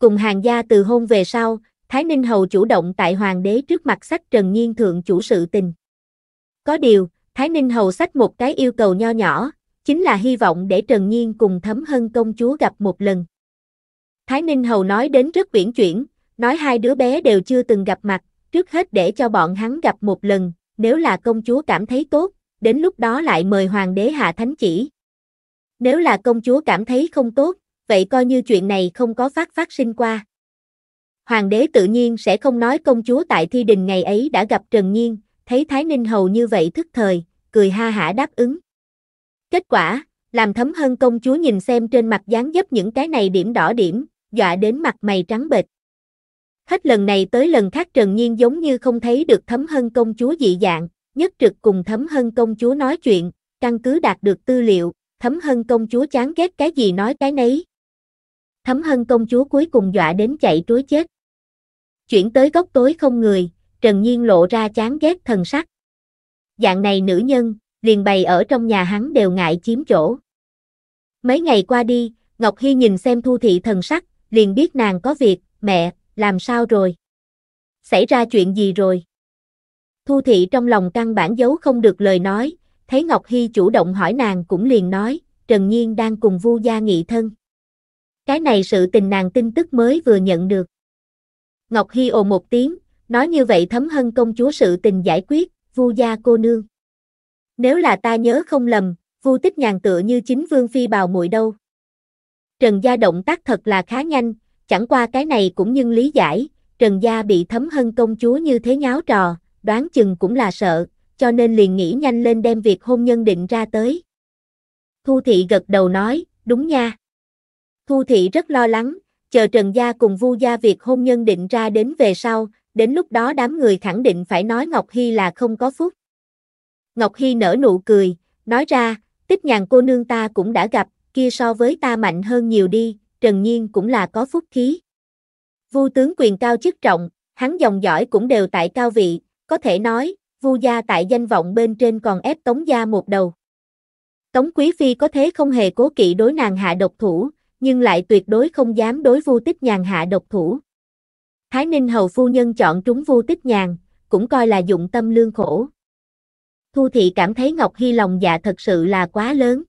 Cùng hàng gia từ hôn về sau, Thái Ninh Hầu chủ động tại hoàng đế trước mặt sách Trần Nhiên Thượng chủ sự tình. Có điều, Thái Ninh Hầu sách một cái yêu cầu nho nhỏ, chính là hy vọng để Trần Nhiên cùng Thấm Hân công chúa gặp một lần. Thái Ninh Hầu nói đến rất uyển chuyển, nói hai đứa bé đều chưa từng gặp mặt, trước hết để cho bọn hắn gặp một lần, nếu là công chúa cảm thấy tốt, đến lúc đó lại mời hoàng đế hạ thánh chỉ. Nếu là công chúa cảm thấy không tốt, vậy coi như chuyện này không có phát phát sinh qua. Hoàng đế tự nhiên sẽ không nói công chúa tại thi đình ngày ấy đã gặp Trần Nhiên, thấy Thái Ninh Hầu như vậy thức thời, cười ha hả đáp ứng. Kết quả, làm thấm hơn công chúa nhìn xem trên mặt dán dấp những cái này điểm đỏ điểm, dọa đến mặt mày trắng bệch. Hết lần này tới lần khác Trần Nhiên giống như không thấy được thấm hơn công chúa dị dạng, nhất trực cùng thấm hơn công chúa nói chuyện, căn cứ đạt được tư liệu, thấm hơn công chúa chán ghét cái gì nói cái nấy, thấm hân công chúa cuối cùng dọa đến chạy trối chết. Chuyển tới góc tối không người, Trần Nhiên lộ ra chán ghét thần sắc. Dạng này nữ nhân, liền bày ở trong nhà hắn đều ngại chiếm chỗ. Mấy ngày qua đi, Ngọc Hy nhìn xem thu thị thần sắc, liền biết nàng có việc, mẹ, làm sao rồi? Xảy ra chuyện gì rồi? Thu thị trong lòng căn bản giấu không được lời nói, thấy Ngọc Hy chủ động hỏi nàng cũng liền nói, Trần Nhiên đang cùng Vu gia nghị thân. Cái này sự tình nàng tin tức mới vừa nhận được. Ngọc Hy ồ một tiếng, nói như vậy thấm hân công chúa sự tình giải quyết, vu gia cô nương. Nếu là ta nhớ không lầm, vu tích nhàn tựa như chính vương phi bào muội đâu. Trần gia động tác thật là khá nhanh, chẳng qua cái này cũng nhưng lý giải, Trần gia bị thấm hân công chúa như thế nháo trò, đoán chừng cũng là sợ, cho nên liền nghĩ nhanh lên đem việc hôn nhân định ra tới. Thu thị gật đầu nói, đúng nha. Thu Thị rất lo lắng, chờ Trần Gia cùng Vu Gia việc hôn nhân định ra đến về sau, đến lúc đó đám người khẳng định phải nói Ngọc Hy là không có phúc. Ngọc Hy nở nụ cười, nói ra, tích nhàn cô nương ta cũng đã gặp, kia so với ta mạnh hơn nhiều đi, Trần Nhiên cũng là có phúc khí. Vu tướng quyền cao chức trọng, hắn dòng dõi cũng đều tại cao vị, có thể nói, Vu gia tại danh vọng bên trên còn ép Tống gia một đầu. Tống Quý Phi có thế không hề cố kỵ đối nàng hạ độc thủ, nhưng lại tuyệt đối không dám đối Vu Tích Nhàn hạ độc thủ. Thái Ninh hầu phu nhân chọn trúng Vu Tích Nhàn, cũng coi là dụng tâm lương khổ. Thu thị cảm thấy Ngọc Hi lòng dạ thật sự là quá lớn.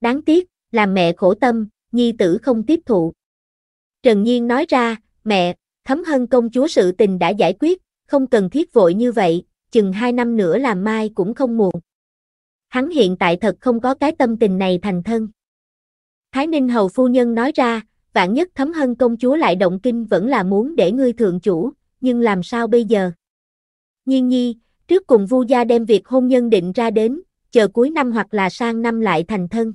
Đáng tiếc, làm mẹ khổ tâm, nhi tử không tiếp thụ. Trần Nhiên nói ra, mẹ, thấm hân công chúa sự tình đã giải quyết, không cần thiết vội như vậy, chừng hai năm nữa làm mai cũng không muộn. Hắn hiện tại thật không có cái tâm tình này thành thân. Thái Ninh Hầu Phu Nhân nói ra, vạn nhất thấm hân công chúa lại động kinh vẫn là muốn để ngươi thượng chủ, nhưng làm sao bây giờ? Nhiên nhi, trước cùng vu gia đem việc hôn nhân định ra đến, chờ cuối năm hoặc là sang năm lại thành thân.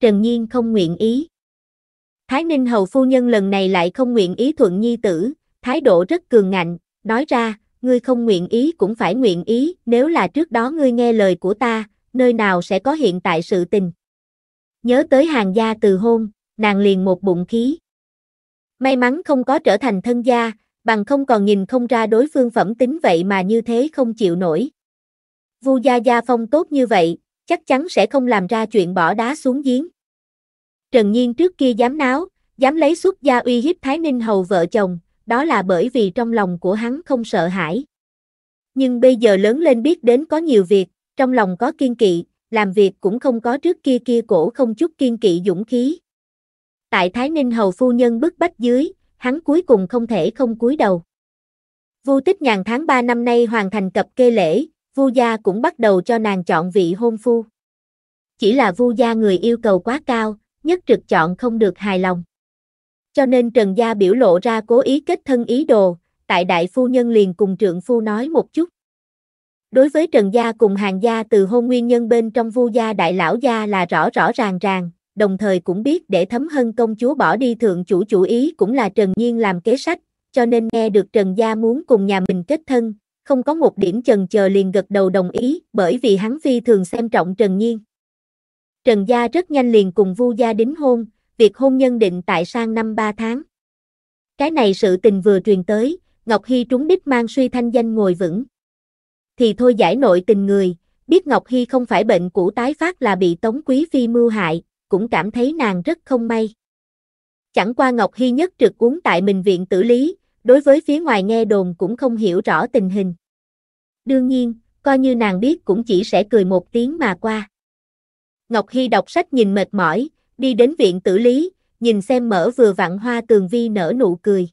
Trần Nhiên không nguyện ý. Thái Ninh Hầu Phu Nhân lần này lại không nguyện ý thuận nhi tử, thái độ rất cường ngạnh, nói ra, ngươi không nguyện ý cũng phải nguyện ý, nếu là trước đó ngươi nghe lời của ta, nơi nào sẽ có hiện tại sự tình nhớ tới hàng gia từ hôn, nàng liền một bụng khí. May mắn không có trở thành thân gia, bằng không còn nhìn không ra đối phương phẩm tính vậy mà như thế không chịu nổi. Vu gia gia phong tốt như vậy, chắc chắn sẽ không làm ra chuyện bỏ đá xuống giếng. Trần Nhiên trước kia dám náo, dám lấy xuất gia uy hiếp Thái Ninh hầu vợ chồng, đó là bởi vì trong lòng của hắn không sợ hãi. Nhưng bây giờ lớn lên biết đến có nhiều việc, trong lòng có kiên kỵ, làm việc cũng không có trước kia kia cổ không chút kiên kỵ dũng khí. Tại Thái Ninh hầu phu nhân bức bách dưới, hắn cuối cùng không thể không cúi đầu. Vu Tích Nhàn tháng 3 năm nay hoàn thành cập kê lễ, Vu gia cũng bắt đầu cho nàng chọn vị hôn phu. Chỉ là Vu gia người yêu cầu quá cao, nhất trực chọn không được hài lòng. Cho nên Trần gia biểu lộ ra cố ý kết thân ý đồ, tại đại phu nhân liền cùng Trưởng phu nói một chút. Đối với Trần Gia cùng Hàng Gia từ hôn nguyên nhân bên trong Vu Gia Đại Lão Gia là rõ rõ ràng ràng, đồng thời cũng biết để thấm hân công chúa bỏ đi thượng chủ chủ ý cũng là Trần Nhiên làm kế sách, cho nên nghe được Trần Gia muốn cùng nhà mình kết thân, không có một điểm chần chờ liền gật đầu đồng ý, bởi vì hắn phi thường xem trọng Trần Nhiên. Trần Gia rất nhanh liền cùng Vu Gia đính hôn, việc hôn nhân định tại sang năm 3 tháng. Cái này sự tình vừa truyền tới, Ngọc Hy trúng đích mang suy thanh danh ngồi vững thì thôi giải nội tình người, biết Ngọc Hy không phải bệnh cũ tái phát là bị Tống Quý Phi mưu hại, cũng cảm thấy nàng rất không may. Chẳng qua Ngọc Hy nhất trực uống tại mình viện tử lý, đối với phía ngoài nghe đồn cũng không hiểu rõ tình hình. Đương nhiên, coi như nàng biết cũng chỉ sẽ cười một tiếng mà qua. Ngọc Hy đọc sách nhìn mệt mỏi, đi đến viện tử lý, nhìn xem mở vừa vặn hoa tường vi nở nụ cười.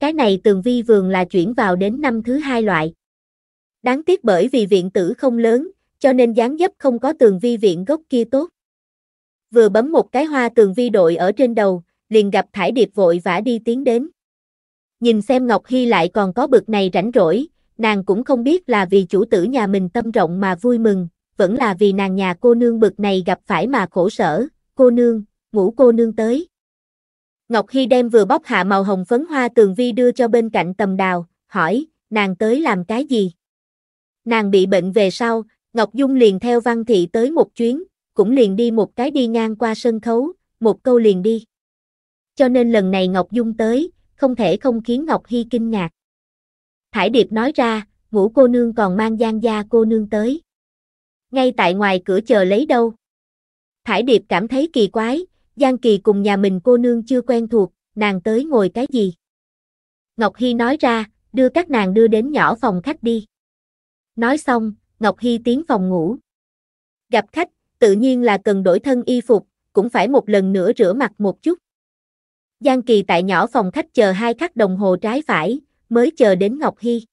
Cái này tường vi vườn là chuyển vào đến năm thứ hai loại. Đáng tiếc bởi vì viện tử không lớn, cho nên dáng dấp không có tường vi viện gốc kia tốt. Vừa bấm một cái hoa tường vi đội ở trên đầu, liền gặp Thải Điệp vội vã đi tiến đến. Nhìn xem Ngọc Hy lại còn có bực này rảnh rỗi, nàng cũng không biết là vì chủ tử nhà mình tâm rộng mà vui mừng, vẫn là vì nàng nhà cô nương bực này gặp phải mà khổ sở, cô nương, ngủ cô nương tới. Ngọc Hy đem vừa bóc hạ màu hồng phấn hoa tường vi đưa cho bên cạnh tầm đào, hỏi, nàng tới làm cái gì? Nàng bị bệnh về sau, Ngọc Dung liền theo Văn Thị tới một chuyến, cũng liền đi một cái đi ngang qua sân khấu, một câu liền đi. Cho nên lần này Ngọc Dung tới, không thể không khiến Ngọc Hy kinh ngạc. Thải Điệp nói ra, ngũ cô nương còn mang gian gia cô nương tới. Ngay tại ngoài cửa chờ lấy đâu. Thải Điệp cảm thấy kỳ quái, Giang Kỳ cùng nhà mình cô nương chưa quen thuộc, nàng tới ngồi cái gì? Ngọc Hy nói ra, đưa các nàng đưa đến nhỏ phòng khách đi. Nói xong, Ngọc Hy tiến phòng ngủ. Gặp khách, tự nhiên là cần đổi thân y phục, cũng phải một lần nữa rửa mặt một chút. Giang Kỳ tại nhỏ phòng khách chờ hai khắc đồng hồ trái phải, mới chờ đến Ngọc Hy.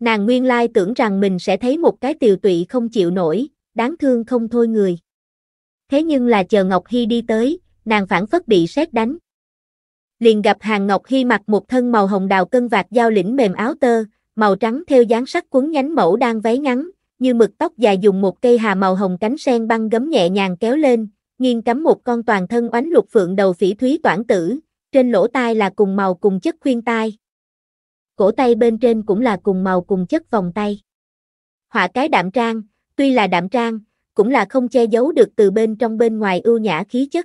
Nàng nguyên lai tưởng rằng mình sẽ thấy một cái tiều tụy không chịu nổi, đáng thương không thôi người. Thế nhưng là chờ Ngọc Hy đi tới, nàng phản phất bị sét đánh. Liền gặp hàng Ngọc Hy mặc một thân màu hồng đào cân vạt giao lĩnh mềm áo tơ, màu trắng theo dáng sắc cuốn nhánh mẫu đang váy ngắn, như mực tóc dài dùng một cây hà màu hồng cánh sen băng gấm nhẹ nhàng kéo lên, nghiêng cắm một con toàn thân oánh lục phượng đầu phỉ thúy toản tử, trên lỗ tai là cùng màu cùng chất khuyên tai. Cổ tay bên trên cũng là cùng màu cùng chất vòng tay. Họa cái đạm trang, tuy là đạm trang, cũng là không che giấu được từ bên trong bên ngoài ưu nhã khí chất.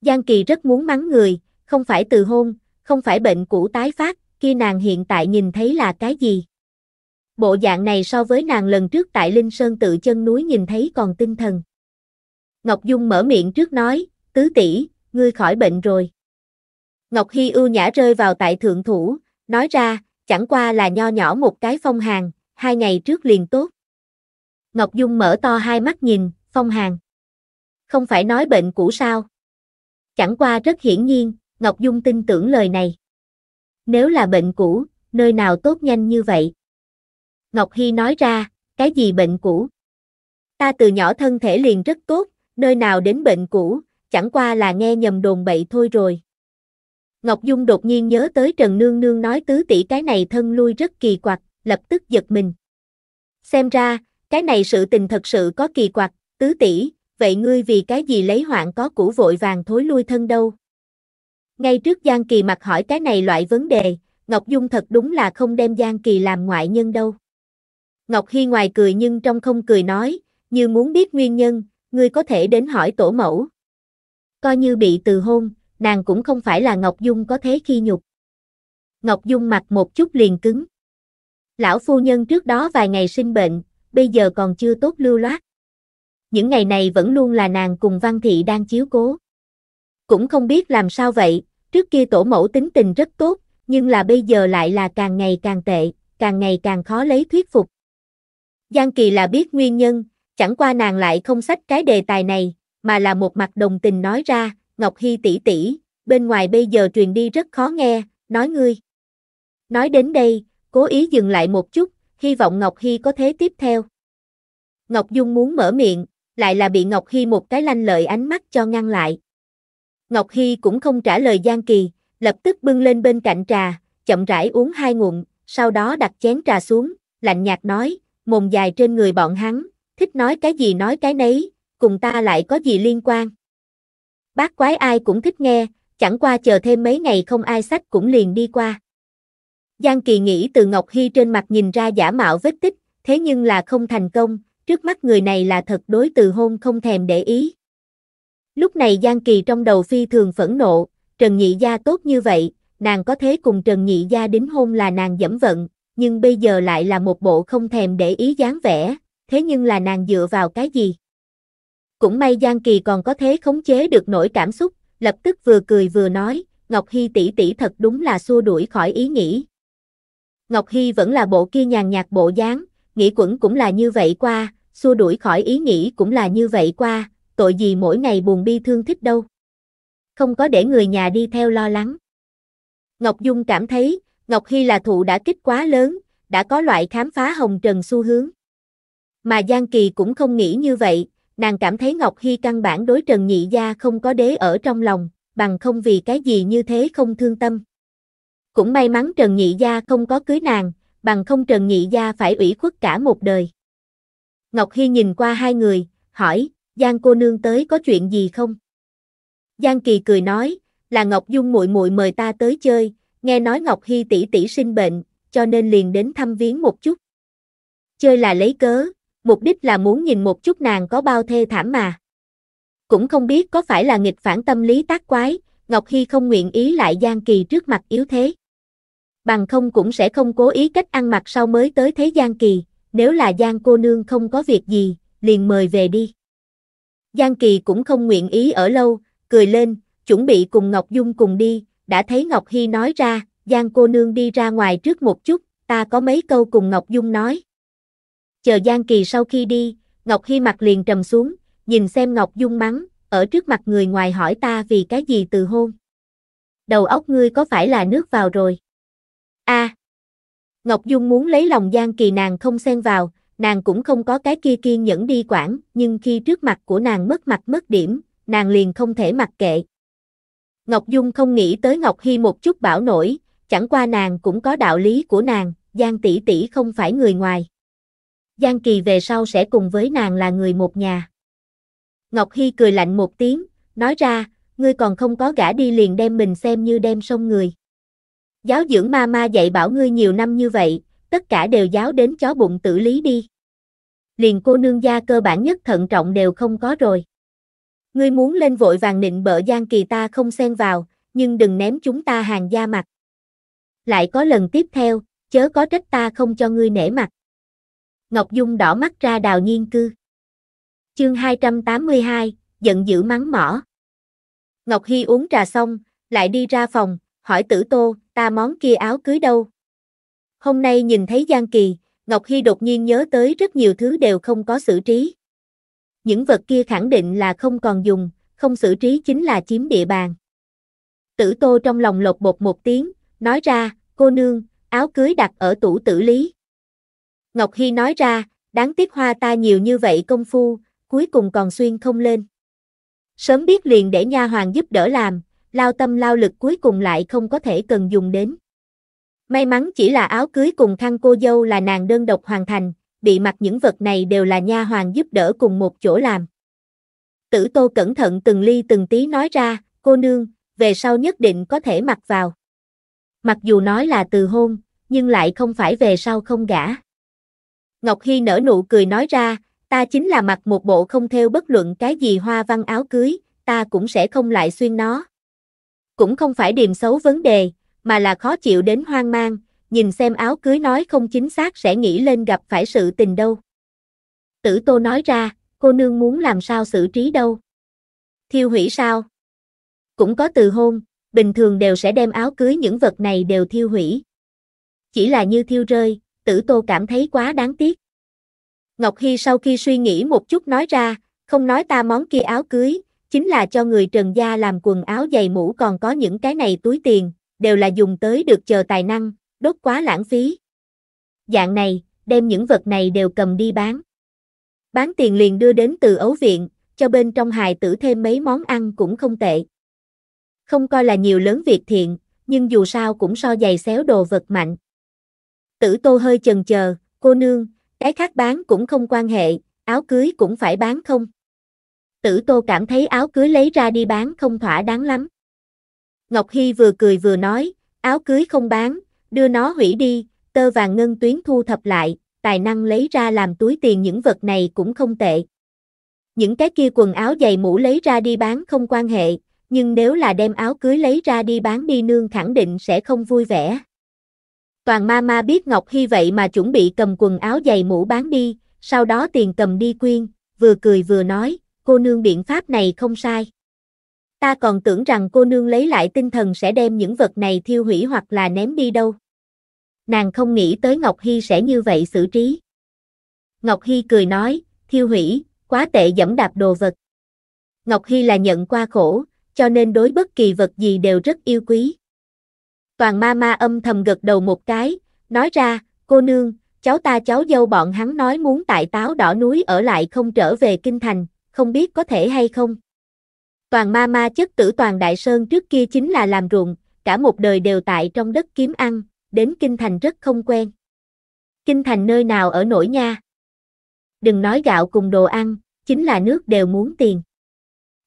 Giang Kỳ rất muốn mắng người, không phải từ hôn, không phải bệnh cũ tái phát, kia nàng hiện tại nhìn thấy là cái gì? Bộ dạng này so với nàng lần trước tại Linh Sơn tự chân núi nhìn thấy còn tinh thần. Ngọc Dung mở miệng trước nói, tứ tỷ, ngươi khỏi bệnh rồi. Ngọc Hy ưu nhã rơi vào tại thượng thủ, nói ra, chẳng qua là nho nhỏ một cái phong hàng, hai ngày trước liền tốt. Ngọc Dung mở to hai mắt nhìn, phong hàng. Không phải nói bệnh cũ sao? Chẳng qua rất hiển nhiên, Ngọc Dung tin tưởng lời này nếu là bệnh cũ, nơi nào tốt nhanh như vậy? Ngọc Hy nói ra, cái gì bệnh cũ? Ta từ nhỏ thân thể liền rất tốt, nơi nào đến bệnh cũ, chẳng qua là nghe nhầm đồn bậy thôi rồi. Ngọc Dung đột nhiên nhớ tới Trần Nương Nương nói tứ tỷ cái này thân lui rất kỳ quặc, lập tức giật mình. Xem ra, cái này sự tình thật sự có kỳ quặc, tứ tỷ, vậy ngươi vì cái gì lấy hoạn có cũ vội vàng thối lui thân đâu? Ngay trước Giang Kỳ mặt hỏi cái này loại vấn đề, Ngọc Dung thật đúng là không đem Giang Kỳ làm ngoại nhân đâu. Ngọc Hy ngoài cười nhưng trong không cười nói, như muốn biết nguyên nhân, ngươi có thể đến hỏi tổ mẫu. Coi như bị từ hôn, nàng cũng không phải là Ngọc Dung có thế khi nhục. Ngọc Dung mặt một chút liền cứng. Lão phu nhân trước đó vài ngày sinh bệnh, bây giờ còn chưa tốt lưu loát. Những ngày này vẫn luôn là nàng cùng Văn Thị đang chiếu cố. Cũng không biết làm sao vậy, Trước kia tổ mẫu tính tình rất tốt, nhưng là bây giờ lại là càng ngày càng tệ, càng ngày càng khó lấy thuyết phục. Giang Kỳ là biết nguyên nhân, chẳng qua nàng lại không sách cái đề tài này, mà là một mặt đồng tình nói ra, Ngọc Hy tỷ tỷ, bên ngoài bây giờ truyền đi rất khó nghe, nói ngươi. Nói đến đây, cố ý dừng lại một chút, hy vọng Ngọc Hy có thế tiếp theo. Ngọc Dung muốn mở miệng, lại là bị Ngọc Hy một cái lanh lợi ánh mắt cho ngăn lại. Ngọc Hy cũng không trả lời Giang Kỳ, lập tức bưng lên bên cạnh trà, chậm rãi uống hai ngụm, sau đó đặt chén trà xuống, lạnh nhạt nói, mồm dài trên người bọn hắn, thích nói cái gì nói cái nấy, cùng ta lại có gì liên quan. Bác quái ai cũng thích nghe, chẳng qua chờ thêm mấy ngày không ai sách cũng liền đi qua. Giang Kỳ nghĩ từ Ngọc Hy trên mặt nhìn ra giả mạo vết tích, thế nhưng là không thành công, trước mắt người này là thật đối từ hôn không thèm để ý. Lúc này Giang Kỳ trong đầu phi thường phẫn nộ, Trần Nhị Gia tốt như vậy, nàng có thế cùng Trần Nhị Gia đính hôn là nàng dẫm vận, nhưng bây giờ lại là một bộ không thèm để ý dáng vẻ, thế nhưng là nàng dựa vào cái gì? Cũng may Giang Kỳ còn có thế khống chế được nỗi cảm xúc, lập tức vừa cười vừa nói, Ngọc Hy tỷ tỷ thật đúng là xua đuổi khỏi ý nghĩ. Ngọc Hy vẫn là bộ kia nhàn nhạt bộ dáng, nghĩ quẩn cũng là như vậy qua, xua đuổi khỏi ý nghĩ cũng là như vậy qua, tội gì mỗi ngày buồn bi thương thích đâu. Không có để người nhà đi theo lo lắng. Ngọc Dung cảm thấy, Ngọc Hy là thụ đã kích quá lớn, đã có loại khám phá hồng trần xu hướng. Mà Giang Kỳ cũng không nghĩ như vậy, nàng cảm thấy Ngọc Hy căn bản đối Trần Nhị Gia không có đế ở trong lòng, bằng không vì cái gì như thế không thương tâm. Cũng may mắn Trần Nhị Gia không có cưới nàng, bằng không Trần Nhị Gia phải ủy khuất cả một đời. Ngọc Hy nhìn qua hai người, hỏi, Giang cô nương tới có chuyện gì không? Giang Kỳ cười nói, là Ngọc Dung muội muội mời ta tới chơi, nghe nói Ngọc Hi tỷ tỷ sinh bệnh, cho nên liền đến thăm viếng một chút. Chơi là lấy cớ, mục đích là muốn nhìn một chút nàng có bao thê thảm mà. Cũng không biết có phải là nghịch phản tâm lý tác quái, Ngọc Hi không nguyện ý lại Giang Kỳ trước mặt yếu thế. Bằng không cũng sẽ không cố ý cách ăn mặc sau mới tới thế Giang Kỳ, nếu là Giang cô nương không có việc gì, liền mời về đi. Giang Kỳ cũng không nguyện ý ở lâu, cười lên, chuẩn bị cùng Ngọc Dung cùng đi, đã thấy Ngọc Hy nói ra, Giang cô nương đi ra ngoài trước một chút, ta có mấy câu cùng Ngọc Dung nói. Chờ Giang Kỳ sau khi đi, Ngọc Hy mặt liền trầm xuống, nhìn xem Ngọc Dung mắng, ở trước mặt người ngoài hỏi ta vì cái gì từ hôn. Đầu óc ngươi có phải là nước vào rồi? a Ngọc Dung muốn lấy lòng Giang Kỳ nàng không xen vào, nàng cũng không có cái kia kiên nhẫn đi quản, nhưng khi trước mặt của nàng mất mặt mất điểm, nàng liền không thể mặc kệ. Ngọc Dung không nghĩ tới Ngọc Hy một chút bảo nổi, chẳng qua nàng cũng có đạo lý của nàng, Giang tỷ tỷ không phải người ngoài. Giang Kỳ về sau sẽ cùng với nàng là người một nhà. Ngọc Hy cười lạnh một tiếng, nói ra, ngươi còn không có gã đi liền đem mình xem như đem sông người. Giáo dưỡng ma ma dạy bảo ngươi nhiều năm như vậy, tất cả đều giáo đến chó bụng tử lý đi liền cô nương gia cơ bản nhất thận trọng đều không có rồi. Ngươi muốn lên vội vàng nịnh bợ Giang Kỳ ta không xen vào, nhưng đừng ném chúng ta hàng gia mặt. Lại có lần tiếp theo, chớ có trách ta không cho ngươi nể mặt. Ngọc Dung đỏ mắt ra đào nhiên cư. Chương 282, giận dữ mắng mỏ. Ngọc Hy uống trà xong, lại đi ra phòng, hỏi tử tô, ta món kia áo cưới đâu. Hôm nay nhìn thấy Giang Kỳ, Ngọc Hy đột nhiên nhớ tới rất nhiều thứ đều không có xử trí. Những vật kia khẳng định là không còn dùng, không xử trí chính là chiếm địa bàn. Tử Tô trong lòng lột bột một tiếng, nói ra, cô nương, áo cưới đặt ở tủ tử lý. Ngọc Hy nói ra, đáng tiếc hoa ta nhiều như vậy công phu, cuối cùng còn xuyên không lên. Sớm biết liền để nha hoàng giúp đỡ làm, lao tâm lao lực cuối cùng lại không có thể cần dùng đến. May mắn chỉ là áo cưới cùng khăn cô dâu là nàng đơn độc hoàn thành, bị mặc những vật này đều là nha hoàn giúp đỡ cùng một chỗ làm. Tử Tô cẩn thận từng ly từng tí nói ra, cô nương, về sau nhất định có thể mặc vào. Mặc dù nói là từ hôn, nhưng lại không phải về sau không gả. Ngọc Hy nở nụ cười nói ra, ta chính là mặc một bộ không theo bất luận cái gì hoa văn áo cưới, ta cũng sẽ không lại xuyên nó. Cũng không phải điểm xấu vấn đề, mà là khó chịu đến hoang mang, nhìn xem áo cưới nói không chính xác sẽ nghĩ lên gặp phải sự tình đâu. Tử Tô nói ra, cô nương muốn làm sao xử trí đâu. Thiêu hủy sao? Cũng có từ hôn, bình thường đều sẽ đem áo cưới những vật này đều thiêu hủy. Chỉ là như thiêu rơi, tử tô cảm thấy quá đáng tiếc. Ngọc Hy sau khi suy nghĩ một chút nói ra, không nói ta món kia áo cưới, chính là cho người trần gia làm quần áo giày mũ còn có những cái này túi tiền, đều là dùng tới được chờ tài năng, đốt quá lãng phí. Dạng này, đem những vật này đều cầm đi bán. Bán tiền liền đưa đến từ ấu viện, cho bên trong hài tử thêm mấy món ăn cũng không tệ. Không coi là nhiều lớn việc thiện, nhưng dù sao cũng so giày xéo đồ vật mạnh. Tử tô hơi chần chờ, cô nương, cái khác bán cũng không quan hệ, áo cưới cũng phải bán không? Tử tô cảm thấy áo cưới lấy ra đi bán không thỏa đáng lắm. Ngọc Hy vừa cười vừa nói, áo cưới không bán, đưa nó hủy đi, tơ vàng ngân tuyến thu thập lại, tài năng lấy ra làm túi tiền những vật này cũng không tệ. Những cái kia quần áo giày mũ lấy ra đi bán không quan hệ, nhưng nếu là đem áo cưới lấy ra đi bán đi nương khẳng định sẽ không vui vẻ. Toàn ma ma biết Ngọc Hy vậy mà chuẩn bị cầm quần áo giày mũ bán đi, sau đó tiền cầm đi quyên, vừa cười vừa nói, cô nương biện pháp này không sai. Ta còn tưởng rằng cô nương lấy lại tinh thần sẽ đem những vật này thiêu hủy hoặc là ném đi đâu. Nàng không nghĩ tới Ngọc Hy sẽ như vậy xử trí. Ngọc Hy cười nói, thiêu hủy, quá tệ dẫm đạp đồ vật. Ngọc Hy là nhận qua khổ, cho nên đối bất kỳ vật gì đều rất yêu quý. Toàn ma ma âm thầm gật đầu một cái, nói ra, cô nương, cháu ta cháu dâu bọn hắn nói muốn tại táo đỏ núi ở lại không trở về kinh thành, không biết có thể hay không. Toàn ma ma chất tử toàn đại sơn trước kia chính là làm ruộng, cả một đời đều tại trong đất kiếm ăn, đến kinh thành rất không quen. Kinh thành nơi nào ở nổi nha. Đừng nói gạo cùng đồ ăn, chính là nước đều muốn tiền.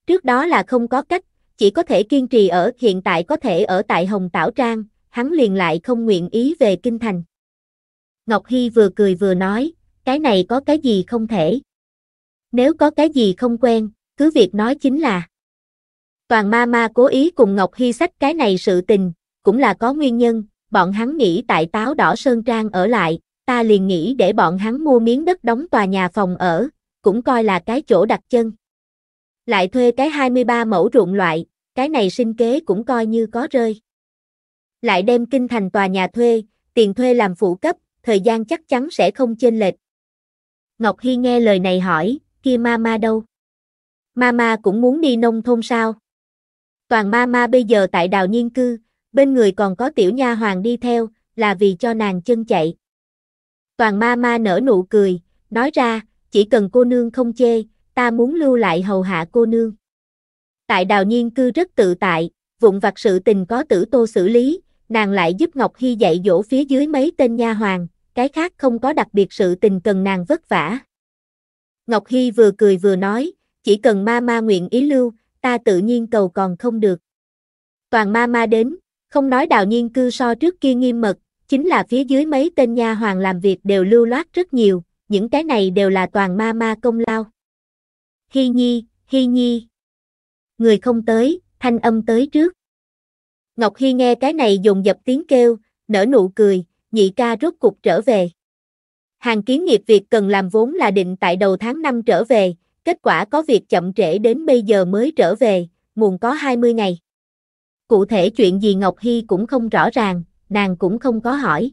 Trước đó là không có cách, chỉ có thể kiên trì ở hiện tại có thể ở tại Hồng Tảo Trang, hắn liền lại không nguyện ý về kinh thành. Ngọc Hy vừa cười vừa nói, cái này có cái gì không thể. Nếu có cái gì không quen, cứ việc nói chính là. Toàn ma ma cố ý cùng Ngọc Hy sách cái này sự tình, cũng là có nguyên nhân, bọn hắn nghĩ tại táo đỏ Sơn Trang ở lại, ta liền nghĩ để bọn hắn mua miếng đất đóng tòa nhà phòng ở, cũng coi là cái chỗ đặt chân. Lại thuê cái 23 mẫu ruộng loại, cái này sinh kế cũng coi như có rơi. Lại đem kinh thành tòa nhà thuê, tiền thuê làm phụ cấp, thời gian chắc chắn sẽ không chênh lệch. Ngọc Hy nghe lời này hỏi, kia ma ma đâu? Ma ma cũng muốn đi nông thôn sao? Toàn ma ma bây giờ tại đào Nhiên cư, bên người còn có tiểu nha hoàng đi theo, là vì cho nàng chân chạy. Toàn ma ma nở nụ cười, nói ra, chỉ cần cô nương không chê, ta muốn lưu lại hầu hạ cô nương. Tại đào Nhiên cư rất tự tại, vụn vặt sự tình có tử tô xử lý, nàng lại giúp Ngọc Hy dạy dỗ phía dưới mấy tên nha hoàng, cái khác không có đặc biệt sự tình cần nàng vất vả. Ngọc Hy vừa cười vừa nói, chỉ cần ma ma nguyện ý lưu, ta tự nhiên cầu còn không được. Toàn ma ma đến, không nói đào nhiên cư so trước kia nghiêm mật, chính là phía dưới mấy tên nha hoàng làm việc đều lưu loát rất nhiều, những cái này đều là toàn ma ma công lao. Hi Nhi, Hi Nhi. Người không tới, thanh âm tới trước. Ngọc Hi nghe cái này dùng dập tiếng kêu, nở nụ cười, nhị ca rốt cục trở về. Hàng kiến nghiệp việc cần làm vốn là định tại đầu tháng 5 trở về, kết quả có việc chậm trễ đến bây giờ mới trở về, muộn có 20 ngày. Cụ thể chuyện gì Ngọc Hy cũng không rõ ràng, nàng cũng không có hỏi.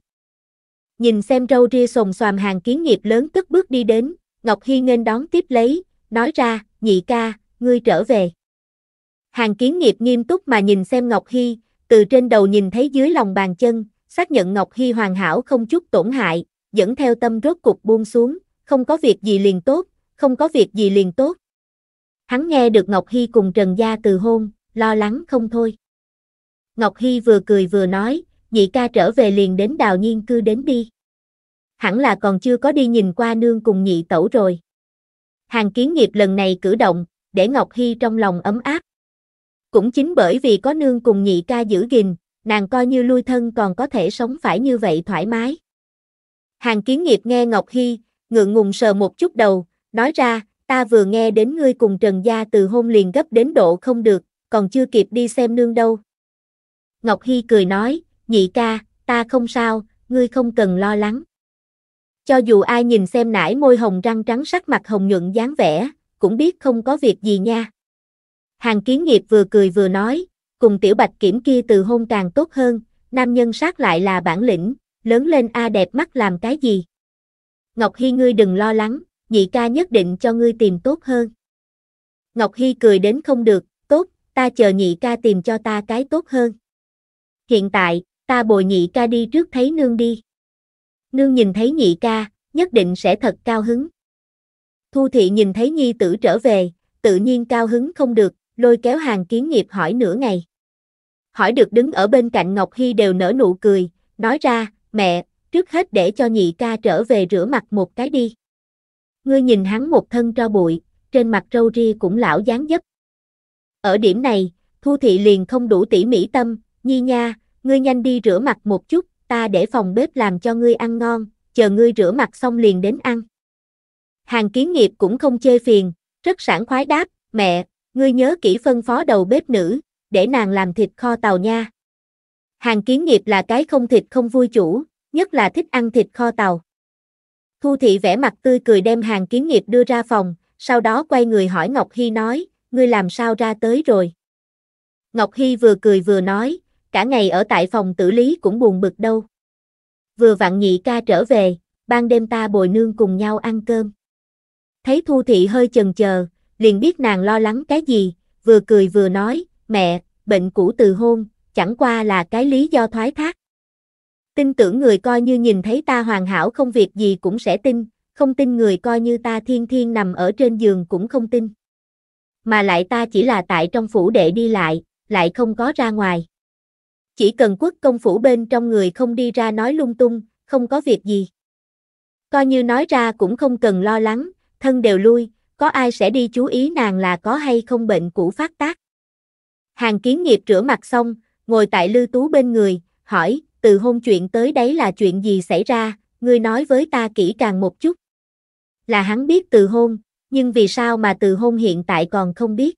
Nhìn xem râu ria sồn xoàm hàng kiến nghiệp lớn cất bước đi đến, Ngọc Hy nên đón tiếp lấy, nói ra, nhị ca, ngươi trở về. Hàng kiến nghiệp nghiêm túc mà nhìn xem Ngọc Hy, từ trên đầu nhìn thấy dưới lòng bàn chân, xác nhận Ngọc Hy hoàn hảo không chút tổn hại, dẫn theo tâm rốt cục buông xuống, không có việc gì liền tốt, không có việc gì liền tốt. Hắn nghe được Ngọc Hy cùng Trần Gia từ hôn, lo lắng không thôi. Ngọc Hy vừa cười vừa nói, nhị ca trở về liền đến đào nhiên cư đến đi. Hẳn là còn chưa có đi nhìn qua nương cùng nhị tẩu rồi. Hàng kiến nghiệp lần này cử động, để Ngọc Hy trong lòng ấm áp. Cũng chính bởi vì có nương cùng nhị ca giữ gìn, nàng coi như lui thân còn có thể sống phải như vậy thoải mái. Hàng kiến nghiệp nghe Ngọc Hy, ngượng ngùng sờ một chút đầu, Nói ra, ta vừa nghe đến ngươi cùng Trần Gia từ hôn liền gấp đến độ không được, còn chưa kịp đi xem nương đâu. Ngọc Hy cười nói, nhị ca, ta không sao, ngươi không cần lo lắng. Cho dù ai nhìn xem nải môi hồng răng trắng sắc mặt hồng nhuận dáng vẻ, cũng biết không có việc gì nha. Hàng kiến nghiệp vừa cười vừa nói, cùng tiểu bạch kiểm kia từ hôn càng tốt hơn, nam nhân sát lại là bản lĩnh, lớn lên a đẹp mắt làm cái gì. Ngọc Hy ngươi đừng lo lắng, nhị ca nhất định cho ngươi tìm tốt hơn. Ngọc Hy cười đến không được, tốt, ta chờ nhị ca tìm cho ta cái tốt hơn. Hiện tại, ta bồi nhị ca đi trước thấy nương đi. Nương nhìn thấy nhị ca, nhất định sẽ thật cao hứng. Thu thị nhìn thấy nhi tử trở về, tự nhiên cao hứng không được, lôi kéo hàng kiến nghiệp hỏi nửa ngày. Hỏi được đứng ở bên cạnh Ngọc Hy đều nở nụ cười, nói ra, mẹ, trước hết để cho nhị ca trở về rửa mặt một cái đi ngươi nhìn hắn một thân tro bụi, trên mặt râu ria cũng lão dáng dấp. Ở điểm này, Thu Thị liền không đủ tỉ mỉ tâm, nhi nha, ngươi nhanh đi rửa mặt một chút, ta để phòng bếp làm cho ngươi ăn ngon, chờ ngươi rửa mặt xong liền đến ăn. Hàng kiến nghiệp cũng không chê phiền, rất sảng khoái đáp, mẹ, ngươi nhớ kỹ phân phó đầu bếp nữ, để nàng làm thịt kho tàu nha. Hàng kiến nghiệp là cái không thịt không vui chủ, nhất là thích ăn thịt kho tàu. Thu Thị vẻ mặt tươi cười đem hàng kiếm nghiệp đưa ra phòng, sau đó quay người hỏi Ngọc Hy nói, ngươi làm sao ra tới rồi? Ngọc Hy vừa cười vừa nói, cả ngày ở tại phòng tử lý cũng buồn bực đâu. Vừa vặn nhị ca trở về, ban đêm ta bồi nương cùng nhau ăn cơm. Thấy Thu Thị hơi chần chờ, liền biết nàng lo lắng cái gì, vừa cười vừa nói, mẹ, bệnh cũ từ hôn, chẳng qua là cái lý do thoái thác tin tưởng người coi như nhìn thấy ta hoàn hảo không việc gì cũng sẽ tin, không tin người coi như ta thiên thiên nằm ở trên giường cũng không tin. Mà lại ta chỉ là tại trong phủ đệ đi lại, lại không có ra ngoài. Chỉ cần quốc công phủ bên trong người không đi ra nói lung tung, không có việc gì. Coi như nói ra cũng không cần lo lắng, thân đều lui, có ai sẽ đi chú ý nàng là có hay không bệnh cũ phát tác. Hàng kiến nghiệp rửa mặt xong, ngồi tại lư tú bên người, hỏi, từ hôn chuyện tới đấy là chuyện gì xảy ra, ngươi nói với ta kỹ càng một chút. Là hắn biết từ hôn, nhưng vì sao mà từ hôn hiện tại còn không biết.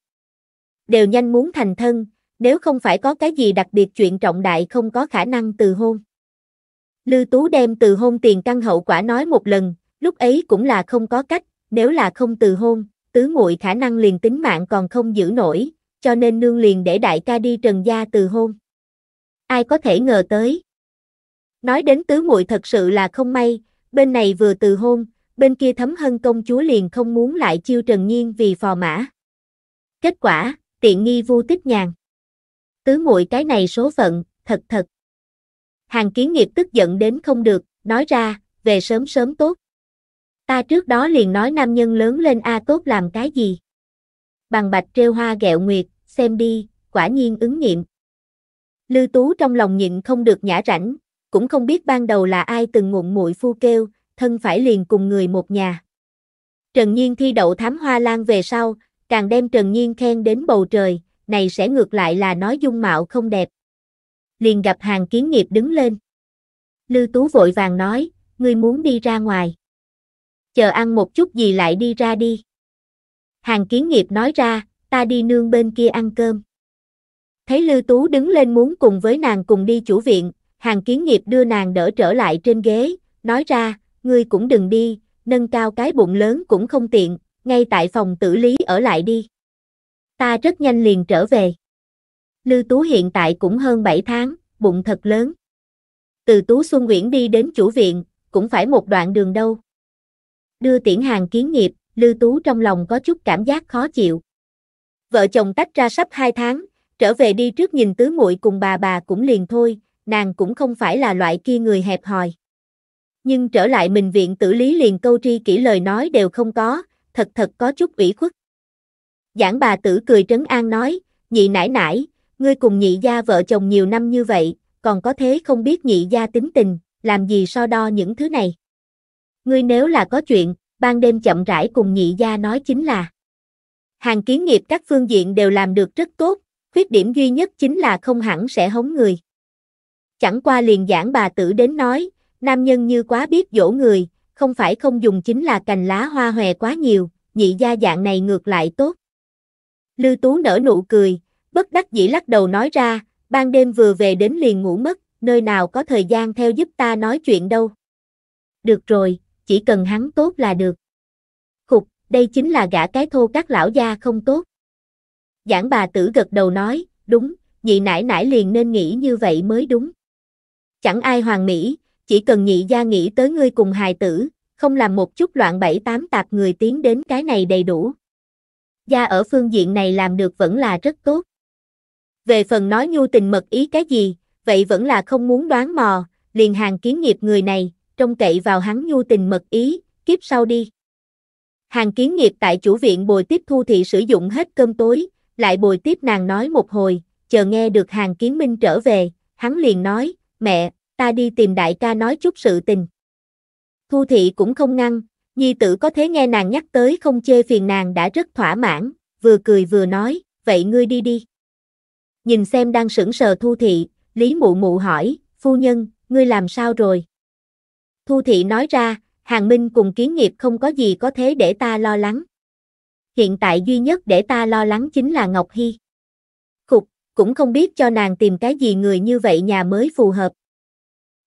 Đều nhanh muốn thành thân, nếu không phải có cái gì đặc biệt chuyện trọng đại không có khả năng từ hôn. Lư Tú đem từ hôn tiền căn hậu quả nói một lần, lúc ấy cũng là không có cách, nếu là không từ hôn, tứ muội khả năng liền tính mạng còn không giữ nổi, cho nên nương liền để đại ca đi trần gia từ hôn. Ai có thể ngờ tới. Nói đến tứ muội thật sự là không may, bên này vừa từ hôn, bên kia thấm hân công chúa liền không muốn lại chiêu Trần Nhiên vì phò mã. Kết quả, tiện nghi vu tích nhàn. Tứ muội cái này số phận, thật thật. Hàng kiến nghiệp tức giận đến không được, nói ra, về sớm sớm tốt. Ta trước đó liền nói nam nhân lớn lên A tốt làm cái gì. Bằng bạch treo hoa gẹo nguyệt, xem đi, quả nhiên ứng nghiệm. Lư Tú trong lòng nhịn không được nhả rảnh, cũng không biết ban đầu là ai từng ngụm muội phu kêu, thân phải liền cùng người một nhà. Trần Nhiên thi đậu thám hoa lan về sau, càng đem Trần Nhiên khen đến bầu trời, này sẽ ngược lại là nói dung mạo không đẹp. Liền gặp hàng kiến nghiệp đứng lên. Lư Tú vội vàng nói, ngươi muốn đi ra ngoài. Chờ ăn một chút gì lại đi ra đi. Hàng kiến nghiệp nói ra, ta đi nương bên kia ăn cơm. Thấy Lư Tú đứng lên muốn cùng với nàng cùng đi chủ viện, Hàng kiến nghiệp đưa nàng đỡ trở lại trên ghế, nói ra, ngươi cũng đừng đi, nâng cao cái bụng lớn cũng không tiện, ngay tại phòng tử lý ở lại đi. Ta rất nhanh liền trở về. Lư Tú hiện tại cũng hơn 7 tháng, bụng thật lớn. Từ Tú Xuân Nguyễn đi đến chủ viện, cũng phải một đoạn đường đâu. Đưa tiễn hàng kiến nghiệp, Lư Tú trong lòng có chút cảm giác khó chịu. Vợ chồng tách ra sắp 2 tháng, trở về đi trước nhìn tứ muội cùng bà bà cũng liền thôi, nàng cũng không phải là loại kia người hẹp hòi. Nhưng trở lại mình viện tử lý liền câu tri kỹ lời nói đều không có, thật thật có chút ủy khuất. Giảng bà tử cười trấn an nói, nhị nãi nãi, ngươi cùng nhị gia vợ chồng nhiều năm như vậy, còn có thế không biết nhị gia tính tình, làm gì so đo những thứ này. Ngươi nếu là có chuyện, ban đêm chậm rãi cùng nhị gia nói chính là. Hàng kiến nghiệp các phương diện đều làm được rất tốt, khuyết điểm duy nhất chính là không hẳn sẽ hống người chẳng qua liền giảng bà tử đến nói, nam nhân như quá biết dỗ người, không phải không dùng chính là cành lá hoa hòe quá nhiều, nhị gia dạng này ngược lại tốt. Lư Tú nở nụ cười, bất đắc dĩ lắc đầu nói ra, ban đêm vừa về đến liền ngủ mất, nơi nào có thời gian theo giúp ta nói chuyện đâu. Được rồi, chỉ cần hắn tốt là được. Khục, đây chính là gã cái thô các lão gia không tốt. Giảng bà tử gật đầu nói, đúng, nhị nãi nãi liền nên nghĩ như vậy mới đúng. Chẳng ai hoàn mỹ, chỉ cần nhị gia nghĩ tới ngươi cùng hài tử, không làm một chút loạn bảy tám tạp người tiến đến cái này đầy đủ. Gia ở phương diện này làm được vẫn là rất tốt. Về phần nói nhu tình mật ý cái gì, vậy vẫn là không muốn đoán mò, liền hàng kiến nghiệp người này, trông cậy vào hắn nhu tình mật ý, kiếp sau đi. Hàng kiến nghiệp tại chủ viện bồi tiếp thu thị sử dụng hết cơm tối, lại bồi tiếp nàng nói một hồi, chờ nghe được hàng kiến minh trở về, hắn liền nói, mẹ, ta đi tìm đại ca nói chút sự tình. Thu thị cũng không ngăn, nhi tử có thế nghe nàng nhắc tới không chê phiền nàng đã rất thỏa mãn, vừa cười vừa nói, vậy ngươi đi đi. Nhìn xem đang sững sờ thu thị, Lý Mụ Mụ hỏi, phu nhân, ngươi làm sao rồi? Thu thị nói ra, Hàng Minh cùng kiến nghiệp không có gì có thế để ta lo lắng. Hiện tại duy nhất để ta lo lắng chính là Ngọc Hy cũng không biết cho nàng tìm cái gì người như vậy nhà mới phù hợp.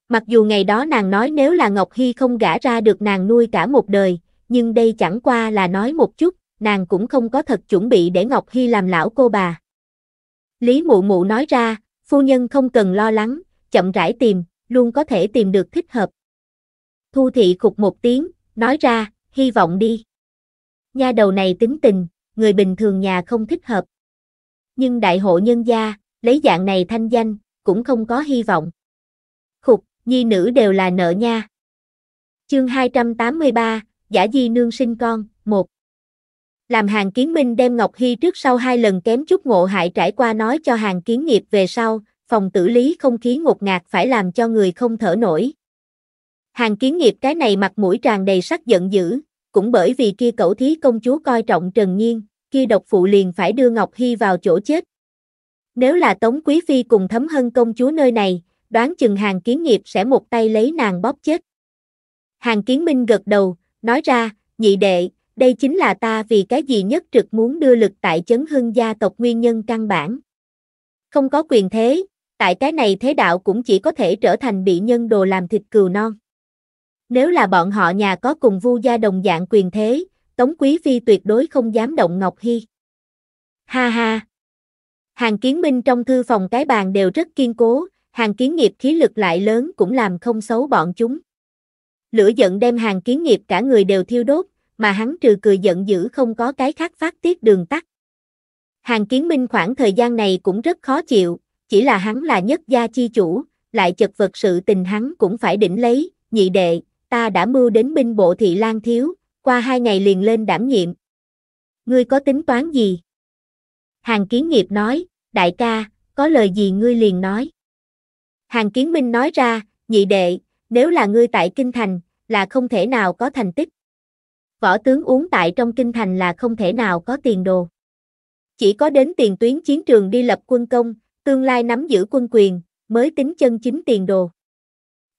Mặc dù ngày đó nàng nói nếu là Ngọc Hy không gả ra được nàng nuôi cả một đời, nhưng đây chẳng qua là nói một chút, nàng cũng không có thật chuẩn bị để Ngọc Hy làm lão cô bà. Lý Mụ Mụ nói ra, phu nhân không cần lo lắng, chậm rãi tìm, luôn có thể tìm được thích hợp. Thu Thị khục một tiếng, nói ra, hy vọng đi. Nha đầu này tính tình, người bình thường nhà không thích hợp nhưng đại hộ nhân gia, lấy dạng này thanh danh, cũng không có hy vọng. Khục, nhi nữ đều là nợ nha. Chương 283, Giả Di Nương sinh con, 1 Làm hàng kiến minh đem Ngọc Hy trước sau hai lần kém chút ngộ hại trải qua nói cho hàng kiến nghiệp về sau, phòng tử lý không khí ngột ngạt phải làm cho người không thở nổi. Hàng kiến nghiệp cái này mặt mũi tràn đầy sắc giận dữ, cũng bởi vì kia cậu thí công chúa coi trọng Trần Nhiên, kia độc phụ liền phải đưa Ngọc Hy vào chỗ chết. Nếu là Tống Quý Phi cùng thấm hân công chúa nơi này, đoán chừng hàng kiến nghiệp sẽ một tay lấy nàng bóp chết. Hàng kiến minh gật đầu, nói ra, nhị đệ, đây chính là ta vì cái gì nhất trực muốn đưa lực tại chấn hưng gia tộc nguyên nhân căn bản. Không có quyền thế, tại cái này thế đạo cũng chỉ có thể trở thành bị nhân đồ làm thịt cừu non. Nếu là bọn họ nhà có cùng vu gia đồng dạng quyền thế, Tống Quý Phi tuyệt đối không dám động Ngọc Hy. Ha ha! Hàng kiến minh trong thư phòng cái bàn đều rất kiên cố, hàng kiến nghiệp khí lực lại lớn cũng làm không xấu bọn chúng. Lửa giận đem hàng kiến nghiệp cả người đều thiêu đốt, mà hắn trừ cười giận dữ không có cái khác phát tiết đường tắt. Hàng kiến minh khoảng thời gian này cũng rất khó chịu, chỉ là hắn là nhất gia chi chủ, lại chật vật sự tình hắn cũng phải đỉnh lấy, nhị đệ, ta đã mưu đến binh bộ thị lan thiếu, qua hai ngày liền lên đảm nhiệm. Ngươi có tính toán gì? Hàng kiến nghiệp nói, đại ca, có lời gì ngươi liền nói. Hàng kiến minh nói ra, nhị đệ, nếu là ngươi tại Kinh Thành, là không thể nào có thành tích. Võ tướng uống tại trong Kinh Thành là không thể nào có tiền đồ. Chỉ có đến tiền tuyến chiến trường đi lập quân công, tương lai nắm giữ quân quyền, mới tính chân chính tiền đồ.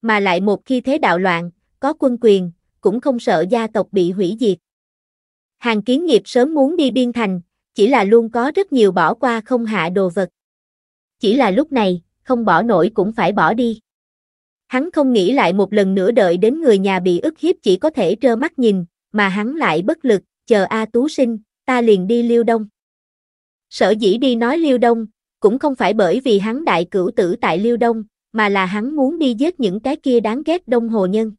Mà lại một khi thế đạo loạn, có quân quyền, cũng không sợ gia tộc bị hủy diệt. Hàng kiến nghiệp sớm muốn đi biên thành, chỉ là luôn có rất nhiều bỏ qua không hạ đồ vật. Chỉ là lúc này, không bỏ nổi cũng phải bỏ đi. Hắn không nghĩ lại một lần nữa đợi đến người nhà bị ức hiếp chỉ có thể trơ mắt nhìn, mà hắn lại bất lực, chờ A Tú sinh, ta liền đi liêu đông. Sở dĩ đi nói liêu đông, cũng không phải bởi vì hắn đại cửu tử tại liêu đông, mà là hắn muốn đi giết những cái kia đáng ghét đông hồ nhân.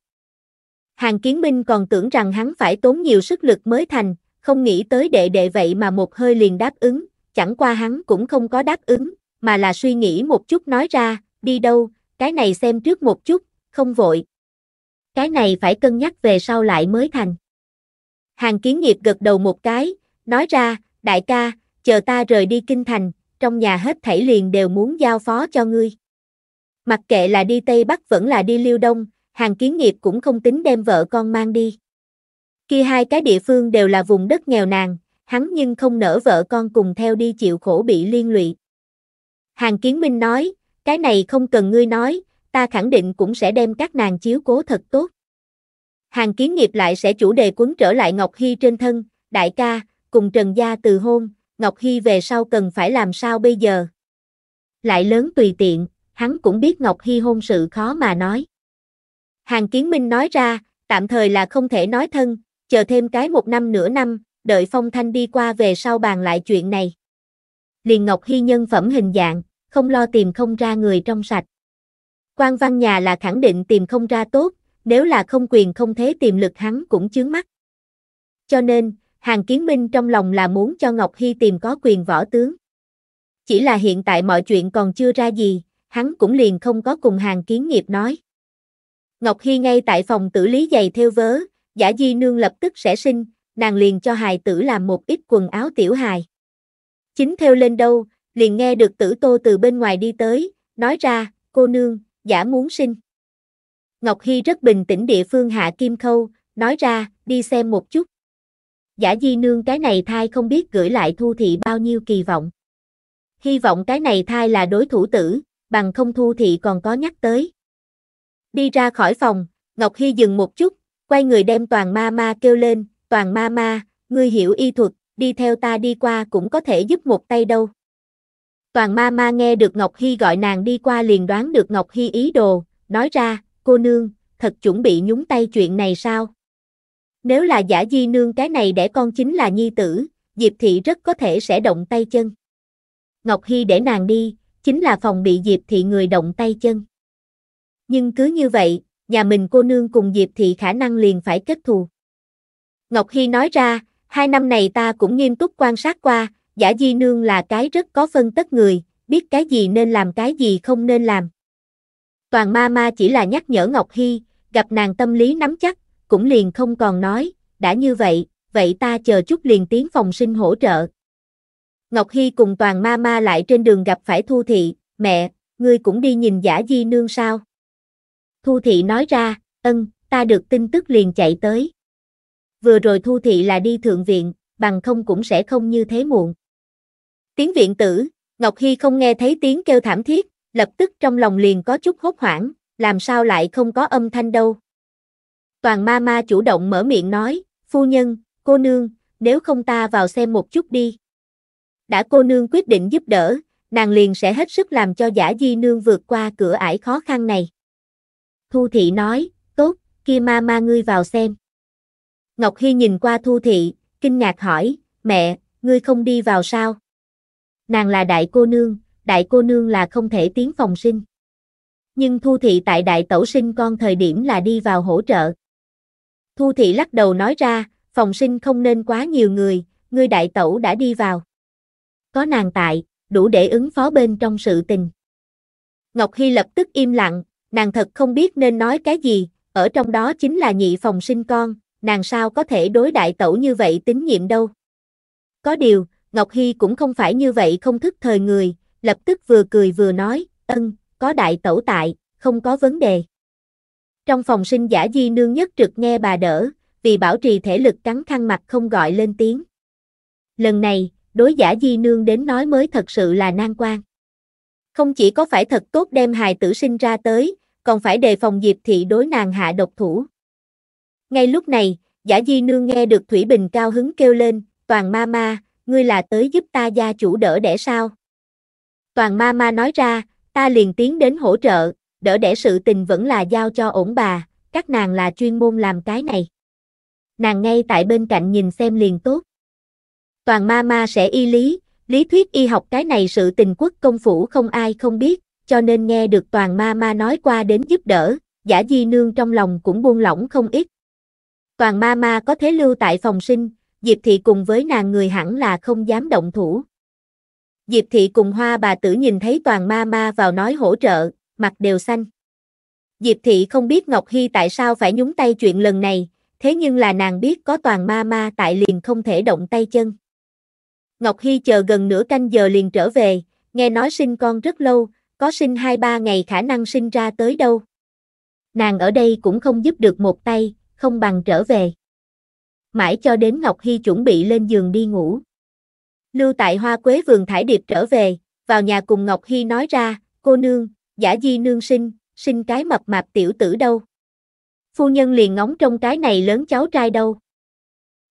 Hàng Kiến Minh còn tưởng rằng hắn phải tốn nhiều sức lực mới thành, không nghĩ tới đệ đệ vậy mà một hơi liền đáp ứng, chẳng qua hắn cũng không có đáp ứng, mà là suy nghĩ một chút nói ra, đi đâu, cái này xem trước một chút, không vội. Cái này phải cân nhắc về sau lại mới thành. Hàng Kiến Nghiệp gật đầu một cái, nói ra, đại ca, chờ ta rời đi kinh thành, trong nhà hết thảy liền đều muốn giao phó cho ngươi. Mặc kệ là đi Tây Bắc vẫn là đi Liêu Đông, hàng kiến nghiệp cũng không tính đem vợ con mang đi. Khi hai cái địa phương đều là vùng đất nghèo nàn, hắn nhưng không nỡ vợ con cùng theo đi chịu khổ bị liên lụy. Hàng kiến minh nói, cái này không cần ngươi nói, ta khẳng định cũng sẽ đem các nàng chiếu cố thật tốt. Hàng kiến nghiệp lại sẽ chủ đề quấn trở lại Ngọc Hy trên thân, đại ca, cùng Trần Gia từ hôn, Ngọc Hy về sau cần phải làm sao bây giờ? Lại lớn tùy tiện, hắn cũng biết Ngọc Hy hôn sự khó mà nói. Hàng Kiến Minh nói ra, tạm thời là không thể nói thân, chờ thêm cái một năm nửa năm, đợi Phong Thanh đi qua về sau bàn lại chuyện này. Liền Ngọc Hy nhân phẩm hình dạng, không lo tìm không ra người trong sạch. Quan văn nhà là khẳng định tìm không ra tốt, nếu là không quyền không thế tìm lực hắn cũng chướng mắt. Cho nên, Hàng Kiến Minh trong lòng là muốn cho Ngọc Hy tìm có quyền võ tướng. Chỉ là hiện tại mọi chuyện còn chưa ra gì, hắn cũng liền không có cùng Hàng Kiến Nghiệp nói. Ngọc Hy ngay tại phòng tử lý giày theo vớ, giả di nương lập tức sẽ sinh, nàng liền cho hài tử làm một ít quần áo tiểu hài. Chính theo lên đâu, liền nghe được tử tô từ bên ngoài đi tới, nói ra, cô nương, giả muốn sinh. Ngọc Hy rất bình tĩnh địa phương hạ kim khâu, nói ra, đi xem một chút. Giả di nương cái này thai không biết gửi lại thu thị bao nhiêu kỳ vọng. Hy vọng cái này thai là đối thủ tử, bằng không thu thị còn có nhắc tới. Đi ra khỏi phòng, Ngọc Hy dừng một chút, quay người đem Toàn Ma Ma kêu lên, Toàn Ma Ma, ngươi hiểu y thuật, đi theo ta đi qua cũng có thể giúp một tay đâu. Toàn Ma Ma nghe được Ngọc Hy gọi nàng đi qua liền đoán được Ngọc Hy ý đồ, nói ra, cô nương, thật chuẩn bị nhúng tay chuyện này sao? Nếu là giả di nương cái này để con chính là nhi tử, Diệp Thị rất có thể sẽ động tay chân. Ngọc Hy để nàng đi, chính là phòng bị Diệp Thị người động tay chân nhưng cứ như vậy, nhà mình cô nương cùng Diệp thì khả năng liền phải kết thù. Ngọc Hy nói ra, hai năm này ta cũng nghiêm túc quan sát qua, giả di nương là cái rất có phân tất người, biết cái gì nên làm cái gì không nên làm. Toàn ma ma chỉ là nhắc nhở Ngọc Hy, gặp nàng tâm lý nắm chắc, cũng liền không còn nói, đã như vậy, vậy ta chờ chút liền tiến phòng sinh hỗ trợ. Ngọc Hy cùng toàn ma ma lại trên đường gặp phải Thu Thị, mẹ, ngươi cũng đi nhìn giả di nương sao? Thu Thị nói ra, ân, ta được tin tức liền chạy tới. Vừa rồi Thu Thị là đi thượng viện, bằng không cũng sẽ không như thế muộn. Tiếng viện tử, Ngọc Hy không nghe thấy tiếng kêu thảm thiết, lập tức trong lòng liền có chút hốt hoảng, làm sao lại không có âm thanh đâu. Toàn ma ma chủ động mở miệng nói, phu nhân, cô nương, nếu không ta vào xem một chút đi. Đã cô nương quyết định giúp đỡ, nàng liền sẽ hết sức làm cho giả di nương vượt qua cửa ải khó khăn này. Thu Thị nói, tốt, kia ma ma ngươi vào xem. Ngọc Hy nhìn qua Thu Thị, kinh ngạc hỏi, mẹ, ngươi không đi vào sao? Nàng là đại cô nương, đại cô nương là không thể tiến phòng sinh. Nhưng Thu Thị tại đại tẩu sinh con thời điểm là đi vào hỗ trợ. Thu Thị lắc đầu nói ra, phòng sinh không nên quá nhiều người, ngươi đại tẩu đã đi vào. Có nàng tại, đủ để ứng phó bên trong sự tình. Ngọc Hy lập tức im lặng, nàng thật không biết nên nói cái gì, ở trong đó chính là nhị phòng sinh con, nàng sao có thể đối đại tẩu như vậy tín nhiệm đâu. Có điều, Ngọc Hy cũng không phải như vậy không thức thời người, lập tức vừa cười vừa nói, ân, có đại tẩu tại, không có vấn đề. Trong phòng sinh giả di nương nhất trực nghe bà đỡ, vì bảo trì thể lực cắn khăn mặt không gọi lên tiếng. Lần này, đối giả di nương đến nói mới thật sự là nan quan. Không chỉ có phải thật tốt đem hài tử sinh ra tới, còn phải đề phòng Diệp Thị đối nàng hạ độc thủ. Ngay lúc này, Giả Di Nương nghe được Thủy Bình cao hứng kêu lên, Toàn ma ma, ngươi là tới giúp ta gia chủ đỡ đẻ sao? Toàn ma ma nói ra, ta liền tiến đến hỗ trợ, đỡ đẻ sự tình vẫn là giao cho ổn bà, các nàng là chuyên môn làm cái này. Nàng ngay tại bên cạnh nhìn xem liền tốt. Toàn ma ma sẽ y lý, lý thuyết y học cái này sự tình quốc công phủ không ai không biết, cho nên nghe được toàn ma ma nói qua đến giúp đỡ, giả di nương trong lòng cũng buông lỏng không ít. Toàn ma ma có thế lưu tại phòng sinh, Diệp Thị cùng với nàng người hẳn là không dám động thủ. Diệp Thị cùng hoa bà tử nhìn thấy toàn ma ma vào nói hỗ trợ, mặt đều xanh. Diệp Thị không biết Ngọc Hy tại sao phải nhúng tay chuyện lần này, thế nhưng là nàng biết có toàn ma ma tại liền không thể động tay chân. Ngọc Hy chờ gần nửa canh giờ liền trở về, nghe nói sinh con rất lâu, có sinh 2-3 ngày khả năng sinh ra tới đâu. Nàng ở đây cũng không giúp được một tay, không bằng trở về. Mãi cho đến Ngọc Hy chuẩn bị lên giường đi ngủ. Lưu tại hoa quế vườn thải điệp trở về, vào nhà cùng Ngọc Hy nói ra, cô nương, giả di nương sinh, sinh cái mập mạp tiểu tử đâu. Phu nhân liền ngóng trong cái này lớn cháu trai đâu.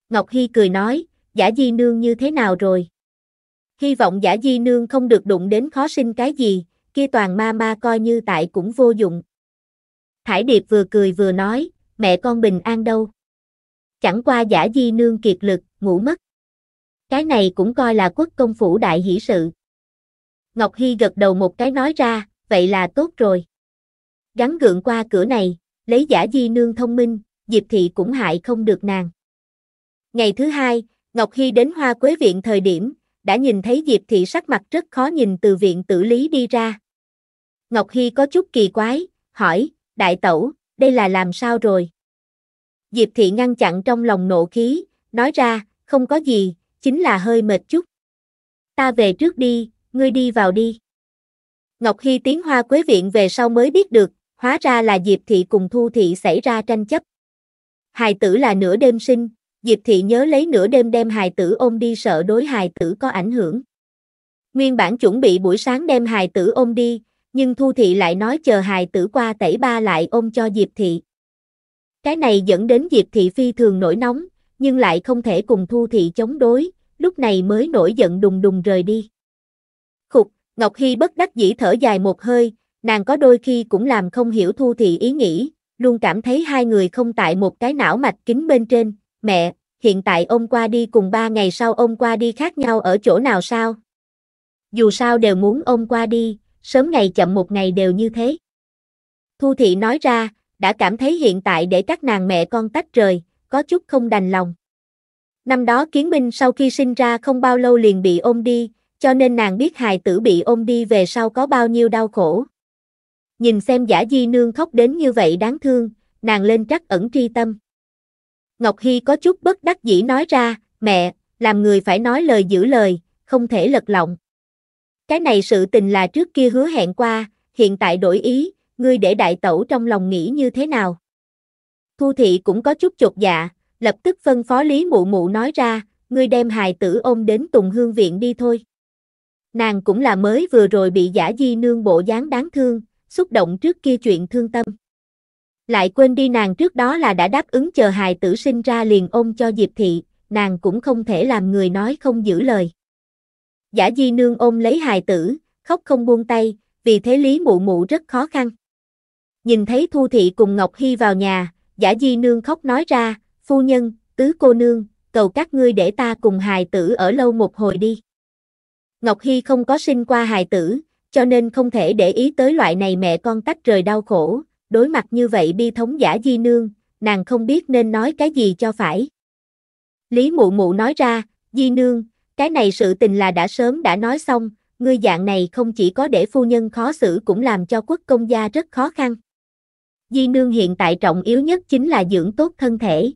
Ngọc Hy cười nói, giả di nương như thế nào rồi? Hy vọng giả di nương không được đụng đến khó sinh cái gì, kia toàn ma ma coi như tại cũng vô dụng. Thải Điệp vừa cười vừa nói, mẹ con bình an đâu. Chẳng qua giả di nương kiệt lực, ngủ mất. Cái này cũng coi là quốc công phủ đại hỷ sự. Ngọc Hy gật đầu một cái nói ra, vậy là tốt rồi. Gắn gượng qua cửa này, lấy giả di nương thông minh, Diệp Thị cũng hại không được nàng. Ngày thứ hai, Ngọc Hy đến hoa quế viện thời điểm, đã nhìn thấy Diệp Thị sắc mặt rất khó nhìn từ viện tử lý đi ra. Ngọc Hy có chút kỳ quái, hỏi, đại tẩu, đây là làm sao rồi? Diệp Thị ngăn chặn trong lòng nộ khí, nói ra, không có gì, chính là hơi mệt chút. Ta về trước đi, ngươi đi vào đi. Ngọc Hy tiến hoa quế viện về sau mới biết được, hóa ra là Diệp Thị cùng Thu Thị xảy ra tranh chấp. Hài tử là nửa đêm sinh, Diệp Thị nhớ lấy nửa đêm đem hài tử ôm đi sợ đối hài tử có ảnh hưởng. Nguyên bản chuẩn bị buổi sáng đem hài tử ôm đi, nhưng Thu Thị lại nói chờ hài tử qua tẩy ba lại ôm cho Diệp Thị. Cái này dẫn đến Diệp Thị phi thường nổi nóng, nhưng lại không thể cùng Thu Thị chống đối, lúc này mới nổi giận đùng đùng rời đi. Khục, Ngọc Hy bất đắc dĩ thở dài một hơi, nàng có đôi khi cũng làm không hiểu Thu Thị ý nghĩ, luôn cảm thấy hai người không tại một cái não mạch kính bên trên, mẹ, hiện tại ôm qua đi cùng ba ngày sau ôm qua đi khác nhau ở chỗ nào sao? Dù sao đều muốn ôm qua đi, sớm ngày chậm một ngày đều như thế. Thu Thị nói ra, đã cảm thấy hiện tại để các nàng mẹ con tách rời, có chút không đành lòng. Năm đó Kiến Minh sau khi sinh ra không bao lâu liền bị ôm đi, cho nên nàng biết hài tử bị ôm đi về sau có bao nhiêu đau khổ. Nhìn xem giả di nương khóc đến như vậy đáng thương, nàng lên trắc ẩn tri tâm. Ngọc Hy có chút bất đắc dĩ nói ra, mẹ, làm người phải nói lời giữ lời, không thể lật lọng. Cái này sự tình là trước kia hứa hẹn qua, hiện tại đổi ý, ngươi để đại tẩu trong lòng nghĩ như thế nào? Thu thị cũng có chút chột dạ, lập tức phân phó Lý Mụ Mụ nói ra, ngươi đem hài tử ôm đến Tùng Hương Viện đi thôi. Nàng cũng là mới vừa rồi bị giả di nương bộ dáng đáng thương, xúc động trước kia chuyện thương tâm. Lại quên đi nàng trước đó là đã đáp ứng chờ hài tử sinh ra liền ôm cho Diệp Thị, nàng cũng không thể làm người nói không giữ lời. Giả Di Nương ôm lấy hài tử, khóc không buông tay, vì thế Lý Mụ Mụ rất khó khăn. Nhìn thấy Thu Thị cùng Ngọc Hy vào nhà, Giả Di Nương khóc nói ra, phu nhân, tứ cô nương, cầu các ngươi để ta cùng hài tử ở lâu một hồi đi. Ngọc Hy không có sinh qua hài tử, cho nên không thể để ý tới loại này mẹ con tách rời đau khổ, đối mặt như vậy bi thống giả di nương, nàng không biết nên nói cái gì cho phải. Lý mụ mụ nói ra, di nương, cái này sự tình là đã sớm đã nói xong, ngươi dạng này không chỉ có để phu nhân khó xử cũng làm cho quốc công gia rất khó khăn. Di nương hiện tại trọng yếu nhất chính là dưỡng tốt thân thể.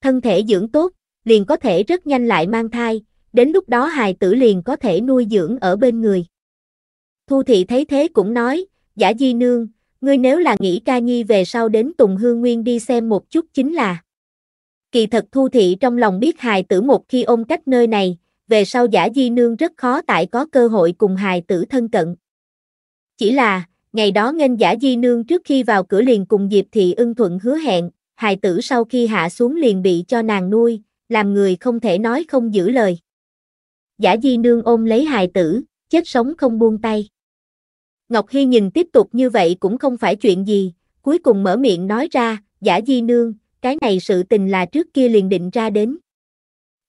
Thân thể dưỡng tốt, liền có thể rất nhanh lại mang thai, đến lúc đó hài tử liền có thể nuôi dưỡng ở bên người. Thu thị thấy thế cũng nói, giả di nương, ngươi nếu là nghĩ ca nhi về sau đến Tùng Hương Nguyên đi xem một chút chính là. Kỳ thật Thu Thị trong lòng biết hài tử một khi ôm cách nơi này, về sau giả di nương rất khó tại có cơ hội cùng hài tử thân cận. Chỉ là, ngày đó nghênh giả di nương trước khi vào cửa liền cùng Diệp Thị ưng thuận hứa hẹn, hài tử sau khi hạ xuống liền bị cho nàng nuôi, làm người không thể nói không giữ lời. Giả di nương ôm lấy hài tử, chết sống không buông tay. Ngọc Hy nhìn tiếp tục như vậy cũng không phải chuyện gì, cuối cùng mở miệng nói ra, giả di nương, cái này sự tình là trước kia liền định ra đến.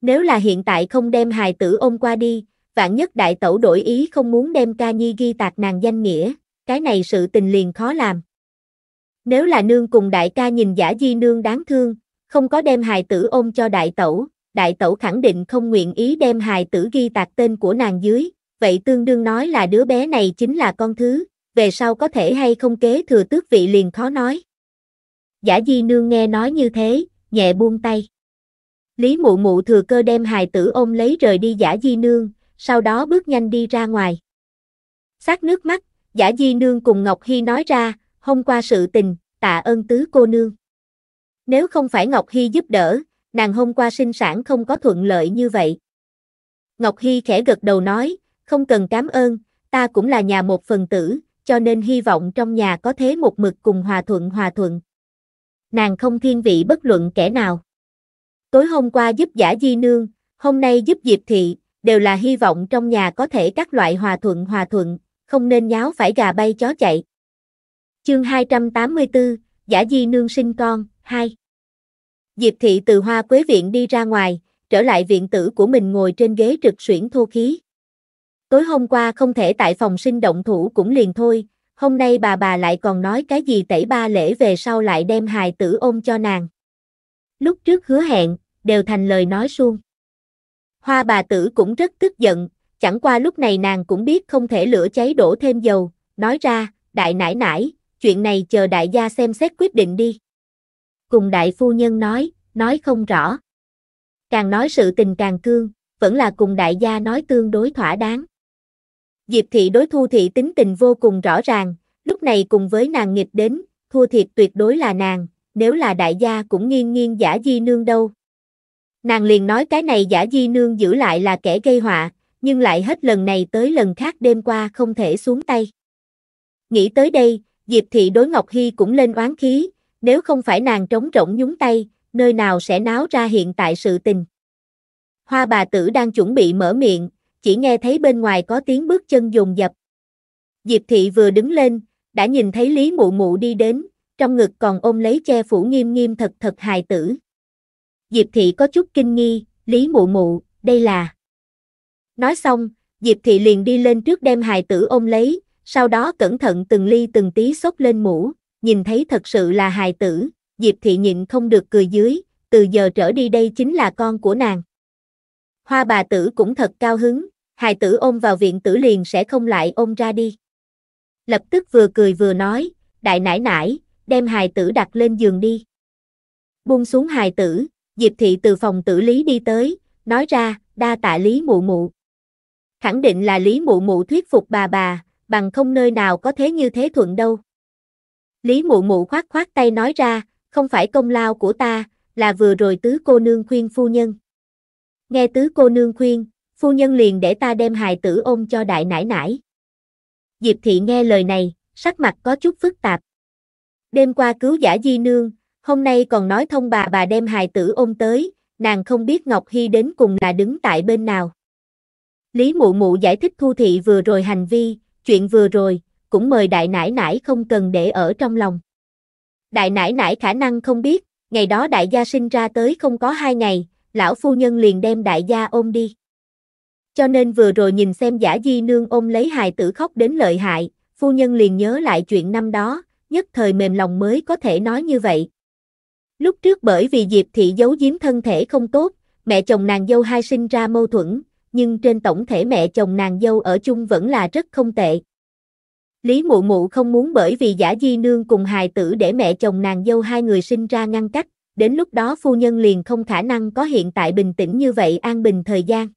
Nếu là hiện tại không đem hài tử ôm qua đi, vạn nhất đại tẩu đổi ý không muốn đem ca nhi ghi tạc nàng danh nghĩa, cái này sự tình liền khó làm. Nếu là nương cùng đại ca nhìn giả di nương đáng thương, không có đem hài tử ôm cho đại tẩu, đại tẩu khẳng định không nguyện ý đem hài tử ghi tạc tên của nàng dưới, vậy tương đương nói là đứa bé này chính là con thứ, về sau có thể hay không kế thừa tước vị liền khó nói. Giả di nương nghe nói như thế, nhẹ buông tay. Lý mụ mụ thừa cơ đem hài tử ôm lấy rời đi giả di nương, sau đó bước nhanh đi ra ngoài. Sát nước mắt, giả di nương cùng Ngọc Hy nói ra, hôm qua sự tình, tạ ơn tứ cô nương. Nếu không phải Ngọc Hy giúp đỡ, nàng hôm qua sinh sản không có thuận lợi như vậy. Ngọc Hy khẽ gật đầu nói, không cần cảm ơn, ta cũng là nhà một phần tử, cho nên hy vọng trong nhà có thế một mực cùng hòa thuận hòa thuận. Nàng không thiên vị bất luận kẻ nào. Tối hôm qua giúp giả di nương, hôm nay giúp Diệp thị, đều là hy vọng trong nhà có thể các loại hòa thuận hòa thuận, không nên nháo phải gà bay chó chạy. Chương 284, giả di nương sinh con, 2. Diệp thị từ hoa quế viện đi ra ngoài, trở lại viện tử của mình ngồi trên ghế trực xuyển thô khí. Tối hôm qua không thể tại phòng sinh động thủ cũng liền thôi, hôm nay bà bà lại còn nói cái gì tẩy ba lễ về sau lại đem hài tử ôm cho nàng lúc trước hứa hẹn, đều thành lời nói suông. Hoa bà tử cũng rất tức giận, chẳng qua lúc này nàng cũng biết không thể lửa cháy đổ thêm dầu, nói ra, đại nãi nãi chuyện này chờ đại gia xem xét quyết định đi. Cùng đại phu nhân nói, nói không rõ. Càng nói sự tình càng cương, vẫn là cùng đại gia nói tương đối thỏa đáng. Diệp thị đối thu thị tính tình vô cùng rõ ràng, lúc này cùng với nàng nghịch đến, thua thiệt tuyệt đối là nàng, nếu là đại gia cũng nghiêng nghiêng giả di nương đâu. Nàng liền nói cái này giả di nương giữ lại là kẻ gây họa, nhưng lại hết lần này tới lần khác đêm qua không thể xuống tay. Nghĩ tới đây, Diệp Thị đối Ngọc Hy cũng lên oán khí, nếu không phải nàng trống rỗng nhúng tay, nơi nào sẽ náo ra hiện tại sự tình. Hoa bà tử đang chuẩn bị mở miệng, chỉ nghe thấy bên ngoài có tiếng bước chân dồn dập. Diệp Thị vừa đứng lên, đã nhìn thấy Lý Mụ Mụ đi đến, trong ngực còn ôm lấy che phủ nghiêm nghiêm thật thật hài tử. Diệp thị có chút kinh nghi, Lý Mụ Mụ, đây là... Nói xong, Diệp thị liền đi lên trước đem hài tử ôm lấy, sau đó cẩn thận từng ly từng tí xốc lên mũ, nhìn thấy thật sự là hài tử, Diệp thị nhịn không được cười dưới, từ giờ trở đi đây chính là con của nàng. Hoa bà tử cũng thật cao hứng, hài tử ôm vào viện tử liền sẽ không lại ôm ra đi. Lập tức vừa cười vừa nói, đại nãi nãi, đem hài tử đặt lên giường đi. Buông xuống hài tử, Diệp thị từ phòng tử lý đi tới, nói ra, đa tạ lý mụ mụ. Khẳng định là lý mụ mụ thuyết phục bà bà, bằng không nơi nào có thế như thế thuận đâu. Lý mụ mụ khoát khoát tay nói ra, không phải công lao của ta, là vừa rồi tứ cô nương khuyên phu nhân. Nghe tứ cô nương khuyên, phu nhân liền để ta đem hài tử ôm cho đại nãi nãi. Diệp thị nghe lời này, sắc mặt có chút phức tạp đêm qua cứu giả di nương, hôm nay còn nói thông bà bà đem hài tử ôm tới, nàng không biết Ngọc Hy đến cùng là đứng tại bên nào. Lý Mụ Mụ giải thích Thu Thị vừa rồi hành vi, chuyện vừa rồi, cũng mời đại nãi nãi không cần để ở trong lòng. Đại nãi nãi khả năng không biết, ngày đó đại gia sinh ra tới không có hai ngày, lão phu nhân liền đem đại gia ôm đi. Cho nên vừa rồi nhìn xem giả di nương ôm lấy hài tử khóc đến lợi hại, phu nhân liền nhớ lại chuyện năm đó, nhất thời mềm lòng mới có thể nói như vậy. Lúc trước bởi vì Diệp Thị giấu giếm thân thể không tốt, mẹ chồng nàng dâu hai sinh ra mâu thuẫn, nhưng trên tổng thể mẹ chồng nàng dâu ở chung vẫn là rất không tệ. Lý Mụ Mụ không muốn bởi vì giả di nương cùng hài tử để mẹ chồng nàng dâu hai người sinh ra ngăn cách, đến lúc đó phu nhân liền không khả năng có hiện tại bình tĩnh như vậy an bình thời gian.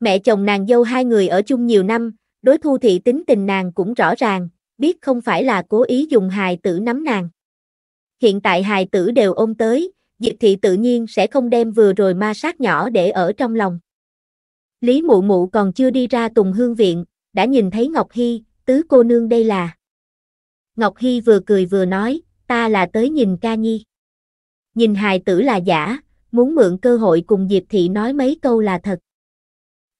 Mẹ chồng nàng dâu hai người ở chung nhiều năm, đối thu thị tính tình nàng cũng rõ ràng, biết không phải là cố ý dùng hài tử nắm nàng. Hiện tại hài tử đều ôm tới, Diệp thị tự nhiên sẽ không đem vừa rồi ma sát nhỏ để ở trong lòng. Lý mụ mụ còn chưa đi ra tùng hương viện, đã nhìn thấy Ngọc Hy, tứ cô nương đây là. Ngọc Hy vừa cười vừa nói, ta là tới nhìn ca nhi. Nhìn hài tử là giả, muốn mượn cơ hội cùng Diệp thị nói mấy câu là thật.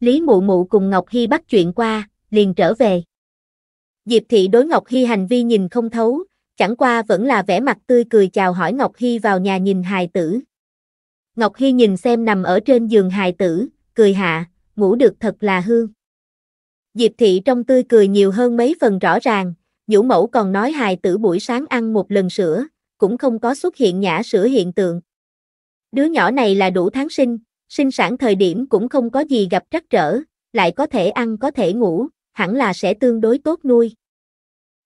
Lý mụ mụ cùng Ngọc Hy bắt chuyện qua, liền trở về. Diệp thị đối Ngọc Hy hành vi nhìn không thấu, chẳng qua vẫn là vẻ mặt tươi cười chào hỏi Ngọc Hy vào nhà nhìn hài tử. Ngọc Hy nhìn xem nằm ở trên giường hài tử, cười hạ, ngủ được thật là hương. Diệp thị trong tươi cười nhiều hơn mấy phần rõ ràng, nhũ mẫu còn nói hài tử buổi sáng ăn một lần sữa, cũng không có xuất hiện nhã sữa hiện tượng. Đứa nhỏ này là đủ tháng sinh, sinh sản thời điểm cũng không có gì gặp trắc trở, lại có thể ăn có thể ngủ, hẳn là sẽ tương đối tốt nuôi.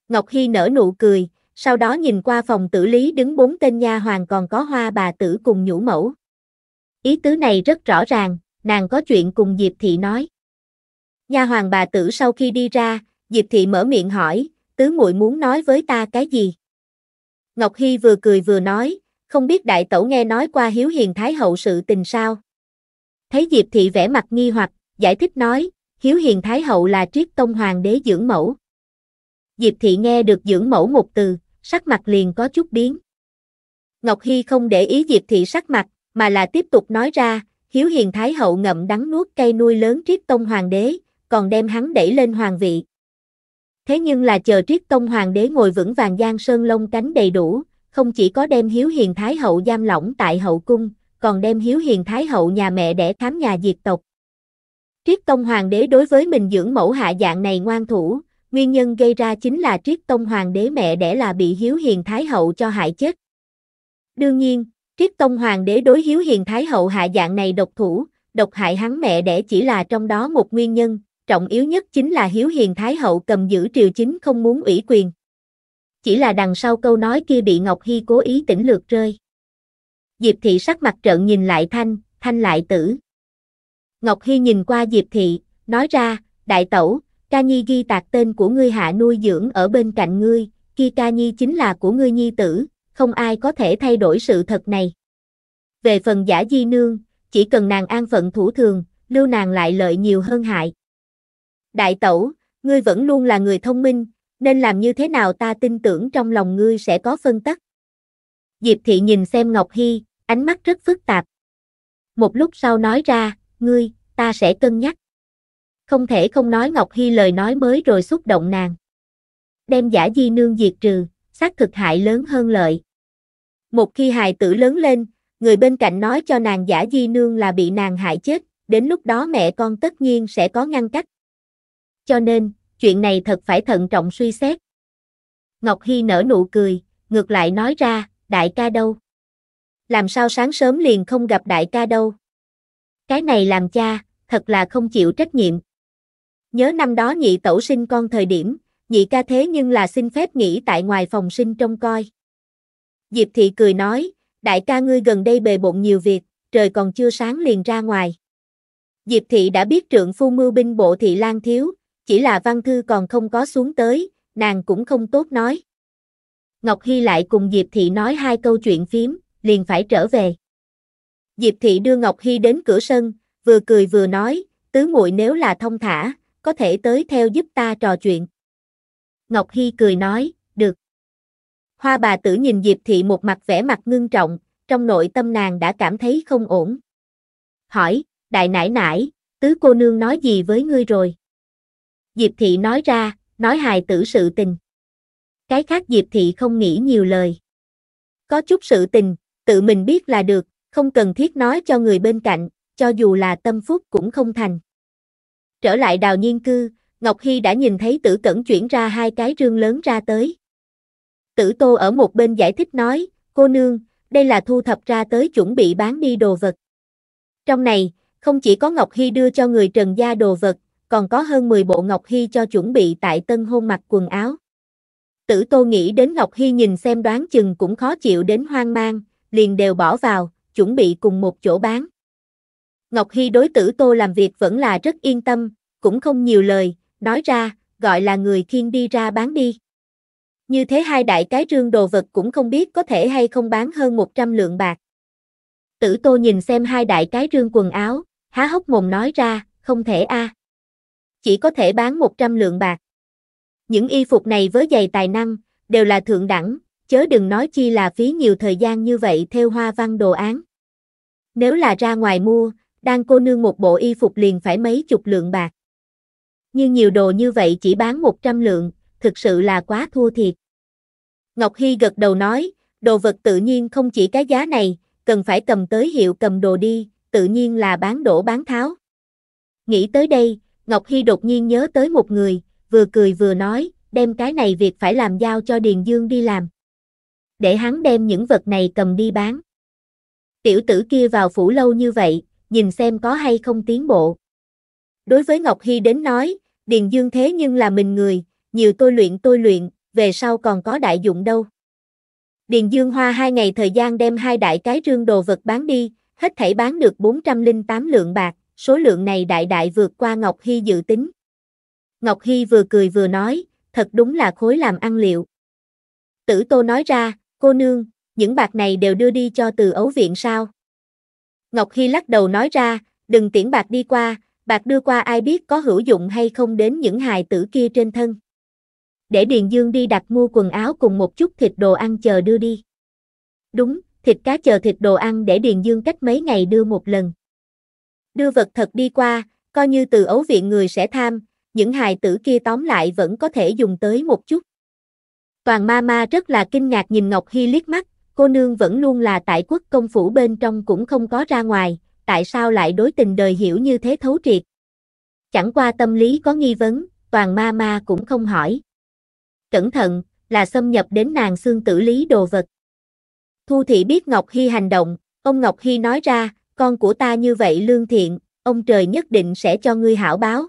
Ngọc Hy nở nụ cười, sau đó nhìn qua phòng tử lý đứng bốn tên nha hoàng còn có hoa bà tử cùng nhũ mẫu. Ý tứ này rất rõ ràng, nàng có chuyện cùng Diệp Thị nói. Nha hoàng bà tử sau khi đi ra, Diệp Thị mở miệng hỏi, tứ muội muốn nói với ta cái gì? Ngọc Hy vừa cười vừa nói, không biết đại tẩu nghe nói qua hiếu hiền thái hậu sự tình sao? Thấy Diệp Thị vẻ mặt nghi hoặc, giải thích nói, hiếu hiền thái hậu là triết tông hoàng đế dưỡng mẫu. Diệp Thị nghe được dưỡng mẫu một từ, sắc mặt liền có chút biến. Ngọc Hy không để ý Diệp Thị sắc mặt, mà là tiếp tục nói ra, Hiếu Hiền Thái Hậu ngậm đắng nuốt cây nuôi lớn triết tông hoàng đế, còn đem hắn đẩy lên hoàng vị. Thế nhưng là chờ triết tông hoàng đế ngồi vững vàng giang sơn lông cánh đầy đủ, không chỉ có đem Hiếu Hiền Thái Hậu giam lỏng tại hậu cung, còn đem Hiếu Hiền Thái Hậu nhà mẹ đẻ thám nhà diệt tộc. Triết tông hoàng đế đối với mình dưỡng mẫu hạ dạng này ngoan thủ, Nguyên nhân gây ra chính là Triết Tông Hoàng đế mẹ đẻ là bị Hiếu Hiền Thái Hậu cho hại chết. Đương nhiên, Triết Tông Hoàng đế đối Hiếu Hiền Thái Hậu hạ dạng này độc thủ, độc hại hắn mẹ đẻ chỉ là trong đó một nguyên nhân, trọng yếu nhất chính là Hiếu Hiền Thái Hậu cầm giữ triều chính không muốn ủy quyền. Chỉ là đằng sau câu nói kia bị Ngọc Hy cố ý tỉnh lược rơi. Diệp Thị sắc mặt trợn nhìn lại Thanh, Thanh lại tử. Ngọc Hy nhìn qua Diệp Thị, nói ra, đại tẩu, Ca Nhi ghi tạc tên của ngươi hạ nuôi dưỡng ở bên cạnh ngươi, khi Ca Nhi chính là của ngươi nhi tử, không ai có thể thay đổi sự thật này. Về phần giả di nương, chỉ cần nàng an phận thủ thường, lưu nàng lại lợi nhiều hơn hại. Đại tẩu, ngươi vẫn luôn là người thông minh, nên làm như thế nào ta tin tưởng trong lòng ngươi sẽ có phân tắc. Diệp thị nhìn xem Ngọc Hy, ánh mắt rất phức tạp. Một lúc sau nói ra, ngươi, ta sẽ cân nhắc. Không thể không nói Ngọc Hy lời nói mới rồi xúc động nàng. Đem giả di nương diệt trừ, xác thực hại lớn hơn lợi. Một khi hài tử lớn lên, người bên cạnh nói cho nàng giả di nương là bị nàng hại chết, đến lúc đó mẹ con tất nhiên sẽ có ngăn cách. Cho nên, chuyện này thật phải thận trọng suy xét. Ngọc Hy nở nụ cười, ngược lại nói ra, đại ca đâu? Làm sao sáng sớm liền không gặp đại ca đâu? Cái này làm cha, thật là không chịu trách nhiệm. Nhớ năm đó nhị tẩu sinh con thời điểm, nhị ca thế nhưng là xin phép nghỉ tại ngoài phòng sinh trông coi. Diệp thị cười nói, đại ca ngươi gần đây bề bộn nhiều việc, trời còn chưa sáng liền ra ngoài. Diệp thị đã biết trượng phu mưu binh bộ thị lang thiếu, chỉ là văn thư còn không có xuống tới, nàng cũng không tốt nói. Ngọc Hy lại cùng Diệp thị nói hai câu chuyện phím, liền phải trở về. Diệp thị đưa Ngọc Hy đến cửa sân, vừa cười vừa nói, tứ muội nếu là thông thả, có thể tới theo giúp ta trò chuyện. Ngọc Hy cười nói, được. Hoa bà tử nhìn Diệp Thị một mặt vẻ mặt ngưng trọng, trong nội tâm nàng đã cảm thấy không ổn. Hỏi, đại nải nải, tứ cô nương nói gì với ngươi rồi? Diệp Thị nói ra, nói hài tử sự tình. Cái khác Diệp Thị không nghĩ nhiều lời. Có chút sự tình, tự mình biết là được, không cần thiết nói cho người bên cạnh, cho dù là tâm phúc cũng không thành. Trở lại đào nhiên cư, Ngọc Hy đã nhìn thấy tử cẩn chuyển ra hai cái rương lớn ra tới. Tử tô ở một bên giải thích nói, cô nương, đây là thu thập ra tới chuẩn bị bán đi đồ vật. Trong này, không chỉ có Ngọc Hy đưa cho người trần gia đồ vật, còn có hơn 10 bộ Ngọc Hy cho chuẩn bị tại tân hôn mặc quần áo. Tử Tô nghĩ đến Ngọc Hy nhìn xem đoán chừng cũng khó chịu đến hoang mang, liền đều bỏ vào, chuẩn bị cùng một chỗ bán. Ngọc Hy đối tử Tô làm việc vẫn là rất yên tâm, cũng không nhiều lời, nói ra, gọi là người khiên đi ra bán đi. Như thế hai đại cái trương đồ vật cũng không biết có thể hay không bán hơn 100 lượng bạc. Tử Tô nhìn xem hai đại cái trương quần áo, há hốc mồm nói ra, không thể a. À. Chỉ có thể bán 100 lượng bạc. Những y phục này với giày tài năng, đều là thượng đẳng, chớ đừng nói chi là phí nhiều thời gian như vậy theo hoa văn đồ án. Nếu là ra ngoài mua, đang cô nương một bộ y phục liền phải mấy chục lượng bạc. Nhưng nhiều đồ như vậy chỉ bán 100 lượng, thực sự là quá thua thiệt. Ngọc Hy gật đầu nói, đồ vật tự nhiên không chỉ cái giá này, cần phải cầm tới hiệu cầm đồ đi, tự nhiên là bán đổ bán tháo. Nghĩ tới đây, Ngọc Hy đột nhiên nhớ tới một người, vừa cười vừa nói, đem cái này việc phải làm giao cho Điền Dương đi làm. Để hắn đem những vật này cầm đi bán. Tiểu tử kia vào phủ lâu như vậy, nhìn xem có hay không tiến bộ. Đối với Ngọc Hy đến nói, Điền Dương thế nhưng là mình người, nhiều tôi luyện tôi luyện, về sau còn có đại dụng đâu. Điền Dương hoa hai ngày thời gian đem hai đại cái rương đồ vật bán đi, hết thảy bán được 408 lượng bạc, số lượng này đại đại vượt qua Ngọc Hy dự tính. Ngọc Hy vừa cười vừa nói, thật đúng là khối làm ăn liệu. Tử Tô nói ra, cô nương, những bạc này đều đưa đi cho từ ấu viện sao? Ngọc Hy lắc đầu nói ra, đừng tiễn bạc đi qua, bạc đưa qua ai biết có hữu dụng hay không đến những hài tử kia trên thân. Để Điền Dương đi đặt mua quần áo cùng một chút thịt đồ ăn chờ đưa đi. Đúng, thịt cá chờ thịt đồ ăn để Điền Dương cách mấy ngày đưa một lần. Đưa vật thật đi qua, coi như từ ấu viện người sẽ tham, những hài tử kia tóm lại vẫn có thể dùng tới một chút. Toàn ma ma rất là kinh ngạc nhìn Ngọc Hy liếc mắt, cô nương vẫn luôn là tại quốc công phủ bên trong cũng không có ra ngoài, tại sao lại đối tình đời hiểu như thế thấu triệt. Chẳng qua tâm lý có nghi vấn, toàn ma ma cũng không hỏi. Cẩn thận, là xâm nhập đến nàng xương tử lý đồ vật. Thu thị biết Ngọc Hy hành động, ông Ngọc Hy nói ra, con của ta như vậy lương thiện, ông trời nhất định sẽ cho ngươi hảo báo.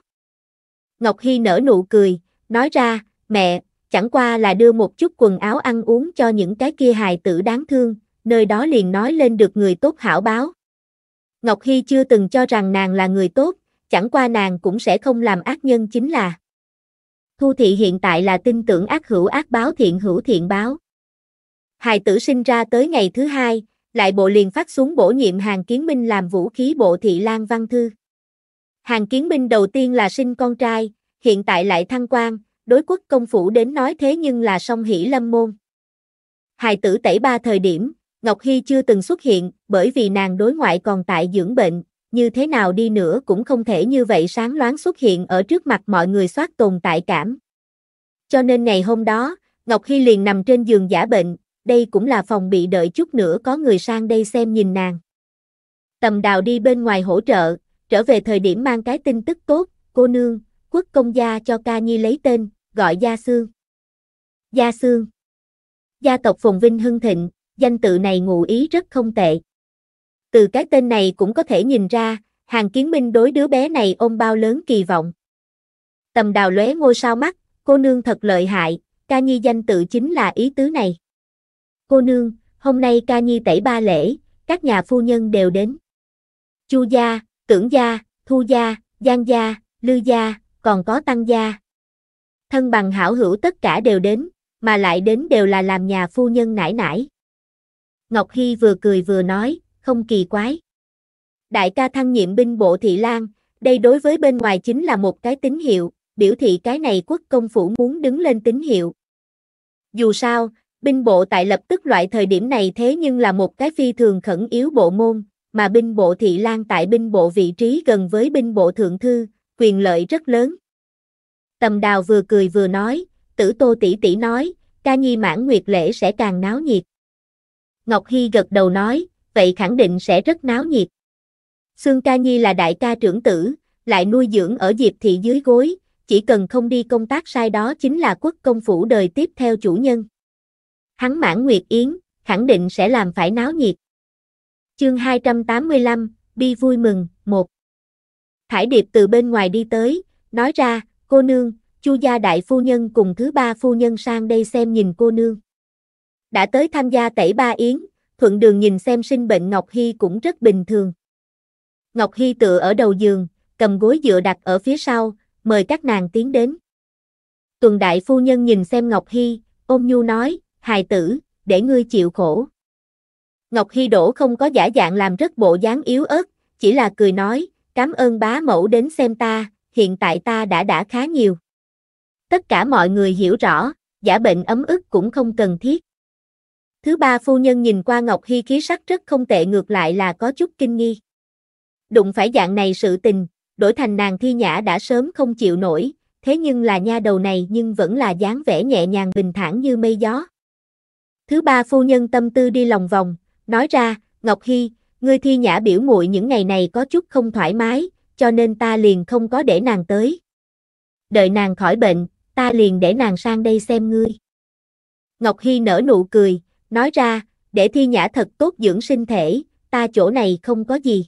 Ngọc Hy nở nụ cười, nói ra, mẹ, chẳng qua là đưa một chút quần áo ăn uống cho những cái kia hài tử đáng thương, nơi đó liền nói lên được người tốt hảo báo. Ngọc Hy chưa từng cho rằng nàng là người tốt, chẳng qua nàng cũng sẽ không làm ác nhân chính là. Thu thị hiện tại là tin tưởng ác hữu ác báo thiện hữu thiện báo. Hài tử sinh ra tới ngày thứ hai, lại bộ liền phát xuống bổ nhiệm hàng kiến minh làm vũ khí bộ thị lan văn thư. Hàng kiến minh đầu tiên là sinh con trai, hiện tại lại thăng quan, đối quốc công phủ đến nói thế nhưng là song hỷ lâm môn. Hài tử tẩy ba thời điểm, Ngọc Hy chưa từng xuất hiện, bởi vì nàng đối ngoại còn tại dưỡng bệnh, như thế nào đi nữa cũng không thể như vậy sáng loáng xuất hiện ở trước mặt mọi người soát tồn tại cảm. Cho nên ngày hôm đó, Ngọc Hy liền nằm trên giường giả bệnh, đây cũng là phòng bị đợi chút nữa có người sang đây xem nhìn nàng. Tầm đào đi bên ngoài hỗ trợ, trở về thời điểm mang cái tin tức tốt, cô nương, quốc công gia cho ca nhi lấy tên, gọi Gia Sương. Gia Sương Gia tộc Phùng Vinh Hưng Thịnh, danh tự này ngụ ý rất không tệ. Từ cái tên này cũng có thể nhìn ra, hàng kiến minh đối đứa bé này ôm bao lớn kỳ vọng. Tầm đào lóe ngôi sao mắt, cô nương thật lợi hại, ca nhi danh tự chính là ý tứ này. Cô nương, hôm nay ca nhi tẩy ba lễ, các nhà phu nhân đều đến. Chu gia, tưởng gia, thu gia, giang gia, lư gia, còn có tăng gia thân bằng hảo hữu tất cả đều đến, mà lại đến đều là làm nhà phu nhân nải nải. Ngọc Hy vừa cười vừa nói, không kỳ quái. Đại ca thăng nhiệm binh bộ thị lang, đây đối với bên ngoài chính là một cái tín hiệu, biểu thị cái này quốc công phủ muốn đứng lên tín hiệu. Dù sao, binh bộ tại lập tức loại thời điểm này thế nhưng là một cái phi thường khẩn yếu bộ môn, mà binh bộ thị lang tại binh bộ vị trí gần với binh bộ thượng thư, quyền lợi rất lớn. Tầm đào vừa cười vừa nói, tử tô tỷ tỷ nói, ca nhi mãn nguyệt lễ sẽ càng náo nhiệt. Ngọc Hy gật đầu nói, vậy khẳng định sẽ rất náo nhiệt. Sương ca nhi là đại ca trưởng tử, lại nuôi dưỡng ở diệp thị dưới gối, chỉ cần không đi công tác sai đó chính là quốc công phủ đời tiếp theo chủ nhân. Hắn mãn nguyệt yến, khẳng định sẽ làm phải náo nhiệt. Chương 285, Bi vui mừng, 1 Thải Điệp từ bên ngoài đi tới, nói ra, cô nương, chu gia đại phu nhân cùng thứ ba phu nhân sang đây xem nhìn cô nương. Đã tới tham gia tẩy ba yến, thuận đường nhìn xem sinh bệnh Ngọc Hy cũng rất bình thường. Ngọc Hy tựa ở đầu giường, cầm gối dựa đặt ở phía sau, mời các nàng tiến đến. Tuần đại phu nhân nhìn xem Ngọc Hy, ôm nhu nói, hài tử, để ngươi chịu khổ. Ngọc Hy đổ không có giả dạng làm rất bộ dáng yếu ớt, chỉ là cười nói, cảm ơn bá mẫu đến xem ta, hiện tại ta đã đã khá nhiều. Tất cả mọi người hiểu rõ, giả bệnh ấm ức cũng không cần thiết. Thứ ba phu nhân nhìn qua Ngọc Hy khí sắc rất không tệ ngược lại là có chút kinh nghi. Đụng phải dạng này sự tình, đổi thành nàng thi nhã đã sớm không chịu nổi, thế nhưng là nha đầu này nhưng vẫn là dáng vẻ nhẹ nhàng bình thản như mây gió. Thứ ba phu nhân tâm tư đi lòng vòng, nói ra, Ngọc Hy, ngươi thi nhã biểu muội những ngày này có chút không thoải mái, cho nên ta liền không có để nàng tới. Đợi nàng khỏi bệnh, ta liền để nàng sang đây xem ngươi. Ngọc Hy nở nụ cười, nói ra, để thi nhã thật tốt dưỡng sinh thể, ta chỗ này không có gì.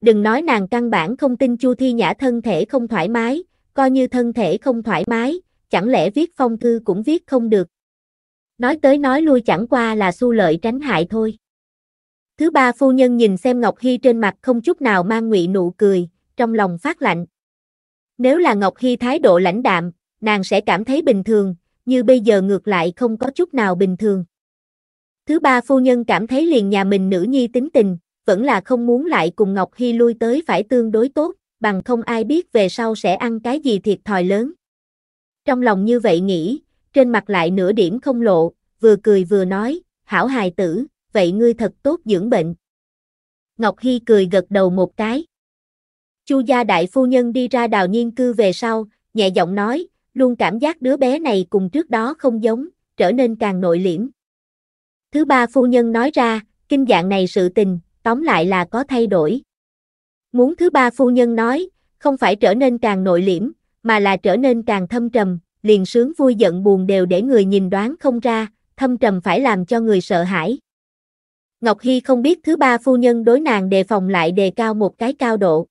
Đừng nói nàng căn bản không tin Chu Thi Nhã thân thể không thoải mái, coi như thân thể không thoải mái, chẳng lẽ viết phong thư cũng viết không được. Nói tới nói lui chẳng qua là su lợi tránh hại thôi. Thứ ba phu nhân nhìn xem Ngọc Hy trên mặt không chút nào mang ngụy nụ cười, trong lòng phát lạnh. Nếu là Ngọc Hy thái độ lãnh đạm, nàng sẽ cảm thấy bình thường, như bây giờ ngược lại không có chút nào bình thường. Thứ ba phu nhân cảm thấy liền nhà mình nữ nhi tính tình, vẫn là không muốn lại cùng Ngọc Hy lui tới phải tương đối tốt, bằng không ai biết về sau sẽ ăn cái gì thiệt thòi lớn. Trong lòng như vậy nghĩ, trên mặt lại nửa điểm không lộ, vừa cười vừa nói, hảo hài tử, vậy ngươi thật tốt dưỡng bệnh. Ngọc Hy cười gật đầu một cái. Chu gia đại phu nhân đi ra đào nhiên cư về sau, nhẹ giọng nói, luôn cảm giác đứa bé này cùng trước đó không giống, trở nên càng nội liễm. Thứ ba phu nhân nói ra, kinh dạng này sự tình, tóm lại là có thay đổi. Muốn thứ ba phu nhân nói, không phải trở nên càng nội liễm, mà là trở nên càng thâm trầm, liền sướng vui giận buồn đều để người nhìn đoán không ra, thâm trầm phải làm cho người sợ hãi. Ngọc Hy không biết thứ ba phu nhân đối nàng đề phòng lại đề cao một cái cao độ.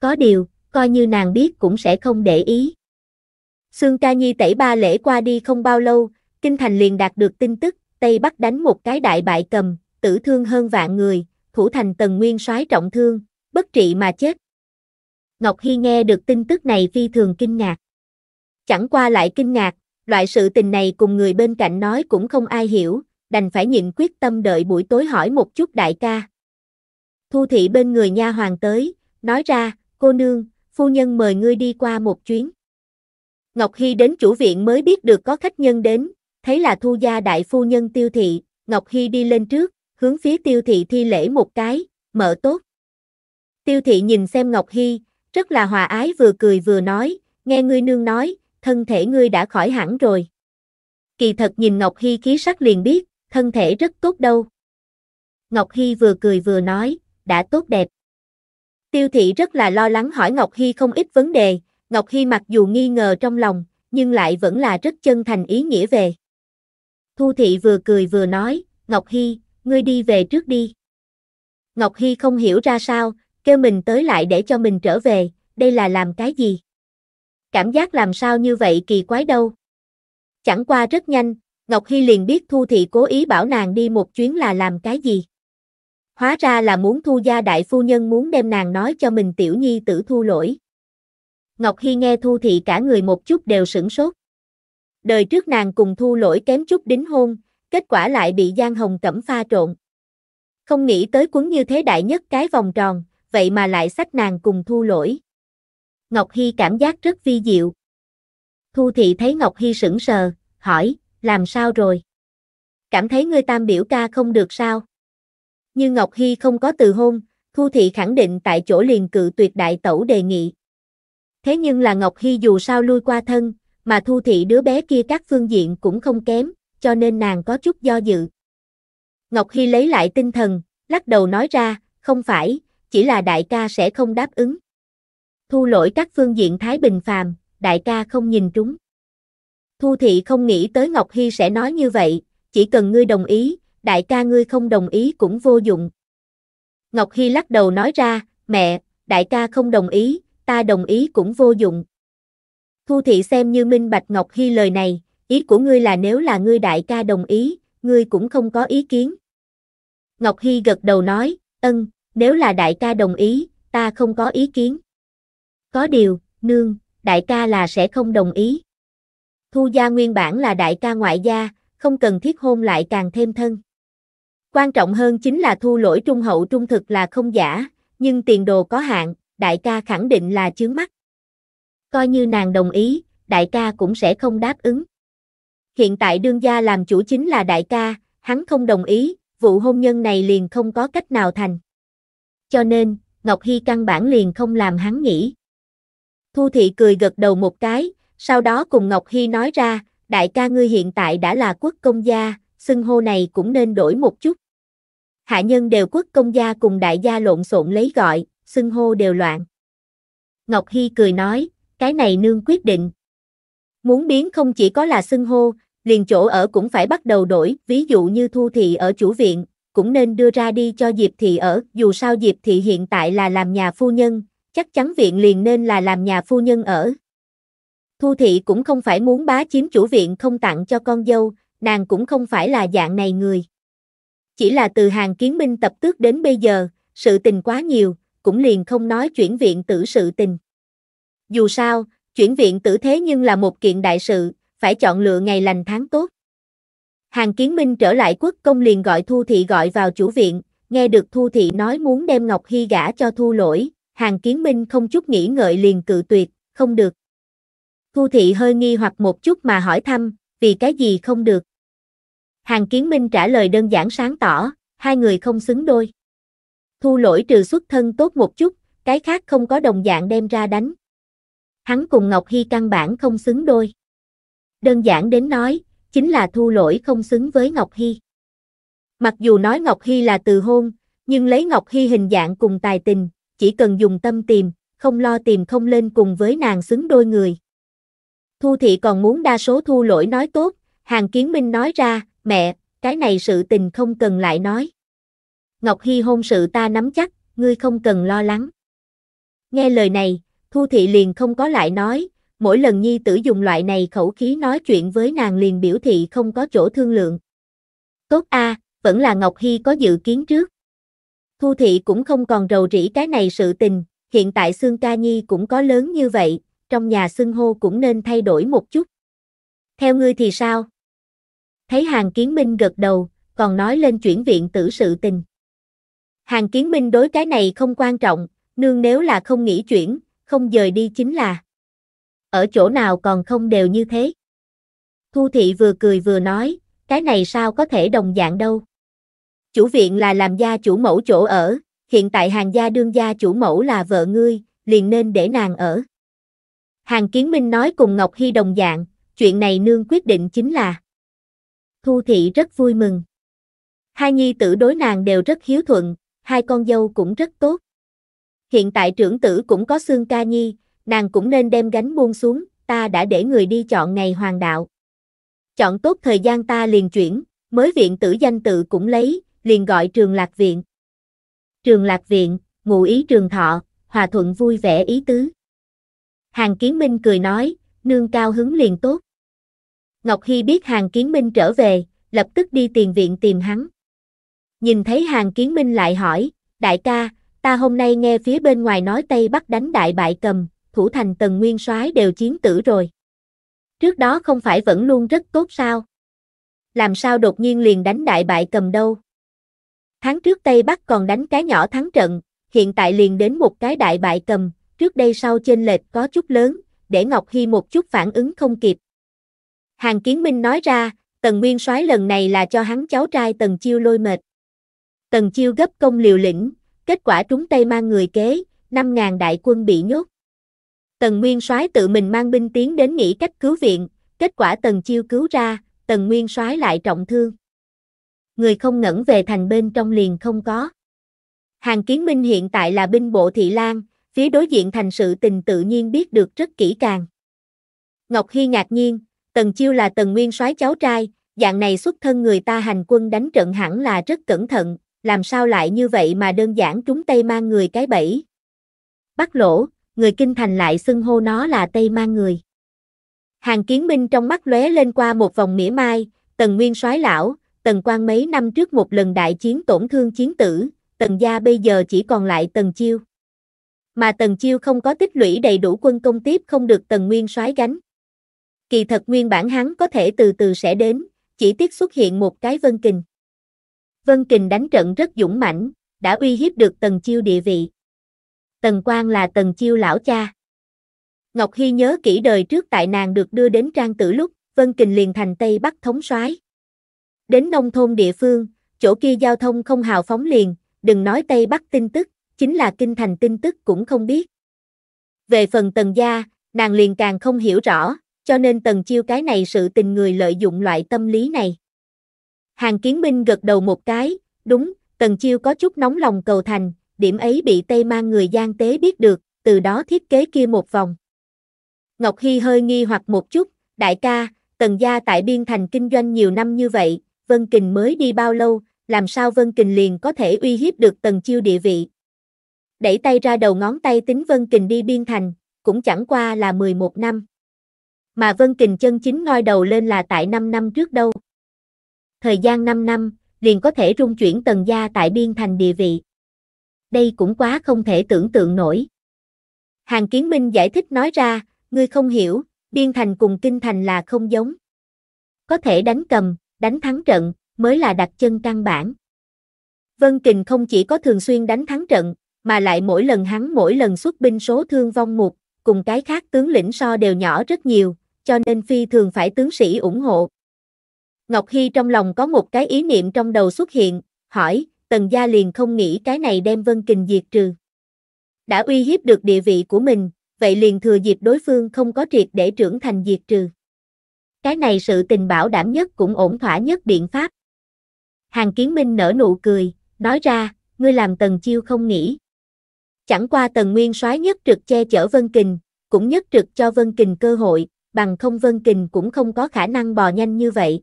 Có điều, coi như nàng biết cũng sẽ không để ý. Sương Ca Nhi tẩy ba lễ qua đi không bao lâu, Kinh Thành liền đạt được tin tức, Tây Bắc đánh một cái đại bại cầm, tử thương hơn vạn người, thủ thành tần nguyên soái trọng thương, bất trị mà chết. Ngọc Hy nghe được tin tức này phi thường kinh ngạc. Chẳng qua lại kinh ngạc, loại sự tình này cùng người bên cạnh nói cũng không ai hiểu, đành phải nhịn quyết tâm đợi buổi tối hỏi một chút đại ca. Thu thị bên người nha hoàng tới, nói ra, cô nương, phu nhân mời ngươi đi qua một chuyến. Ngọc Hy đến chủ viện mới biết được có khách nhân đến, thấy là thu gia đại phu nhân tiêu thị, Ngọc Hy đi lên trước, hướng phía tiêu thị thi lễ một cái, mở tốt. Tiêu thị nhìn xem Ngọc Hy, rất là hòa ái vừa cười vừa nói, nghe ngươi nương nói, thân thể ngươi đã khỏi hẳn rồi. Kỳ thật nhìn Ngọc Hy khí sắc liền biết, thân thể rất tốt đâu. Ngọc Hy vừa cười vừa nói, đã tốt đẹp. Tiêu thị rất là lo lắng hỏi Ngọc Hy không ít vấn đề, Ngọc Hy mặc dù nghi ngờ trong lòng, nhưng lại vẫn là rất chân thành ý nghĩa về. Thu thị vừa cười vừa nói, Ngọc Hy, ngươi đi về trước đi. Ngọc Hy không hiểu ra sao, kêu mình tới lại để cho mình trở về, đây là làm cái gì? Cảm giác làm sao như vậy kỳ quái đâu. Chẳng qua rất nhanh, Ngọc Hy liền biết Thu Thị cố ý bảo nàng đi một chuyến là làm cái gì. Hóa ra là muốn Thu gia đại phu nhân muốn đem nàng nói cho mình tiểu nhi tử thu lỗi. Ngọc Hy nghe Thu Thị cả người một chút đều sửng sốt. Đời trước nàng cùng thu lỗi kém chút đính hôn, kết quả lại bị Giang Hồng Cẩm pha trộn. Không nghĩ tới cuốn như thế đại nhất cái vòng tròn, vậy mà lại sách nàng cùng thu lỗi. Ngọc Hy cảm giác rất vi diệu. Thu Thị thấy Ngọc Hy sững sờ, hỏi, làm sao rồi? Cảm thấy ngươi tam biểu ca không được sao? Như Ngọc Hy không có từ hôn, Thu Thị khẳng định tại chỗ liền cự tuyệt đại tẩu đề nghị. Thế nhưng là Ngọc Hy dù sao lui qua thân, mà Thu Thị đứa bé kia các phương diện cũng không kém, cho nên nàng có chút do dự. Ngọc Hy lấy lại tinh thần, lắc đầu nói ra, không phải, chỉ là đại ca sẽ không đáp ứng. Thu lỗi các phương diện thái bình phàm, đại ca không nhìn trúng. Thu Thị không nghĩ tới Ngọc Hy sẽ nói như vậy, chỉ cần ngươi đồng ý, đại ca ngươi không đồng ý cũng vô dụng. Ngọc Hy lắc đầu nói ra, mẹ, đại ca không đồng ý, ta đồng ý cũng vô dụng. Thu Thị xem như minh bạch Ngọc Hy lời này, ý của ngươi là nếu là ngươi đại ca đồng ý, ngươi cũng không có ý kiến. Ngọc Hy gật đầu nói, ân, nếu là đại ca đồng ý, ta không có ý kiến. Có điều, nương, đại ca là sẽ không đồng ý. Thu gia nguyên bản là đại ca ngoại gia, không cần thiết hôn lại càng thêm thân. Quan trọng hơn chính là thu lỗi trung hậu trung thực là không giả, nhưng tiền đồ có hạn, đại ca khẳng định là chướng mắt. Coi như nàng đồng ý, đại ca cũng sẽ không đáp ứng. Hiện tại đương gia làm chủ chính là đại ca, hắn không đồng ý, vụ hôn nhân này liền không có cách nào thành. Cho nên, Ngọc Hy căn bản liền không làm hắn nghĩ. Thu Thị cười gật đầu một cái, sau đó cùng Ngọc Hy nói ra, đại ca ngươi hiện tại đã là quốc công gia, xưng hô này cũng nên đổi một chút. Hạ nhân đều quốc công gia cùng đại gia lộn xộn lấy gọi, xưng hô đều loạn. Ngọc Hy cười nói, cái này nương quyết định. Muốn biến không chỉ có là xưng hô, liền chỗ ở cũng phải bắt đầu đổi, ví dụ như thu thị ở chủ viện, cũng nên đưa ra đi cho Diệp thị ở, dù sao Diệp thị hiện tại là làm nhà phu nhân, chắc chắn viện liền nên là làm nhà phu nhân ở, Thu Thị cũng không phải muốn bá chiếm chủ viện không tặng cho con dâu, nàng cũng không phải là dạng này người. Chỉ là từ hàng kiến minh tập tước đến bây giờ, sự tình quá nhiều, cũng liền không nói chuyển viện tử sự tình. Dù sao, chuyển viện tử thế nhưng là một kiện đại sự, phải chọn lựa ngày lành tháng tốt. Hàng Kiến Minh trở lại quốc công liền gọi Thu Thị gọi vào chủ viện, nghe được Thu Thị nói muốn đem Ngọc Hy gả cho Thu Lỗi, Hàng Kiến Minh không chút nghĩ ngợi liền cự tuyệt, không được. Thu Thị hơi nghi hoặc một chút mà hỏi thăm, vì cái gì không được. Hàng Kiến Minh trả lời đơn giản sáng tỏ, hai người không xứng đôi. Thu lỗi trừ xuất thân tốt một chút, cái khác không có đồng dạng đem ra đánh. Hắn cùng Ngọc Hy căn bản không xứng đôi. Đơn giản đến nói, chính là thu lỗi không xứng với Ngọc Hy. Mặc dù nói Ngọc Hy là từ hôn, nhưng lấy Ngọc Hy hình dạng cùng tài tình, chỉ cần dùng tâm tìm, không lo tìm không lên cùng với nàng xứng đôi người. Thu thị còn muốn đa số thu lỗi nói tốt, hàng kiến minh nói ra, mẹ, cái này sự tình không cần lại nói. Ngọc Hy hôn sự ta nắm chắc, ngươi không cần lo lắng. Nghe lời này, Thu Thị liền không có lại nói, mỗi lần nhi tử dùng loại này khẩu khí nói chuyện với nàng liền biểu thị không có chỗ thương lượng. Tốt a, vẫn là Ngọc Hy có dự kiến trước. Thu Thị cũng không còn rầu rĩ cái này sự tình, hiện tại xương Ca Nhi cũng có lớn như vậy, trong nhà xưng hô cũng nên thay đổi một chút. Theo ngươi thì sao? Thấy Hàng Kiến Minh gật đầu, còn nói lên chuyển viện tử sự tình. Hàng Kiến Minh đối cái này không quan trọng, nương nếu là không nghĩ chuyển, không dời đi chính là. Ở chỗ nào còn không đều như thế. Thu Thị vừa cười vừa nói, cái này sao có thể đồng dạng đâu. Chủ viện là làm gia chủ mẫu chỗ ở, hiện tại hàng gia đương gia chủ mẫu là vợ ngươi, liền nên để nàng ở. Hàng Kiến Minh nói cùng Ngọc Hy đồng dạng, chuyện này nương quyết định chính là. Thu Thị rất vui mừng. Hai nhi tử đối nàng đều rất hiếu thuận, hai con dâu cũng rất tốt. Hiện tại trưởng tử cũng có xương ca nhi, nàng cũng nên đem gánh buông xuống, ta đã để người đi chọn ngày hoàng đạo. Chọn tốt thời gian ta liền chuyển, mới viện tử danh tự cũng lấy, liền gọi trường lạc viện. Trường lạc viện, ngụ ý trường thọ, hòa thuận vui vẻ ý tứ. Hàng Kiến Minh cười nói, nương cao hứng liền tốt. Ngọc Hy biết Hàng Kiến Minh trở về, lập tức đi tiền viện tìm hắn. Nhìn thấy Hàng Kiến Minh lại hỏi, đại ca, ta hôm nay nghe phía bên ngoài nói Tây Bắc đánh đại bại cầm, thủ thành tần nguyên soái đều chiến tử rồi. Trước đó không phải vẫn luôn rất tốt sao? Làm sao đột nhiên liền đánh đại bại cầm đâu? Tháng trước Tây Bắc còn đánh cái nhỏ thắng trận, hiện tại liền đến một cái đại bại cầm, trước đây sau chênh lệch có chút lớn, để Ngọc Hy một chút phản ứng không kịp. Hàng Kiến Minh nói ra, Tần Nguyên soái lần này là cho hắn cháu trai Tần Chiêu lôi mệt. Tần Chiêu gấp công liều lĩnh, kết quả trúng tay mang người kế, 5.000 đại quân bị nhốt. Tần Nguyên soái tự mình mang binh tiến đến nghĩ cách cứu viện, kết quả Tần Chiêu cứu ra, Tần Nguyên soái lại trọng thương. Người không ngẩn về thành bên trong liền không có. Hàng Kiến Minh hiện tại là binh bộ Thị Lan, phía đối diện thành sự tình tự nhiên biết được rất kỹ càng. Ngọc Hy ngạc nhiên, Tần Chiêu là Tần Nguyên soái cháu trai, dạng này xuất thân người ta hành quân đánh trận hẳn là rất cẩn thận, làm sao lại như vậy mà đơn giản trúng tay mang người cái bẫy. bắt lỗ, người kinh thành lại xưng hô nó là Tây mang người. Hàng kiến minh trong mắt lóe lên qua một vòng mỉa mai, Tần Nguyên soái lão, Tần Quang mấy năm trước một lần đại chiến tổn thương chiến tử, Tần gia bây giờ chỉ còn lại Tần Chiêu mà Tần Chiêu không có tích lũy đầy đủ quân công tiếp không được Tần Nguyên soái gánh. Kỳ thật nguyên bản hắn có thể từ từ sẽ đến, chỉ tiếc xuất hiện một cái Vân Kình. Vân Kình đánh trận rất dũng mãnh, đã uy hiếp được Tần Chiêu địa vị. Tần Quang là Tần Chiêu lão cha. Ngọc Hy nhớ kỹ đời trước tại nàng được đưa đến trang tử lúc, Vân Kình liền thành Tây Bắc thống soái. Đến nông thôn địa phương, chỗ kia giao thông không hào phóng liền, đừng nói Tây Bắc tin tức, chính là kinh thành tin tức cũng không biết. Về phần tần gia, nàng liền càng không hiểu rõ, cho nên tần chiêu cái này sự tình người lợi dụng loại tâm lý này. Hàng kiến minh gật đầu một cái, đúng, tần chiêu có chút nóng lòng cầu thành, điểm ấy bị Tây mang người gian tế biết được, từ đó thiết kế kia một vòng. Ngọc Hy hơi nghi hoặc một chút, đại ca, tần gia tại biên thành kinh doanh nhiều năm như vậy, Vân Kình mới đi bao lâu, làm sao Vân Kình liền có thể uy hiếp được tần chiêu địa vị, đẩy tay ra đầu ngón tay tính Vân Kình đi biên thành, cũng chẳng qua là 11 năm. Mà Vân Kình chân chính ngoi đầu lên là tại 5 năm trước đâu. Thời gian 5 năm, liền có thể rung chuyển tần gia tại biên thành địa vị. Đây cũng quá không thể tưởng tượng nổi. Hàng Kiến Minh giải thích nói ra, ngươi không hiểu, biên thành cùng kinh thành là không giống. Có thể đánh cầm, đánh thắng trận, mới là đặt chân căn bản. Vân Kình không chỉ có thường xuyên đánh thắng trận, mà lại mỗi lần hắn mỗi lần xuất binh số thương vong một cùng cái khác tướng lĩnh so đều nhỏ rất nhiều, cho nên phi thường phải tướng sĩ ủng hộ. Ngọc Hy trong lòng có một cái ý niệm trong đầu xuất hiện, hỏi, Tần Gia liền không nghĩ cái này đem Vân Kình diệt trừ. Đã uy hiếp được địa vị của mình, vậy liền thừa dịp đối phương không có triệt để trưởng thành diệt trừ. Cái này sự tình bảo đảm nhất cũng ổn thỏa nhất biện pháp. Hàng Kiến Minh nở nụ cười, nói ra, ngươi làm Tần Chiêu không nghĩ. Chẳng qua Tần Nguyên soái nhất trực che chở Vân Kình, cũng nhất trực cho Vân Kình cơ hội, bằng không Vân Kình cũng không có khả năng bò nhanh như vậy.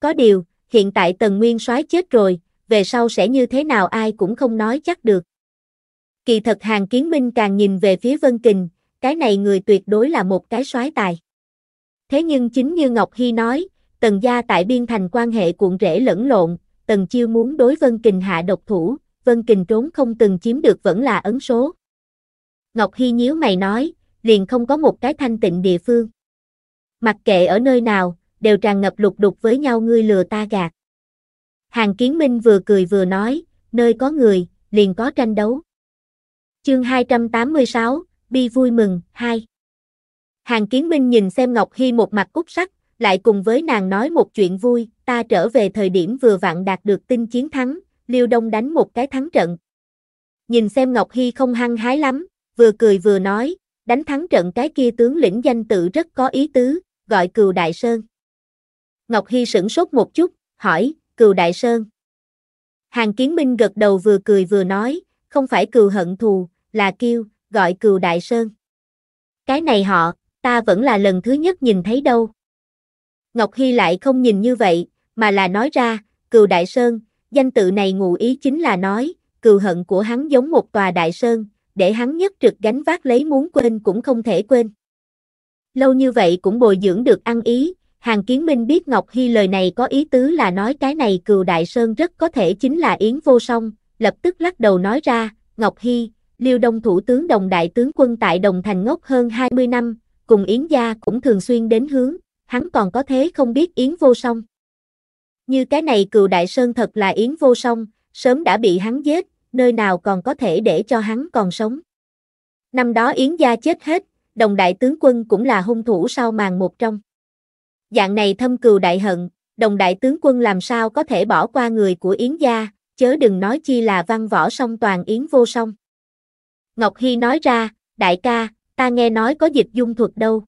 Có điều, hiện tại Tần Nguyên soái chết rồi, về sau sẽ như thế nào ai cũng không nói chắc được. Kỳ thật Hàng Kiến Minh càng nhìn về phía Vân Kình, cái này người tuyệt đối là một cái soái tài. Thế nhưng chính như Ngọc Hy nói, Tần gia tại biên thành quan hệ cuộn rễ lẫn lộn, Tần Chiêu muốn đối Vân Kình hạ độc thủ, Vân Kình trốn không từng chiếm được vẫn là ấn số. Ngọc Hy nhíu mày nói, liền không có một cái thanh tịnh địa phương. Mặc kệ ở nơi nào, đều tràn ngập lục đục với nhau ngươi lừa ta gạt. Hàng Kiến Minh vừa cười vừa nói, nơi có người, liền có tranh đấu. Chương 286, Bi vui mừng, 2 Hàng Kiến Minh nhìn xem Ngọc Hy một mặt cúc sắc, lại cùng với nàng nói một chuyện vui, ta trở về thời điểm vừa vặn đạt được tin chiến thắng, Liêu Đông đánh một cái thắng trận. Nhìn xem Ngọc Hy không hăng hái lắm, vừa cười vừa nói, đánh thắng trận cái kia tướng lĩnh danh tự rất có ý tứ, gọi Cừu Đại Sơn. Ngọc Hy sửng sốt một chút, hỏi, Cừu Đại Sơn. Hàng Kiến Minh gật đầu vừa cười vừa nói, không phải cừu hận thù, là kêu, gọi cừu Đại Sơn. Cái này họ, ta vẫn là lần thứ nhất nhìn thấy đâu. Ngọc Hy lại không nhìn như vậy, mà là nói ra, cừu Đại Sơn, Danh tự này ngụ ý chính là nói, cừu hận của hắn giống một tòa đại sơn, để hắn nhất trực gánh vác lấy muốn quên cũng không thể quên. Lâu như vậy cũng bồi dưỡng được ăn ý, Hàng Kiến Minh biết Ngọc Hy lời này có ý tứ là nói cái này cừu đại sơn rất có thể chính là Yến Vô Song, lập tức lắc đầu nói ra, Ngọc Hy, Liêu Đông Thủ tướng Đồng Đại tướng quân tại Đồng Thành ngốc hơn 20 năm, cùng Yến gia cũng thường xuyên đến hướng, hắn còn có thế không biết Yến Vô Song. Như cái này cừu đại sơn thật là yến vô song, sớm đã bị hắn giết, nơi nào còn có thể để cho hắn còn sống. Năm đó yến gia chết hết, đồng đại tướng quân cũng là hung thủ sau màn một trong. Dạng này thâm cừu đại hận, đồng đại tướng quân làm sao có thể bỏ qua người của yến gia, chớ đừng nói chi là văn võ song toàn yến vô song. Ngọc Hy nói ra, đại ca, ta nghe nói có dịch dung thuật đâu.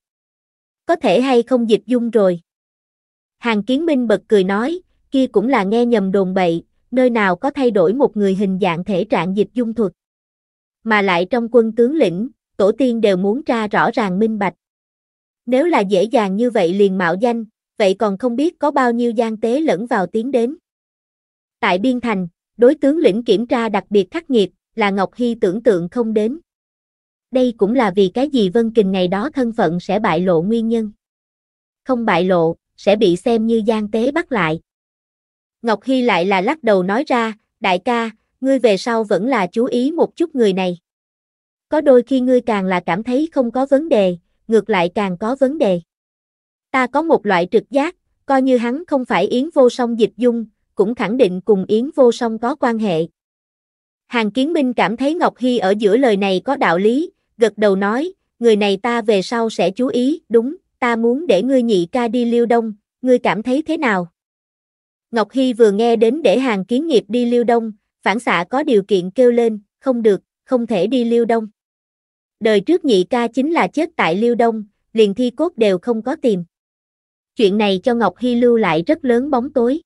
Có thể hay không dịch dung rồi. Hàng Kiến Minh bật cười nói, kia cũng là nghe nhầm đồn bậy, nơi nào có thay đổi một người hình dạng thể trạng dịch dung thuật. Mà lại trong quân tướng lĩnh, tổ tiên đều muốn tra rõ ràng minh bạch. Nếu là dễ dàng như vậy liền mạo danh, vậy còn không biết có bao nhiêu gian tế lẫn vào tiến đến. Tại Biên Thành, đối tướng lĩnh kiểm tra đặc biệt khắc nghiệt, là Ngọc Hy tưởng tượng không đến. Đây cũng là vì cái gì Vân Kình ngày đó thân phận sẽ bại lộ nguyên nhân. Không bại lộ, sẽ bị xem như gian tế bắt lại. Ngọc Hy lại là lắc đầu nói ra, đại ca, ngươi về sau vẫn là chú ý một chút người này. Có đôi khi ngươi càng là cảm thấy không có vấn đề, ngược lại càng có vấn đề. Ta có một loại trực giác, coi như hắn không phải Yến vô song dịch dung, cũng khẳng định cùng Yến vô song có quan hệ. Hàng Kiến Minh cảm thấy Ngọc Hy ở giữa lời này có đạo lý, gật đầu nói, người này ta về sau sẽ chú ý, đúng, ta muốn để ngươi nhị ca đi liêu đông, ngươi cảm thấy thế nào? Ngọc Hy vừa nghe đến để hàng kiến nghiệp đi lưu đông, phản xạ có điều kiện kêu lên, không được, không thể đi lưu đông. Đời trước nhị ca chính là chết tại lưu đông, liền thi cốt đều không có tìm. Chuyện này cho Ngọc Hy lưu lại rất lớn bóng tối.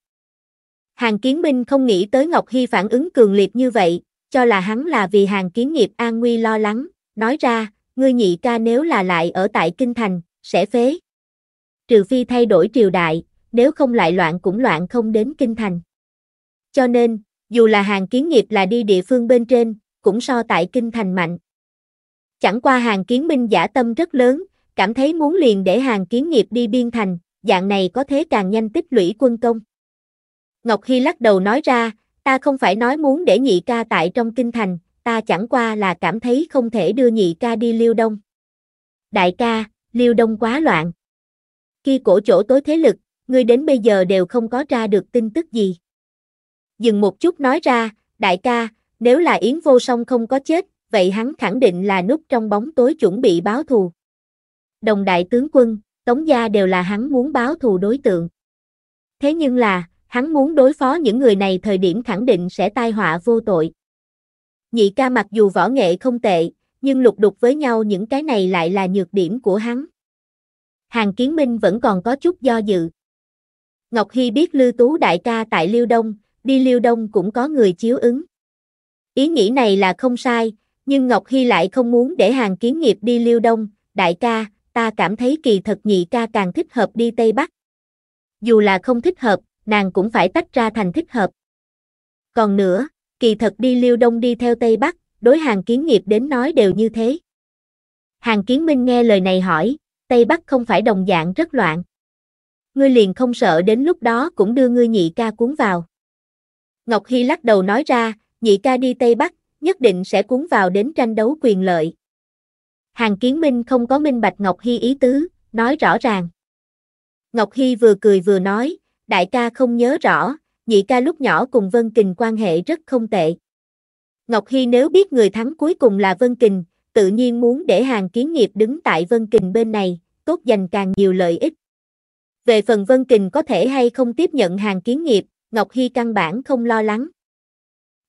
Hàng kiến minh không nghĩ tới Ngọc Hy phản ứng cường liệt như vậy, cho là hắn là vì hàng kiến nghiệp an nguy lo lắng, nói ra, ngươi nhị ca nếu là lại ở tại Kinh Thành, sẽ phế. Trừ phi thay đổi triều đại, nếu không lại loạn cũng loạn không đến kinh thành. Cho nên, dù là hàng kiến nghiệp là đi địa phương bên trên, cũng so tại kinh thành mạnh. Chẳng qua hàng kiến minh giả tâm rất lớn, cảm thấy muốn liền để hàng kiến nghiệp đi biên thành, dạng này có thế càng nhanh tích lũy quân công. Ngọc Hy lắc đầu nói ra, ta không phải nói muốn để nhị ca tại trong kinh thành, ta chẳng qua là cảm thấy không thể đưa nhị ca đi liêu đông. Đại ca, liêu đông quá loạn. Khi cổ chỗ tối thế lực, ngươi đến bây giờ đều không có ra được tin tức gì. Dừng một chút nói ra, đại ca, nếu là Yến vô song không có chết, vậy hắn khẳng định là núp trong bóng tối chuẩn bị báo thù. Đồng đại tướng quân, Tống Gia đều là hắn muốn báo thù đối tượng. Thế nhưng là, hắn muốn đối phó những người này thời điểm khẳng định sẽ tai họa vô tội. Nhị ca mặc dù võ nghệ không tệ, nhưng lục đục với nhau những cái này lại là nhược điểm của hắn. Hàng Kiến Minh vẫn còn có chút do dự. Ngọc Hy biết Lưu Tú đại ca tại Liêu Đông, đi Liêu Đông cũng có người chiếu ứng. Ý nghĩ này là không sai, nhưng Ngọc Hy lại không muốn để hàng kiến nghiệp đi Liêu Đông, đại ca, ta cảm thấy kỳ thật nhị ca càng thích hợp đi Tây Bắc. Dù là không thích hợp, nàng cũng phải tách ra thành thích hợp. Còn nữa, kỳ thật đi Liêu Đông đi theo Tây Bắc, đối hàng kiến nghiệp đến nói đều như thế. Hàng kiến minh nghe lời này hỏi, Tây Bắc không phải đồng dạng rất loạn ngươi liền không sợ đến lúc đó cũng đưa ngươi nhị ca cuốn vào. Ngọc Hy lắc đầu nói ra, nhị ca đi Tây Bắc, nhất định sẽ cuốn vào đến tranh đấu quyền lợi. Hàng Kiến Minh không có minh bạch Ngọc Hy ý tứ, nói rõ ràng. Ngọc Hy vừa cười vừa nói, đại ca không nhớ rõ, nhị ca lúc nhỏ cùng Vân Kình quan hệ rất không tệ. Ngọc Hy nếu biết người thắng cuối cùng là Vân Kình, tự nhiên muốn để hàng kiến nghiệp đứng tại Vân Kình bên này, tốt dành càng nhiều lợi ích. Về phần Vân Kình có thể hay không tiếp nhận hàng kiến nghiệp, Ngọc Hy căn bản không lo lắng.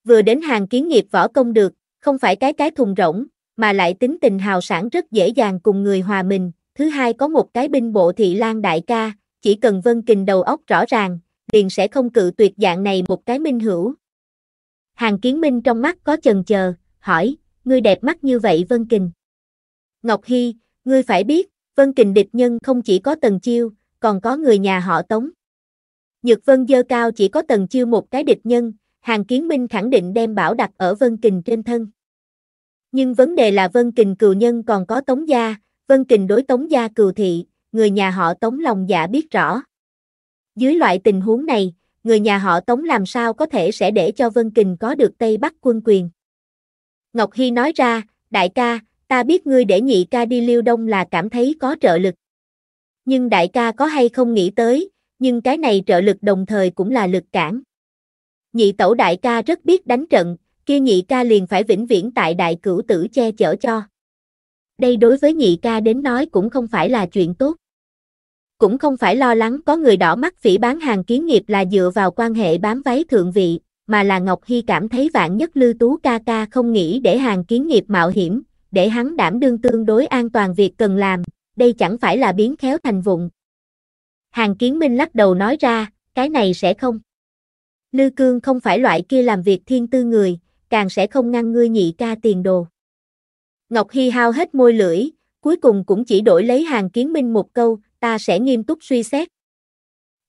Vừa đến hàng kiến nghiệp võ công được, không phải cái cái thùng rỗng, mà lại tính tình hào sản rất dễ dàng cùng người hòa mình. Thứ hai có một cái binh bộ thị lan đại ca, chỉ cần Vân Kình đầu óc rõ ràng, liền sẽ không cự tuyệt dạng này một cái minh hữu. Hàng kiến minh trong mắt có chần chờ, hỏi, ngươi đẹp mắt như vậy Vân Kình. Ngọc Hy, ngươi phải biết, Vân Kình địch nhân không chỉ có tần chiêu, còn có người nhà họ Tống. Nhược Vân dơ cao chỉ có Tần chưa một cái địch nhân, Hàng Kiến Minh khẳng định đem bảo đặt ở Vân Kình trên thân. Nhưng vấn đề là Vân Kình cừu nhân còn có Tống Gia, Vân Kình đối Tống Gia cừu thị, người nhà họ Tống lòng dạ biết rõ. Dưới loại tình huống này, người nhà họ Tống làm sao có thể sẽ để cho Vân Kình có được Tây Bắc quân quyền. Ngọc Hy nói ra, đại ca, ta biết ngươi để nhị ca đi liêu đông là cảm thấy có trợ lực nhưng đại ca có hay không nghĩ tới, nhưng cái này trợ lực đồng thời cũng là lực cản. Nhị tẩu đại ca rất biết đánh trận, kia nhị ca liền phải vĩnh viễn tại đại cửu tử che chở cho. Đây đối với nhị ca đến nói cũng không phải là chuyện tốt. Cũng không phải lo lắng có người đỏ mắt phỉ bán hàng kiến nghiệp là dựa vào quan hệ bám váy thượng vị, mà là Ngọc Hy cảm thấy vạn nhất lưu Tú ca ca không nghĩ để hàng kiến nghiệp mạo hiểm, để hắn đảm đương tương đối an toàn việc cần làm, đây chẳng phải là biến khéo thành vụng. Hàng kiến minh lắc đầu nói ra, cái này sẽ không. Lư cương không phải loại kia làm việc thiên tư người, càng sẽ không ngăn ngươi nhị ca tiền đồ. Ngọc Hi hao hết môi lưỡi, cuối cùng cũng chỉ đổi lấy hàng kiến minh một câu, ta sẽ nghiêm túc suy xét.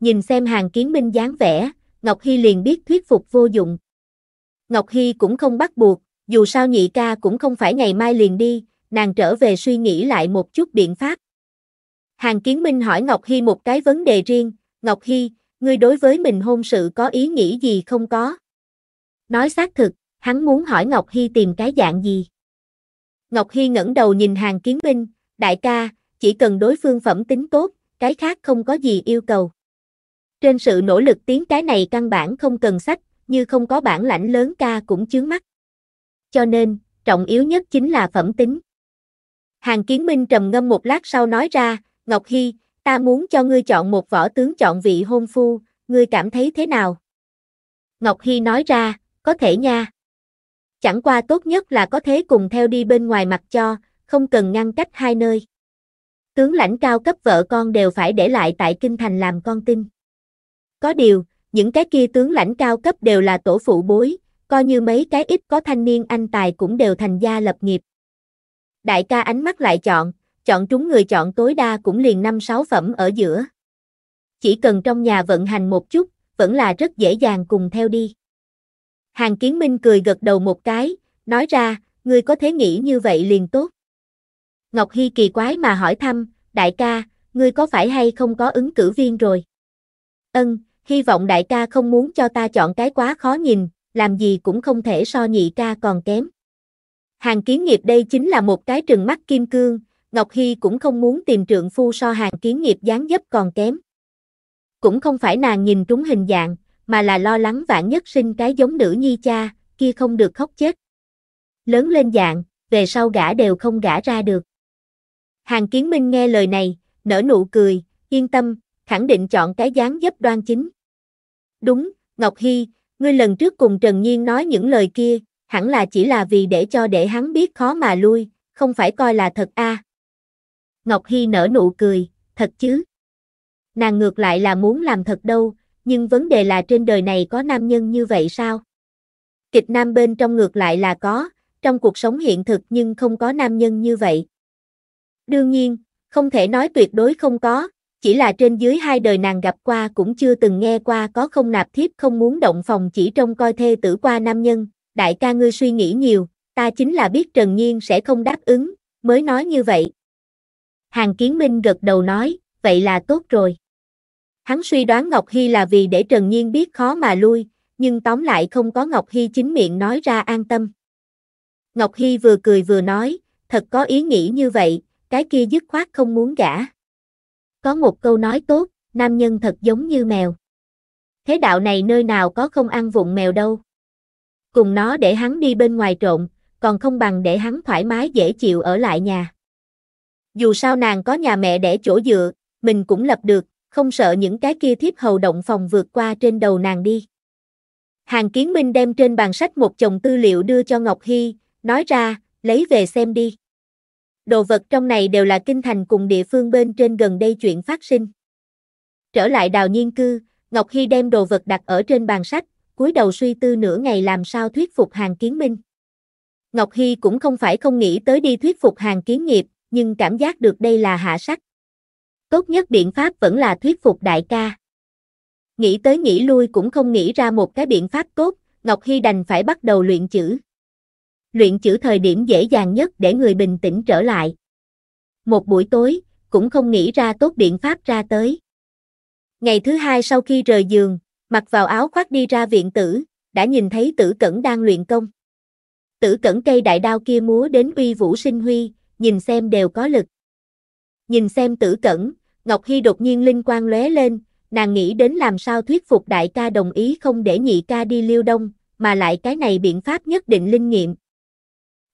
Nhìn xem hàng kiến minh dáng vẻ, Ngọc Hi liền biết thuyết phục vô dụng. Ngọc Hi cũng không bắt buộc, dù sao nhị ca cũng không phải ngày mai liền đi, nàng trở về suy nghĩ lại một chút biện pháp. Hàng Kiến Minh hỏi Ngọc Hi một cái vấn đề riêng, Ngọc Hi, ngươi đối với mình hôn sự có ý nghĩ gì không có? Nói xác thực, hắn muốn hỏi Ngọc Hi tìm cái dạng gì? Ngọc Hi ngẩng đầu nhìn Hàng Kiến Minh, đại ca, chỉ cần đối phương phẩm tính tốt, cái khác không có gì yêu cầu. Trên sự nỗ lực tiến cái này căn bản không cần sách, như không có bản lãnh lớn ca cũng chướng mắt. Cho nên, trọng yếu nhất chính là phẩm tính. Hàng Kiến Minh trầm ngâm một lát sau nói ra, Ngọc Hy, ta muốn cho ngươi chọn một võ tướng chọn vị hôn phu, ngươi cảm thấy thế nào? Ngọc Hy nói ra, có thể nha. Chẳng qua tốt nhất là có thế cùng theo đi bên ngoài mặt cho, không cần ngăn cách hai nơi. Tướng lãnh cao cấp vợ con đều phải để lại tại Kinh Thành làm con tin. Có điều, những cái kia tướng lãnh cao cấp đều là tổ phụ bối, coi như mấy cái ít có thanh niên anh tài cũng đều thành gia lập nghiệp đại ca ánh mắt lại chọn, chọn trúng người chọn tối đa cũng liền 5-6 phẩm ở giữa. Chỉ cần trong nhà vận hành một chút, vẫn là rất dễ dàng cùng theo đi. Hàng Kiến Minh cười gật đầu một cái, nói ra, ngươi có thế nghĩ như vậy liền tốt. Ngọc Hy kỳ quái mà hỏi thăm, đại ca, ngươi có phải hay không có ứng cử viên rồi? Ân, hy vọng đại ca không muốn cho ta chọn cái quá khó nhìn, làm gì cũng không thể so nhị ca còn kém. Hàng kiến nghiệp đây chính là một cái trừng mắt kim cương, Ngọc Hy cũng không muốn tìm trượng phu so hàng kiến nghiệp dáng dấp còn kém. Cũng không phải nàng nhìn trúng hình dạng, mà là lo lắng vạn nhất sinh cái giống nữ nhi cha, kia không được khóc chết. Lớn lên dạng, về sau gã đều không gã ra được. Hàng kiến minh nghe lời này, nở nụ cười, yên tâm, khẳng định chọn cái dáng dấp đoan chính. Đúng, Ngọc Hy, ngươi lần trước cùng Trần Nhiên nói những lời kia, hẳn là chỉ là vì để cho để hắn biết khó mà lui, không phải coi là thật a. À. Ngọc Hi nở nụ cười, thật chứ. Nàng ngược lại là muốn làm thật đâu, nhưng vấn đề là trên đời này có nam nhân như vậy sao? Kịch nam bên trong ngược lại là có, trong cuộc sống hiện thực nhưng không có nam nhân như vậy. Đương nhiên, không thể nói tuyệt đối không có, chỉ là trên dưới hai đời nàng gặp qua cũng chưa từng nghe qua có không nạp thiếp không muốn động phòng chỉ trông coi thê tử qua nam nhân, đại ca ngươi suy nghĩ nhiều, ta chính là biết Trần Nhiên sẽ không đáp ứng, mới nói như vậy. Hàng Kiến Minh gật đầu nói, vậy là tốt rồi. Hắn suy đoán Ngọc Hy là vì để Trần Nhiên biết khó mà lui, nhưng tóm lại không có Ngọc Hy chính miệng nói ra an tâm. Ngọc Hy vừa cười vừa nói, thật có ý nghĩ như vậy, cái kia dứt khoát không muốn gả. Có một câu nói tốt, nam nhân thật giống như mèo. Thế đạo này nơi nào có không ăn vụng mèo đâu cùng nó để hắn đi bên ngoài trộn, còn không bằng để hắn thoải mái dễ chịu ở lại nhà. Dù sao nàng có nhà mẹ để chỗ dựa, mình cũng lập được, không sợ những cái kia thiếp hầu động phòng vượt qua trên đầu nàng đi. Hàng Kiến Minh đem trên bàn sách một chồng tư liệu đưa cho Ngọc Hy, nói ra, lấy về xem đi. Đồ vật trong này đều là kinh thành cùng địa phương bên trên gần đây chuyện phát sinh. Trở lại đào nhiên cư, Ngọc Hy đem đồ vật đặt ở trên bàn sách, cúi đầu suy tư nửa ngày làm sao thuyết phục Hàn kiến minh. Ngọc Hi cũng không phải không nghĩ tới đi thuyết phục Hàn kiến nghiệp, nhưng cảm giác được đây là hạ sách. Tốt nhất biện pháp vẫn là thuyết phục đại ca. Nghĩ tới nghĩ lui cũng không nghĩ ra một cái biện pháp tốt, Ngọc Hi đành phải bắt đầu luyện chữ. Luyện chữ thời điểm dễ dàng nhất để người bình tĩnh trở lại. Một buổi tối, cũng không nghĩ ra tốt biện pháp ra tới. Ngày thứ hai sau khi rời giường, Mặc vào áo khoác đi ra viện tử, đã nhìn thấy tử cẩn đang luyện công. Tử cẩn cây đại đao kia múa đến uy vũ sinh huy, nhìn xem đều có lực. Nhìn xem tử cẩn, Ngọc Hy đột nhiên linh quang lóe lên, nàng nghĩ đến làm sao thuyết phục đại ca đồng ý không để nhị ca đi liêu đông, mà lại cái này biện pháp nhất định linh nghiệm.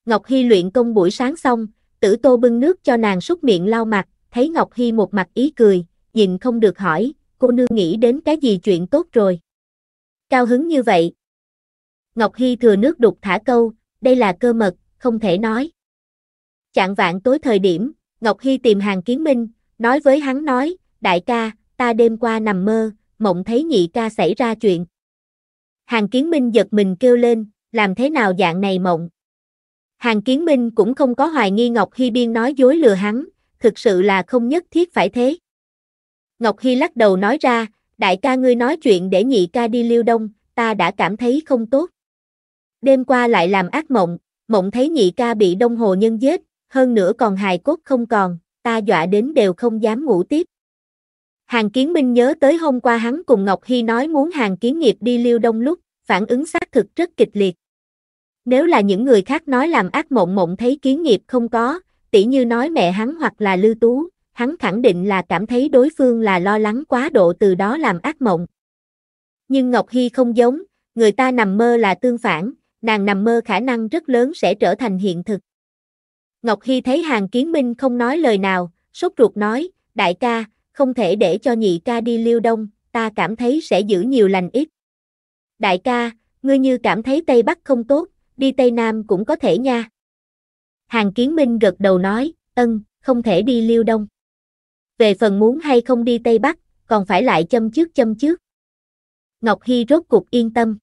Ngọc Hy luyện công buổi sáng xong, tử tô bưng nước cho nàng súc miệng lau mặt, thấy Ngọc Hy một mặt ý cười, nhìn không được hỏi, cô nương nghĩ đến cái gì chuyện tốt rồi. Cao hứng như vậy. Ngọc Hy thừa nước đục thả câu, đây là cơ mật, không thể nói. Chạng vạn tối thời điểm, Ngọc Hy tìm hàng kiến minh, nói với hắn nói, đại ca, ta đêm qua nằm mơ, mộng thấy nhị ca xảy ra chuyện. Hàng kiến minh giật mình kêu lên, làm thế nào dạng này mộng. Hàng kiến minh cũng không có hoài nghi Ngọc Hy Biên nói dối lừa hắn, thực sự là không nhất thiết phải thế. Ngọc Hy lắc đầu nói ra, đại ca ngươi nói chuyện để nhị ca đi liêu đông, ta đã cảm thấy không tốt. Đêm qua lại làm ác mộng, mộng thấy nhị ca bị đông hồ nhân giết, hơn nữa còn hài cốt không còn, ta dọa đến đều không dám ngủ tiếp. Hàng Kiến Minh nhớ tới hôm qua hắn cùng Ngọc Hy nói muốn Hàng Kiến Nghiệp đi liêu đông lúc, phản ứng xác thực rất kịch liệt. Nếu là những người khác nói làm ác mộng mộng thấy kiến nghiệp không có, tỉ như nói mẹ hắn hoặc là lưu tú, hắn khẳng định là cảm thấy đối phương là lo lắng quá độ từ đó làm ác mộng. Nhưng Ngọc Hy không giống, người ta nằm mơ là tương phản, nàng nằm mơ khả năng rất lớn sẽ trở thành hiện thực. Ngọc Hy thấy Hàng Kiến Minh không nói lời nào, sốt ruột nói, đại ca, không thể để cho nhị ca đi liêu đông, ta cảm thấy sẽ giữ nhiều lành ít. Đại ca, ngươi như cảm thấy Tây Bắc không tốt, đi Tây Nam cũng có thể nha. Hàng Kiến Minh gật đầu nói, ân, không thể đi liêu đông về phần muốn hay không đi Tây Bắc, còn phải lại châm trước châm trước. Ngọc Hy rốt cục yên tâm.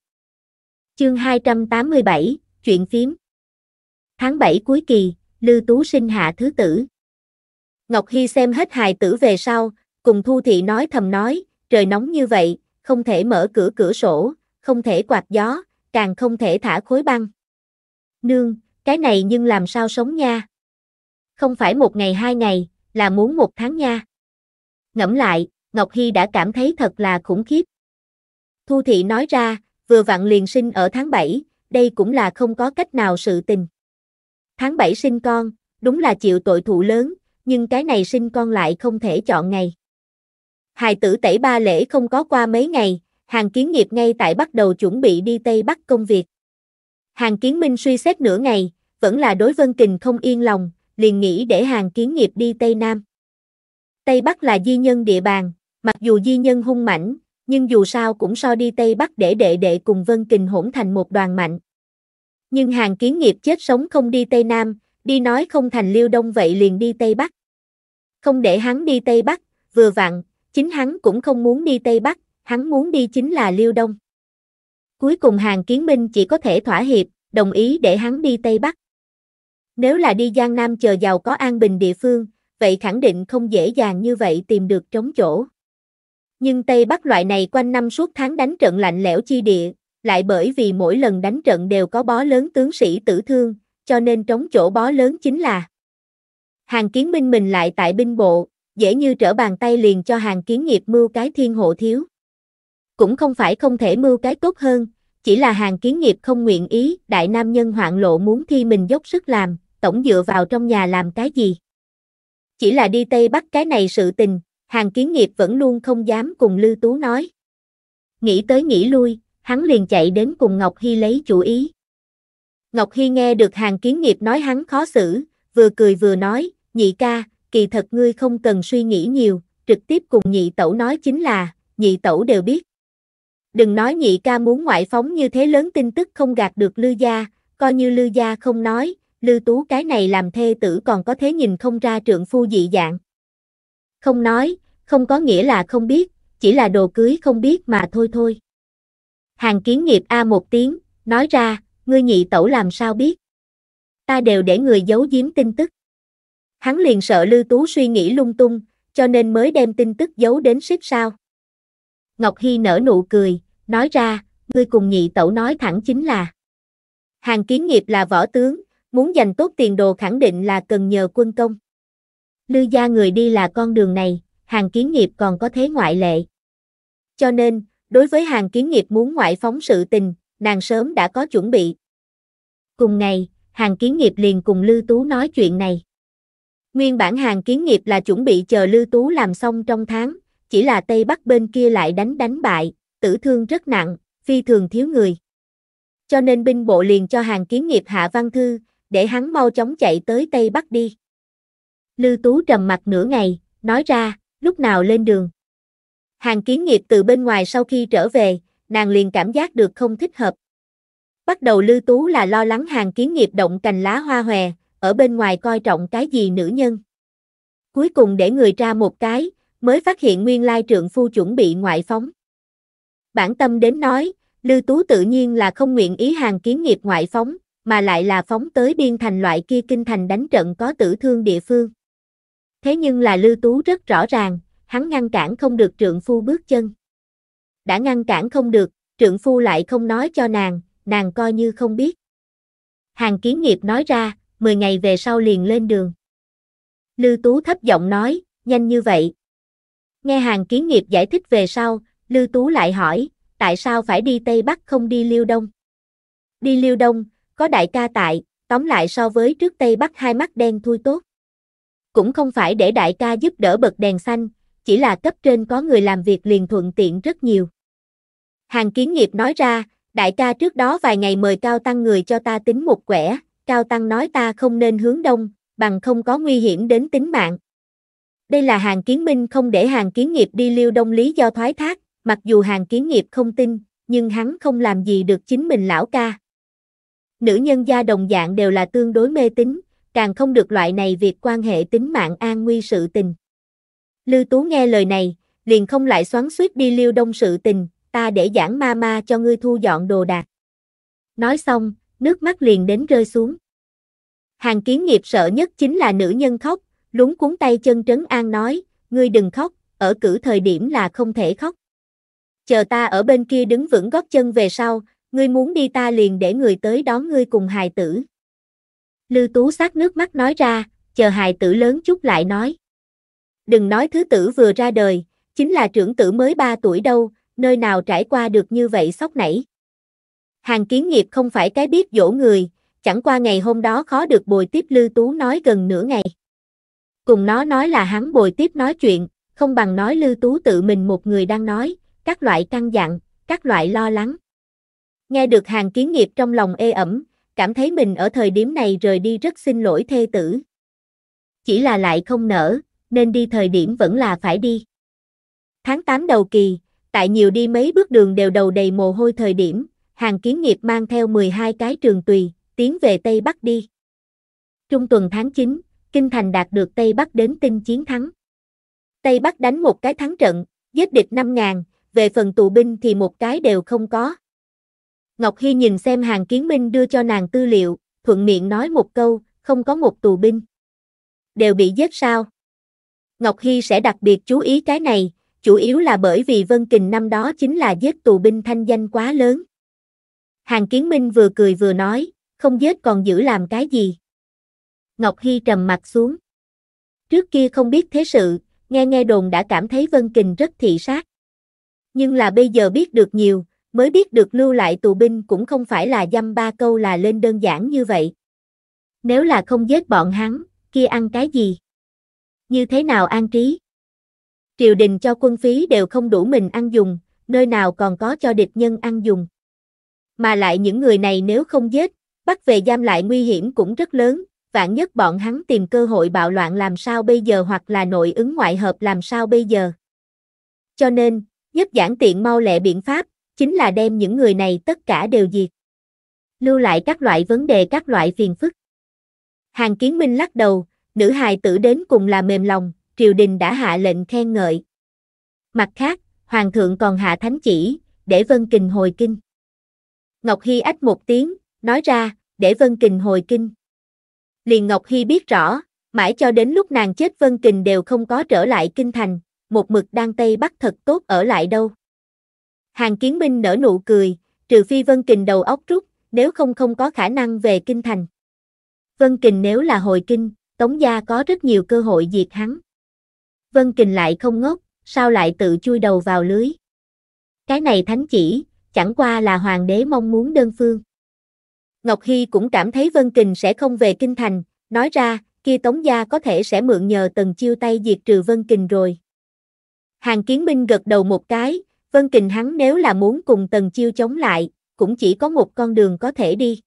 Chương 287, chuyện phím. Tháng 7 cuối kỳ, Lư Tú sinh hạ thứ tử. Ngọc Hy xem hết hài tử về sau, cùng Thu Thị nói thầm nói, trời nóng như vậy, không thể mở cửa cửa sổ, không thể quạt gió, càng không thể thả khối băng. Nương, cái này nhưng làm sao sống nha? Không phải một ngày hai ngày, là muốn một tháng nha. Ngẫm lại, Ngọc Hy đã cảm thấy thật là khủng khiếp. Thu Thị nói ra, vừa vặn liền sinh ở tháng 7, đây cũng là không có cách nào sự tình. Tháng 7 sinh con, đúng là chịu tội thụ lớn, nhưng cái này sinh con lại không thể chọn ngày. Hài tử tẩy ba lễ không có qua mấy ngày, hàng kiến nghiệp ngay tại bắt đầu chuẩn bị đi Tây Bắc công việc. Hàng kiến minh suy xét nửa ngày, vẫn là đối Vân Kình không yên lòng, liền nghĩ để hàng kiến nghiệp đi Tây Nam. Tây Bắc là di nhân địa bàn, mặc dù di nhân hung mãnh, nhưng dù sao cũng so đi Tây Bắc để đệ đệ cùng Vân Kình hỗn thành một đoàn mạnh. Nhưng hàng kiến nghiệp chết sống không đi Tây Nam, đi nói không thành liêu đông vậy liền đi Tây Bắc. Không để hắn đi Tây Bắc, vừa vặn, chính hắn cũng không muốn đi Tây Bắc, hắn muốn đi chính là liêu đông. Cuối cùng hàng kiến minh chỉ có thể thỏa hiệp, đồng ý để hắn đi Tây Bắc. Nếu là đi Giang Nam chờ giàu có an bình địa phương, vậy khẳng định không dễ dàng như vậy tìm được trống chỗ. Nhưng Tây Bắc loại này quanh năm suốt tháng đánh trận lạnh lẽo chi địa, lại bởi vì mỗi lần đánh trận đều có bó lớn tướng sĩ tử thương, cho nên trống chỗ bó lớn chính là Hàng kiến minh mình lại tại binh bộ, dễ như trở bàn tay liền cho hàng kiến nghiệp mưu cái thiên hộ thiếu. Cũng không phải không thể mưu cái tốt hơn, chỉ là hàng kiến nghiệp không nguyện ý, đại nam nhân hoạn lộ muốn thi mình dốc sức làm, tổng dựa vào trong nhà làm cái gì. Chỉ là đi Tây Bắc cái này sự tình, hàng kiến nghiệp vẫn luôn không dám cùng Lư Tú nói. Nghĩ tới nghĩ lui, hắn liền chạy đến cùng Ngọc Hy lấy chủ ý. Ngọc Hy nghe được hàng kiến nghiệp nói hắn khó xử, vừa cười vừa nói, nhị ca, kỳ thật ngươi không cần suy nghĩ nhiều, trực tiếp cùng nhị tẩu nói chính là, nhị tẩu đều biết. Đừng nói nhị ca muốn ngoại phóng như thế lớn tin tức không gạt được Lư Gia, coi như Lư Gia không nói, Lư Tú cái này làm thê tử còn có thế nhìn không ra trượng phu dị dạng. Không nói, không có nghĩa là không biết, chỉ là đồ cưới không biết mà thôi thôi. Hàng kiến nghiệp A một tiếng, nói ra, ngươi nhị tẩu làm sao biết. Ta đều để người giấu giếm tin tức. Hắn liền sợ Lư Tú suy nghĩ lung tung, cho nên mới đem tin tức giấu đến xích sao. Ngọc Hy nở nụ cười, nói ra, ngươi cùng nhị tẩu nói thẳng chính là. Hàng kiến nghiệp là võ tướng, Muốn giành tốt tiền đồ khẳng định là cần nhờ quân công. Lư gia người đi là con đường này, hàng kiến nghiệp còn có thế ngoại lệ. Cho nên, đối với hàng kiến nghiệp muốn ngoại phóng sự tình, nàng sớm đã có chuẩn bị. Cùng ngày, hàng kiến nghiệp liền cùng Lư Tú nói chuyện này. Nguyên bản hàng kiến nghiệp là chuẩn bị chờ Lư Tú làm xong trong tháng, chỉ là Tây Bắc bên kia lại đánh đánh bại, tử thương rất nặng, phi thường thiếu người. Cho nên binh bộ liền cho hàng kiến nghiệp hạ văn thư, để hắn mau chóng chạy tới Tây Bắc đi. Lư Tú trầm mặt nửa ngày, nói ra, lúc nào lên đường. Hàng kiến nghiệp từ bên ngoài sau khi trở về, nàng liền cảm giác được không thích hợp. Bắt đầu Lư Tú là lo lắng hàng kiến nghiệp động cành lá hoa hòe, ở bên ngoài coi trọng cái gì nữ nhân. Cuối cùng để người ra một cái, mới phát hiện nguyên lai trượng phu chuẩn bị ngoại phóng. Bản tâm đến nói, Lư Tú tự nhiên là không nguyện ý hàng kiến nghiệp ngoại phóng, mà lại là phóng tới biên thành loại kia kinh thành đánh trận có tử thương địa phương. Thế nhưng là Lưu Tú rất rõ ràng, hắn ngăn cản không được trượng phu bước chân. Đã ngăn cản không được, trượng phu lại không nói cho nàng, nàng coi như không biết. Hàng kiến nghiệp nói ra, 10 ngày về sau liền lên đường. Lưu Tú thấp giọng nói, nhanh như vậy. Nghe hàng kiến nghiệp giải thích về sau, Lưu Tú lại hỏi, tại sao phải đi Tây Bắc không đi Liêu Đông? Đi Liêu Đông, có đại ca tại, tóm lại so với trước Tây Bắc hai mắt đen thui tốt. Cũng không phải để đại ca giúp đỡ bật đèn xanh, chỉ là cấp trên có người làm việc liền thuận tiện rất nhiều. Hàng kiến nghiệp nói ra, đại ca trước đó vài ngày mời Cao Tăng người cho ta tính một quẻ, Cao Tăng nói ta không nên hướng đông, bằng không có nguy hiểm đến tính mạng. Đây là hàng kiến minh không để hàng kiến nghiệp đi lưu đông lý do thoái thác, mặc dù hàng kiến nghiệp không tin, nhưng hắn không làm gì được chính mình lão ca nữ nhân gia đồng dạng đều là tương đối mê tín, càng không được loại này việc quan hệ tính mạng an nguy sự tình. Lư Tú nghe lời này, liền không lại xoắn xuýt đi liêu đông sự tình, ta để giảng ma ma cho ngươi thu dọn đồ đạc. Nói xong, nước mắt liền đến rơi xuống. Hàng kiến nghiệp sợ nhất chính là nữ nhân khóc, lúng cuống tay chân trấn an nói, ngươi đừng khóc, ở cử thời điểm là không thể khóc. Chờ ta ở bên kia đứng vững gót chân về sau, ngươi muốn đi ta liền để người tới đón ngươi cùng hài tử. Lư Tú sát nước mắt nói ra, chờ hài tử lớn chút lại nói. Đừng nói thứ tử vừa ra đời, chính là trưởng tử mới 3 tuổi đâu, nơi nào trải qua được như vậy sốc nảy. Hàng kiến nghiệp không phải cái biết dỗ người, chẳng qua ngày hôm đó khó được bồi tiếp Lư Tú nói gần nửa ngày. Cùng nó nói là hắn bồi tiếp nói chuyện, không bằng nói Lư Tú tự mình một người đang nói, các loại căng dặn, các loại lo lắng. Nghe được hàng kiến nghiệp trong lòng ê ẩm, cảm thấy mình ở thời điểm này rời đi rất xin lỗi thê tử. Chỉ là lại không nở, nên đi thời điểm vẫn là phải đi. Tháng 8 đầu kỳ, tại nhiều đi mấy bước đường đều đầu đầy mồ hôi thời điểm, hàng kiến nghiệp mang theo 12 cái trường tùy, tiến về Tây Bắc đi. Trung tuần tháng 9, Kinh Thành đạt được Tây Bắc đến tinh chiến thắng. Tây Bắc đánh một cái thắng trận, giết địch 5.000, về phần tù binh thì một cái đều không có. Ngọc Hy nhìn xem hàng kiến minh đưa cho nàng tư liệu, thuận miệng nói một câu, không có một tù binh. Đều bị giết sao? Ngọc Hy sẽ đặc biệt chú ý cái này, chủ yếu là bởi vì Vân Kình năm đó chính là giết tù binh thanh danh quá lớn. Hàng kiến minh vừa cười vừa nói, không giết còn giữ làm cái gì. Ngọc Hy trầm mặt xuống. Trước kia không biết thế sự, nghe nghe đồn đã cảm thấy Vân Kình rất thị sát. Nhưng là bây giờ biết được nhiều, mới biết được lưu lại tù binh cũng không phải là dăm ba câu là lên đơn giản như vậy. Nếu là không giết bọn hắn, kia ăn cái gì? Như thế nào an trí? Triều đình cho quân phí đều không đủ mình ăn dùng, nơi nào còn có cho địch nhân ăn dùng. Mà lại những người này nếu không giết, bắt về giam lại nguy hiểm cũng rất lớn, vạn nhất bọn hắn tìm cơ hội bạo loạn làm sao bây giờ hoặc là nội ứng ngoại hợp làm sao bây giờ. Cho nên, giúp giản tiện mau lẹ biện pháp, chính là đem những người này tất cả đều diệt. Lưu lại các loại vấn đề các loại phiền phức. hàn kiến minh lắc đầu, nữ hài tử đến cùng là mềm lòng, triều đình đã hạ lệnh khen ngợi. Mặt khác, hoàng thượng còn hạ thánh chỉ, để Vân Kình hồi kinh. Ngọc Hy ách một tiếng, nói ra, để Vân Kình hồi kinh. Liền Ngọc Hy biết rõ, mãi cho đến lúc nàng chết Vân Kình đều không có trở lại kinh thành, một mực đang Tây Bắc thật tốt ở lại đâu. Hàng kiến binh nở nụ cười, trừ phi Vân Kình đầu óc rút, nếu không không có khả năng về kinh thành. Vân Kình nếu là hồi kinh, Tống Gia có rất nhiều cơ hội diệt hắn. Vân Kình lại không ngốc, sao lại tự chui đầu vào lưới. Cái này thánh chỉ, chẳng qua là hoàng đế mong muốn đơn phương. Ngọc Hi cũng cảm thấy Vân Kình sẽ không về kinh thành, nói ra, kia Tống Gia có thể sẽ mượn nhờ tần chiêu tay diệt trừ Vân Kình rồi. Hàng kiến binh gật đầu một cái, Vân Kình hắn nếu là muốn cùng Tần Chiêu chống lại, cũng chỉ có một con đường có thể đi.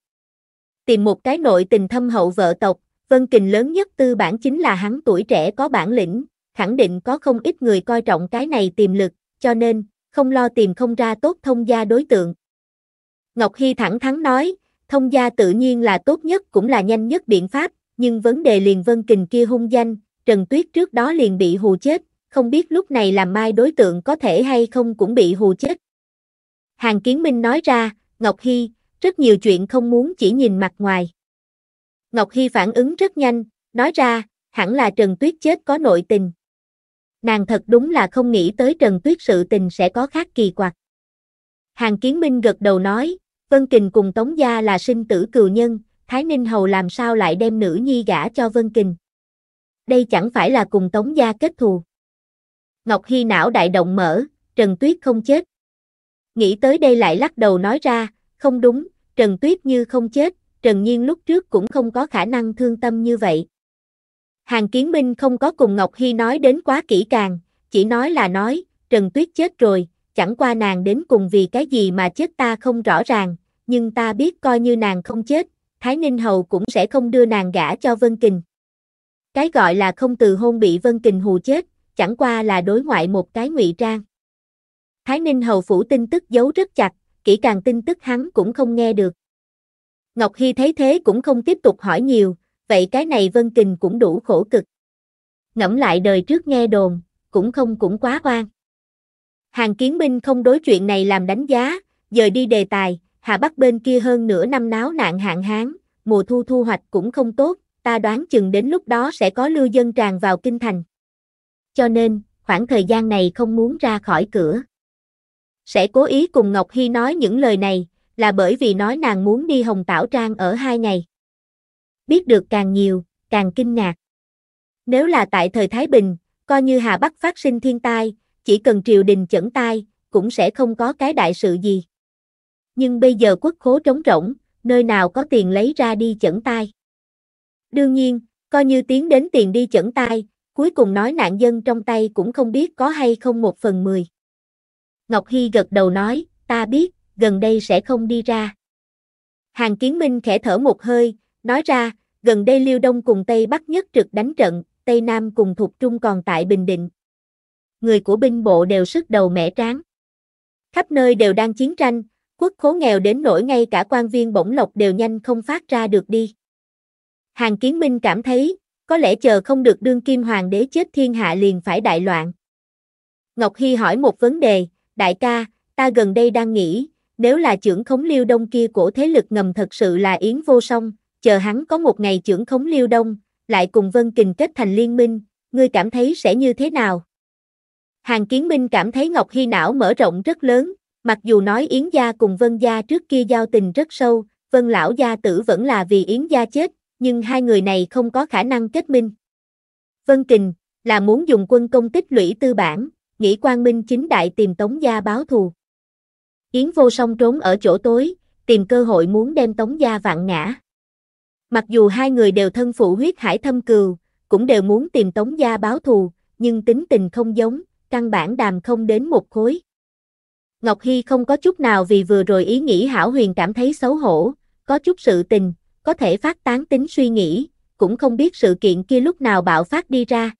Tìm một cái nội tình thâm hậu vợ tộc, Vân Kình lớn nhất tư bản chính là hắn tuổi trẻ có bản lĩnh, khẳng định có không ít người coi trọng cái này tiềm lực, cho nên, không lo tìm không ra tốt thông gia đối tượng. Ngọc Hy thẳng thắn nói, thông gia tự nhiên là tốt nhất cũng là nhanh nhất biện pháp, nhưng vấn đề liền Vân Kình kia hung danh, Trần Tuyết trước đó liền bị hù chết, không biết lúc này làm mai đối tượng có thể hay không cũng bị hù chết. Hàng Kiến Minh nói ra, Ngọc Hy, rất nhiều chuyện không muốn chỉ nhìn mặt ngoài. Ngọc Hy phản ứng rất nhanh, nói ra, hẳn là Trần Tuyết chết có nội tình. Nàng thật đúng là không nghĩ tới Trần Tuyết sự tình sẽ có khác kỳ quặc. Hàng Kiến Minh gật đầu nói, Vân Kình cùng Tống Gia là sinh tử cừu nhân, Thái Ninh Hầu làm sao lại đem nữ nhi gả cho Vân Kình. Đây chẳng phải là cùng Tống Gia kết thù. Ngọc Hy não đại động mở, Trần Tuyết không chết. Nghĩ tới đây lại lắc đầu nói ra, không đúng, Trần Tuyết như không chết, Trần Nhiên lúc trước cũng không có khả năng thương tâm như vậy. Hàng Kiến Minh không có cùng Ngọc Hy nói đến quá kỹ càng, chỉ nói là nói, Trần Tuyết chết rồi, chẳng qua nàng đến cùng vì cái gì mà chết ta không rõ ràng, nhưng ta biết coi như nàng không chết, Thái Ninh Hầu cũng sẽ không đưa nàng gả cho Vân Kình. Cái gọi là không từ hôn bị Vân Kình hù chết, chẳng qua là đối ngoại một cái ngụy trang. Thái Ninh hầu phủ tin tức giấu rất chặt, kỹ càng tin tức hắn cũng không nghe được. Ngọc Hi thấy thế cũng không tiếp tục hỏi nhiều, vậy cái này Vân Kình cũng đủ khổ cực. Ngẫm lại đời trước nghe đồn, cũng không cũng quá oan. Hàng kiến binh không đối chuyện này làm đánh giá, giờ đi đề tài, Hà Bắc bên kia hơn nửa năm náo nạn hạn hán, mùa thu thu hoạch cũng không tốt, ta đoán chừng đến lúc đó sẽ có lưu dân tràn vào kinh thành cho nên, khoảng thời gian này không muốn ra khỏi cửa. Sẽ cố ý cùng Ngọc Hy nói những lời này, là bởi vì nói nàng muốn đi Hồng Tảo Trang ở hai ngày. Biết được càng nhiều, càng kinh ngạc. Nếu là tại thời Thái Bình, coi như Hà Bắc phát sinh thiên tai, chỉ cần triều đình chẩn tai, cũng sẽ không có cái đại sự gì. Nhưng bây giờ quốc khố trống rỗng, nơi nào có tiền lấy ra đi chẩn tai. Đương nhiên, coi như tiến đến tiền đi chẩn tai, cuối cùng nói nạn dân trong tay cũng không biết có hay không một phần mười. Ngọc Hy gật đầu nói, ta biết, gần đây sẽ không đi ra. Hàng Kiến Minh khẽ thở một hơi, nói ra, gần đây Liêu Đông cùng Tây Bắc nhất trực đánh trận, Tây Nam cùng thuộc Trung còn tại Bình Định. Người của binh bộ đều sức đầu mẻ tráng. Khắp nơi đều đang chiến tranh, quốc khố nghèo đến nỗi ngay cả quan viên bổng lộc đều nhanh không phát ra được đi. Hàng Kiến Minh cảm thấy, có lẽ chờ không được đương kim hoàng đế chết thiên hạ liền phải đại loạn. Ngọc Hy hỏi một vấn đề, đại ca, ta gần đây đang nghĩ, nếu là trưởng khống liêu đông kia của thế lực ngầm thật sự là yến vô song, chờ hắn có một ngày trưởng khống liêu đông, lại cùng Vân Kình kết thành liên minh, ngươi cảm thấy sẽ như thế nào? Hàng Kiến Minh cảm thấy Ngọc Hy não mở rộng rất lớn, mặc dù nói Yến gia cùng Vân gia trước kia giao tình rất sâu, Vân lão gia tử vẫn là vì Yến gia chết, nhưng hai người này không có khả năng kết minh. Vân Kình, là muốn dùng quân công tích lũy tư bản, nghĩ Quang Minh chính đại tìm Tống Gia báo thù. Yến vô song trốn ở chỗ tối, tìm cơ hội muốn đem Tống Gia vạn ngã. Mặc dù hai người đều thân phụ huyết hải thâm cừu, cũng đều muốn tìm Tống Gia báo thù, nhưng tính tình không giống, căn bản đàm không đến một khối. Ngọc Hy không có chút nào vì vừa rồi ý nghĩ hảo huyền cảm thấy xấu hổ, có chút sự tình, có thể phát tán tính suy nghĩ, cũng không biết sự kiện kia lúc nào bạo phát đi ra.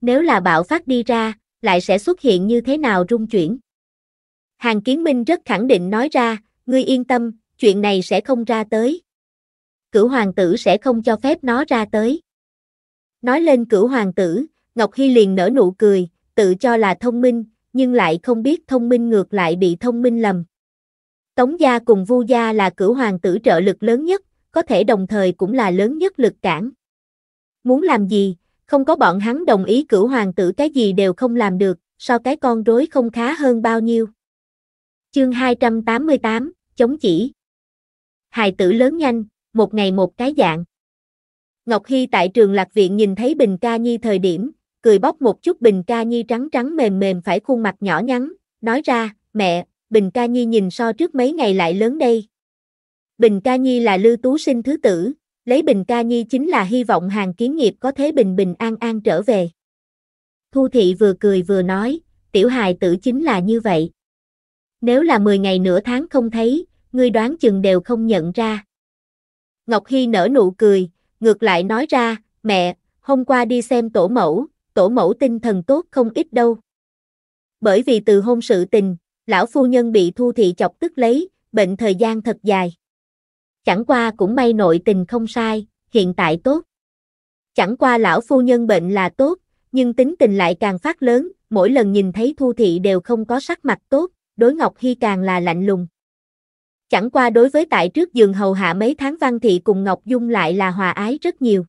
Nếu là bạo phát đi ra, lại sẽ xuất hiện như thế nào rung chuyển. Hàng Kiến Minh rất khẳng định nói ra, ngươi yên tâm, chuyện này sẽ không ra tới. Cửu hoàng tử sẽ không cho phép nó ra tới. Nói lên cửu hoàng tử, Ngọc Hy liền nở nụ cười, tự cho là thông minh, nhưng lại không biết thông minh ngược lại bị thông minh lầm. Tống gia cùng Vu gia là cửu hoàng tử trợ lực lớn nhất, có thể đồng thời cũng là lớn nhất lực cản. Muốn làm gì, không có bọn hắn đồng ý cửu hoàng tử cái gì đều không làm được, so cái con rối không khá hơn bao nhiêu. Chương 288, chống chỉ. Hài tử lớn nhanh, một ngày một cái dạng. Ngọc Hy tại trường lạc viện nhìn thấy Bình Ca Nhi thời điểm, cười bóc một chút Bình Ca Nhi trắng trắng mềm mềm phải khuôn mặt nhỏ nhắn, nói ra, mẹ, Bình Ca Nhi nhìn so trước mấy ngày lại lớn đây. Bình Ca Nhi là Lư Tú Sinh thứ tử, lấy Bình Ca Nhi chính là hy vọng hàng kiến nghiệp có thế bình bình an an trở về. Thu Thị vừa cười vừa nói, tiểu hài tử chính là như vậy. Nếu là 10 ngày nửa tháng không thấy, ngươi đoán chừng đều không nhận ra. Ngọc Hy nở nụ cười, ngược lại nói ra, mẹ, hôm qua đi xem tổ mẫu, tổ mẫu tinh thần tốt không ít đâu. Bởi vì từ hôn sự tình, lão phu nhân bị Thu Thị chọc tức lấy, bệnh thời gian thật dài. Chẳng qua cũng may nội tình không sai, hiện tại tốt. Chẳng qua lão phu nhân bệnh là tốt, nhưng tính tình lại càng phát lớn, mỗi lần nhìn thấy Thu Thị đều không có sắc mặt tốt, đối Ngọc Hy càng là lạnh lùng. Chẳng qua đối với tại trước giường hầu hạ mấy tháng Văn Thị cùng Ngọc Dung lại là hòa ái rất nhiều.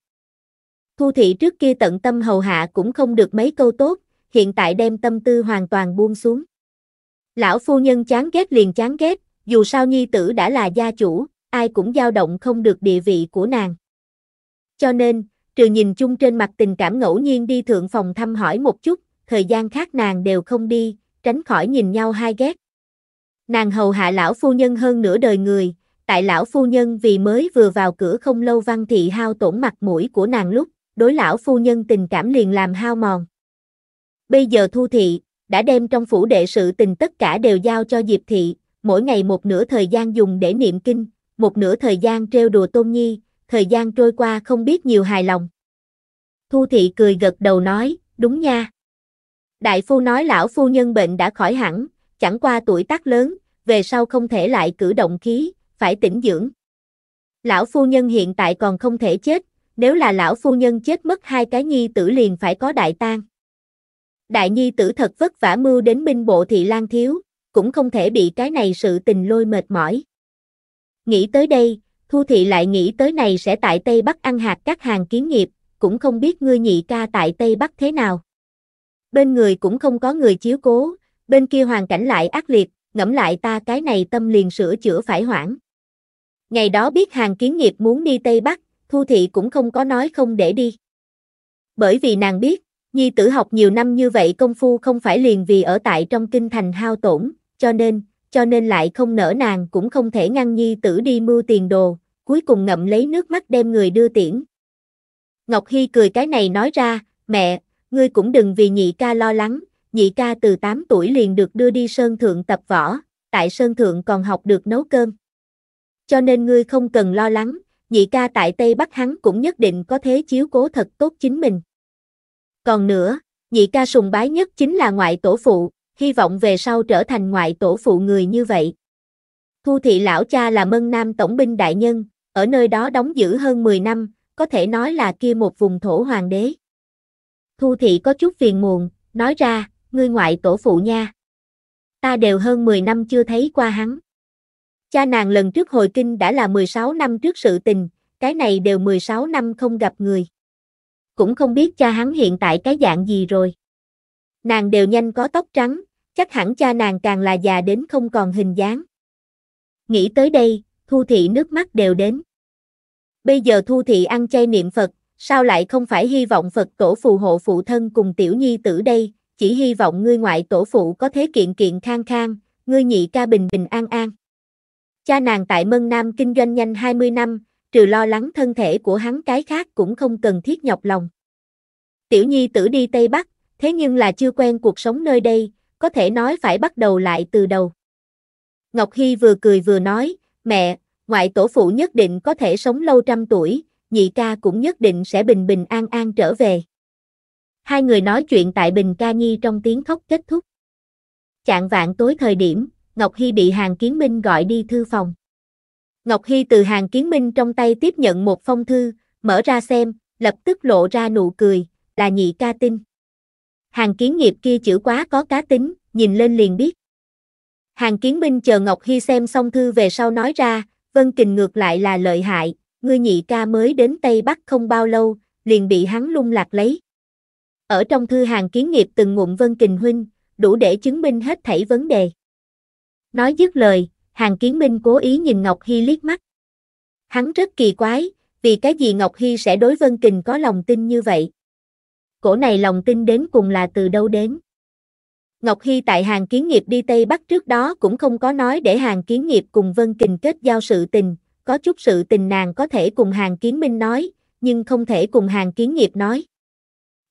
Thu Thị trước kia tận tâm hầu hạ cũng không được mấy câu tốt, hiện tại đem tâm tư hoàn toàn buông xuống. Lão phu nhân chán ghét liền chán ghét, dù sao nhi tử đã là gia chủ, ai cũng dao động không được địa vị của nàng. Cho nên, trừ nhìn chung trên mặt tình cảm ngẫu nhiên đi thượng phòng thăm hỏi một chút, thời gian khác nàng đều không đi, tránh khỏi nhìn nhau hai ghét. Nàng hầu hạ lão phu nhân hơn nửa đời người, tại lão phu nhân vì mới vừa vào cửa không lâu văn thị hao tổn mặt mũi của nàng lúc, đối lão phu nhân tình cảm liền làm hao mòn. Bây giờ thu thị, đã đem trong phủ đệ sự tình tất cả đều giao cho Diệp thị, mỗi ngày một nửa thời gian dùng để niệm kinh, một nửa thời gian trêu đùa Tôn Nhi, thời gian trôi qua không biết nhiều hài lòng. Thu Thị cười gật đầu nói, đúng nha. Đại phu nói lão phu nhân bệnh đã khỏi hẳn, chẳng qua tuổi tác lớn, về sau không thể lại cử động khí, phải tĩnh dưỡng. Lão phu nhân hiện tại còn không thể chết, nếu là lão phu nhân chết mất hai cái nhi tử liền phải có đại tang. Đại nhi tử thật vất vả mưu đến binh bộ thị lang thiếu, cũng không thể bị cái này sự tình lôi mệt mỏi. Nghĩ tới đây, Thu Thị lại nghĩ tới này sẽ tại Tây Bắc ăn hạt các hàng kiến nghiệp, cũng không biết ngươi nhị ca tại Tây Bắc thế nào. Bên người cũng không có người chiếu cố, bên kia hoàn cảnh lại ác liệt, ngẫm lại ta cái này tâm liền sửa chữa phải hoãn. Ngày đó biết hàng kiến nghiệp muốn đi Tây Bắc, Thu Thị cũng không có nói không để đi. Bởi vì nàng biết, Nhi tử học nhiều năm như vậy công phu không phải liền vì ở tại trong kinh thành hao tổn, cho nên, cho nên lại không nỡ nàng cũng không thể ngăn nhi tử đi mưu tiền đồ, cuối cùng ngậm lấy nước mắt đem người đưa tiễn. Ngọc Hy cười cái này nói ra, mẹ, ngươi cũng đừng vì nhị ca lo lắng, nhị ca từ 8 tuổi liền được đưa đi Sơn Thượng tập võ, tại Sơn Thượng còn học được nấu cơm. Cho nên ngươi không cần lo lắng, nhị ca tại Tây Bắc hắn cũng nhất định có thế chiếu cố thật tốt chính mình. Còn nữa, nhị ca sùng bái nhất chính là ngoại tổ phụ, hy vọng về sau trở thành ngoại tổ phụ người như vậy. Thu thị lão cha là Mân Nam Tổng binh Đại Nhân, ở nơi đó đóng giữ hơn 10 năm, có thể nói là kia một vùng thổ hoàng đế. Thu thị có chút phiền muộn, nói ra, ngươi ngoại tổ phụ nha. Ta đều hơn 10 năm chưa thấy qua hắn. Cha nàng lần trước hồi kinh đã là 16 năm trước sự tình, cái này đều 16 năm không gặp người. Cũng không biết cha hắn hiện tại cái dạng gì rồi nàng đều nhanh có tóc trắng, chắc hẳn cha nàng càng là già đến không còn hình dáng. Nghĩ tới đây, Thu Thị nước mắt đều đến. Bây giờ Thu Thị ăn chay niệm Phật, sao lại không phải hy vọng Phật tổ phù hộ phụ thân cùng tiểu nhi tử đây, chỉ hy vọng ngươi ngoại tổ phụ có thế kiện kiện khang khang, ngươi nhị ca bình bình an an. Cha nàng tại Mân Nam kinh doanh nhanh 20 năm, trừ lo lắng thân thể của hắn cái khác cũng không cần thiết nhọc lòng. Tiểu nhi tử đi Tây Bắc, thế nhưng là chưa quen cuộc sống nơi đây, có thể nói phải bắt đầu lại từ đầu. Ngọc Hy vừa cười vừa nói, mẹ, ngoại tổ phụ nhất định có thể sống lâu trăm tuổi, nhị ca cũng nhất định sẽ bình bình an an trở về. Hai người nói chuyện tại Bình Ca Nhi trong tiếng khóc kết thúc. Chạng vạn tối thời điểm, Ngọc Hy bị Hàng Kiến Minh gọi đi thư phòng. Ngọc Hy từ Hàng Kiến Minh trong tay tiếp nhận một phong thư, mở ra xem, lập tức lộ ra nụ cười, là nhị ca tin hàng kiến nghiệp kia chữ quá có cá tính, nhìn lên liền biết. Hàng kiến minh chờ Ngọc Hy xem xong thư về sau nói ra, Vân Kình ngược lại là lợi hại, ngươi nhị ca mới đến Tây Bắc không bao lâu, liền bị hắn lung lạc lấy. Ở trong thư hàng kiến nghiệp từng ngụm Vân Kình huynh, đủ để chứng minh hết thảy vấn đề. Nói dứt lời, hàng kiến minh cố ý nhìn Ngọc Hy liếc mắt. Hắn rất kỳ quái, vì cái gì Ngọc Hy sẽ đối Vân Kình có lòng tin như vậy cổ này lòng tin đến cùng là từ đâu đến. Ngọc Hy tại hàng kiến nghiệp đi Tây Bắc trước đó cũng không có nói để hàng kiến nghiệp cùng Vân Kình kết giao sự tình, có chút sự tình nàng có thể cùng hàng kiến minh nói, nhưng không thể cùng hàng kiến nghiệp nói.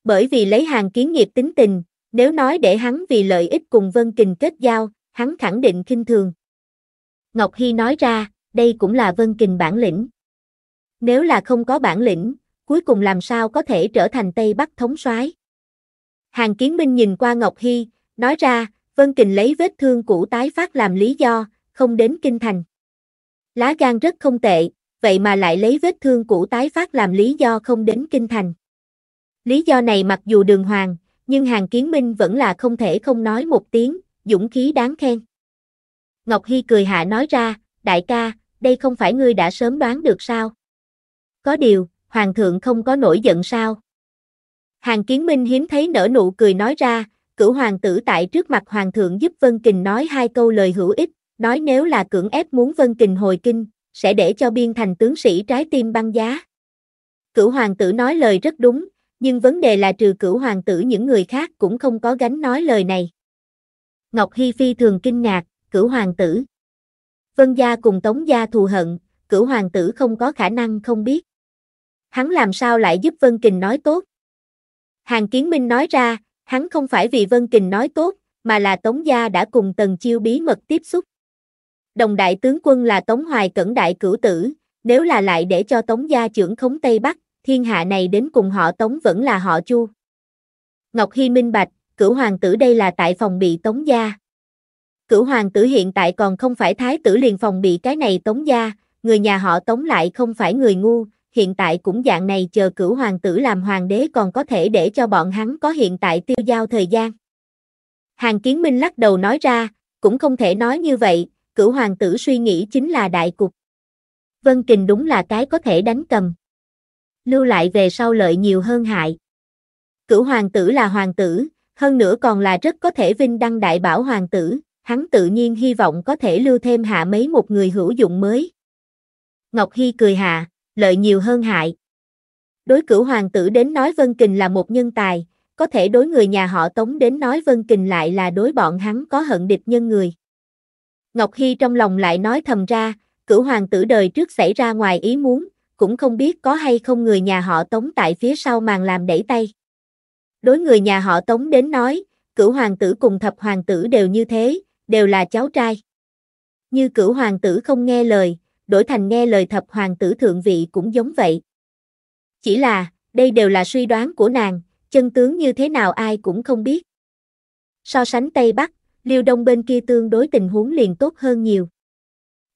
Bởi vì lấy hàng kiến nghiệp tính tình, nếu nói để hắn vì lợi ích cùng Vân Kình kết giao, hắn khẳng định kinh thường. Ngọc Hy nói ra, đây cũng là Vân Kình bản lĩnh. Nếu là không có bản lĩnh, cuối cùng làm sao có thể trở thành Tây Bắc thống soái. Hàng Kiến Minh nhìn qua Ngọc Hi nói ra, Vân Kình lấy vết thương cũ tái phát làm lý do, không đến kinh thành. Lá gan rất không tệ, vậy mà lại lấy vết thương cũ tái phát làm lý do không đến kinh thành. Lý do này mặc dù đường hoàng, nhưng Hàng Kiến Minh vẫn là không thể không nói một tiếng, dũng khí đáng khen. Ngọc Hi cười hạ nói ra, đại ca, đây không phải ngươi đã sớm đoán được sao? Có điều, hoàng thượng không có nổi giận sao? Hàng kiến minh hiếm thấy nở nụ cười nói ra, cửu hoàng tử tại trước mặt hoàng thượng giúp Vân Kình nói hai câu lời hữu ích, nói nếu là cưỡng ép muốn Vân Kình hồi kinh, sẽ để cho biên thành tướng sĩ trái tim băng giá. Cửu hoàng tử nói lời rất đúng, nhưng vấn đề là trừ cửu hoàng tử những người khác cũng không có gánh nói lời này. Ngọc Hi Phi thường kinh ngạc, cửu hoàng tử. Vân gia cùng Tống gia thù hận, cửu hoàng tử không có khả năng không biết hắn làm sao lại giúp Vân Kình nói tốt. Hàng Kiến Minh nói ra, hắn không phải vì Vân Kình nói tốt, mà là Tống Gia đã cùng Tần Chiêu bí mật tiếp xúc. Đồng đại tướng quân là Tống Hoài Cẩn đại cửu tử, nếu là lại để cho Tống Gia trưởng khống Tây Bắc, thiên hạ này đến cùng họ Tống vẫn là họ Chu. Ngọc Hy Minh Bạch, cửu hoàng tử đây là tại phòng bị Tống Gia. Cửu hoàng tử hiện tại còn không phải thái tử liền phòng bị cái này Tống Gia, người nhà họ Tống lại không phải người ngu, hiện tại cũng dạng này chờ cửu hoàng tử làm hoàng đế còn có thể để cho bọn hắn có hiện tại tiêu giao thời gian. Hàng Kiến Minh lắc đầu nói ra, cũng không thể nói như vậy, cửu hoàng tử suy nghĩ chính là đại cục. Vân Kình đúng là cái có thể đánh cầm. Lưu lại về sau lợi nhiều hơn hại. Cửu hoàng tử là hoàng tử, hơn nữa còn là rất có thể vinh đăng đại bảo hoàng tử, hắn tự nhiên hy vọng có thể lưu thêm hạ mấy một người hữu dụng mới. Ngọc Hy cười hạ, lợi nhiều hơn hại. Đối cử hoàng tử đến nói Vân Kình là một nhân tài, có thể đối người nhà họ Tống đến nói Vân Kình lại là đối bọn hắn có hận địch nhân người. Ngọc Hi trong lòng lại nói thầm ra, cử hoàng tử đời trước xảy ra ngoài ý muốn, cũng không biết có hay không người nhà họ Tống tại phía sau màn làm đẩy tay. Đối người nhà họ Tống đến nói, cử hoàng tử cùng thập hoàng tử đều như thế, đều là cháu trai. Như cử hoàng tử không nghe lời, đổi thành nghe lời thập hoàng tử thượng vị cũng giống vậy. Chỉ là, đây đều là suy đoán của nàng, chân tướng như thế nào ai cũng không biết. So sánh Tây Bắc, Liêu Đông bên kia tương đối tình huống liền tốt hơn nhiều.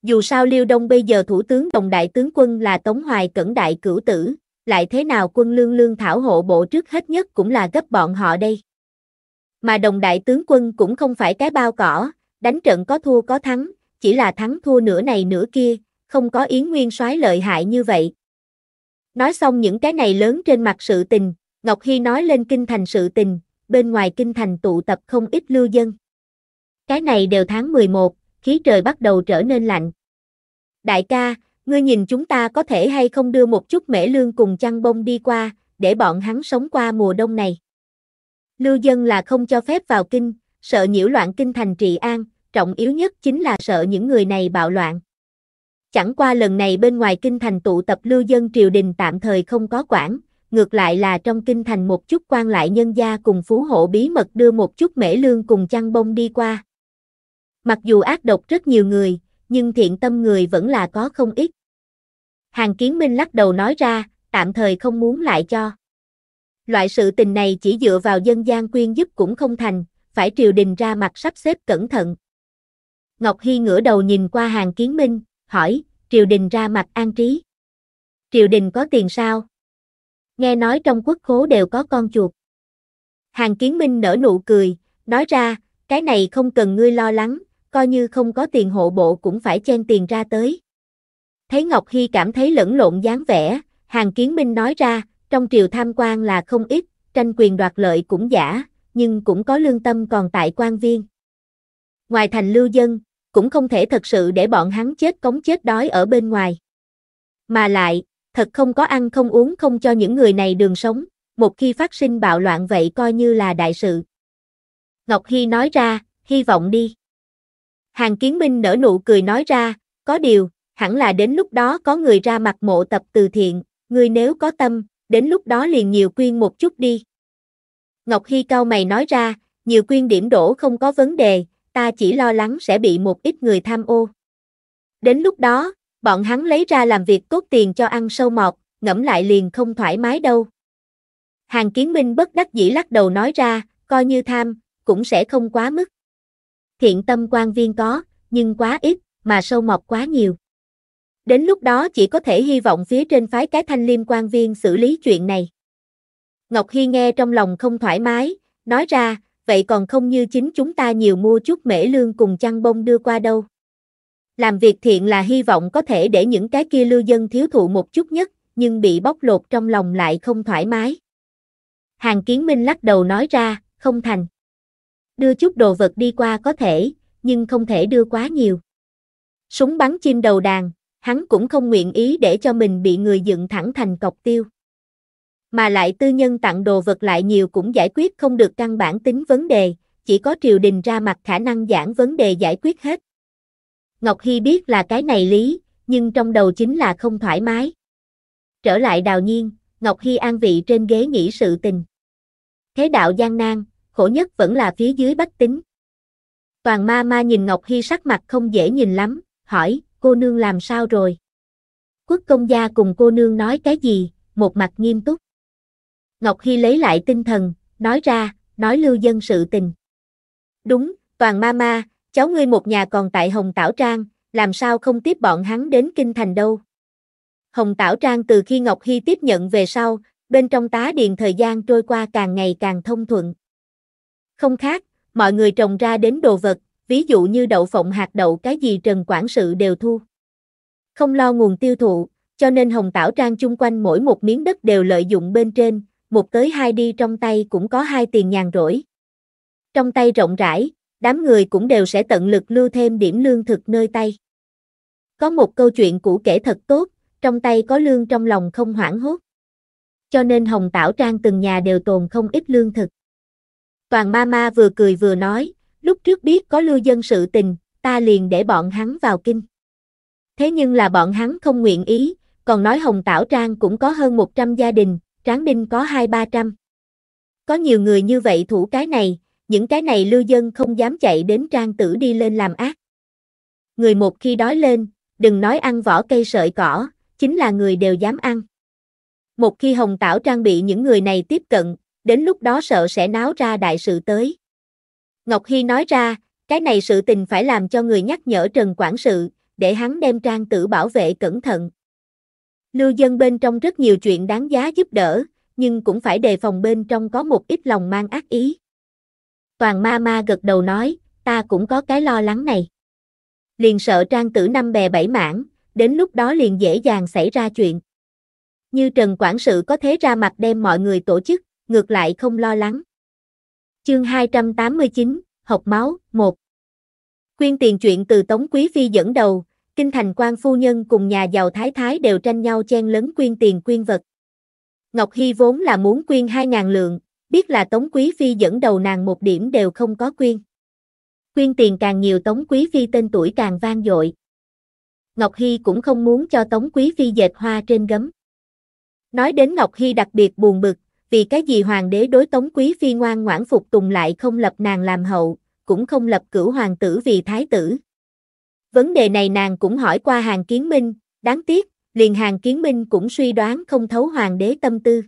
Dù sao Liêu Đông bây giờ thủ tướng đồng đại tướng quân là Tống Hoài Cẩn đại cửu tử, lại thế nào quân lương lương thảo hộ bộ trước hết nhất cũng là gấp bọn họ đây. Mà đồng đại tướng quân cũng không phải cái bao cỏ, đánh trận có thua có thắng, chỉ là thắng thua nửa này nửa kia, không có Yến Nguyên soái lợi hại như vậy. Nói xong những cái này lớn trên mặt sự tình, Ngọc Hy nói lên kinh thành sự tình, bên ngoài kinh thành tụ tập không ít lưu dân. Cái này đều tháng 11, khí trời bắt đầu trở nên lạnh. Đại ca, ngươi nhìn chúng ta có thể hay không đưa một chút mễ lương cùng chăn bông đi qua, để bọn hắn sống qua mùa đông này. Lưu dân là không cho phép vào kinh, sợ nhiễu loạn kinh thành trị an, trọng yếu nhất chính là sợ những người này bạo loạn. Chẳng qua lần này bên ngoài kinh thành tụ tập lưu dân triều đình tạm thời không có quản, ngược lại là trong kinh thành một chút quan lại nhân gia cùng phú hộ bí mật đưa một chút mễ lương cùng chăn bông đi qua. Mặc dù ác độc rất nhiều người, nhưng thiện tâm người vẫn là có không ít. Hàng Kiến Minh lắc đầu nói ra, tạm thời không muốn lại cho. Loại sự tình này chỉ dựa vào dân gian quyên giúp cũng không thành, phải triều đình ra mặt sắp xếp cẩn thận. Ngọc Hy ngửa đầu nhìn qua Hàng Kiến Minh, hỏi, triều đình ra mặt an trí. Triều đình có tiền sao? Nghe nói trong quốc khố đều có con chuột. Hàng kiến minh nở nụ cười, nói ra, cái này không cần ngươi lo lắng, coi như không có tiền hộ bộ cũng phải chen tiền ra tới. Thấy Ngọc Hy cảm thấy lẫn lộn dáng vẻ, Hàng Kiến Minh nói ra, trong triều tham quan là không ít, tranh quyền đoạt lợi cũng giả, nhưng cũng có lương tâm còn tại quan viên. Ngoài thành lưu dân, cũng không thể thật sự để bọn hắn chết cống chết đói ở bên ngoài. Mà lại, thật không có ăn không uống không cho những người này đường sống, một khi phát sinh bạo loạn vậy coi như là đại sự. Ngọc Hy nói ra, hy vọng đi. Hàng Kiến Minh nở nụ cười nói ra, có điều, hẳn là đến lúc đó có người ra mặt mộ tập từ thiện, người nếu có tâm, đến lúc đó liền nhiều quyên một chút đi. Ngọc Hy cao mày nói ra, nhiều quyên điểm đổ không có vấn đề, ta chỉ lo lắng sẽ bị một ít người tham ô. Đến lúc đó, bọn hắn lấy ra làm việc tốt tiền cho ăn sâu mọt, ngẫm lại liền không thoải mái đâu. Hàng kiến minh bất đắc dĩ lắc đầu nói ra, coi như tham, cũng sẽ không quá mức. Thiện tâm quan viên có, nhưng quá ít, mà sâu mọt quá nhiều. Đến lúc đó chỉ có thể hy vọng phía trên phái cái thanh liêm quan viên xử lý chuyện này. Ngọc Hy nghe trong lòng không thoải mái, nói ra, vậy còn không như chính chúng ta nhiều mua chút mễ lương cùng chăn bông đưa qua đâu. Làm việc thiện là hy vọng có thể để những cái kia lưu dân thiếu thụ một chút nhất, nhưng bị bóc lột trong lòng lại không thoải mái. Hàng kiến minh lắc đầu nói ra, không thành. Đưa chút đồ vật đi qua có thể, nhưng không thể đưa quá nhiều. Súng bắn chim đầu đàn, hắn cũng không nguyện ý để cho mình bị người dựng thẳng thành cọc tiêu mà lại tư nhân tặng đồ vật lại nhiều cũng giải quyết không được căn bản tính vấn đề, chỉ có triều đình ra mặt khả năng giảng vấn đề giải quyết hết. Ngọc Hy biết là cái này lý, nhưng trong đầu chính là không thoải mái. Trở lại đào nhiên, Ngọc Hy an vị trên ghế nghĩ sự tình. Thế đạo gian nan, khổ nhất vẫn là phía dưới bách tính. Toàn ma ma nhìn Ngọc Hy sắc mặt không dễ nhìn lắm, hỏi, cô nương làm sao rồi? Quốc công gia cùng cô nương nói cái gì, một mặt nghiêm túc. Ngọc Hy lấy lại tinh thần, nói ra, nói lưu dân sự tình. Đúng, toàn ma ma, cháu ngươi một nhà còn tại Hồng Tảo Trang, làm sao không tiếp bọn hắn đến Kinh Thành đâu. Hồng Tảo Trang từ khi Ngọc Hy tiếp nhận về sau, bên trong tá điền thời gian trôi qua càng ngày càng thông thuận. Không khác, mọi người trồng ra đến đồ vật, ví dụ như đậu phộng hạt đậu cái gì Trần Quản sự đều thu. Không lo nguồn tiêu thụ, cho nên Hồng Tảo Trang chung quanh mỗi một miếng đất đều lợi dụng bên trên, một tới hai đi trong tay cũng có hai tiền nhàn rỗi. Trong tay rộng rãi, đám người cũng đều sẽ tận lực lưu thêm điểm lương thực nơi tay. Có một câu chuyện cũ kể thật tốt, trong tay có lương trong lòng không hoảng hốt. Cho nên Hồng Tảo Trang từng nhà đều tồn không ít lương thực. Toàn ma ma vừa cười vừa nói, lúc trước biết có lưu dân sự tình, ta liền để bọn hắn vào kinh. Thế nhưng là bọn hắn không nguyện ý, còn nói Hồng Tảo Trang cũng có hơn 100 gia đình, tráng đinh có hai ba trăm. Có nhiều người như vậy thủ cái này, những cái này lưu dân không dám chạy đến trang tử đi lên làm ác. Người một khi đói lên, đừng nói ăn vỏ cây sợi cỏ, chính là người đều dám ăn. Một khi Hồng Tảo trang bị những người này tiếp cận, đến lúc đó sợ sẽ náo ra đại sự tới. Ngọc Hy nói ra, cái này sự tình phải làm cho người nhắc nhở Trần Quản sự, để hắn đem trang tử bảo vệ cẩn thận. Lưu dân bên trong rất nhiều chuyện đáng giá giúp đỡ, nhưng cũng phải đề phòng bên trong có một ít lòng mang ác ý. Toàn ma ma gật đầu nói, ta cũng có cái lo lắng này. Liền sợ trang tử năm bè bảy mảng, đến lúc đó liền dễ dàng xảy ra chuyện. Như Trần Quản sự có thế ra mặt đem mọi người tổ chức, ngược lại không lo lắng. Chương 289, Học máu, 1 Quyên tiền chuyện từ Tống Quý Phi dẫn đầu, kinh thành quan phu nhân cùng nhà giàu thái thái đều tranh nhau chen lấn quyên tiền quyên vật. Ngọc Hy vốn là muốn quyên 2.000 lượng, biết là Tống Quý Phi dẫn đầu nàng một điểm đều không có quyên. Quyên tiền càng nhiều Tống Quý Phi tên tuổi càng vang dội. Ngọc Hy cũng không muốn cho Tống Quý Phi dệt hoa trên gấm. Nói đến Ngọc Hy đặc biệt buồn bực, vì cái gì hoàng đế đối Tống Quý Phi ngoan ngoãn phục tùng lại không lập nàng làm hậu, cũng không lập cửu hoàng tử vì thái tử. Vấn đề này nàng cũng hỏi qua hàng kiến minh, đáng tiếc, liền hàng kiến minh cũng suy đoán không thấu hoàng đế tâm tư.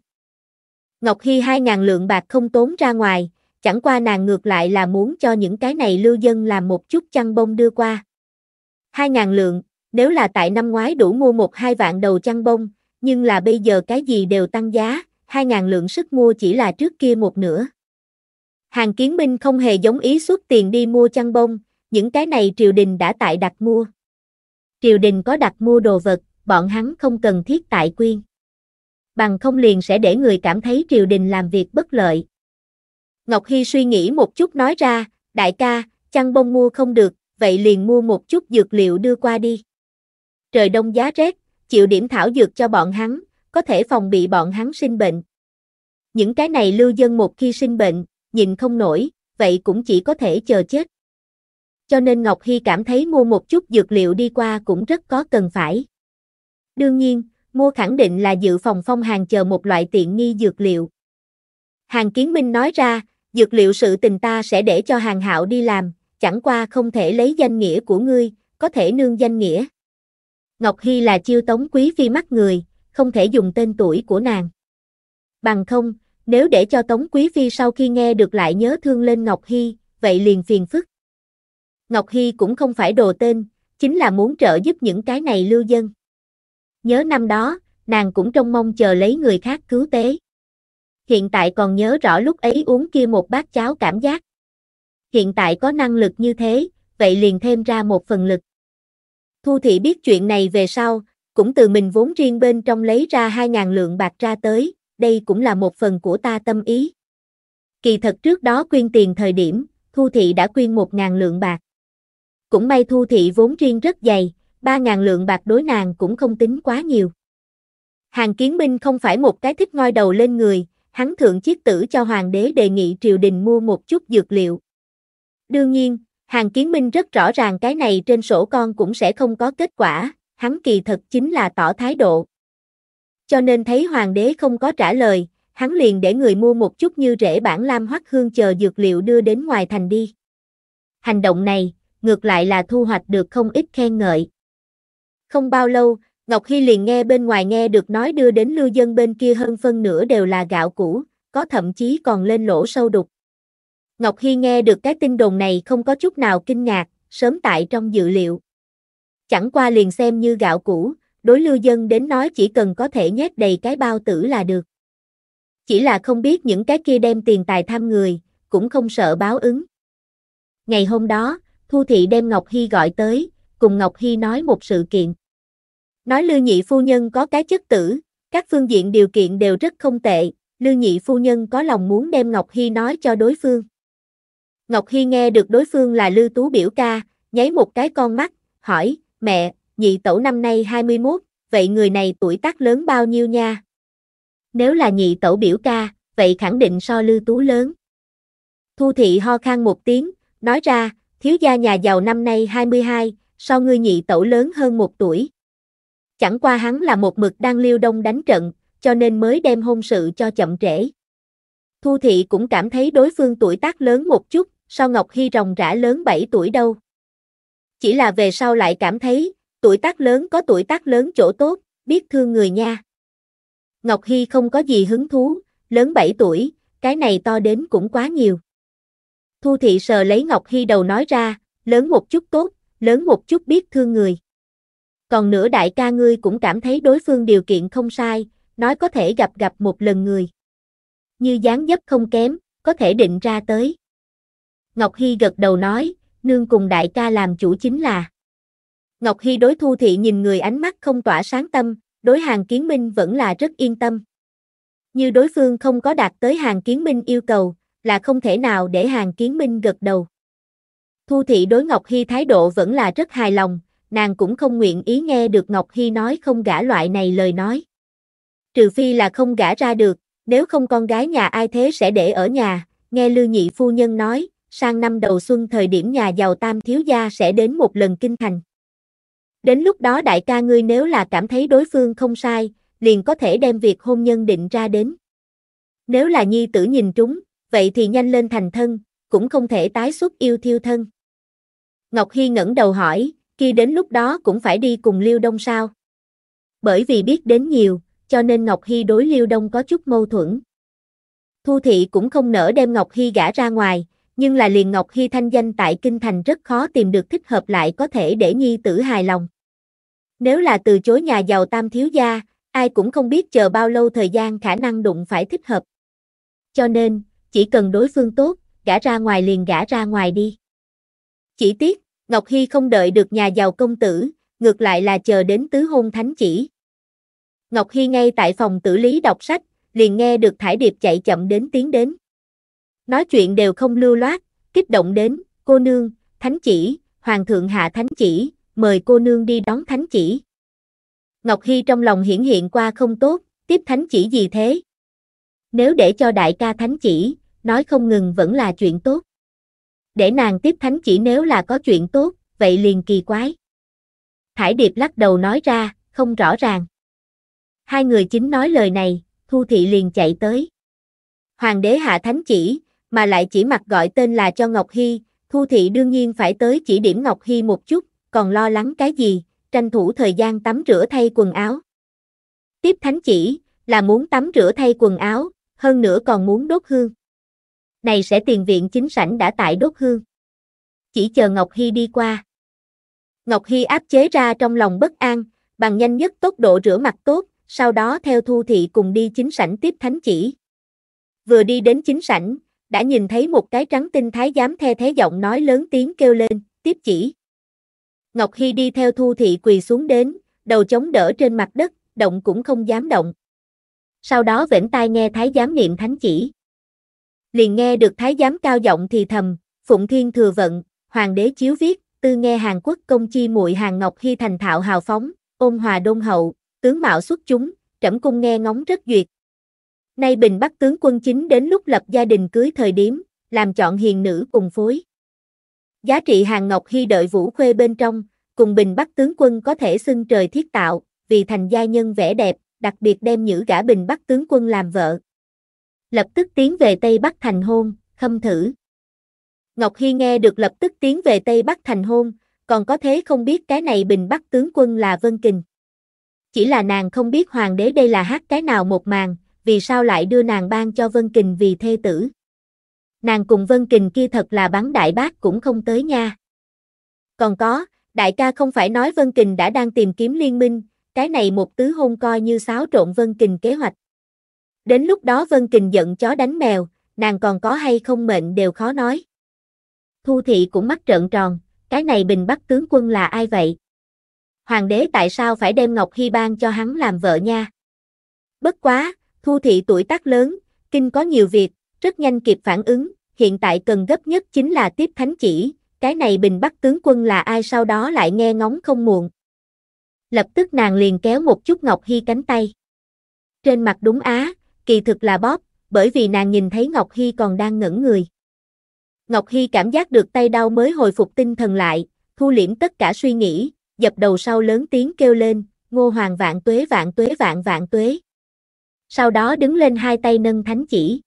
Ngọc Hy hai ngàn lượng bạc không tốn ra ngoài, chẳng qua nàng ngược lại là muốn cho những cái này lưu dân làm một chút chăn bông đưa qua. hai ngàn lượng, nếu là tại năm ngoái đủ mua một hai vạn đầu chăn bông, nhưng là bây giờ cái gì đều tăng giá, hai ngàn lượng sức mua chỉ là trước kia một nửa. Hàng kiến minh không hề giống ý xuất tiền đi mua chăn bông, những cái này triều đình đã tại đặt mua. Triều đình có đặt mua đồ vật, bọn hắn không cần thiết tại quyên. Bằng không liền sẽ để người cảm thấy triều đình làm việc bất lợi. Ngọc Hy suy nghĩ một chút nói ra, đại ca, chăn bông mua không được, vậy liền mua một chút dược liệu đưa qua đi. Trời đông giá rét, chịu điểm thảo dược cho bọn hắn, có thể phòng bị bọn hắn sinh bệnh. Những cái này lưu dân một khi sinh bệnh, nhìn không nổi, vậy cũng chỉ có thể chờ chết cho nên Ngọc Hy cảm thấy mua một chút dược liệu đi qua cũng rất có cần phải. Đương nhiên, mua khẳng định là dự phòng phong hàng chờ một loại tiện nghi dược liệu. Hàng Kiến Minh nói ra, dược liệu sự tình ta sẽ để cho hàng hạo đi làm, chẳng qua không thể lấy danh nghĩa của ngươi, có thể nương danh nghĩa. Ngọc Hy là chiêu tống quý phi mắt người, không thể dùng tên tuổi của nàng. Bằng không, nếu để cho tống quý phi sau khi nghe được lại nhớ thương lên Ngọc Hy, vậy liền phiền phức. Ngọc Hy cũng không phải đồ tên, chính là muốn trợ giúp những cái này lưu dân. Nhớ năm đó, nàng cũng trông mong chờ lấy người khác cứu tế. Hiện tại còn nhớ rõ lúc ấy uống kia một bát cháo cảm giác. Hiện tại có năng lực như thế, vậy liền thêm ra một phần lực. Thu Thị biết chuyện này về sau, cũng từ mình vốn riêng bên trong lấy ra 2.000 lượng bạc ra tới, đây cũng là một phần của ta tâm ý. Kỳ thật trước đó quyên tiền thời điểm, Thu Thị đã quyên 1.000 lượng bạc. Cũng may thu thị vốn riêng rất dày, 3.000 lượng bạc đối nàng cũng không tính quá nhiều. Hàng kiến minh không phải một cái thích ngoi đầu lên người, hắn thượng chiếc tử cho hoàng đế đề nghị triều đình mua một chút dược liệu. Đương nhiên, hàng kiến minh rất rõ ràng cái này trên sổ con cũng sẽ không có kết quả, hắn kỳ thật chính là tỏ thái độ. Cho nên thấy hoàng đế không có trả lời, hắn liền để người mua một chút như rễ bản lam hoắc hương chờ dược liệu đưa đến ngoài thành đi. Hành động này, ngược lại là thu hoạch được không ít khen ngợi. Không bao lâu, Ngọc Hy liền nghe bên ngoài nghe được nói đưa đến lưu dân bên kia hơn phân nửa đều là gạo cũ, có thậm chí còn lên lỗ sâu đục. Ngọc Hy nghe được cái tin đồn này không có chút nào kinh ngạc, sớm tại trong dự liệu. Chẳng qua liền xem như gạo cũ, đối lưu dân đến nói chỉ cần có thể nhét đầy cái bao tử là được. Chỉ là không biết những cái kia đem tiền tài thăm người, cũng không sợ báo ứng. Ngày hôm đó, Thu Thị đem Ngọc Hy gọi tới, cùng Ngọc Hy nói một sự kiện. Nói Lưu Nhị Phu Nhân có cái chất tử, các phương diện điều kiện đều rất không tệ, Lưu Nhị Phu Nhân có lòng muốn đem Ngọc Hy nói cho đối phương. Ngọc Hy nghe được đối phương là Lưu Tú biểu ca, nháy một cái con mắt, hỏi, mẹ, nhị tẩu năm nay 21, vậy người này tuổi tác lớn bao nhiêu nha? Nếu là nhị tẩu biểu ca, vậy khẳng định so Lưu Tú lớn. Thu Thị ho khan một tiếng, nói ra, Thiếu gia nhà giàu năm nay 22, so ngươi nhị tẩu lớn hơn một tuổi. Chẳng qua hắn là một mực đang liêu đông đánh trận, cho nên mới đem hôn sự cho chậm trễ. Thu thị cũng cảm thấy đối phương tuổi tác lớn một chút, so Ngọc Hy rồng rã lớn 7 tuổi đâu. Chỉ là về sau lại cảm thấy, tuổi tác lớn có tuổi tác lớn chỗ tốt, biết thương người nha. Ngọc Hy không có gì hứng thú, lớn 7 tuổi, cái này to đến cũng quá nhiều. Thu thị sờ lấy Ngọc Hy đầu nói ra, lớn một chút tốt, lớn một chút biết thương người. Còn nữa đại ca ngươi cũng cảm thấy đối phương điều kiện không sai, nói có thể gặp gặp một lần người. Như dáng dấp không kém, có thể định ra tới. Ngọc Hy gật đầu nói, nương cùng đại ca làm chủ chính là. Ngọc Hy đối thu thị nhìn người ánh mắt không tỏa sáng tâm, đối hàng kiến minh vẫn là rất yên tâm. Như đối phương không có đạt tới hàng kiến minh yêu cầu, là không thể nào để Hàng Kiến Minh gật đầu. Thu Thị đối Ngọc Hy thái độ vẫn là rất hài lòng, nàng cũng không nguyện ý nghe được Ngọc Hy nói không gả loại này lời nói. Trừ phi là không gả ra được, nếu không con gái nhà ai thế sẽ để ở nhà, nghe Lưu Nhị Phu Nhân nói, sang năm đầu xuân thời điểm nhà giàu tam thiếu gia sẽ đến một lần kinh thành. Đến lúc đó đại ca ngươi nếu là cảm thấy đối phương không sai, liền có thể đem việc hôn nhân định ra đến. Nếu là nhi tử nhìn trúng, vậy thì nhanh lên thành thân, cũng không thể tái xuất yêu thiêu thân. Ngọc Hy ngẩng đầu hỏi, khi đến lúc đó cũng phải đi cùng Liêu Đông sao? Bởi vì biết đến nhiều, cho nên Ngọc Hy đối Liêu Đông có chút mâu thuẫn. Thu Thị cũng không nỡ đem Ngọc Hy gả ra ngoài, nhưng là liền Ngọc Hy thanh danh tại Kinh Thành rất khó tìm được thích hợp lại có thể để nhi tử hài lòng. Nếu là từ chối nhà giàu tam thiếu gia, ai cũng không biết chờ bao lâu thời gian khả năng đụng phải thích hợp. Cho nên, chỉ cần đối phương tốt, gả ra ngoài liền gả ra ngoài đi. Chỉ tiếc, Ngọc Hy không đợi được nhà giàu công tử, ngược lại là chờ đến tứ hôn thánh chỉ. Ngọc Hy ngay tại phòng tử lý đọc sách, liền nghe được Thải Điệp chạy chậm đến tiến đến. Nói chuyện đều không lưu loát, kích động đến, cô nương, thánh chỉ, hoàng thượng hạ thánh chỉ, mời cô nương đi đón thánh chỉ. Ngọc Hy trong lòng hiển hiện qua không tốt, tiếp thánh chỉ gì thế? Nếu để cho đại ca thánh chỉ, nói không ngừng vẫn là chuyện tốt. Để nàng tiếp thánh chỉ nếu là có chuyện tốt, vậy liền kỳ quái. Thải Điệp lắc đầu nói ra, không rõ ràng. Hai người chính nói lời này, Thu Thị liền chạy tới. Hoàng đế hạ thánh chỉ, mà lại chỉ mặt gọi tên là cho Ngọc Hy, Thu Thị đương nhiên phải tới chỉ điểm Ngọc Hy một chút, còn lo lắng cái gì, tranh thủ thời gian tắm rửa thay quần áo. Tiếp thánh chỉ, là muốn tắm rửa thay quần áo, hơn nữa còn muốn đốt hương này sẽ tiền viện chính sảnh đã tại đốt hương. Chỉ chờ Ngọc Hy đi qua. Ngọc Hy áp chế ra trong lòng bất an, bằng nhanh nhất tốc độ rửa mặt tốt, sau đó theo Thu Thị cùng đi chính sảnh tiếp thánh chỉ. Vừa đi đến chính sảnh, đã nhìn thấy một cái trắng tinh thái giám the thế giọng nói lớn tiếng kêu lên, tiếp chỉ. Ngọc Hy đi theo Thu Thị quỳ xuống đến, đầu chống đỡ trên mặt đất, động cũng không dám động. Sau đó vẫn tai nghe thái giám niệm thánh chỉ liền nghe được thái giám cao giọng thì thầm, phụng thiên thừa vận, hoàng đế chiếu viết, tư nghe Hàn Quốc công chi muội Hàn Ngọc Hy thành thạo hào phóng, ôn hòa đôn hậu, tướng mạo xuất chúng, trẫm cung nghe ngóng rất duyệt. Nay Bình Bắc tướng quân chính đến lúc lập gia đình cưới thời điểm, làm chọn hiền nữ cùng phối. Giá trị Hàn Ngọc Hy đợi vũ khuê bên trong, cùng Bình Bắc tướng quân có thể xưng trời thiết tạo, vì thành gia nhân vẻ đẹp, đặc biệt đem nhữ gã Bình Bắc tướng quân làm vợ lập tức tiến về Tây Bắc thành hôn, khâm thử. Ngọc Hy nghe được lập tức tiến về Tây Bắc thành hôn, còn có thế không biết cái này bình bắc tướng quân là Vân Kình. Chỉ là nàng không biết hoàng đế đây là hát cái nào một màn, vì sao lại đưa nàng ban cho Vân Kình vì thê tử. Nàng cùng Vân Kình kia thật là bắn đại bác cũng không tới nha. Còn có, đại ca không phải nói Vân Kình đã đang tìm kiếm liên minh, cái này một tứ hôn coi như xáo trộn Vân Kình kế hoạch. Đến lúc đó Vân Kình giận chó đánh mèo, nàng còn có hay không mệnh đều khó nói. Thu thị cũng mắt trợn tròn, cái này bình bắc tướng quân là ai vậy? Hoàng đế tại sao phải đem Ngọc Hy ban cho hắn làm vợ nha? Bất quá, Thu thị tuổi tác lớn, kinh có nhiều việc, rất nhanh kịp phản ứng, hiện tại cần gấp nhất chính là tiếp thánh chỉ, cái này bình bắc tướng quân là ai sau đó lại nghe ngóng không muộn. Lập tức nàng liền kéo một chút Ngọc Hy cánh tay. Trên mặt đúng á, kỳ thực là bóp, bởi vì nàng nhìn thấy Ngọc Hy còn đang ngẩn người. Ngọc Hy cảm giác được tay đau mới hồi phục tinh thần lại, thu liễm tất cả suy nghĩ, dập đầu sau lớn tiếng kêu lên, ngô hoàng vạn tuế vạn tuế vạn vạn tuế. Sau đó đứng lên hai tay nâng thánh chỉ.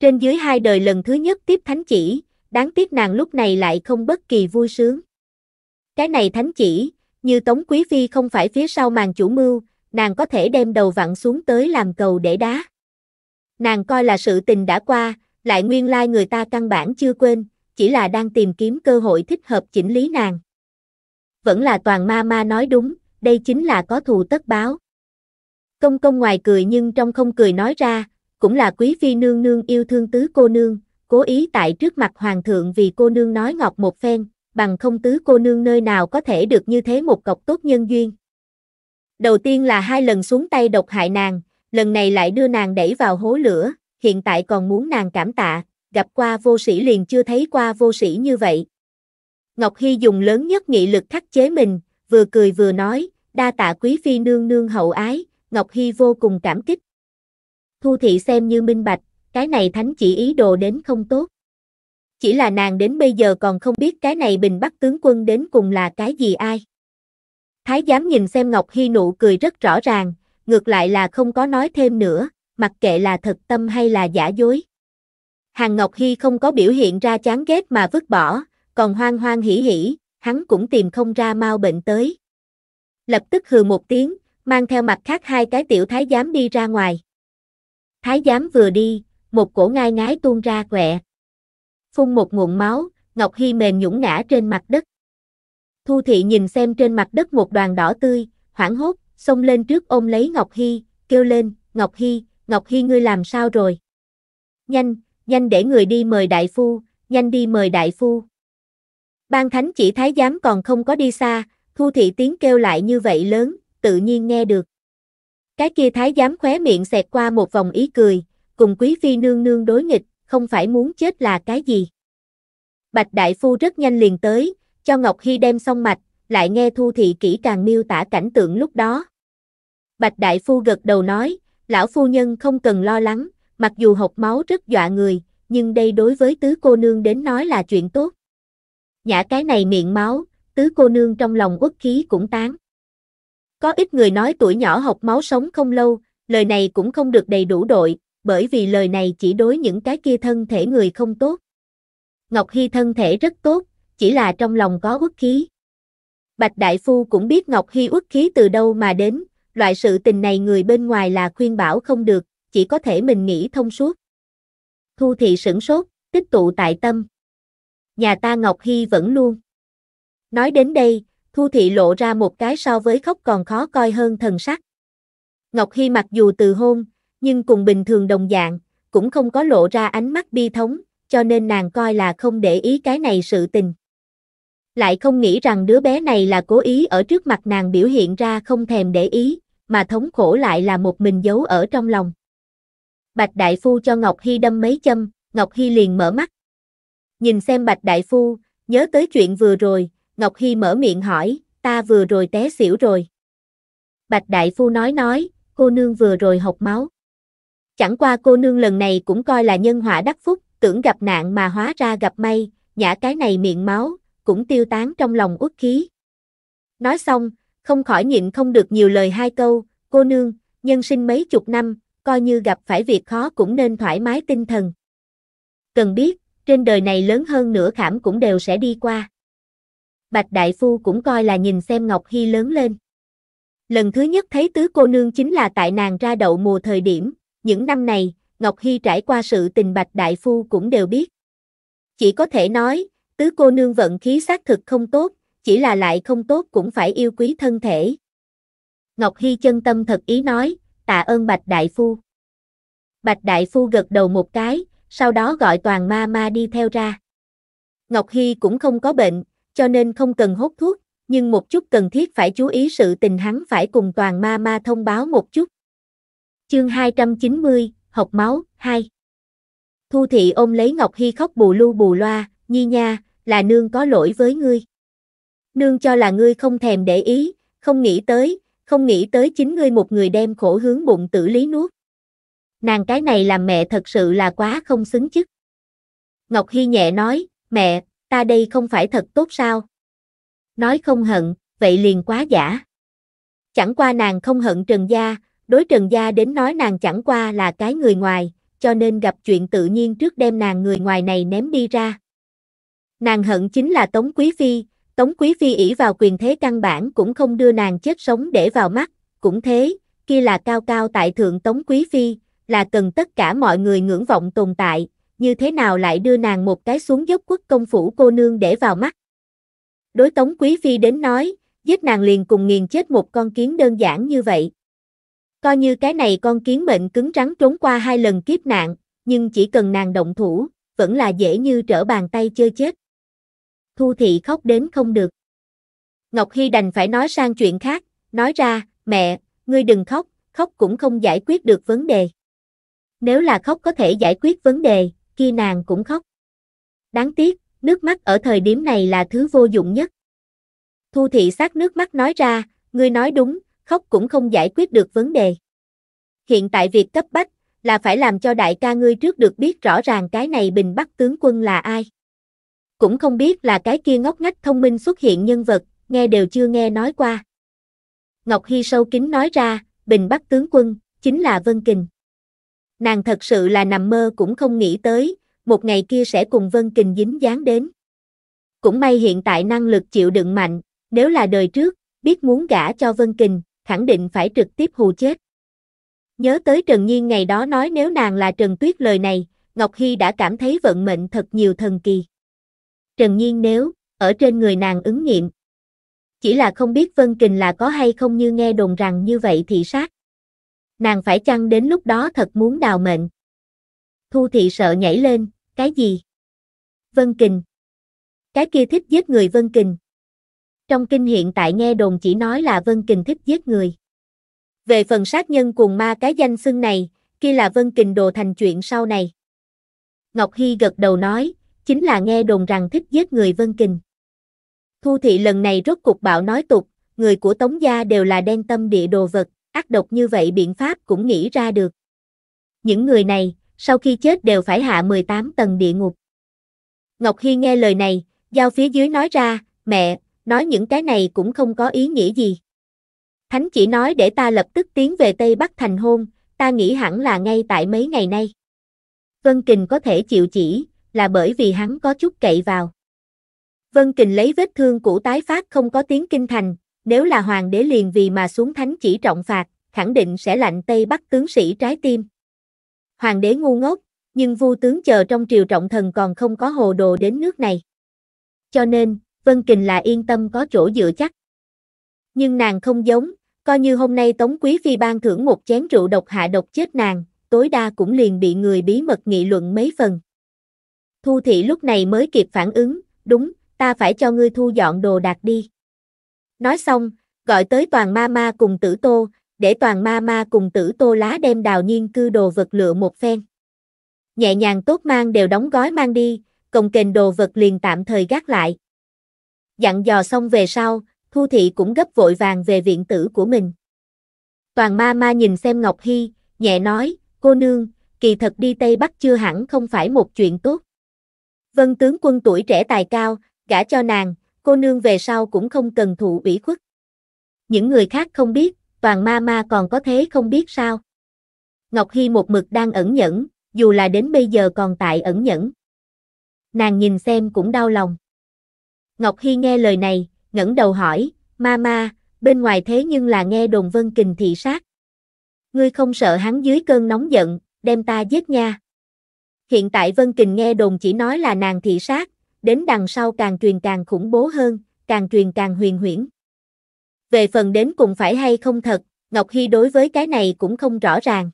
Trên dưới hai đời lần thứ nhất tiếp thánh chỉ, đáng tiếc nàng lúc này lại không bất kỳ vui sướng. Cái này thánh chỉ, như Tống Quý Phi không phải phía sau màn chủ mưu, nàng có thể đem đầu vặn xuống tới làm cầu để đá. Nàng coi là sự tình đã qua, lại nguyên lai like người ta căn bản chưa quên, chỉ là đang tìm kiếm cơ hội thích hợp chỉnh lý nàng. Vẫn là toàn ma ma nói đúng, đây chính là có thù tất báo. Công công ngoài cười nhưng trong không cười nói ra, cũng là quý phi nương nương yêu thương tứ cô nương, cố ý tại trước mặt hoàng thượng vì cô nương nói ngọc một phen, bằng không tứ cô nương nơi nào có thể được như thế một cọc tốt nhân duyên. Đầu tiên là hai lần xuống tay độc hại nàng, lần này lại đưa nàng đẩy vào hố lửa, hiện tại còn muốn nàng cảm tạ, gặp qua vô sĩ liền chưa thấy qua vô sĩ như vậy. Ngọc Hy dùng lớn nhất nghị lực khắc chế mình, vừa cười vừa nói, đa tạ quý phi nương nương hậu ái, Ngọc Hy vô cùng cảm kích. Thu thị xem như minh bạch, cái này thánh chỉ ý đồ đến không tốt. Chỉ là nàng đến bây giờ còn không biết cái này bình bắc tướng quân đến cùng là cái gì ai. Thái giám nhìn xem Ngọc Hy nụ cười rất rõ ràng, ngược lại là không có nói thêm nữa, mặc kệ là thật tâm hay là giả dối. Hàng Ngọc Hy không có biểu hiện ra chán ghét mà vứt bỏ, còn hoang hoang hỉ hỉ, hắn cũng tìm không ra mau bệnh tới. Lập tức hừ một tiếng, mang theo mặt khác hai cái tiểu thái giám đi ra ngoài. Thái giám vừa đi, một cổ ngai ngái tuôn ra quẹ. Phun một nguồn máu, Ngọc Hy mềm nhũng ngã trên mặt đất. Thu Thị nhìn xem trên mặt đất một đoàn đỏ tươi, hoảng hốt, xông lên trước ôm lấy Ngọc Hy, kêu lên, Ngọc Hy, Ngọc Hy ngươi làm sao rồi? Nhanh, nhanh để người đi mời đại phu, nhanh đi mời đại phu. Ban thánh chỉ thái giám còn không có đi xa, Thu Thị tiếng kêu lại như vậy lớn, tự nhiên nghe được. Cái kia thái giám khóe miệng xẹt qua một vòng ý cười, cùng quý phi nương nương đối nghịch, không phải muốn chết là cái gì. Bạch đại phu rất nhanh liền tới, cho Ngọc Hy đem xong mạch, lại nghe Thu Thị kỹ càng miêu tả cảnh tượng lúc đó. Bạch Đại Phu gật đầu nói, lão phu nhân không cần lo lắng, mặc dù hộc máu rất dọa người, nhưng đây đối với tứ cô nương đến nói là chuyện tốt. Nhã cái này miệng máu, tứ cô nương trong lòng uất khí cũng tán. Có ít người nói tuổi nhỏ học máu sống không lâu, lời này cũng không được đầy đủ đội, bởi vì lời này chỉ đối những cái kia thân thể người không tốt. Ngọc Hy thân thể rất tốt, chỉ là trong lòng có uất khí. Bạch Đại Phu cũng biết Ngọc Hy uất khí từ đâu mà đến, loại sự tình này người bên ngoài là khuyên bảo không được, chỉ có thể mình nghĩ thông suốt. Thu thị sửng sốt, tích tụ tại tâm. Nhà ta Ngọc Hy vẫn luôn. Nói đến đây, Thu thị lộ ra một cái so với khóc còn khó coi hơn thần sắc. Ngọc Hy mặc dù từ hôn, nhưng cùng bình thường đồng dạng, cũng không có lộ ra ánh mắt bi thống, cho nên nàng coi là không để ý cái này sự tình lại không nghĩ rằng đứa bé này là cố ý ở trước mặt nàng biểu hiện ra không thèm để ý, mà thống khổ lại là một mình giấu ở trong lòng. Bạch Đại Phu cho Ngọc Hy đâm mấy châm, Ngọc Hy liền mở mắt. Nhìn xem Bạch Đại Phu, nhớ tới chuyện vừa rồi, Ngọc Hy mở miệng hỏi, ta vừa rồi té xỉu rồi. Bạch Đại Phu nói nói, cô nương vừa rồi học máu. Chẳng qua cô nương lần này cũng coi là nhân họa đắc phúc, tưởng gặp nạn mà hóa ra gặp may, nhả cái này miệng máu, cũng tiêu tán trong lòng uất khí. Nói xong, không khỏi nhịn không được nhiều lời hai câu, cô nương, nhân sinh mấy chục năm, coi như gặp phải việc khó cũng nên thoải mái tinh thần. Cần biết, trên đời này lớn hơn nửa khảm cũng đều sẽ đi qua. Bạch Đại Phu cũng coi là nhìn xem Ngọc Hy lớn lên. Lần thứ nhất thấy tứ cô nương chính là tại nàng ra đậu mùa thời điểm, những năm này, Ngọc Hy trải qua sự tình Bạch Đại Phu cũng đều biết. Chỉ có thể nói, Tứ cô nương vận khí xác thực không tốt, chỉ là lại không tốt cũng phải yêu quý thân thể. Ngọc Hy chân tâm thật ý nói, tạ ơn Bạch Đại Phu. Bạch Đại Phu gật đầu một cái, sau đó gọi toàn ma ma đi theo ra. Ngọc Hy cũng không có bệnh, cho nên không cần hốt thuốc, nhưng một chút cần thiết phải chú ý sự tình hắn phải cùng toàn ma ma thông báo một chút. Chương 290, học máu, 2 Thu Thị ôm lấy Ngọc Hy khóc bù lu bù loa, nhi nha, là nương có lỗi với ngươi. Nương cho là ngươi không thèm để ý, không nghĩ tới, không nghĩ tới chính ngươi một người đem khổ hướng bụng tử lý nuốt. Nàng cái này làm mẹ thật sự là quá không xứng chức. Ngọc Hy nhẹ nói, mẹ, ta đây không phải thật tốt sao? Nói không hận, vậy liền quá giả. Chẳng qua nàng không hận Trần Gia, đối Trần Gia đến nói nàng chẳng qua là cái người ngoài, cho nên gặp chuyện tự nhiên trước đem nàng người ngoài này ném đi ra. Nàng hận chính là Tống Quý Phi, Tống Quý Phi ỷ vào quyền thế căn bản cũng không đưa nàng chết sống để vào mắt, cũng thế, kia là cao cao tại thượng Tống Quý Phi, là cần tất cả mọi người ngưỡng vọng tồn tại, như thế nào lại đưa nàng một cái xuống dốc quốc công phủ cô nương để vào mắt. Đối Tống Quý Phi đến nói, giết nàng liền cùng nghiền chết một con kiến đơn giản như vậy. Coi như cái này con kiến mệnh cứng rắn trốn qua hai lần kiếp nạn, nhưng chỉ cần nàng động thủ, vẫn là dễ như trở bàn tay chơi chết. Thu Thị khóc đến không được. Ngọc Hy đành phải nói sang chuyện khác, nói ra, mẹ, ngươi đừng khóc, khóc cũng không giải quyết được vấn đề. Nếu là khóc có thể giải quyết vấn đề, kia nàng cũng khóc. Đáng tiếc, nước mắt ở thời điểm này là thứ vô dụng nhất. Thu Thị sát nước mắt nói ra, ngươi nói đúng, khóc cũng không giải quyết được vấn đề. Hiện tại việc cấp bách là phải làm cho đại ca ngươi trước được biết rõ ràng cái này bình bắc tướng quân là ai cũng không biết là cái kia ngốc ngách thông minh xuất hiện nhân vật, nghe đều chưa nghe nói qua. Ngọc Hy sâu kín nói ra, Bình Bắc tướng quân, chính là Vân Kình. Nàng thật sự là nằm mơ cũng không nghĩ tới, một ngày kia sẽ cùng Vân Kình dính dáng đến. Cũng may hiện tại năng lực chịu đựng mạnh, nếu là đời trước, biết muốn gả cho Vân Kình, khẳng định phải trực tiếp hù chết. Nhớ tới Trần Nhiên ngày đó nói nếu nàng là Trần Tuyết lời này, Ngọc Hy đã cảm thấy vận mệnh thật nhiều thần kỳ. Trần Nhiên nếu, ở trên người nàng ứng nghiệm. Chỉ là không biết Vân Kình là có hay không như nghe đồn rằng như vậy thị sát. Nàng phải chăng đến lúc đó thật muốn đào mệnh. Thu thị sợ nhảy lên, cái gì? Vân Kình. Cái kia thích giết người Vân Kình. Trong kinh hiện tại nghe đồn chỉ nói là Vân Kình thích giết người. Về phần sát nhân cùng ma cái danh xưng này, kia là Vân Kình đồ thành chuyện sau này. Ngọc Hy gật đầu nói, chính là nghe đồn rằng thích giết người Vân Kình. Thu thị lần này rốt cục bạo nói tục, người của Tống gia đều là đen tâm địa đồ vật, ác độc như vậy biện pháp cũng nghĩ ra được. Những người này, sau khi chết đều phải hạ 18 tầng địa ngục. Ngọc Hi nghe lời này, giao phía dưới nói ra, mẹ, nói những cái này cũng không có ý nghĩa gì. Thánh chỉ nói để ta lập tức tiến về Tây Bắc thành hôn, ta nghĩ hẳn là ngay tại mấy ngày nay. Vân Kình có thể chịu chỉ, là bởi vì hắn có chút cậy vào. Vân Kình lấy vết thương cũ tái phát không có tiếng kinh thành, nếu là hoàng đế liền vì mà xuống thánh chỉ trọng phạt, khẳng định sẽ lạnh tay bắt tướng sĩ trái tim. Hoàng đế ngu ngốc, nhưng vu tướng chờ trong triều trọng thần còn không có hồ đồ đến nước này. Cho nên, Vân Kình là yên tâm có chỗ dựa chắc. Nhưng nàng không giống, coi như hôm nay Tống Quý Phi ban thưởng một chén rượu độc hạ độc chết nàng, tối đa cũng liền bị người bí mật nghị luận mấy phần. Thu thị lúc này mới kịp phản ứng, đúng, ta phải cho ngươi thu dọn đồ đạc đi. Nói xong, gọi tới toàn ma ma cùng tử tô, để toàn ma ma cùng tử tô lá đem đào nhiên cư đồ vật lựa một phen. Nhẹ nhàng tốt mang đều đóng gói mang đi, cồng kềnh đồ vật liền tạm thời gác lại. Dặn dò xong về sau, Thu Thị cũng gấp vội vàng về viện tử của mình. Toàn ma ma nhìn xem Ngọc Hy, nhẹ nói, cô nương, kỳ thật đi Tây Bắc chưa hẳn không phải một chuyện tốt. Vân tướng quân tuổi trẻ tài cao, gả cho nàng, cô nương về sau cũng không cần thụ ủy khuất. Những người khác không biết, toàn ma ma còn có thế không biết sao. Ngọc Hy một mực đang ẩn nhẫn, dù là đến bây giờ còn tại ẩn nhẫn. Nàng nhìn xem cũng đau lòng. Ngọc Hy nghe lời này, ngẩng đầu hỏi, ma ma, bên ngoài thế nhưng là nghe đồn vân kình thị sát. Ngươi không sợ hắn dưới cơn nóng giận, đem ta giết nha. Hiện tại Vân Kình nghe đồn chỉ nói là nàng thị sát, đến đằng sau càng truyền càng khủng bố hơn, càng truyền càng huyền huyễn. Về phần đến cùng phải hay không thật, Ngọc Hy đối với cái này cũng không rõ ràng.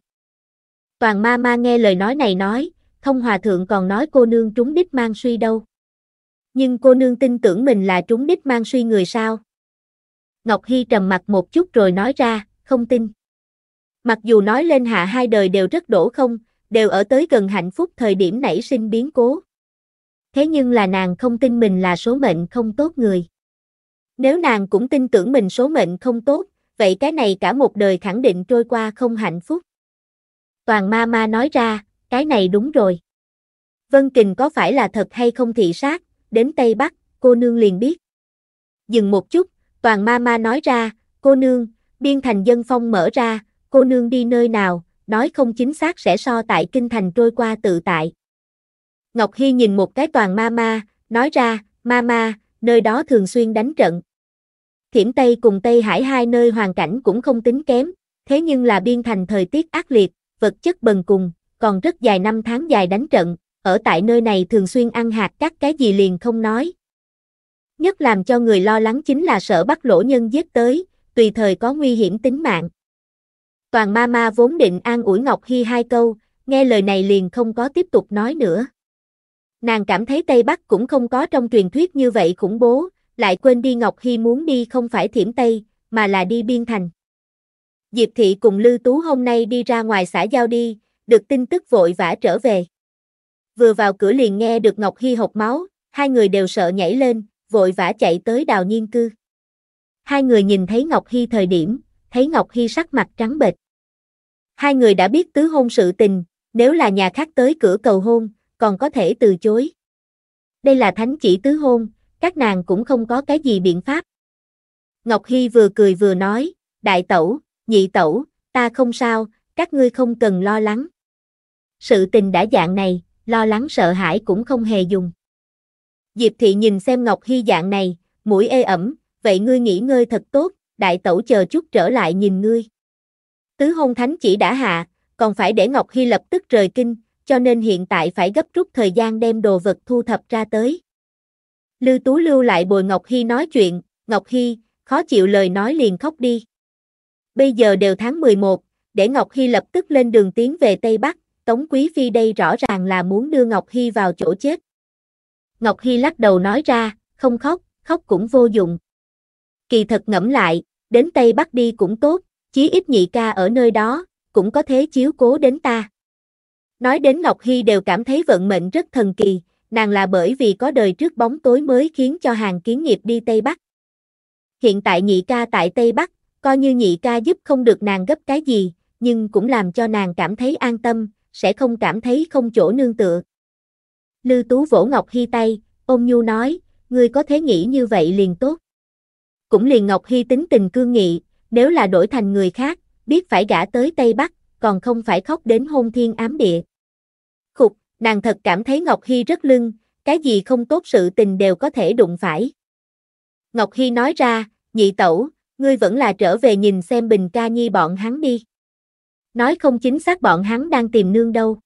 Toàn ma ma nghe lời nói này nói, thông hòa thượng còn nói cô nương trúng đích mang suy đâu. Nhưng cô nương tin tưởng mình là trúng đích mang suy người sao? Ngọc Hy trầm mặt một chút rồi nói ra, không tin. Mặc dù nói lên hạ hai đời đều rất đổ không, đều ở tới gần hạnh phúc thời điểm nảy sinh biến cố. Thế nhưng là nàng không tin mình là số mệnh không tốt người. Nếu nàng cũng tin tưởng mình số mệnh không tốt, vậy cái này cả một đời khẳng định trôi qua không hạnh phúc. Toàn ma ma nói ra, cái này đúng rồi. Vân Kình có phải là thật hay không thị sát, đến Tây Bắc, cô nương liền biết. Dừng một chút, toàn ma ma nói ra, cô nương, biên thành dân phong mở ra, cô nương đi nơi nào, nói không chính xác sẽ so tại kinh thành trôi qua tự tại. Ngọc Hi nhìn một cái toàn ma ma, nói ra, ma ma, nơi đó thường xuyên đánh trận. Thiểm Tây cùng Tây Hải hai nơi hoàn cảnh cũng không tính kém, thế nhưng là biên thành thời tiết ác liệt, vật chất bần cùng, còn rất dài năm tháng dài đánh trận, ở tại nơi này thường xuyên ăn hạt các cái gì liền không nói. Nhất làm cho người lo lắng chính là sợ bắt lỗ nhân giết tới, tùy thời có nguy hiểm tính mạng. Toàn Mama vốn định an ủi Ngọc Hy hai câu, nghe lời này liền không có tiếp tục nói nữa. Nàng cảm thấy Tây Bắc cũng không có trong truyền thuyết như vậy khủng bố, lại quên đi Ngọc Hy muốn đi không phải thiểm Tây, mà là đi biên thành. Diệp Thị cùng Lư Tú hôm nay đi ra ngoài xã giao đi, được tin tức vội vã trở về. Vừa vào cửa liền nghe được Ngọc Hy hộc máu, hai người đều sợ nhảy lên, vội vã chạy tới đào nhiên cư. Hai người nhìn thấy Ngọc Hy thời điểm, thấy Ngọc Hy sắc mặt trắng bệch. Hai người đã biết tứ hôn sự tình, nếu là nhà khác tới cửa cầu hôn, còn có thể từ chối. Đây là thánh chỉ tứ hôn, các nàng cũng không có cái gì biện pháp. Ngọc Hy vừa cười vừa nói, đại tẩu, nhị tẩu, ta không sao, các ngươi không cần lo lắng. Sự tình đã dạng này, lo lắng sợ hãi cũng không hề dùng. Diệp thị nhìn xem Ngọc Hy dạng này, mũi ê ẩm, vậy ngươi nghỉ ngơi thật tốt, đại tẩu chờ chút trở lại nhìn ngươi. Tứ hôn thánh chỉ đã hạ, còn phải để Ngọc Hy lập tức rời kinh, cho nên hiện tại phải gấp rút thời gian đem đồ vật thu thập ra tới. Lưu Tú lưu lại bồi Ngọc Hy nói chuyện, Ngọc Hy, khó chịu lời nói liền khóc đi. Bây giờ đều tháng 11, để Ngọc Hy lập tức lên đường tiến về Tây Bắc, Tống Quý Phi đây rõ ràng là muốn đưa Ngọc Hy vào chỗ chết. Ngọc Hy lắc đầu nói ra, không khóc, khóc cũng vô dụng. Kỳ thật ngẫm lại, đến Tây Bắc đi cũng tốt, chí ít nhị ca ở nơi đó, cũng có thế chiếu cố đến ta. Nói đến Ngọc Hy đều cảm thấy vận mệnh rất thần kỳ, nàng là bởi vì có đời trước bóng tối mới khiến cho hàng kiến nghiệp đi Tây Bắc. Hiện tại nhị ca tại Tây Bắc, coi như nhị ca giúp không được nàng gấp cái gì, nhưng cũng làm cho nàng cảm thấy an tâm, sẽ không cảm thấy không chỗ nương tựa. Lư Tú vỗ Ngọc Hy tay, ôm nhu nói, ngươi có thế nghĩ như vậy liền tốt. Cũng liền Ngọc Hy tính tình cương nghị, nếu là đổi thành người khác, biết phải gã tới Tây Bắc, còn không phải khóc đến hôn thiên ám địa. Khục, nàng thật cảm thấy Ngọc Hy rất lưng, cái gì không tốt sự tình đều có thể đụng phải. Ngọc Hy nói ra, nhị tẩu, ngươi vẫn là trở về nhìn xem Bình ca nhi bọn hắn đi. Nói không chính xác bọn hắn đang tìm nương đâu.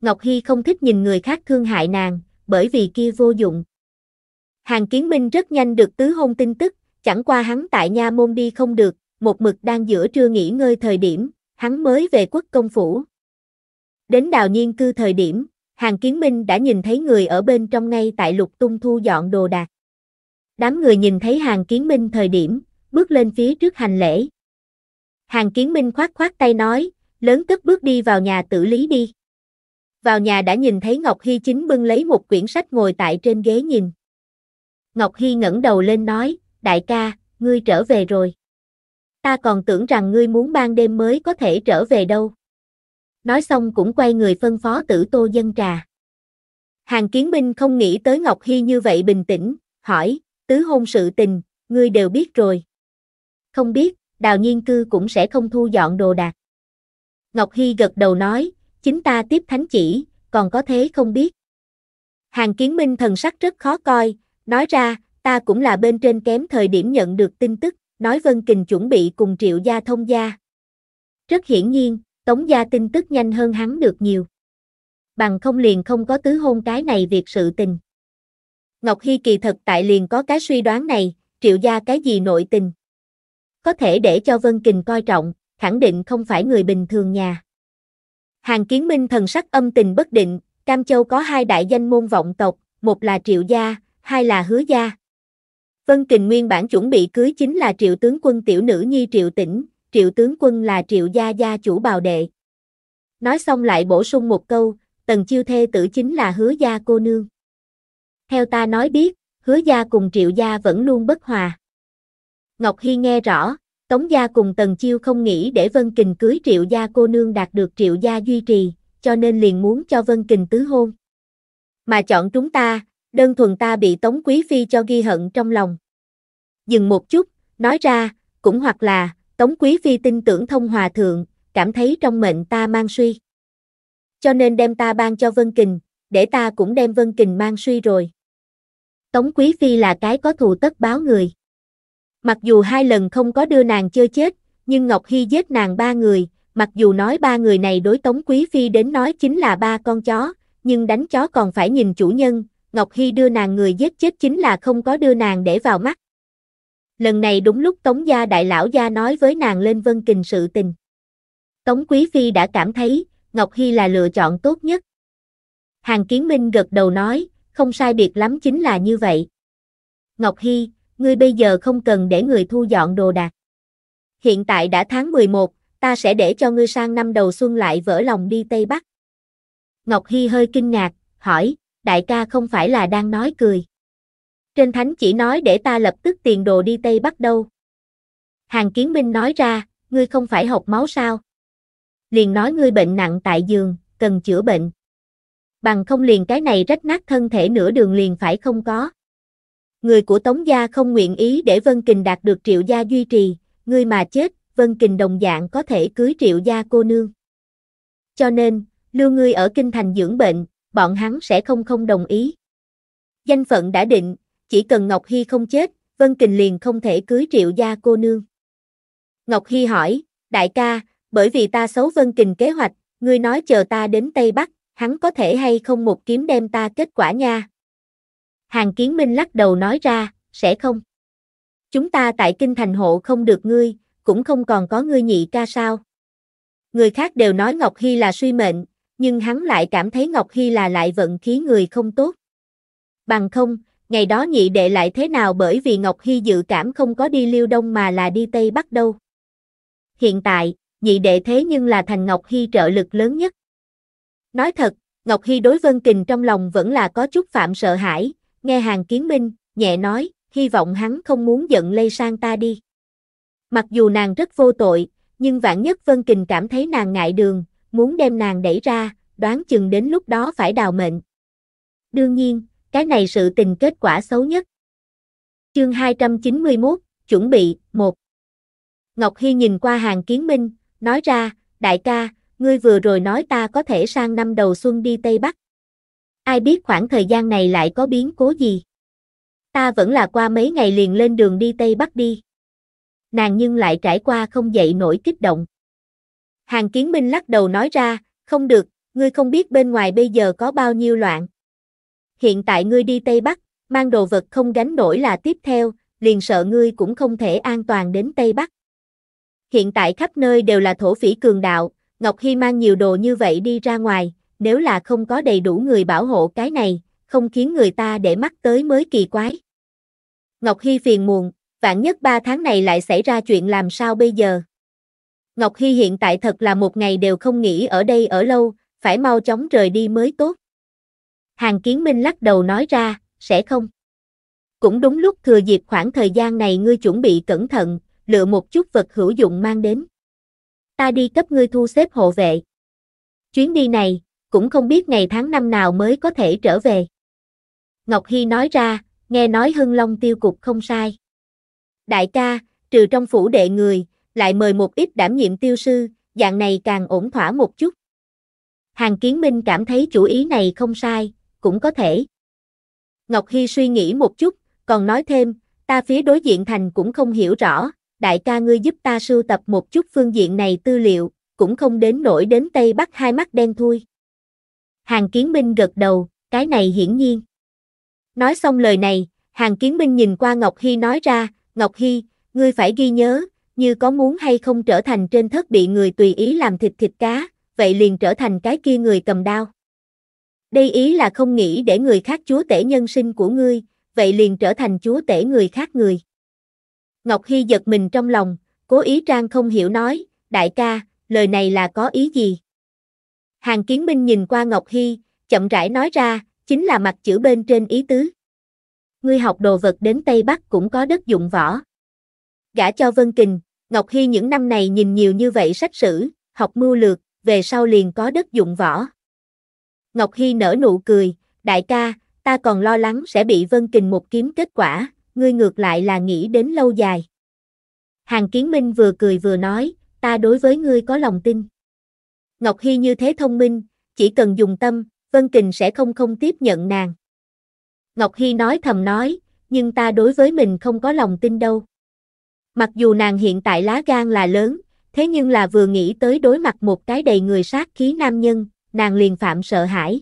Ngọc Hy không thích nhìn người khác thương hại nàng, bởi vì kia vô dụng. Hàng Kiến Minh rất nhanh được tứ hôn tin tức, Chẳng qua hắn tại nha môn đi không được, một mực đang giữa trưa nghỉ ngơi thời điểm, hắn mới về quốc công phủ. Đến đào nhiên cư thời điểm, hàng kiến minh đã nhìn thấy người ở bên trong ngay tại lục tung thu dọn đồ đạc. Đám người nhìn thấy hàng kiến minh thời điểm, bước lên phía trước hành lễ. Hàng kiến minh khoát khoát tay nói, lớn cất bước đi vào nhà tử lý đi. Vào nhà đã nhìn thấy Ngọc Hy chính bưng lấy một quyển sách ngồi tại trên ghế nhìn. Ngọc Hy ngẩng đầu lên nói, đại ca, ngươi trở về rồi. Ta còn tưởng rằng ngươi muốn ban đêm mới có thể trở về đâu. Nói xong cũng quay người phân phó tử tô dân trà. Hàng kiến binh không nghĩ tới Ngọc Hy như vậy bình tĩnh, hỏi, tứ hôn sự tình, ngươi đều biết rồi. Không biết, đào nhiên cư cũng sẽ không thu dọn đồ đạc. Ngọc Hy gật đầu nói, chính ta tiếp thánh chỉ, còn có thế không biết. Hàng kiến minh thần sắc rất khó coi, nói ra, ta cũng là bên trên kém thời điểm nhận được tin tức, nói Vân Kình chuẩn bị cùng Triệu Gia thông gia. Rất hiển nhiên, Tống Gia tin tức nhanh hơn hắn được nhiều. Bằng không liền không có tứ hôn cái này việc sự tình. Ngọc Hy kỳ thật tại liền có cái suy đoán này, Triệu Gia cái gì nội tình. Có thể để cho Vân Kình coi trọng, khẳng định không phải người bình thường nhà. Hàng kiến minh thần sắc âm tình bất định, Cam Châu có hai đại danh môn vọng tộc, một là Triệu Gia, hai là Hứa Gia. Vân Kình nguyên bản chuẩn bị cưới chính là triệu tướng quân tiểu nữ nhi triệu tỉnh, triệu tướng quân là triệu gia gia chủ bào đệ. Nói xong lại bổ sung một câu, tần chiêu thê tử chính là hứa gia cô nương. Theo ta nói biết, hứa gia cùng triệu gia vẫn luôn bất hòa. Ngọc Hy nghe rõ, Tống gia cùng Tần Chiêu không nghĩ để Vân Kình cưới Triệu gia cô nương đạt được Triệu gia duy trì, cho nên liền muốn cho Vân Kình tứ hôn. Mà chọn chúng ta, đơn thuần ta bị Tống Quý Phi cho ghi hận trong lòng. Dừng một chút, nói ra, cũng hoặc là, Tống Quý Phi tin tưởng thông hòa thượng, cảm thấy trong mệnh ta mang suy. Cho nên đem ta ban cho Vân Kình, để ta cũng đem Vân Kình mang suy rồi. Tống Quý Phi là cái có thù tất báo người. Mặc dù hai lần không có đưa nàng chơi chết, nhưng Ngọc Hy giết nàng ba người, mặc dù nói ba người này đối Tống Quý Phi đến nói chính là ba con chó, nhưng đánh chó còn phải nhìn chủ nhân, Ngọc Hy đưa nàng người giết chết chính là không có đưa nàng để vào mắt. Lần này đúng lúc Tống gia đại lão gia nói với nàng lên vân kình sự tình. Tống Quý Phi đã cảm thấy, Ngọc Hy là lựa chọn tốt nhất. Hàng Kiến Minh gật đầu nói, không sai biệt lắm chính là như vậy. Ngọc Hy, ngươi bây giờ không cần để người thu dọn đồ đạc. Hiện tại đã tháng 11, ta sẽ để cho ngươi sang năm đầu xuân lại vỡ lòng đi Tây Bắc. Ngọc Hy hơi kinh ngạc, hỏi đại ca không phải là đang nói cười. Trên thánh chỉ nói để ta lập tức tiền đồ đi Tây Bắc đâu. Hàng kiến minh nói ra, ngươi không phải học máu sao. Liền nói ngươi bệnh nặng tại giường, cần chữa bệnh. Bằng không liền cái này rách nát thân thể nửa đường liền phải không có. Người của Tống Gia không nguyện ý để Vân Kình đạt được triệu gia duy trì, ngươi mà chết, Vân Kình đồng dạng có thể cưới triệu gia cô nương. Cho nên, lưu ngươi ở kinh thành dưỡng bệnh, bọn hắn sẽ không không đồng ý. Danh phận đã định, chỉ cần Ngọc Hy không chết, Vân Kình liền không thể cưới triệu gia cô nương. Ngọc Hy hỏi, đại ca, bởi vì ta xấu Vân Kình kế hoạch, ngươi nói chờ ta đến Tây Bắc, hắn có thể hay không một kiếm đem ta kết quả nha. Hàng Kiến Minh lắc đầu nói ra, sẽ không. Chúng ta tại Kinh Thành hộ không được ngươi, cũng không còn có ngươi nhị ca sao. Người khác đều nói Ngọc Hy là suy mệnh, nhưng hắn lại cảm thấy Ngọc Hy là lại vận khí người không tốt. Bằng không, ngày đó nhị đệ lại thế nào bởi vì Ngọc Hy dự cảm không có đi liêu đông mà là đi Tây Bắc đâu. Hiện tại, nhị đệ thế nhưng là thành Ngọc Hy trợ lực lớn nhất. Nói thật, Ngọc Hy đối Vân Kình trong lòng vẫn là có chút phạm sợ hãi, nghe hàng kiến minh, nhẹ nói, hy vọng hắn không muốn giận lây sang ta đi. Mặc dù nàng rất vô tội, nhưng vạn nhất Vân Kình cảm thấy nàng ngại đường, muốn đem nàng đẩy ra, đoán chừng đến lúc đó phải đào mệnh. Đương nhiên, cái này sự tình kết quả xấu nhất. Chương 291, chuẩn bị, 1 Ngọc Hy nhìn qua hàng kiến minh, nói ra, đại ca, ngươi vừa rồi nói ta có thể sang năm đầu xuân đi Tây Bắc. Ai biết khoảng thời gian này lại có biến cố gì? Ta vẫn là qua mấy ngày liền lên đường đi Tây Bắc đi. Nàng nhưng lại trải qua không dậy nổi kích động. Hàng kiến minh lắc đầu nói ra, không được, ngươi không biết bên ngoài bây giờ có bao nhiêu loạn. Hiện tại ngươi đi Tây Bắc, mang đồ vật không gánh nổi là tiếp theo, liền sợ ngươi cũng không thể an toàn đến Tây Bắc. Hiện tại khắp nơi đều là thổ phỉ cường đạo, Ngọc Hy mang nhiều đồ như vậy đi ra ngoài, nếu là không có đầy đủ người bảo hộ cái này, không khiến người ta để mắt tới mới kỳ quái. Ngọc Hy phiền muộn, vạn nhất ba tháng này lại xảy ra chuyện làm sao bây giờ? Ngọc Hy hiện tại thật là một ngày đều không nghĩ ở đây ở lâu, phải mau chóng rời đi mới tốt. Hàng Kiến Minh lắc đầu nói ra, sẽ không. Cũng đúng lúc thừa dịp khoảng thời gian này ngươi chuẩn bị cẩn thận, lựa một chút vật hữu dụng mang đến. Ta đi cấp ngươi thu xếp hộ vệ. Chuyến đi này, cũng không biết ngày tháng năm nào mới có thể trở về. Ngọc Hy nói ra, nghe nói Hưng Long tiêu cục không sai. Đại ca, trừ trong phủ đệ người, lại mời một ít đảm nhiệm tiêu sư, dạng này càng ổn thỏa một chút. Hàng Kiến Minh cảm thấy chủ ý này không sai, cũng có thể. Ngọc Hy suy nghĩ một chút, còn nói thêm, ta phía đối diện thành cũng không hiểu rõ, đại ca ngươi giúp ta sưu tập một chút phương diện này tư liệu, cũng không đến nổi đến Tây Bắc hai mắt đen thui. Hàng Kiến Minh gật đầu, cái này hiển nhiên. Nói xong lời này, Hàng Kiến Minh nhìn qua Ngọc Hy nói ra, Ngọc Hy, ngươi phải ghi nhớ, như có muốn hay không trở thành trên thất bị người tùy ý làm thịt thịt cá, vậy liền trở thành cái kia người cầm đao. Đây ý là không nghĩ để người khác chúa tể nhân sinh của ngươi, vậy liền trở thành chúa tể người khác người. Ngọc Hy giật mình trong lòng, cố ý trang không hiểu nói, đại ca, lời này là có ý gì? Hàng kiến minh nhìn qua Ngọc Hy, chậm rãi nói ra, chính là mặt chữ bên trên ý tứ. Ngươi học đồ vật đến Tây Bắc cũng có đất dụng võ. Gã cho Vân Kình, Ngọc Hy những năm này nhìn nhiều như vậy sách sử, học mưu lược, về sau liền có đất dụng võ. Ngọc Hy nở nụ cười, đại ca, ta còn lo lắng sẽ bị Vân Kình một kiếm kết quả, ngươi ngược lại là nghĩ đến lâu dài. Hàng Kiến Minh vừa cười vừa nói, ta đối với ngươi có lòng tin. Ngọc Hy như thế thông minh, chỉ cần dùng tâm, Vân Kình sẽ không không tiếp nhận nàng. Ngọc Hy nói thầm nói, nhưng ta đối với mình không có lòng tin đâu. Mặc dù nàng hiện tại lá gan là lớn, thế nhưng là vừa nghĩ tới đối mặt một cái đầy người sát khí nam nhân, nàng liền phạm sợ hãi.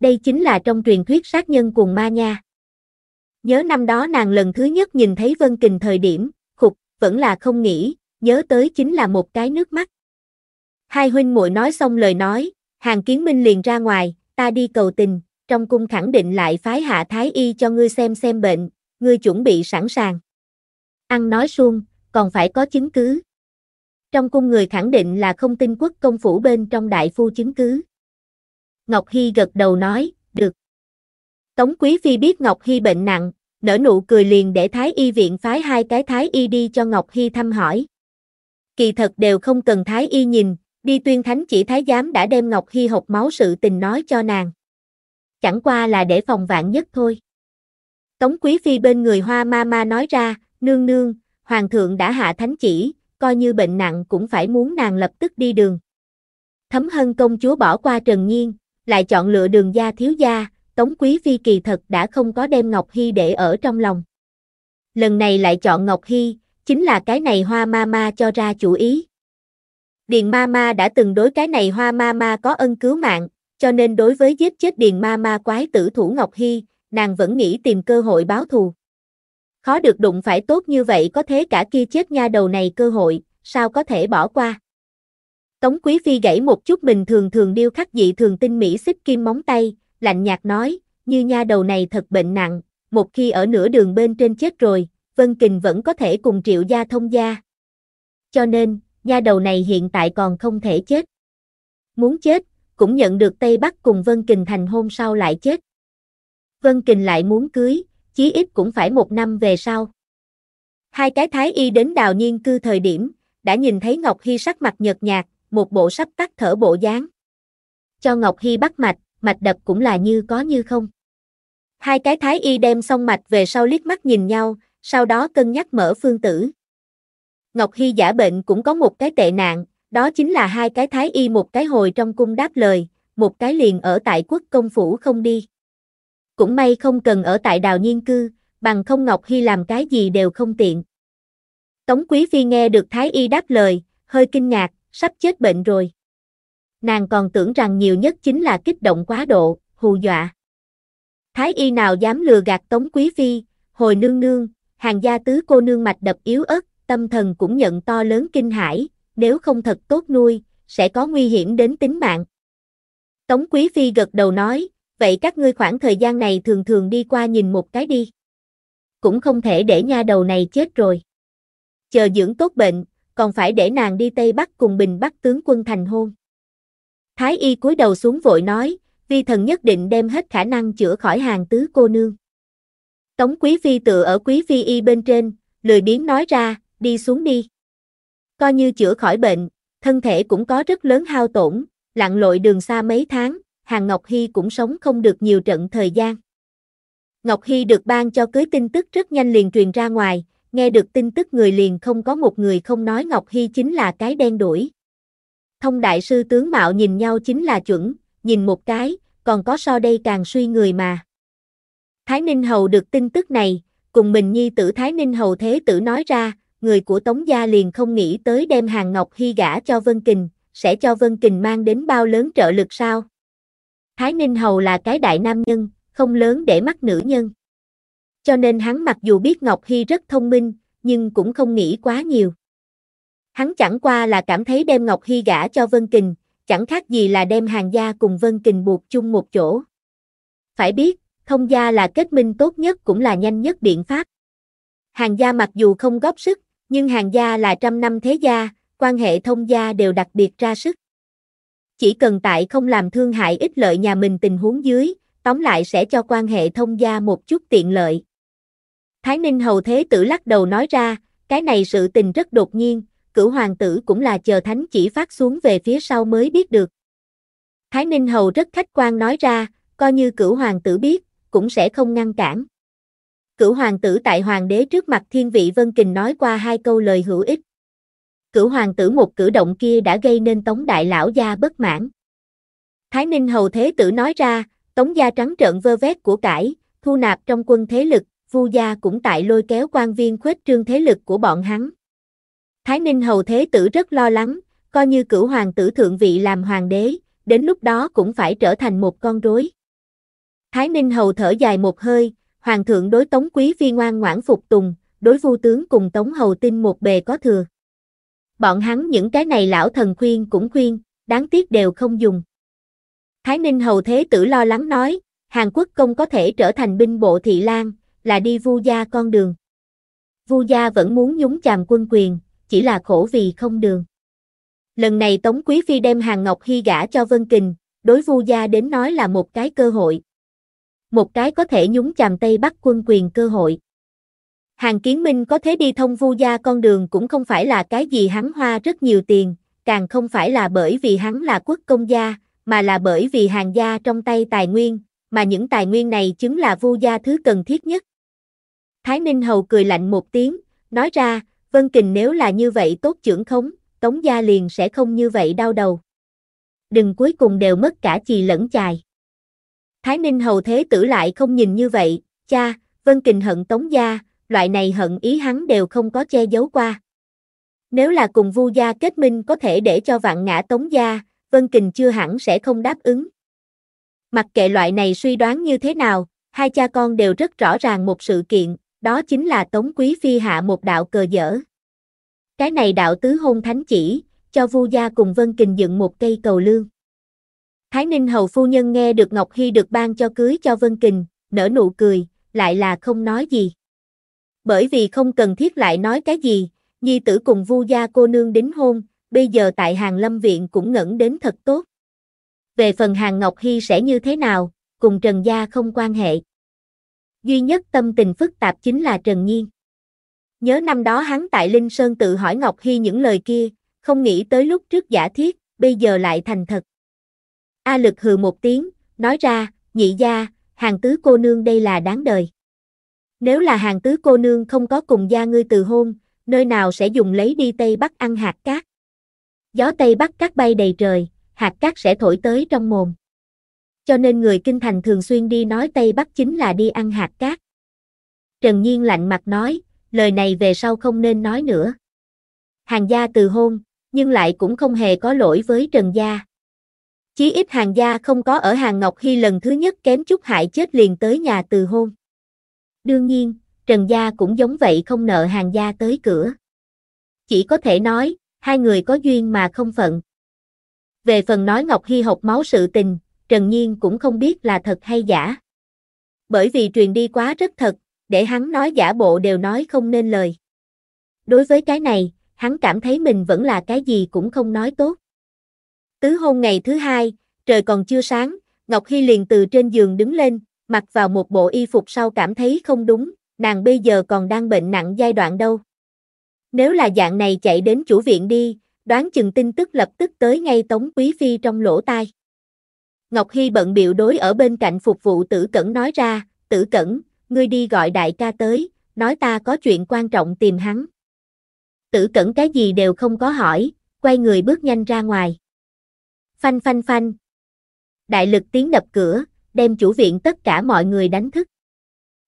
Đây chính là trong truyền thuyết sát nhân cùng ma nha. Nhớ năm đó nàng lần thứ nhất nhìn thấy Vân Kình thời điểm, khục, vẫn là không nghĩ, nhớ tới chính là một cái nước mắt. Hai huynh muội nói xong lời nói, hàng kiến minh liền ra ngoài, ta đi cầu tình, trong cung khẳng định lại phái hạ thái y cho ngươi xem xem bệnh, ngươi chuẩn bị sẵn sàng ăn nói suông, còn phải có chứng cứ. Trong cung người khẳng định là không tin quốc công phủ bên trong đại phu chứng cứ. Ngọc Hy gật đầu nói, được. Tống Quý Phi biết Ngọc Hy bệnh nặng, nở nụ cười liền để Thái Y viện phái hai cái Thái Y đi cho Ngọc Hy thăm hỏi. Kỳ thật đều không cần Thái Y nhìn, đi tuyên thánh chỉ Thái Giám đã đem Ngọc Hy hộc máu sự tình nói cho nàng. Chẳng qua là để phòng vạn nhất thôi. Tống Quý Phi bên người Hoa Ma Ma nói ra, Nương nương, hoàng thượng đã hạ thánh chỉ, coi như bệnh nặng cũng phải muốn nàng lập tức đi đường. Thấm hân công chúa bỏ qua Trần Nhiên, lại chọn lựa đường gia thiếu gia, Tống Quý Phi kỳ thật đã không có đem Ngọc Hy để ở trong lòng. Lần này lại chọn Ngọc Hy, chính là cái này hoa ma ma cho ra chủ ý. Điền ma ma đã từng đối cái này hoa ma ma có ân cứu mạng, cho nên đối với giết chết điền ma ma quái tử thủ Ngọc Hy, nàng vẫn nghĩ tìm cơ hội báo thù. Khó được đụng phải tốt như vậy có thế cả kia chết nha đầu này cơ hội, sao có thể bỏ qua. Tống Quý Phi gãy một chút bình thường thường điêu khắc dị thường tinh mỹ xích kim móng tay, lạnh nhạt nói, như nha đầu này thật bệnh nặng, một khi ở nửa đường bên trên chết rồi, Vân Kình vẫn có thể cùng triệu gia thông gia. Cho nên, nha đầu này hiện tại còn không thể chết. Muốn chết, cũng nhận được Tây Bắc cùng Vân Kình thành hôn sau lại chết. Vân Kình lại muốn cưới, chí ít cũng phải một năm về sau. Hai cái thái y đến đào nhiên cư thời điểm, đã nhìn thấy Ngọc Hy sắc mặt nhợt nhạt, một bộ sắp tắt thở bộ dáng. Cho Ngọc Hy bắt mạch, mạch đập cũng là như có như không. Hai cái thái y đem xong mạch về sau liếc mắt nhìn nhau, sau đó cân nhắc mở phương tử. Ngọc Hy giả bệnh cũng có một cái tệ nạn, đó chính là hai cái thái y một cái hồi trong cung đáp lời, một cái liền ở tại quốc công phủ không đi. Cũng may không cần ở tại đào nhiên cư, bằng không Ngọc Hy làm cái gì đều không tiện. Tống Quý Phi nghe được Thái Y đáp lời, hơi kinh ngạc, sắp chết bệnh rồi. Nàng còn tưởng rằng nhiều nhất chính là kích động quá độ, hù dọa. Thái Y nào dám lừa gạt Tống Quý Phi, hồi nương nương, hàng gia tứ cô nương mạch đập yếu ớt, tâm thần cũng nhận to lớn kinh hãi, nếu không thật tốt nuôi, sẽ có nguy hiểm đến tính mạng. Tống Quý Phi gật đầu nói, vậy các ngươi khoảng thời gian này thường thường đi qua nhìn một cái đi. Cũng không thể để nha đầu này chết rồi. Chờ dưỡng tốt bệnh, còn phải để nàng đi Tây Bắc cùng Bình Bắc tướng quân thành hôn. Thái y cúi đầu xuống vội nói, vi thần nhất định đem hết khả năng chữa khỏi hàng tứ cô nương. Tống quý phi tựa ở quý phi y bên trên, lười biếng nói ra, đi xuống đi. Coi như chữa khỏi bệnh, thân thể cũng có rất lớn hao tổn, lặn lội đường xa mấy tháng, Hàng Ngọc Hy cũng sống không được nhiều trận thời gian. Ngọc Hy được ban cho cưới tin tức rất nhanh liền truyền ra ngoài, nghe được tin tức người liền không có một người không nói Ngọc Hy chính là cái đen đuổi. Thông đại sư tướng mạo nhìn nhau chính là chuẩn, nhìn một cái, còn có so đây càng suy người mà. Thái Ninh Hầu được tin tức này, cùng mình nhi tử Thái Ninh Hầu Thế tử nói ra, người của Tống Gia liền không nghĩ tới đem hàng Ngọc Hy gả cho Vân Kình, sẽ cho Vân Kình mang đến bao lớn trợ lực sao. Thái Ninh Hầu là cái đại nam nhân, không lớn để mắt nữ nhân. Cho nên hắn mặc dù biết Ngọc Hy rất thông minh, nhưng cũng không nghĩ quá nhiều. Hắn chẳng qua là cảm thấy đem Ngọc Hy gả cho Vân Kình, chẳng khác gì là đem hàng gia cùng Vân Kình buộc chung một chỗ. Phải biết, thông gia là kết minh tốt nhất cũng là nhanh nhất biện pháp. Hàng gia mặc dù không góp sức, nhưng hàng gia là trăm năm thế gia, quan hệ thông gia đều đặc biệt ra sức. Chỉ cần tại không làm thương hại ích lợi nhà mình tình huống dưới, tóm lại sẽ cho quan hệ thông gia một chút tiện lợi. Thái Ninh Hầu Thế Tử lắc đầu nói ra, cái này sự tình rất đột nhiên, cửu hoàng tử cũng là chờ thánh chỉ phát xuống về phía sau mới biết được. Thái Ninh Hầu rất khách quan nói ra, coi như cửu hoàng tử biết, cũng sẽ không ngăn cản. Cửu hoàng tử tại hoàng đế trước mặt thiên vị vân kình nói qua hai câu lời hữu ích cửu hoàng tử một cử động kia đã gây nên Tống Đại Lão Gia bất mãn. Thái Ninh Hầu Thế Tử nói ra, Tống Gia trắng trợn vơ vét của cải, thu nạp trong quân thế lực, Vu Gia cũng tại lôi kéo quan viên khuếch trương thế lực của bọn hắn. Thái Ninh Hầu Thế Tử rất lo lắng, coi như cửu hoàng tử thượng vị làm hoàng đế, đến lúc đó cũng phải trở thành một con rối. Thái Ninh Hầu thở dài một hơi, hoàng thượng đối Tống Quý Phi ngoan ngoãn phục tùng, đối vu tướng cùng Tống Hầu tin một bề có thừa bọn hắn những cái này lão thần khuyên cũng khuyên, đáng tiếc đều không dùng. Thái Ninh Hầu Thế Tử lo lắng nói, Hàn Quốc công có thể trở thành binh bộ thị lang, là đi vu gia con đường. Vu gia vẫn muốn nhúng chàm quân quyền, chỉ là khổ vì không đường. Lần này Tống Quý Phi đem Hàng Ngọc Hy gả cho Vân Kình, đối vu gia đến nói là một cái cơ hội. Một cái có thể nhúng chàm Tây Bắc quân quyền cơ hội. Hàng Kiến Minh có thế đi thông vu gia con đường cũng không phải là cái gì hắn hoa rất nhiều tiền, càng không phải là bởi vì hắn là quốc công gia, mà là bởi vì hàng gia trong tay tài nguyên, mà những tài nguyên này chính là vu gia thứ cần thiết nhất. Thái Ninh Hầu cười lạnh một tiếng, nói ra, Vân Kình nếu là như vậy tốt trưởng khống, Tống Gia liền sẽ không như vậy đau đầu. Đừng cuối cùng đều mất cả chì lẫn chài. Thái Ninh Hầu Thế Tử lại không nhìn như vậy, cha, Vân Kình hận Tống Gia, loại này hận ý hắn đều không có che giấu qua. Nếu là cùng Vu gia kết minh có thể để cho vạn ngã tống gia, Vân Kình chưa hẳn sẽ không đáp ứng. Mặc kệ loại này suy đoán như thế nào, hai cha con đều rất rõ ràng một sự kiện, đó chính là Tống Quý Phi hạ một đạo cờ dở. Cái này đạo tứ hôn thánh chỉ, cho Vu gia cùng Vân Kình dựng một cây cầu lương. Thái Ninh hầu phu nhân nghe được Ngọc Hi được ban cho cưới cho Vân Kình, nở nụ cười, lại là không nói gì bởi vì không cần thiết lại nói cái gì, nhi tử cùng vu gia cô nương đính hôn, bây giờ tại hàng lâm viện cũng ngẩn đến thật tốt. Về phần hàng Ngọc Hy sẽ như thế nào, cùng Trần Gia không quan hệ. Duy nhất tâm tình phức tạp chính là Trần Nhiên. Nhớ năm đó hắn tại Linh Sơn tự hỏi Ngọc Hy những lời kia, không nghĩ tới lúc trước giả thiết, bây giờ lại thành thật. A lực hừ một tiếng, nói ra, nhị gia, hàng tứ cô nương đây là đáng đời. Nếu là hàng tứ cô nương không có cùng gia ngươi từ hôn, nơi nào sẽ dùng lấy đi Tây Bắc ăn hạt cát. Gió Tây Bắc cát bay đầy trời, hạt cát sẽ thổi tới trong mồm. Cho nên người kinh thành thường xuyên đi nói Tây Bắc chính là đi ăn hạt cát. Trần Nhiên lạnh mặt nói, lời này về sau không nên nói nữa. Hàng gia từ hôn, nhưng lại cũng không hề có lỗi với Trần gia. Chí ít hàng gia không có ở hàng Ngọc Hy lần thứ nhất kém chút hại chết liền tới nhà từ hôn. Đương nhiên, Trần Gia cũng giống vậy không nợ hàng gia tới cửa. Chỉ có thể nói, hai người có duyên mà không phận. Về phần nói Ngọc Hy học máu sự tình, Trần Nhiên cũng không biết là thật hay giả. Bởi vì truyền đi quá rất thật, để hắn nói giả bộ đều nói không nên lời. Đối với cái này, hắn cảm thấy mình vẫn là cái gì cũng không nói tốt. Tứ hôn ngày thứ hai, trời còn chưa sáng, Ngọc Hy liền từ trên giường đứng lên, mặc vào một bộ y phục sau cảm thấy không đúng, nàng bây giờ còn đang bệnh nặng giai đoạn đâu. Nếu là dạng này chạy đến chủ viện đi, đoán chừng tin tức lập tức tới ngay Tống Quý Phi trong lỗ tai. Ngọc Hy bận biểu đối ở bên cạnh phục vụ tử cẩn nói ra, tử cẩn, ngươi đi gọi đại ca tới, nói ta có chuyện quan trọng tìm hắn. Tử cẩn cái gì đều không có hỏi, quay người bước nhanh ra ngoài. Phanh phanh phanh. Đại lực tiếng đập cửa, đem chủ viện tất cả mọi người đánh thức.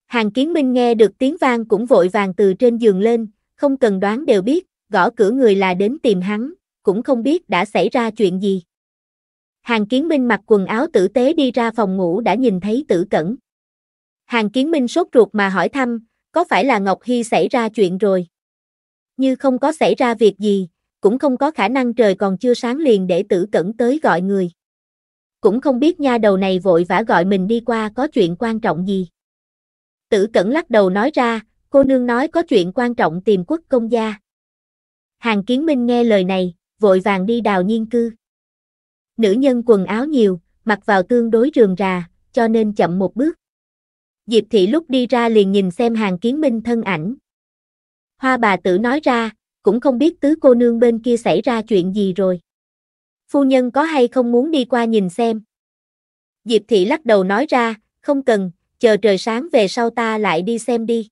Hàng kiến minh nghe được tiếng vang cũng vội vàng từ trên giường lên, không cần đoán đều biết, gõ cửa người là đến tìm hắn, cũng không biết đã xảy ra chuyện gì. Hàng kiến minh mặc quần áo tử tế đi ra phòng ngủ đã nhìn thấy tử cẩn. Hàng kiến minh sốt ruột mà hỏi thăm, có phải là Ngọc Hy xảy ra chuyện rồi? Như không có xảy ra việc gì, cũng không có khả năng trời còn chưa sáng liền để tử cẩn tới gọi người cũng không biết nha đầu này vội vã gọi mình đi qua có chuyện quan trọng gì. Tử Cẩn lắc đầu nói ra, cô nương nói có chuyện quan trọng tìm quốc công gia. Hàng Kiến Minh nghe lời này, vội vàng đi đào nhiên cư. Nữ nhân quần áo nhiều, mặc vào tương đối rườm rà, cho nên chậm một bước. Diệp thị lúc đi ra liền nhìn xem hàng kiến minh thân ảnh. Hoa bà tử nói ra, cũng không biết tứ cô nương bên kia xảy ra chuyện gì rồi phu nhân có hay không muốn đi qua nhìn xem? Diệp thị lắc đầu nói ra, không cần, chờ trời sáng về sau ta lại đi xem đi.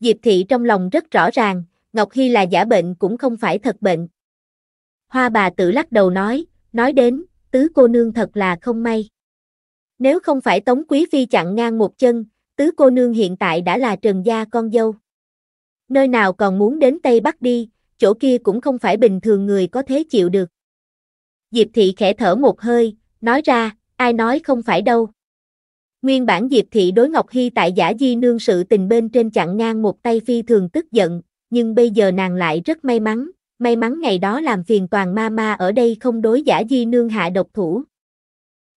Diệp thị trong lòng rất rõ ràng, Ngọc Hi là giả bệnh cũng không phải thật bệnh. Hoa bà tự lắc đầu nói, nói đến, tứ cô nương thật là không may. Nếu không phải Tống Quý Phi chặn ngang một chân, tứ cô nương hiện tại đã là trần gia con dâu. Nơi nào còn muốn đến Tây Bắc đi, chỗ kia cũng không phải bình thường người có thế chịu được. Diệp Thị khẽ thở một hơi, nói ra, ai nói không phải đâu. Nguyên bản Diệp Thị đối Ngọc Hy tại giả di nương sự tình bên trên chặn ngang một tay phi thường tức giận, nhưng bây giờ nàng lại rất may mắn, may mắn ngày đó làm phiền toàn ma ma ở đây không đối giả di nương hạ độc thủ.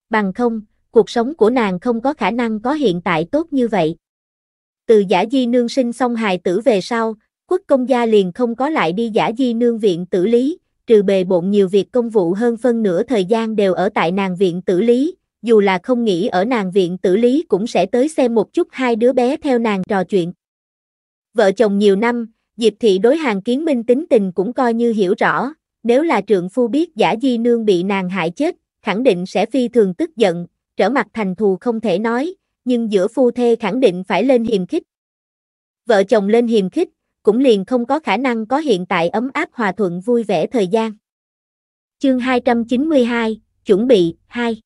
Bằng không, cuộc sống của nàng không có khả năng có hiện tại tốt như vậy. Từ giả di nương sinh xong hài tử về sau, quốc công gia liền không có lại đi giả di nương viện tử lý, trừ bề bộn nhiều việc công vụ hơn phân nửa thời gian đều ở tại nàng viện tử lý, dù là không nghĩ ở nàng viện tử lý cũng sẽ tới xem một chút hai đứa bé theo nàng trò chuyện. Vợ chồng nhiều năm, Diệp Thị đối hàng kiến minh tính tình cũng coi như hiểu rõ, nếu là trượng phu biết giả di nương bị nàng hại chết, khẳng định sẽ phi thường tức giận, trở mặt thành thù không thể nói, nhưng giữa phu thê khẳng định phải lên hiềm khích. Vợ chồng lên hiềm khích, cũng liền không có khả năng có hiện tại ấm áp hòa thuận vui vẻ thời gian. Chương 292, chuẩn bị 2.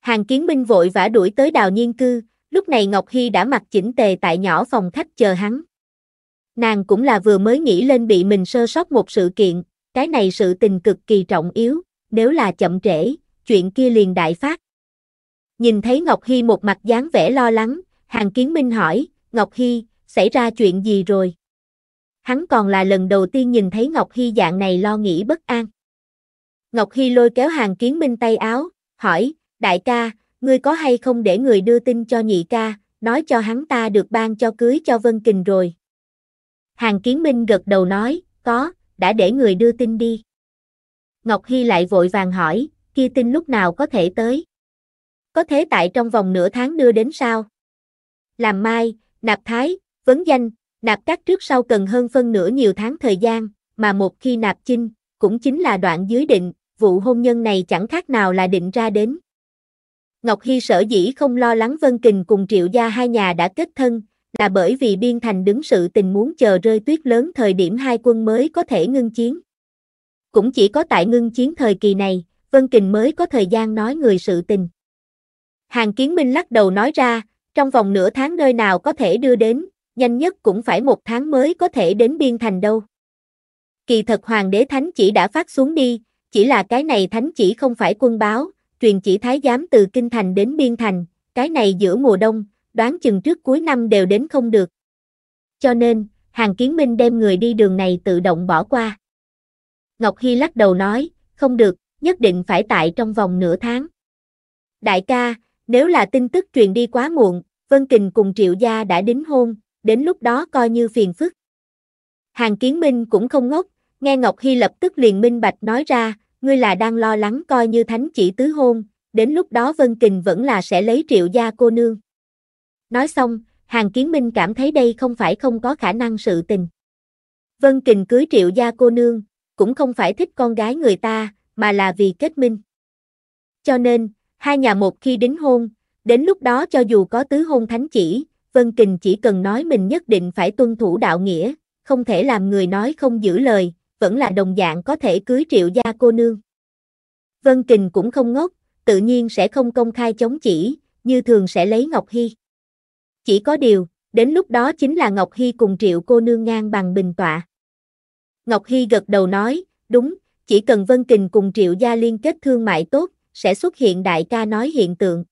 Hàng kiến minh vội vã đuổi tới đào nhiên cư, lúc này Ngọc hi đã mặc chỉnh tề tại nhỏ phòng khách chờ hắn. Nàng cũng là vừa mới nghĩ lên bị mình sơ sót một sự kiện, cái này sự tình cực kỳ trọng yếu, nếu là chậm trễ, chuyện kia liền đại phát. Nhìn thấy Ngọc hi một mặt dáng vẻ lo lắng, Hàng Kiến Minh hỏi, Ngọc hi xảy ra chuyện gì rồi? hắn còn là lần đầu tiên nhìn thấy Ngọc Hy dạng này lo nghĩ bất an. Ngọc Hy lôi kéo hàng kiến minh tay áo, hỏi, đại ca, ngươi có hay không để người đưa tin cho nhị ca, nói cho hắn ta được ban cho cưới cho Vân Kình rồi. Hàng kiến minh gật đầu nói, có, đã để người đưa tin đi. Ngọc Hy lại vội vàng hỏi, kia tin lúc nào có thể tới? Có thế tại trong vòng nửa tháng đưa đến sao? Làm mai, nạp thái, vấn danh, Nạp cát trước sau cần hơn phân nửa nhiều tháng thời gian, mà một khi nạp chinh, cũng chính là đoạn dưới định, vụ hôn nhân này chẳng khác nào là định ra đến. Ngọc Hy sở dĩ không lo lắng Vân Kình cùng Triệu Gia hai nhà đã kết thân, là bởi vì Biên Thành đứng sự tình muốn chờ rơi tuyết lớn thời điểm hai quân mới có thể ngưng chiến. Cũng chỉ có tại ngưng chiến thời kỳ này, Vân Kình mới có thời gian nói người sự tình. Hàng Kiến Minh lắc đầu nói ra, trong vòng nửa tháng nơi nào có thể đưa đến, nhanh nhất cũng phải một tháng mới có thể đến biên thành đâu. Kỳ thật Hoàng đế Thánh chỉ đã phát xuống đi, chỉ là cái này Thánh chỉ không phải quân báo, truyền chỉ thái giám từ Kinh Thành đến biên thành, cái này giữa mùa đông, đoán chừng trước cuối năm đều đến không được. Cho nên, Hàng Kiến Minh đem người đi đường này tự động bỏ qua. Ngọc Hy lắc đầu nói, không được, nhất định phải tại trong vòng nửa tháng. Đại ca, nếu là tin tức truyền đi quá muộn, Vân Kình cùng Triệu Gia đã đính hôn, đến lúc đó coi như phiền phức. Hàng Kiến Minh cũng không ngốc, nghe Ngọc Hi lập tức liền minh bạch nói ra, ngươi là đang lo lắng coi như thánh chỉ tứ hôn, đến lúc đó Vân Kình vẫn là sẽ lấy triệu gia cô nương. Nói xong, Hàng Kiến Minh cảm thấy đây không phải không có khả năng sự tình. Vân Kình cưới triệu gia cô nương, cũng không phải thích con gái người ta, mà là vì kết minh. Cho nên, hai nhà một khi đính hôn, đến lúc đó cho dù có tứ hôn thánh chỉ, Vân Kình chỉ cần nói mình nhất định phải tuân thủ đạo nghĩa, không thể làm người nói không giữ lời, vẫn là đồng dạng có thể cưới triệu gia cô nương. Vân Kình cũng không ngốc, tự nhiên sẽ không công khai chống chỉ, như thường sẽ lấy Ngọc Hy. Chỉ có điều, đến lúc đó chính là Ngọc Hy cùng triệu cô nương ngang bằng bình tọa. Ngọc Hy gật đầu nói, đúng, chỉ cần Vân Kình cùng triệu gia liên kết thương mại tốt, sẽ xuất hiện đại ca nói hiện tượng.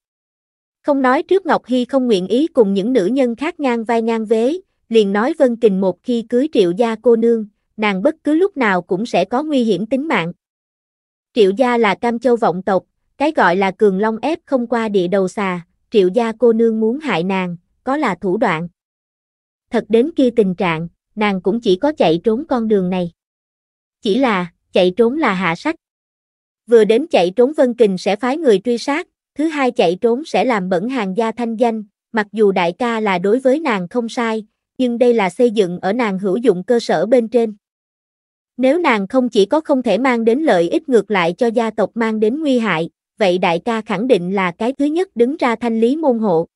Không nói trước Ngọc Hy không nguyện ý cùng những nữ nhân khác ngang vai ngang vế, liền nói Vân Kình một khi cưới triệu gia cô nương, nàng bất cứ lúc nào cũng sẽ có nguy hiểm tính mạng. Triệu gia là cam châu vọng tộc, cái gọi là cường long ép không qua địa đầu xà, triệu gia cô nương muốn hại nàng, có là thủ đoạn. Thật đến kia tình trạng, nàng cũng chỉ có chạy trốn con đường này. Chỉ là, chạy trốn là hạ sách. Vừa đến chạy trốn Vân Kình sẽ phái người truy sát, Thứ hai chạy trốn sẽ làm bẩn hàng gia thanh danh, mặc dù đại ca là đối với nàng không sai, nhưng đây là xây dựng ở nàng hữu dụng cơ sở bên trên. Nếu nàng không chỉ có không thể mang đến lợi ích ngược lại cho gia tộc mang đến nguy hại, vậy đại ca khẳng định là cái thứ nhất đứng ra thanh lý môn hộ.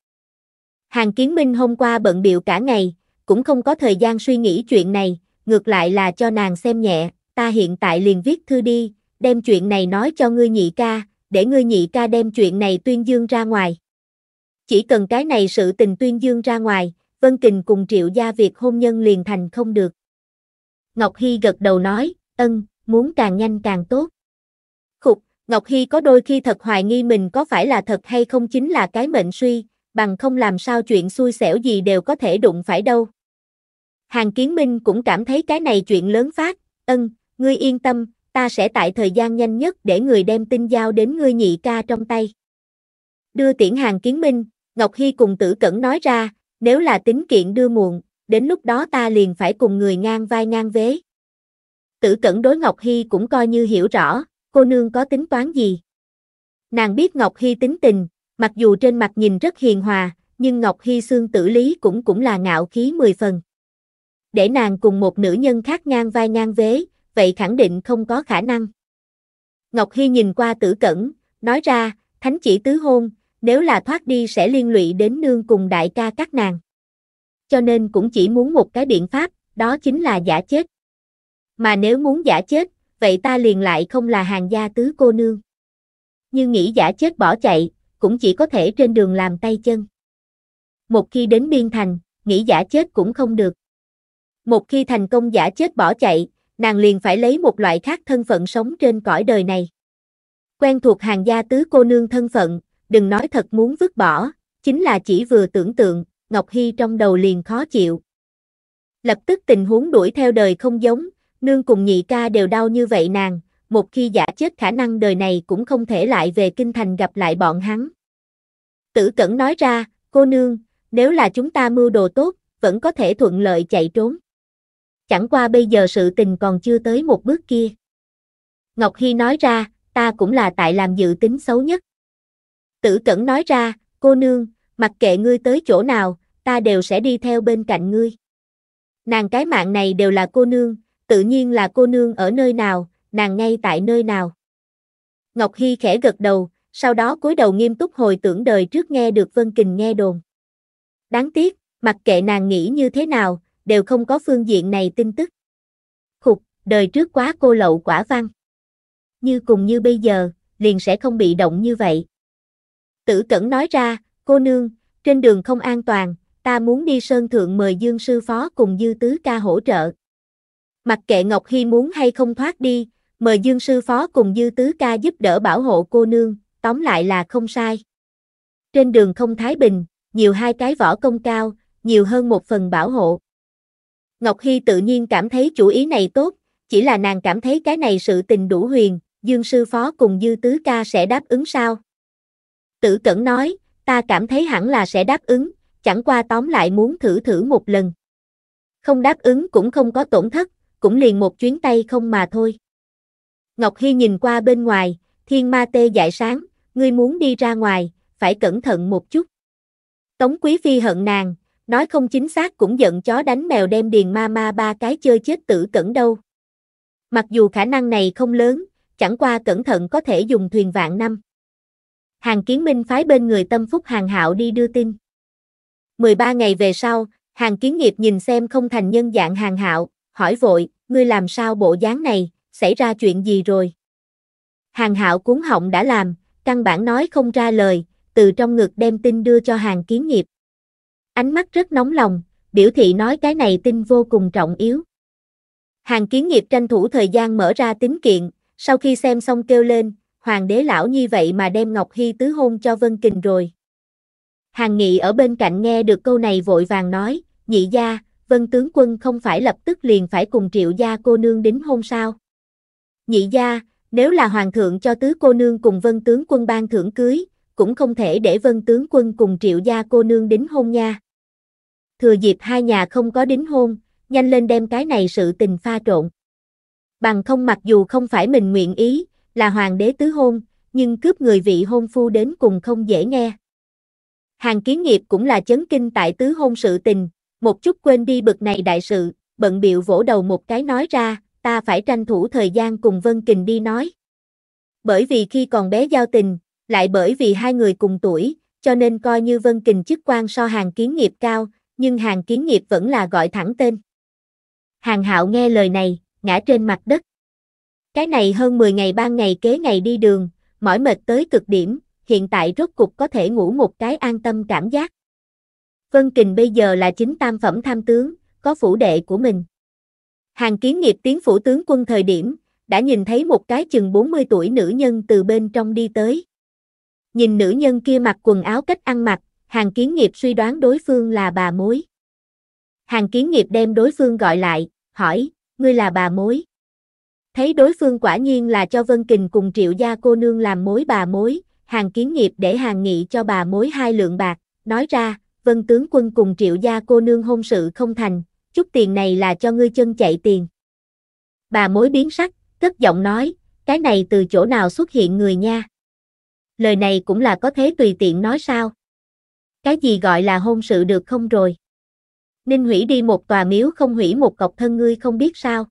Hàng Kiến Minh hôm qua bận biểu cả ngày, cũng không có thời gian suy nghĩ chuyện này, ngược lại là cho nàng xem nhẹ, ta hiện tại liền viết thư đi, đem chuyện này nói cho ngươi nhị ca, để ngươi nhị ca đem chuyện này tuyên dương ra ngoài. Chỉ cần cái này sự tình tuyên dương ra ngoài, Vân Kình cùng Triệu Gia việc hôn nhân liền thành không được. Ngọc Hy gật đầu nói, ân, muốn càng nhanh càng tốt. Khục, Ngọc Hy có đôi khi thật hoài nghi mình có phải là thật hay không chính là cái mệnh suy, bằng không làm sao chuyện xui xẻo gì đều có thể đụng phải đâu. Hàng Kiến Minh cũng cảm thấy cái này chuyện lớn phát, ân, ngươi yên tâm, ta sẽ tại thời gian nhanh nhất để người đem tin giao đến ngươi nhị ca trong tay. Đưa tiễn hàng kiến minh, Ngọc Hy cùng tử cẩn nói ra, nếu là tính kiện đưa muộn, đến lúc đó ta liền phải cùng người ngang vai ngang vế. Tử cẩn đối Ngọc Hy cũng coi như hiểu rõ, cô nương có tính toán gì. Nàng biết Ngọc Hy tính tình, mặc dù trên mặt nhìn rất hiền hòa, nhưng Ngọc Hy xương tử lý cũng cũng là ngạo khí mười phần. Để nàng cùng một nữ nhân khác ngang vai ngang vế, vậy khẳng định không có khả năng. Ngọc Hy nhìn qua tử cẩn, nói ra, thánh chỉ tứ hôn, nếu là thoát đi sẽ liên lụy đến nương cùng đại ca các nàng. Cho nên cũng chỉ muốn một cái biện pháp, đó chính là giả chết. Mà nếu muốn giả chết, vậy ta liền lại không là hàng gia tứ cô nương. Như nghĩ giả chết bỏ chạy, cũng chỉ có thể trên đường làm tay chân. Một khi đến biên thành, nghĩ giả chết cũng không được. Một khi thành công giả chết bỏ chạy, nàng liền phải lấy một loại khác thân phận sống trên cõi đời này. Quen thuộc hàng gia tứ cô nương thân phận, đừng nói thật muốn vứt bỏ, chính là chỉ vừa tưởng tượng, Ngọc Hy trong đầu liền khó chịu. Lập tức tình huống đuổi theo đời không giống, nương cùng nhị ca đều đau như vậy nàng, một khi giả chết khả năng đời này cũng không thể lại về kinh thành gặp lại bọn hắn. Tử Cẩn nói ra, cô nương, nếu là chúng ta mưu đồ tốt, vẫn có thể thuận lợi chạy trốn chẳng qua bây giờ sự tình còn chưa tới một bước kia. Ngọc Hy nói ra, ta cũng là tại làm dự tính xấu nhất. Tử Cẩn nói ra, cô nương, mặc kệ ngươi tới chỗ nào, ta đều sẽ đi theo bên cạnh ngươi. Nàng cái mạng này đều là cô nương, tự nhiên là cô nương ở nơi nào, nàng ngay tại nơi nào. Ngọc Hy khẽ gật đầu, sau đó cúi đầu nghiêm túc hồi tưởng đời trước nghe được Vân Kình nghe đồn. Đáng tiếc, mặc kệ nàng nghĩ như thế nào, đều không có phương diện này tin tức. Khục, đời trước quá cô lậu quả văn. Như cùng như bây giờ, liền sẽ không bị động như vậy. Tử Cẩn nói ra, cô nương, trên đường không an toàn, ta muốn đi sơn thượng mời Dương sư phó cùng Dư Tứ ca hỗ trợ. Mặc kệ Ngọc Hi muốn hay không thoát đi, mời Dương sư phó cùng Dư Tứ ca giúp đỡ bảo hộ cô nương, tóm lại là không sai. Trên đường không thái bình, nhiều hai cái võ công cao, nhiều hơn một phần bảo hộ. Ngọc Hy tự nhiên cảm thấy chủ ý này tốt, chỉ là nàng cảm thấy cái này sự tình đủ huyền, Dương Sư Phó cùng Dư Tứ Ca sẽ đáp ứng sao? Tử Cẩn nói, ta cảm thấy hẳn là sẽ đáp ứng, chẳng qua tóm lại muốn thử thử một lần. Không đáp ứng cũng không có tổn thất, cũng liền một chuyến tay không mà thôi. Ngọc Hy nhìn qua bên ngoài, thiên ma tê dại sáng, ngươi muốn đi ra ngoài, phải cẩn thận một chút. Tống Quý Phi hận nàng, nói không chính xác cũng giận chó đánh mèo đem điền ma ma ba cái chơi chết tử cẩn đâu. Mặc dù khả năng này không lớn, chẳng qua cẩn thận có thể dùng thuyền vạn năm. Hàng Kiến Minh phái bên người tâm phúc Hàng Hạo đi đưa tin. 13 ngày về sau, Hàng Kiến Nghiệp nhìn xem không thành nhân dạng Hàng Hạo, hỏi vội, ngươi làm sao bộ dáng này, xảy ra chuyện gì rồi? Hàng Hạo cuốn họng đã làm, căn bản nói không ra lời, từ trong ngực đem tin đưa cho Hàng Kiến Nghiệp. Ánh mắt rất nóng lòng, biểu thị nói cái này tin vô cùng trọng yếu. Hàng kiến nghiệp tranh thủ thời gian mở ra tính kiện, sau khi xem xong kêu lên, hoàng đế lão như vậy mà đem Ngọc Hy tứ hôn cho Vân Kình rồi. Hàng nghị ở bên cạnh nghe được câu này vội vàng nói, nhị gia, Vân tướng quân không phải lập tức liền phải cùng triệu gia cô nương đính hôn sao. Nhị gia, nếu là hoàng thượng cho tứ cô nương cùng vân tướng quân ban thưởng cưới, cũng không thể để vân tướng quân cùng triệu gia cô nương đính hôn nha thừa dịp hai nhà không có đính hôn, nhanh lên đem cái này sự tình pha trộn. Bằng không mặc dù không phải mình nguyện ý, là hoàng đế tứ hôn, nhưng cướp người vị hôn phu đến cùng không dễ nghe. Hàng kiến nghiệp cũng là chấn kinh tại tứ hôn sự tình, một chút quên đi bực này đại sự, bận biệu vỗ đầu một cái nói ra, ta phải tranh thủ thời gian cùng Vân Kình đi nói. Bởi vì khi còn bé giao tình, lại bởi vì hai người cùng tuổi, cho nên coi như Vân Kình chức quan so hàng kiến nghiệp cao, nhưng hàng kiến nghiệp vẫn là gọi thẳng tên. Hàng hạo nghe lời này, ngã trên mặt đất. Cái này hơn 10 ngày ban ngày kế ngày đi đường, mỏi mệt tới cực điểm, hiện tại rốt cục có thể ngủ một cái an tâm cảm giác. Vân Kình bây giờ là chính tam phẩm tham tướng, có phủ đệ của mình. Hàng kiến nghiệp tiến phủ tướng quân thời điểm, đã nhìn thấy một cái chừng 40 tuổi nữ nhân từ bên trong đi tới. Nhìn nữ nhân kia mặc quần áo cách ăn mặc, Hàng kiến nghiệp suy đoán đối phương là bà mối. Hàng kiến nghiệp đem đối phương gọi lại, hỏi, ngươi là bà mối. Thấy đối phương quả nhiên là cho Vân Kình cùng triệu gia cô nương làm mối bà mối, hàng kiến nghiệp để hàng nghị cho bà mối hai lượng bạc, nói ra, vân tướng quân cùng triệu gia cô nương hôn sự không thành, chút tiền này là cho ngươi chân chạy tiền. Bà mối biến sắc, cất giọng nói, cái này từ chỗ nào xuất hiện người nha. Lời này cũng là có thế tùy tiện nói sao. Cái gì gọi là hôn sự được không rồi? Ninh hủy đi một tòa miếu không hủy một cọc thân ngươi không biết sao.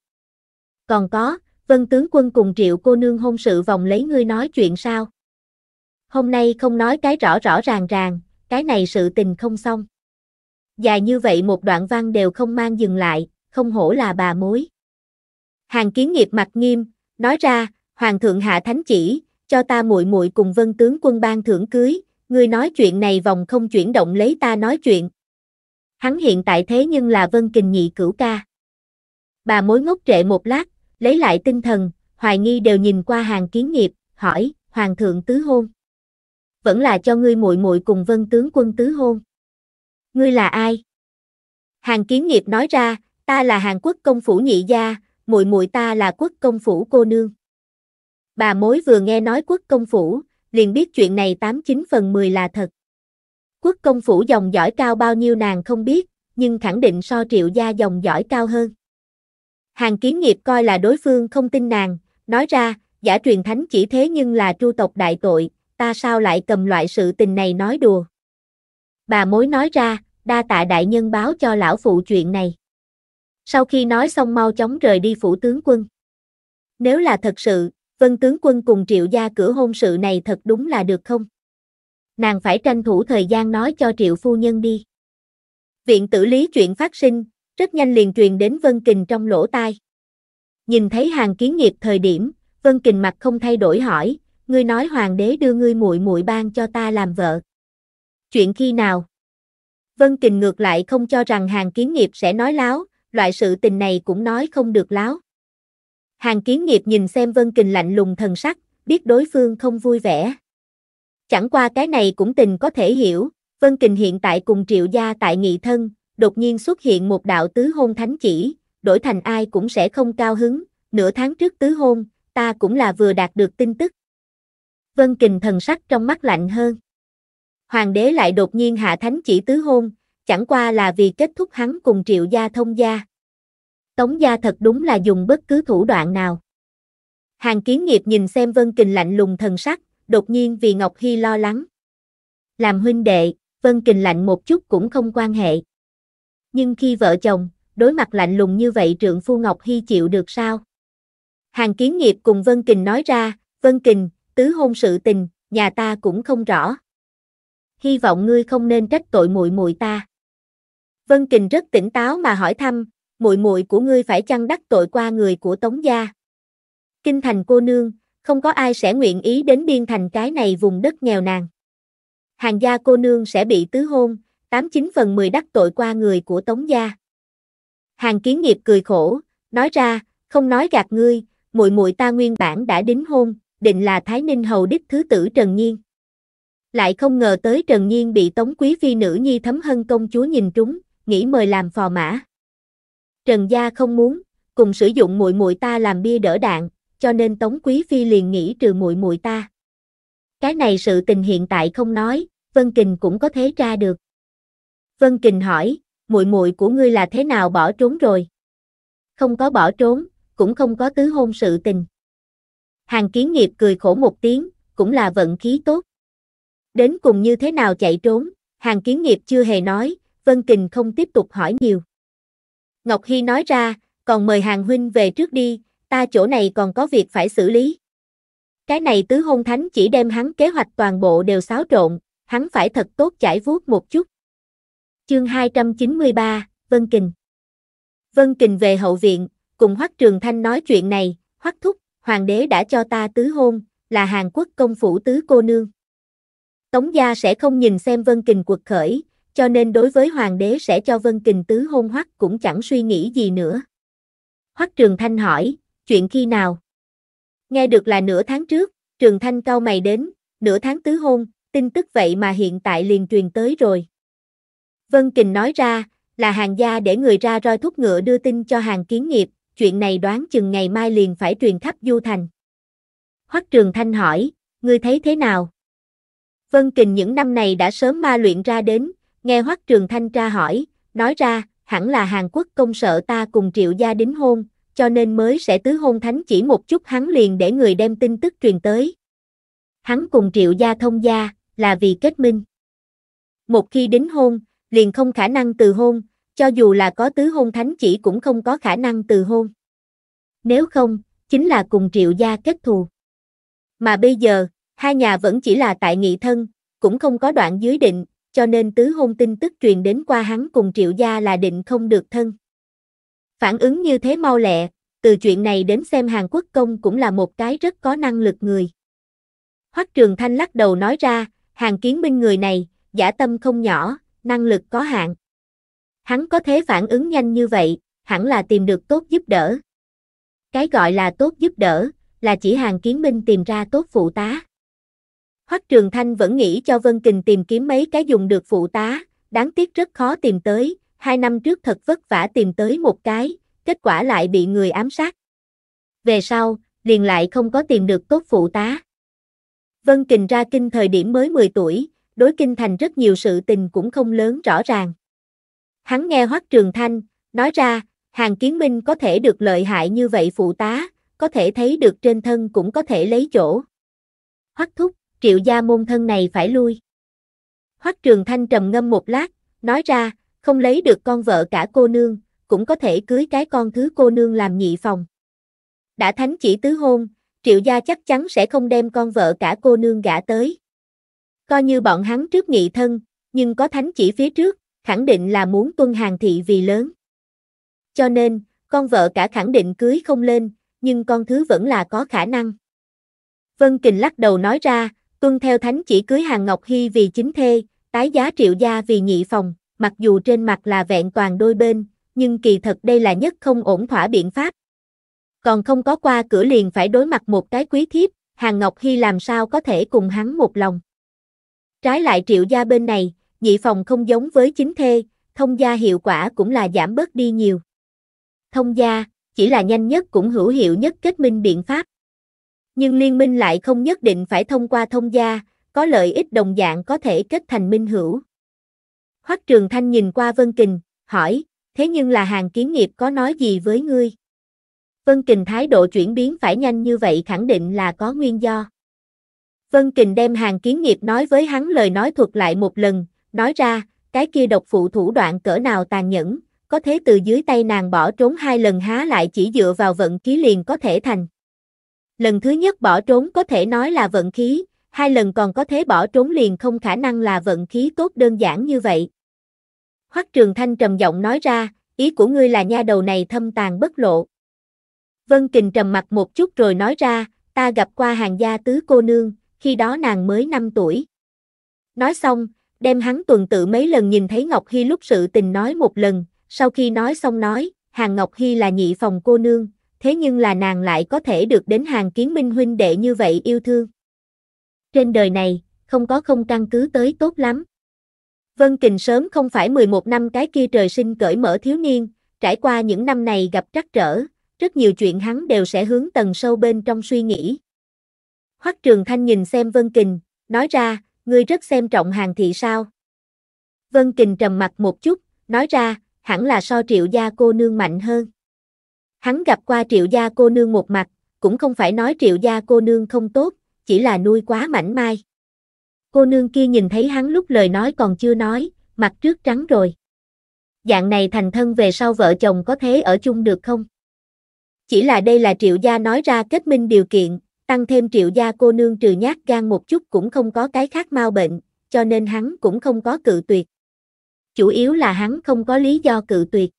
Còn có, vân tướng quân cùng triệu cô nương hôn sự vòng lấy ngươi nói chuyện sao? Hôm nay không nói cái rõ rõ ràng ràng, cái này sự tình không xong. Dài như vậy một đoạn văn đều không mang dừng lại, không hổ là bà mối. Hàng kiến nghiệp mặt nghiêm, nói ra, hoàng thượng hạ thánh chỉ, cho ta muội muội cùng vân tướng quân ban thưởng cưới, ngươi nói chuyện này vòng không chuyển động lấy ta nói chuyện. Hắn hiện tại thế nhưng là Vân Kình nhị cửu ca. Bà mối ngốc trệ một lát, lấy lại tinh thần, hoài nghi đều nhìn qua hàng kiến nghiệp, hỏi, hoàng thượng tứ hôn. Vẫn là cho ngươi muội muội cùng vân tướng quân tứ hôn. Ngươi là ai? Hàng kiến nghiệp nói ra, ta là hàng Quốc công phủ nhị gia, muội muội ta là quốc công phủ cô nương. Bà mối vừa nghe nói quốc công phủ, liền biết chuyện này 89 phần 10 là thật. Quốc công phủ dòng dõi cao bao nhiêu nàng không biết, nhưng khẳng định so triệu gia dòng dõi cao hơn. Hàng kiến nghiệp coi là đối phương không tin nàng, nói ra, giả truyền thánh chỉ thế nhưng là tru tộc đại tội, ta sao lại cầm loại sự tình này nói đùa. Bà mối nói ra, đa tạ đại nhân báo cho lão phụ chuyện này. Sau khi nói xong mau chóng rời đi phủ tướng quân. Nếu là thật sự, Vân tướng quân cùng Triệu gia cửa hôn sự này thật đúng là được không? Nàng phải tranh thủ thời gian nói cho Triệu phu nhân đi. Viện tử lý chuyện phát sinh, rất nhanh liền truyền đến Vân Kình trong lỗ tai. Nhìn thấy hàng kiến nghiệp thời điểm, Vân Kình mặt không thay đổi hỏi, ngươi nói hoàng đế đưa ngươi muội muội ban cho ta làm vợ. Chuyện khi nào? Vân Kình ngược lại không cho rằng hàng kiến nghiệp sẽ nói láo, loại sự tình này cũng nói không được láo. Hàng kiến nghiệp nhìn xem Vân Kình lạnh lùng thần sắc, biết đối phương không vui vẻ. Chẳng qua cái này cũng tình có thể hiểu, Vân Kình hiện tại cùng triệu gia tại nghị thân, đột nhiên xuất hiện một đạo tứ hôn thánh chỉ, đổi thành ai cũng sẽ không cao hứng, nửa tháng trước tứ hôn, ta cũng là vừa đạt được tin tức. Vân Kình thần sắc trong mắt lạnh hơn. Hoàng đế lại đột nhiên hạ thánh chỉ tứ hôn, chẳng qua là vì kết thúc hắn cùng triệu gia thông gia. Tống gia thật đúng là dùng bất cứ thủ đoạn nào. Hàng kiến nghiệp nhìn xem Vân Kình lạnh lùng thần sắc, đột nhiên vì Ngọc Hy lo lắng. Làm huynh đệ, Vân Kình lạnh một chút cũng không quan hệ. Nhưng khi vợ chồng, đối mặt lạnh lùng như vậy trượng phu Ngọc Hy chịu được sao? Hàng kiến nghiệp cùng Vân Kình nói ra, Vân Kình, tứ hôn sự tình, nhà ta cũng không rõ. Hy vọng ngươi không nên trách tội muội muội ta. Vân Kình rất tỉnh táo mà hỏi thăm, muội muội của ngươi phải chăng đắc tội qua người của Tống gia. Kinh thành cô nương, không có ai sẽ nguyện ý đến biên thành cái này vùng đất nghèo nàn. Hàng gia cô nương sẽ bị tứ hôn, 89 phần 10 đắc tội qua người của Tống gia. Hàng Kiến Nghiệp cười khổ, nói ra, không nói gạt ngươi, muội muội ta nguyên bản đã đính hôn, định là Thái Ninh hầu đích thứ tử Trần Nhiên. Lại không ngờ tới Trần Nhiên bị Tống quý phi nữ nhi thấm hân công chúa nhìn trúng, nghĩ mời làm phò mã. Trần Gia không muốn, cùng sử dụng muội muội ta làm bia đỡ đạn, cho nên Tống Quý Phi liền nghĩ trừ muội muội ta. Cái này sự tình hiện tại không nói, Vân Kình cũng có thế tra được. Vân Kình hỏi, muội muội của ngươi là thế nào bỏ trốn rồi? Không có bỏ trốn, cũng không có tứ hôn sự tình. Hàng kiến nghiệp cười khổ một tiếng, cũng là vận khí tốt. Đến cùng như thế nào chạy trốn, hàng kiến nghiệp chưa hề nói, Vân Kình không tiếp tục hỏi nhiều. Ngọc Hy nói ra, còn mời hàng huynh về trước đi, ta chỗ này còn có việc phải xử lý. Cái này tứ hôn thánh chỉ đem hắn kế hoạch toàn bộ đều xáo trộn, hắn phải thật tốt chải vuốt một chút. Chương 293, Vân Kình Vân Kình về hậu viện, cùng Hoắc Trường Thanh nói chuyện này, Hoắc Thúc, Hoàng đế đã cho ta tứ hôn, là Hàn Quốc công phủ tứ cô nương. Tống gia sẽ không nhìn xem Vân Kình quật khởi, cho nên đối với hoàng đế sẽ cho Vân Kình Tứ hôn hoắc cũng chẳng suy nghĩ gì nữa. Hoắc Trường Thanh hỏi, chuyện khi nào? Nghe được là nửa tháng trước, Trường Thanh cao mày đến, nửa tháng tứ hôn, tin tức vậy mà hiện tại liền truyền tới rồi. Vân Kình nói ra, là hàng gia để người ra roi thúc ngựa đưa tin cho hàng kiến nghiệp, chuyện này đoán chừng ngày mai liền phải truyền khắp Du Thành. Hoắc Trường Thanh hỏi, ngươi thấy thế nào? Vân Kình những năm này đã sớm ma luyện ra đến, Nghe Hoắc Trường Thanh tra hỏi, nói ra, hẳn là Hàn Quốc công sợ ta cùng triệu gia đính hôn, cho nên mới sẽ tứ hôn thánh chỉ một chút hắn liền để người đem tin tức truyền tới. Hắn cùng triệu gia thông gia, là vì kết minh. Một khi đính hôn, liền không khả năng từ hôn, cho dù là có tứ hôn thánh chỉ cũng không có khả năng từ hôn. Nếu không, chính là cùng triệu gia kết thù. Mà bây giờ, hai nhà vẫn chỉ là tại nghị thân, cũng không có đoạn dưới định, cho nên tứ hôn tin tức truyền đến qua hắn cùng triệu gia là định không được thân. Phản ứng như thế mau lẹ, từ chuyện này đến xem Hàn Quốc công cũng là một cái rất có năng lực người. Hoắc Trường Thanh lắc đầu nói ra, Hàn Kiến Minh người này, giả tâm không nhỏ, năng lực có hạn. Hắn có thế phản ứng nhanh như vậy, hẳn là tìm được tốt giúp đỡ. Cái gọi là tốt giúp đỡ, là chỉ Hàn Kiến Minh tìm ra tốt phụ tá. Hoắc Trường Thanh vẫn nghĩ cho Vân Kình tìm kiếm mấy cái dùng được phụ tá, đáng tiếc rất khó tìm tới, hai năm trước thật vất vả tìm tới một cái, kết quả lại bị người ám sát. Về sau, liền lại không có tìm được tốt phụ tá. Vân Kình ra kinh thời điểm mới 10 tuổi, đối kinh thành rất nhiều sự tình cũng không lớn rõ ràng. Hắn nghe Hoắc Trường Thanh nói ra, Hàng Kiến Minh có thể được lợi hại như vậy phụ tá, có thể thấy được trên thân cũng có thể lấy chỗ. Hoắc thúc, triệu gia môn thân này phải lui. Hoắc Trường Thanh trầm ngâm một lát, nói ra, không lấy được con vợ cả cô nương, cũng có thể cưới cái con thứ cô nương làm nhị phòng. Đã thánh chỉ tứ hôn, triệu gia chắc chắn sẽ không đem con vợ cả cô nương gả tới. Coi như bọn hắn trước nghị thân, nhưng có thánh chỉ phía trước, khẳng định là muốn tuân hàng thị vì lớn. Cho nên, con vợ cả khẳng định cưới không lên, nhưng con thứ vẫn là có khả năng. Vân Kình lắc đầu nói ra, Tuân theo thánh chỉ cưới Hàng Ngọc Hy vì chính thê, tái giá triệu gia vì nhị phòng, mặc dù trên mặt là vẹn toàn đôi bên, nhưng kỳ thật đây là nhất không ổn thỏa biện pháp. Còn không có qua cửa liền phải đối mặt một cái quý thiếp, Hàng Ngọc Hy làm sao có thể cùng hắn một lòng. Trái lại triệu gia bên này, nhị phòng không giống với chính thê, thông gia hiệu quả cũng là giảm bớt đi nhiều. Thông gia, chỉ là nhanh nhất cũng hữu hiệu nhất kết minh biện pháp nhưng liên minh lại không nhất định phải thông qua thông gia, có lợi ích đồng dạng có thể kết thành minh hữu. Hoắc Trường Thanh nhìn qua Vân Kình, hỏi, thế nhưng là hàng kiến nghiệp có nói gì với ngươi? Vân Kình thái độ chuyển biến phải nhanh như vậy khẳng định là có nguyên do. Vân Kình đem hàng kiến nghiệp nói với hắn lời nói thuật lại một lần, nói ra, cái kia độc phụ thủ đoạn cỡ nào tàn nhẫn, có thế từ dưới tay nàng bỏ trốn hai lần há lại chỉ dựa vào vận khí liền có thể thành. Lần thứ nhất bỏ trốn có thể nói là vận khí, hai lần còn có thế bỏ trốn liền không khả năng là vận khí tốt đơn giản như vậy. Hoắc Trường Thanh trầm giọng nói ra, ý của ngươi là nha đầu này thâm tàn bất lộ. Vân Kình trầm mặt một chút rồi nói ra, ta gặp qua hàng gia tứ cô nương, khi đó nàng mới 5 tuổi. Nói xong, đem hắn tuần tự mấy lần nhìn thấy Ngọc Hy lúc sự tình nói một lần, sau khi nói xong nói, hàng Ngọc Hy là nhị phòng cô nương, thế nhưng là nàng lại có thể được đến hàng kiến minh huynh đệ như vậy yêu thương. Trên đời này, không có không căn cứ tới tốt lắm. Vân Kình sớm không phải 11 năm cái kia trời sinh cởi mở thiếu niên, trải qua những năm này gặp trắc trở, rất nhiều chuyện hắn đều sẽ hướng tầng sâu bên trong suy nghĩ. Hoắc Trường Thanh nhìn xem Vân Kình, nói ra, ngươi rất xem trọng hàng thị sao? Vân Kình trầm mặt một chút, nói ra, hẳn là so triệu gia cô nương mạnh hơn. Hắn gặp qua triệu gia cô nương một mặt, cũng không phải nói triệu gia cô nương không tốt, chỉ là nuôi quá mảnh mai. Cô nương kia nhìn thấy hắn lúc lời nói còn chưa nói, mặt trước trắng rồi. Dạng này thành thân về sau vợ chồng có thế ở chung được không? Chỉ là đây là triệu gia nói ra kết minh điều kiện, tăng thêm triệu gia cô nương trừ nhát gan một chút cũng không có cái khác mau bệnh, cho nên hắn cũng không có cự tuyệt. Chủ yếu là hắn không có lý do cự tuyệt.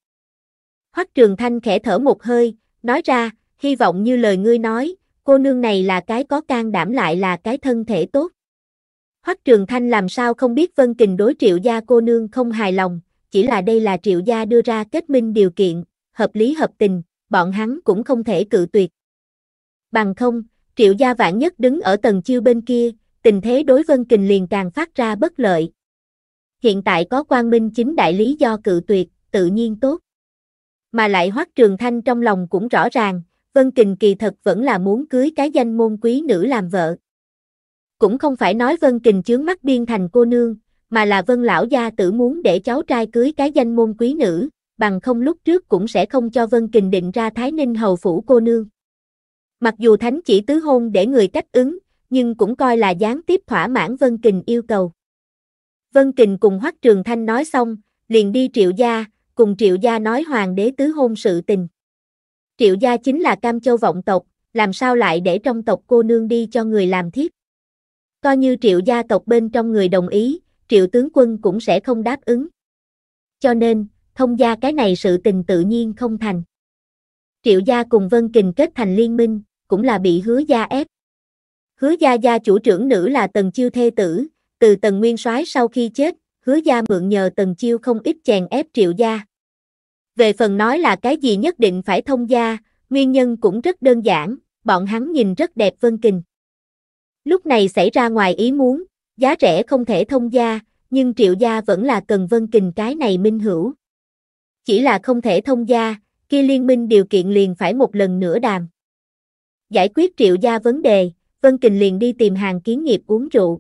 Hoắc Trường Thanh khẽ thở một hơi, nói ra, hy vọng như lời ngươi nói, cô nương này là cái có can đảm lại là cái thân thể tốt. Hoắc Trường Thanh làm sao không biết Vân Kình đối Triệu gia cô nương không hài lòng, chỉ là đây là Triệu gia đưa ra kết minh điều kiện, hợp lý hợp tình, bọn hắn cũng không thể cự tuyệt. Bằng không, Triệu gia vạn nhất đứng ở tầng chiêu bên kia, tình thế đối Vân Kình liền càng phát ra bất lợi. Hiện tại có quan minh chính đại lý do cự tuyệt, tự nhiên tốt mà lại Hoắc Trường Thanh trong lòng cũng rõ ràng, Vân Kình kỳ thật vẫn là muốn cưới cái danh môn quý nữ làm vợ. Cũng không phải nói Vân Kình chướng mắt biên thành cô nương, mà là Vân lão gia tự muốn để cháu trai cưới cái danh môn quý nữ, bằng không lúc trước cũng sẽ không cho Vân Kình định ra Thái Ninh hầu phủ cô nương. Mặc dù thánh chỉ tứ hôn để người cách ứng, nhưng cũng coi là gián tiếp thỏa mãn Vân Kình yêu cầu. Vân Kình cùng Hoắc Trường Thanh nói xong, liền đi triệu gia, cùng Triệu Gia nói hoàng đế tứ hôn sự tình. Triệu Gia chính là cam châu vọng tộc, làm sao lại để trong tộc cô nương đi cho người làm thiếp. Coi như Triệu Gia tộc bên trong người đồng ý, Triệu tướng quân cũng sẽ không đáp ứng. Cho nên, thông gia cái này sự tình tự nhiên không thành. Triệu Gia cùng Vân Kình kết thành liên minh, cũng là bị hứa gia ép. Hứa gia gia chủ trưởng nữ là Tần Chiêu Thê Tử, từ Tần Nguyên soái sau khi chết, hứa gia mượn nhờ tần chiêu không ít chèn ép triệu gia. Về phần nói là cái gì nhất định phải thông gia, nguyên nhân cũng rất đơn giản, bọn hắn nhìn rất đẹp Vân Kình. Lúc này xảy ra ngoài ý muốn, giá rẻ không thể thông gia, nhưng triệu gia vẫn là cần Vân Kình cái này minh hữu. Chỉ là không thể thông gia, kia liên minh điều kiện liền phải một lần nữa đàm. Giải quyết triệu gia vấn đề, Vân Kình liền đi tìm hàng kiến nghiệp uống rượu.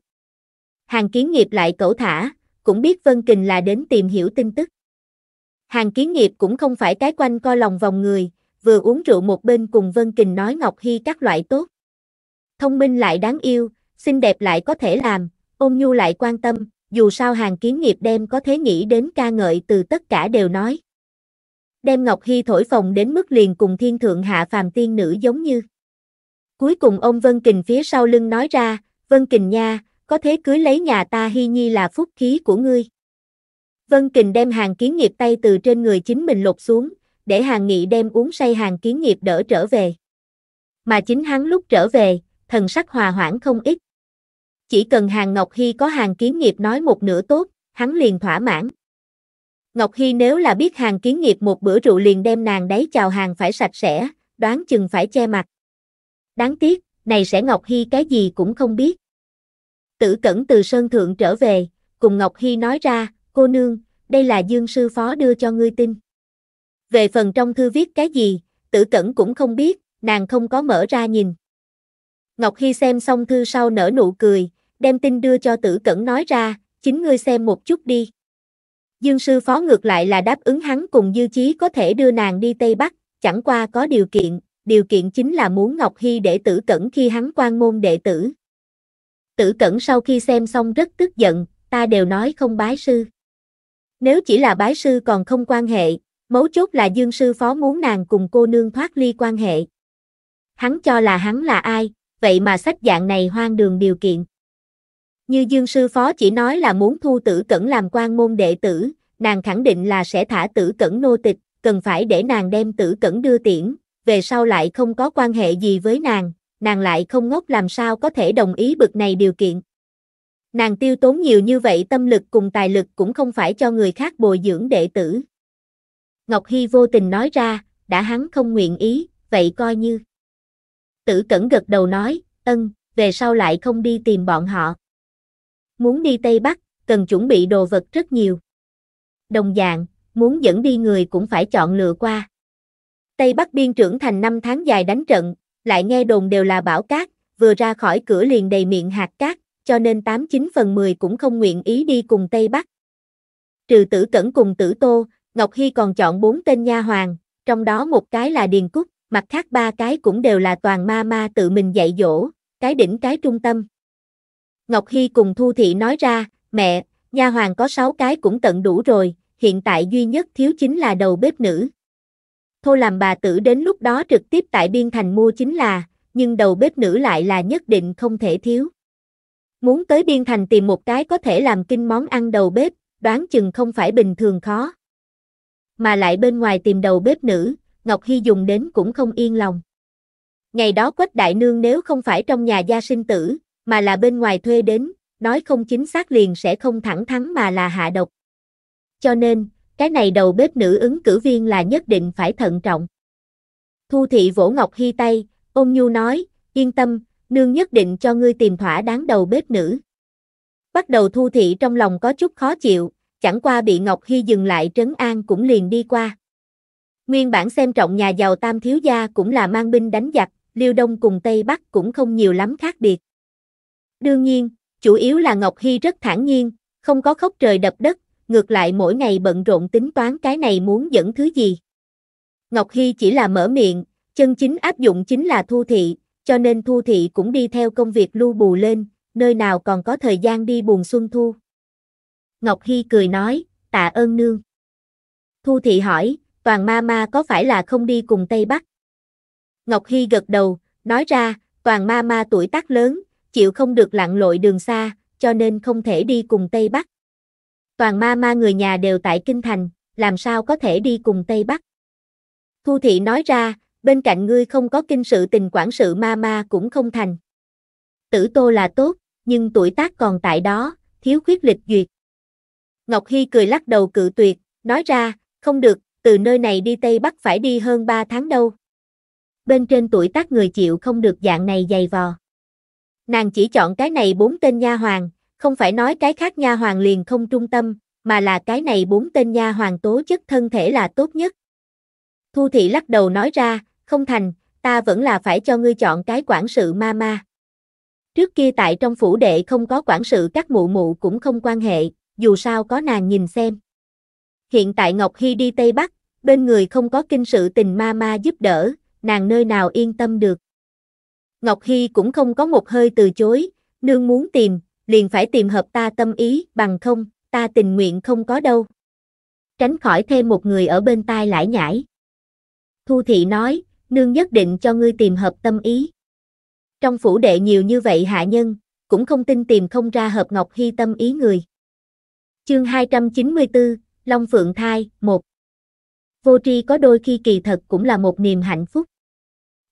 Hàng kiến nghiệp lại cẩu thả, cũng biết Vân Kình là đến tìm hiểu tin tức. Hàng kiến nghiệp cũng không phải cái quanh co lòng vòng người, vừa uống rượu một bên cùng Vân Kình nói Ngọc Hy các loại tốt. Thông minh lại đáng yêu, xinh đẹp lại có thể làm, ôm nhu lại quan tâm, dù sao hàng kiến nghiệp đem có thế nghĩ đến ca ngợi từ tất cả đều nói. Đem Ngọc Hy thổi phồng đến mức liền cùng thiên thượng hạ phàm tiên nữ giống như. Cuối cùng ông Vân Kình phía sau lưng nói ra, Vân Kình nha, có thế cưới lấy nhà ta hy nhi là phúc khí của ngươi. Vân Kình đem hàng kiến nghiệp tay từ trên người chính mình lột xuống, để hàng nghị đem uống say hàng kiến nghiệp đỡ trở về. Mà chính hắn lúc trở về, thần sắc hòa hoãn không ít. Chỉ cần hàng Ngọc Hy có hàng kiến nghiệp nói một nửa tốt, hắn liền thỏa mãn. Ngọc Hy nếu là biết hàng kiến nghiệp một bữa rượu liền đem nàng đáy chào hàng phải sạch sẽ, đoán chừng phải che mặt. Đáng tiếc, này sẽ Ngọc Hy cái gì cũng không biết. Tử Cẩn từ Sơn Thượng trở về, cùng Ngọc Hy nói ra, cô nương, đây là Dương Sư Phó đưa cho ngươi tin. Về phần trong thư viết cái gì, Tử Cẩn cũng không biết, nàng không có mở ra nhìn. Ngọc Hy xem xong thư sau nở nụ cười, đem tin đưa cho Tử Cẩn nói ra, chính ngươi xem một chút đi. Dương Sư Phó ngược lại là đáp ứng hắn cùng Dư Chí có thể đưa nàng đi Tây Bắc, chẳng qua có điều kiện, điều kiện chính là muốn Ngọc Hy để tử Cẩn khi hắn quan môn đệ tử. Tử Cẩn sau khi xem xong rất tức giận, ta đều nói không bái sư. Nếu chỉ là bái sư còn không quan hệ, mấu chốt là Dương sư phó muốn nàng cùng cô nương thoát ly quan hệ. Hắn cho là hắn là ai, vậy mà sách dạng này hoang đường điều kiện. Như Dương sư phó chỉ nói là muốn thu Tử Cẩn làm quan môn đệ tử, nàng khẳng định là sẽ thả Tử Cẩn nô tịch, cần phải để nàng đem Tử Cẩn đưa tiễn, về sau lại không có quan hệ gì với nàng, nàng lại không ngốc làm sao có thể đồng ý bực này điều kiện. Nàng tiêu tốn nhiều như vậy tâm lực cùng tài lực cũng không phải cho người khác bồi dưỡng đệ tử. Ngọc Hy vô tình nói ra, đã hắn không nguyện ý, vậy coi như. Tử Cẩn gật đầu nói, ân, về sau lại không đi tìm bọn họ. Muốn đi Tây Bắc, cần chuẩn bị đồ vật rất nhiều. Đồng dạng, muốn dẫn đi người cũng phải chọn lựa qua. Tây Bắc biên trưởng thành năm tháng dài đánh trận, lại nghe đồn đều là bảo cát, vừa ra khỏi cửa liền đầy miệng hạt cát, cho nên 89 phần 10 cũng không nguyện ý đi cùng Tây Bắc. Trừ tử cẩn cùng tử tô, Ngọc Hy còn chọn bốn tên nha hoàng, trong đó một cái là Điền Cúc, mặt khác ba cái cũng đều là toàn ma ma tự mình dạy dỗ, cái đỉnh cái trung tâm. Ngọc Hy cùng Thu Thị nói ra, mẹ, nha hoàng có sáu cái cũng tận đủ rồi, hiện tại duy nhất thiếu chính là đầu bếp nữ thô làm bà tử đến lúc đó trực tiếp tại biên thành mua chính là, nhưng đầu bếp nữ lại là nhất định không thể thiếu. Muốn tới biên thành tìm một cái có thể làm kinh món ăn đầu bếp, đoán chừng không phải bình thường khó. Mà lại bên ngoài tìm đầu bếp nữ, Ngọc Hy dùng đến cũng không yên lòng. Ngày đó Quách Đại Nương nếu không phải trong nhà gia sinh tử, mà là bên ngoài thuê đến, nói không chính xác liền sẽ không thẳng thắn mà là hạ độc. Cho nên, cái này đầu bếp nữ ứng cử viên là nhất định phải thận trọng. Thu thị vỗ Ngọc Hy tay, ôm nhu nói, yên tâm, nương nhất định cho ngươi tìm thỏa đáng đầu bếp nữ. Bắt đầu thu thị trong lòng có chút khó chịu, chẳng qua bị Ngọc Hy dừng lại trấn an cũng liền đi qua. Nguyên bản xem trọng nhà giàu tam thiếu gia cũng là mang binh đánh giặc, Liêu Đông cùng Tây Bắc cũng không nhiều lắm khác biệt. Đương nhiên, chủ yếu là Ngọc Hy rất thản nhiên, không có khóc trời đập đất, ngược lại mỗi ngày bận rộn tính toán cái này muốn dẫn thứ gì. Ngọc Hy chỉ là mở miệng, chân chính áp dụng chính là thu thị, cho nên thu thị cũng đi theo công việc lưu bù lên, nơi nào còn có thời gian đi buồn xuân thu. Ngọc Hy cười nói, tạ ơn nương. Thu thị hỏi, toàn ma ma có phải là không đi cùng Tây Bắc? Ngọc Hy gật đầu, nói ra, toàn ma ma tuổi tác lớn, chịu không được lặn lội đường xa, cho nên không thể đi cùng Tây Bắc. Toàn ma ma người nhà đều tại Kinh Thành, làm sao có thể đi cùng Tây Bắc. Thu Thị nói ra, bên cạnh ngươi không có kinh sự tình quản sự ma ma cũng không thành. Tử Tô là tốt, nhưng tuổi tác còn tại đó, thiếu khuyết lịch duyệt. Ngọc Hi cười lắc đầu cự tuyệt, nói ra, không được, từ nơi này đi Tây Bắc phải đi hơn 3 tháng đâu. Bên trên tuổi tác người chịu không được dạng này dày vò. Nàng chỉ chọn cái này bốn tên nha hoàng, không phải nói cái khác nha hoàng liền không trung tâm, mà là cái này bốn tên nha hoàng tố chất thân thể là tốt nhất. Thu thị lắc đầu nói ra, không thành, ta vẫn là phải cho ngươi chọn cái quản sự ma ma. Trước kia tại trong phủ đệ không có quản sự các mụ mụ cũng không quan hệ, dù sao có nàng nhìn xem. Hiện tại Ngọc Hy đi Tây Bắc, bên người không có kinh sự tình ma ma giúp đỡ, nàng nơi nào yên tâm được. Ngọc Hy cũng không có một hơi từ chối, nương muốn tìm, liền phải tìm hợp ta tâm ý, bằng không, ta tình nguyện không có đâu. Tránh khỏi thêm một người ở bên tai lải nhải. Thu thị nói, nương nhất định cho ngươi tìm hợp tâm ý. Trong phủ đệ nhiều như vậy hạ nhân, cũng không tin tìm không ra hợp ngọc hy tâm ý người. Chương 294, Long Phượng Thai, 1 Vô tri có đôi khi kỳ thật cũng là một niềm hạnh phúc.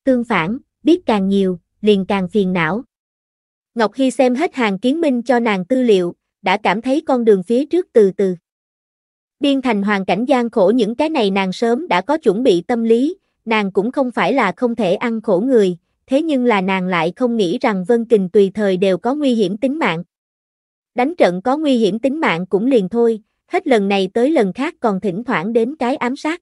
Tương phản, biết càng nhiều, liền càng phiền não, Ngọc Hy xem hết hàng kiến minh cho nàng tư liệu, đã cảm thấy con đường phía trước từ từ. Biên thành hoàn cảnh gian khổ những cái này nàng sớm đã có chuẩn bị tâm lý, nàng cũng không phải là không thể ăn khổ người, thế nhưng là nàng lại không nghĩ rằng Vân Kình tùy thời đều có nguy hiểm tính mạng. Đánh trận có nguy hiểm tính mạng cũng liền thôi, hết lần này tới lần khác còn thỉnh thoảng đến cái ám sát.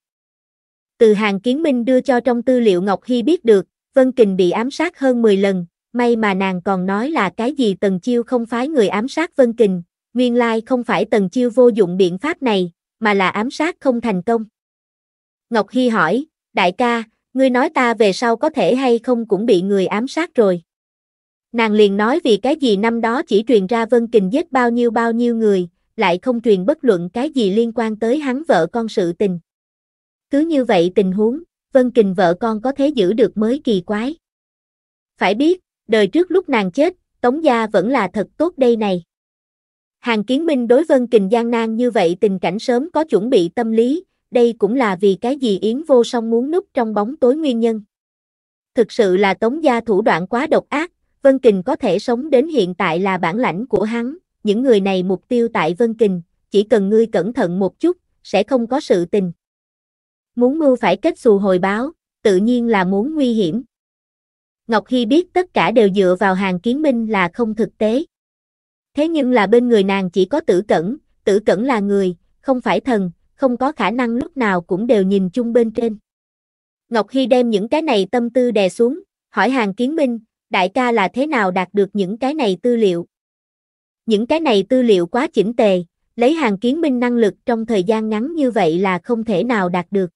Từ hàng kiến minh đưa cho trong tư liệu Ngọc Hy biết được, Vân Kình bị ám sát hơn 10 lần, may mà nàng còn nói là cái gì Tần Chiêu không phái người ám sát Vân Kình, nguyên lai không phải Tần Chiêu vô dụng biện pháp này, mà là ám sát không thành công. Ngọc Hy hỏi, đại ca, ngươi nói ta về sau có thể hay không cũng bị người ám sát rồi. Nàng liền nói vì cái gì năm đó chỉ truyền ra Vân Kình giết bao nhiêu bao nhiêu người, lại không truyền bất luận cái gì liên quan tới hắn vợ con sự tình. Cứ như vậy tình huống, Vân Kình vợ con có thế giữ được mới kỳ quái. Phải biết, đời trước lúc nàng chết, Tống Gia vẫn là thật tốt đây này. Hàng Kiến Minh đối Vân Kình gian nan như vậy tình cảnh sớm có chuẩn bị tâm lý, đây cũng là vì cái gì Yến Vô Song muốn núp trong bóng tối nguyên nhân. Thực sự là Tống Gia thủ đoạn quá độc ác, Vân Kình có thể sống đến hiện tại là bản lãnh của hắn, những người này mục tiêu tại Vân Kình, chỉ cần ngươi cẩn thận một chút, sẽ không có sự tình. Muốn mưu phải kết xù hồi báo, tự nhiên là muốn nguy hiểm. Ngọc Hy biết tất cả đều dựa vào hàng kiến minh là không thực tế. Thế nhưng là bên người nàng chỉ có tử cẩn, tử cẩn là người, không phải thần, không có khả năng lúc nào cũng đều nhìn chung bên trên. Ngọc Hy đem những cái này tâm tư đè xuống, hỏi hàng kiến minh, đại ca là thế nào đạt được những cái này tư liệu. Những cái này tư liệu quá chỉnh tề, lấy hàng kiến minh năng lực trong thời gian ngắn như vậy là không thể nào đạt được.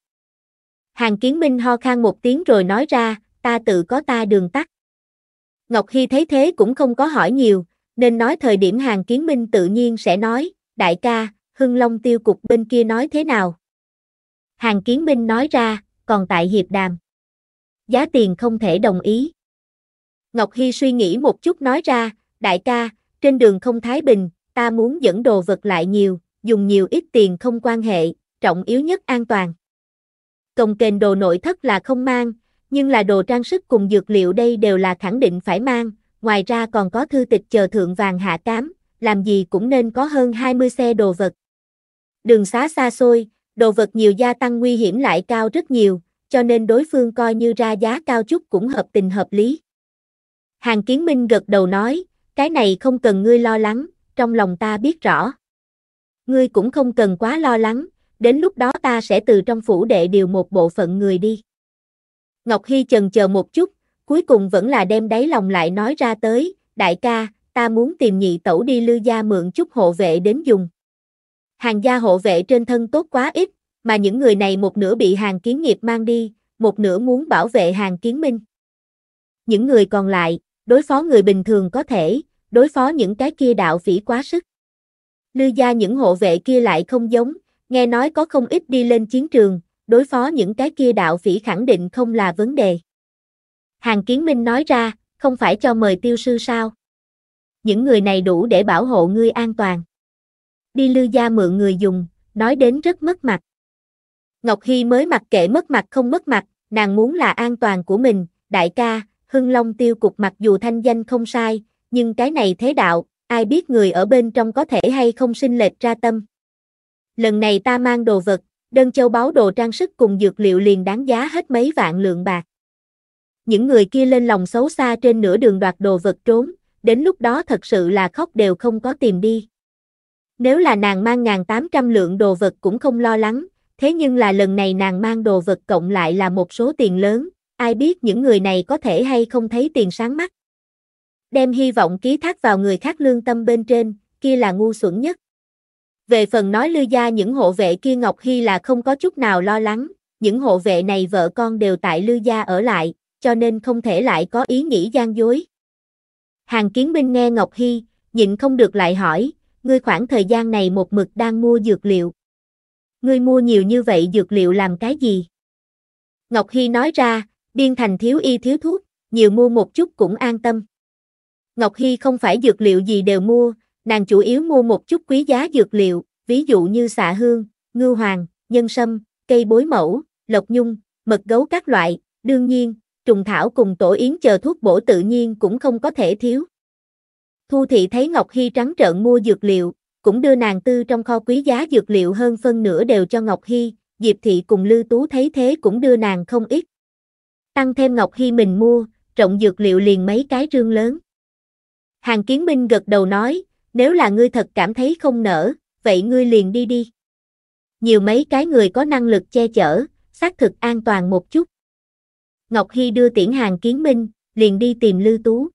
Hàng kiến minh ho khan một tiếng rồi nói ra, ta tự có ta đường tắt. Ngọc Hy thấy thế cũng không có hỏi nhiều, nên nói thời điểm hàng kiến minh tự nhiên sẽ nói, đại ca, Hưng Long tiêu cục bên kia nói thế nào? Hàng kiến minh nói ra, còn tại hiệp đàm. Giá tiền không thể đồng ý. Ngọc Hy suy nghĩ một chút nói ra, đại ca, trên đường không Thái Bình, ta muốn dẫn đồ vật lại nhiều, dùng nhiều ít tiền không quan hệ, trọng yếu nhất an toàn. Công kềnh đồ nội thất là không mang, nhưng là đồ trang sức cùng dược liệu đây đều là khẳng định phải mang, ngoài ra còn có thư tịch chờ thượng vàng hạ cám, làm gì cũng nên có hơn 20 xe đồ vật. Đường xá xa xôi, đồ vật nhiều gia tăng nguy hiểm lại cao rất nhiều, cho nên đối phương coi như ra giá cao chút cũng hợp tình hợp lý. Hàng Kiến Minh gật đầu nói, cái này không cần ngươi lo lắng, trong lòng ta biết rõ. Ngươi cũng không cần quá lo lắng, đến lúc đó ta sẽ từ trong phủ đệ điều một bộ phận người đi. Ngọc Hy chần chờ một chút, cuối cùng vẫn là đem đáy lòng lại nói ra tới, đại ca, ta muốn tìm nhị tẩu đi lư gia mượn chút hộ vệ đến dùng. Hàng gia hộ vệ trên thân tốt quá ít, mà những người này một nửa bị hàng kiến nghiệp mang đi, một nửa muốn bảo vệ hàng kiến minh. Những người còn lại, đối phó người bình thường có thể, đối phó những cái kia đạo phỉ quá sức. Lư gia những hộ vệ kia lại không giống, nghe nói có không ít đi lên chiến trường, đối phó những cái kia đạo phỉ khẳng định không là vấn đề. Hàng Kiến Minh nói ra, không phải cho mời tiêu sư sao? Những người này đủ để bảo hộ ngươi an toàn. Đi lư gia mượn người dùng, nói đến rất mất mặt. Ngọc Hy mới mặc kệ mất mặt không mất mặt, nàng muốn là an toàn của mình, đại ca, Hưng Long tiêu cục mặc dù thanh danh không sai, nhưng cái này thế đạo, ai biết người ở bên trong có thể hay không sinh lệch ra tâm. Lần này ta mang đồ vật, đơn châu báu đồ trang sức cùng dược liệu liền đáng giá hết mấy vạn lượng bạc. Những người kia lên lòng xấu xa trên nửa đường đoạt đồ vật trốn, đến lúc đó thật sự là khóc đều không có tìm đi. Nếu là nàng mang ngàn tám trăm lượng đồ vật cũng không lo lắng, thế nhưng là lần này nàng mang đồ vật cộng lại là một số tiền lớn, ai biết những người này có thể hay không thấy tiền sáng mắt. Đem hy vọng ký thác vào người khác lương tâm bên trên, kia là ngu xuẩn nhất. Về phần nói Lư gia những hộ vệ kia Ngọc Hy là không có chút nào lo lắng, những hộ vệ này vợ con đều tại Lư gia ở lại, cho nên không thể lại có ý nghĩ gian dối. Hàng kiến binh nghe Ngọc Hy, nhịn không được lại hỏi, ngươi khoảng thời gian này một mực đang mua dược liệu. Ngươi mua nhiều như vậy dược liệu làm cái gì? Ngọc Hy nói ra, biên thành thiếu y thiếu thuốc, nhiều mua một chút cũng an tâm. Ngọc Hy không phải dược liệu gì đều mua, nàng chủ yếu mua một chút quý giá dược liệu, ví dụ như xạ hương, ngưu hoàng, nhân sâm, cây bối mẫu, lộc nhung, mật gấu các loại, đương nhiên, trùng thảo cùng tổ yến chờ thuốc bổ tự nhiên cũng không có thể thiếu. Thu thị thấy Ngọc Hy trắng trợn mua dược liệu, cũng đưa nàng tư trong kho quý giá dược liệu hơn phân nửa đều cho Ngọc Hy, Diệp thị cùng Lư Tú thấy thế cũng đưa nàng không ít. Tăng thêm Ngọc Hy mình mua, trọng dược liệu liền mấy cái trương lớn. Hàng kiến minh gật đầu nói, nếu là ngươi thật cảm thấy không nở, vậy ngươi liền đi đi. Nhiều mấy cái người có năng lực che chở, xác thực an toàn một chút. Ngọc Hy đưa tiễn hàng kiến minh, liền đi tìm Lư Tú.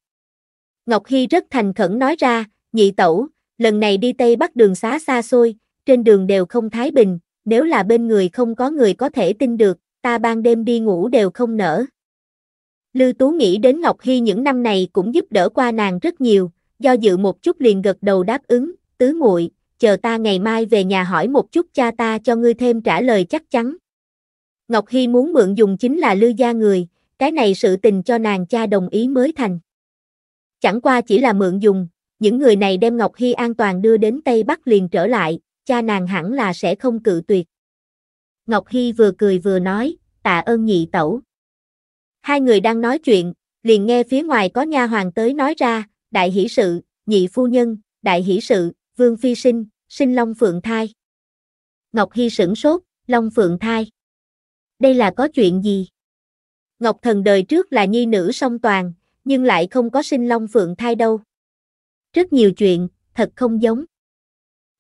Ngọc Hy rất thành khẩn nói ra, nhị tẩu, lần này đi Tây Bắc đường xá xa xôi, trên đường đều không thái bình, nếu là bên người không có người có thể tin được, ta ban đêm đi ngủ đều không nở. Lư Tú nghĩ đến Ngọc Hy những năm này cũng giúp đỡ qua nàng rất nhiều, do dự một chút liền gật đầu đáp ứng, tứ muội, chờ ta ngày mai về nhà hỏi một chút cha ta cho ngươi thêm trả lời chắc chắn. Ngọc Hy muốn mượn dùng chính là lư gia người, cái này sự tình cho nàng cha đồng ý mới thành. Chẳng qua chỉ là mượn dùng, những người này đem Ngọc Hy an toàn đưa đến Tây Bắc liền trở lại, cha nàng hẳn là sẽ không cự tuyệt. Ngọc Hy vừa cười vừa nói, tạ ơn nhị tẩu. Hai người đang nói chuyện, liền nghe phía ngoài có nha hoàng tới nói ra, đại hỷ sự, nhị phu nhân, đại hỷ sự, vương phi sinh, sinh Long Phượng Thai. Ngọc Hy sửng sốt, Long Phượng Thai. Đây là có chuyện gì? Ngọc Thần đời trước là nhi nữ song toàn, nhưng lại không có sinh Long Phượng Thai đâu. Rất nhiều chuyện, thật không giống.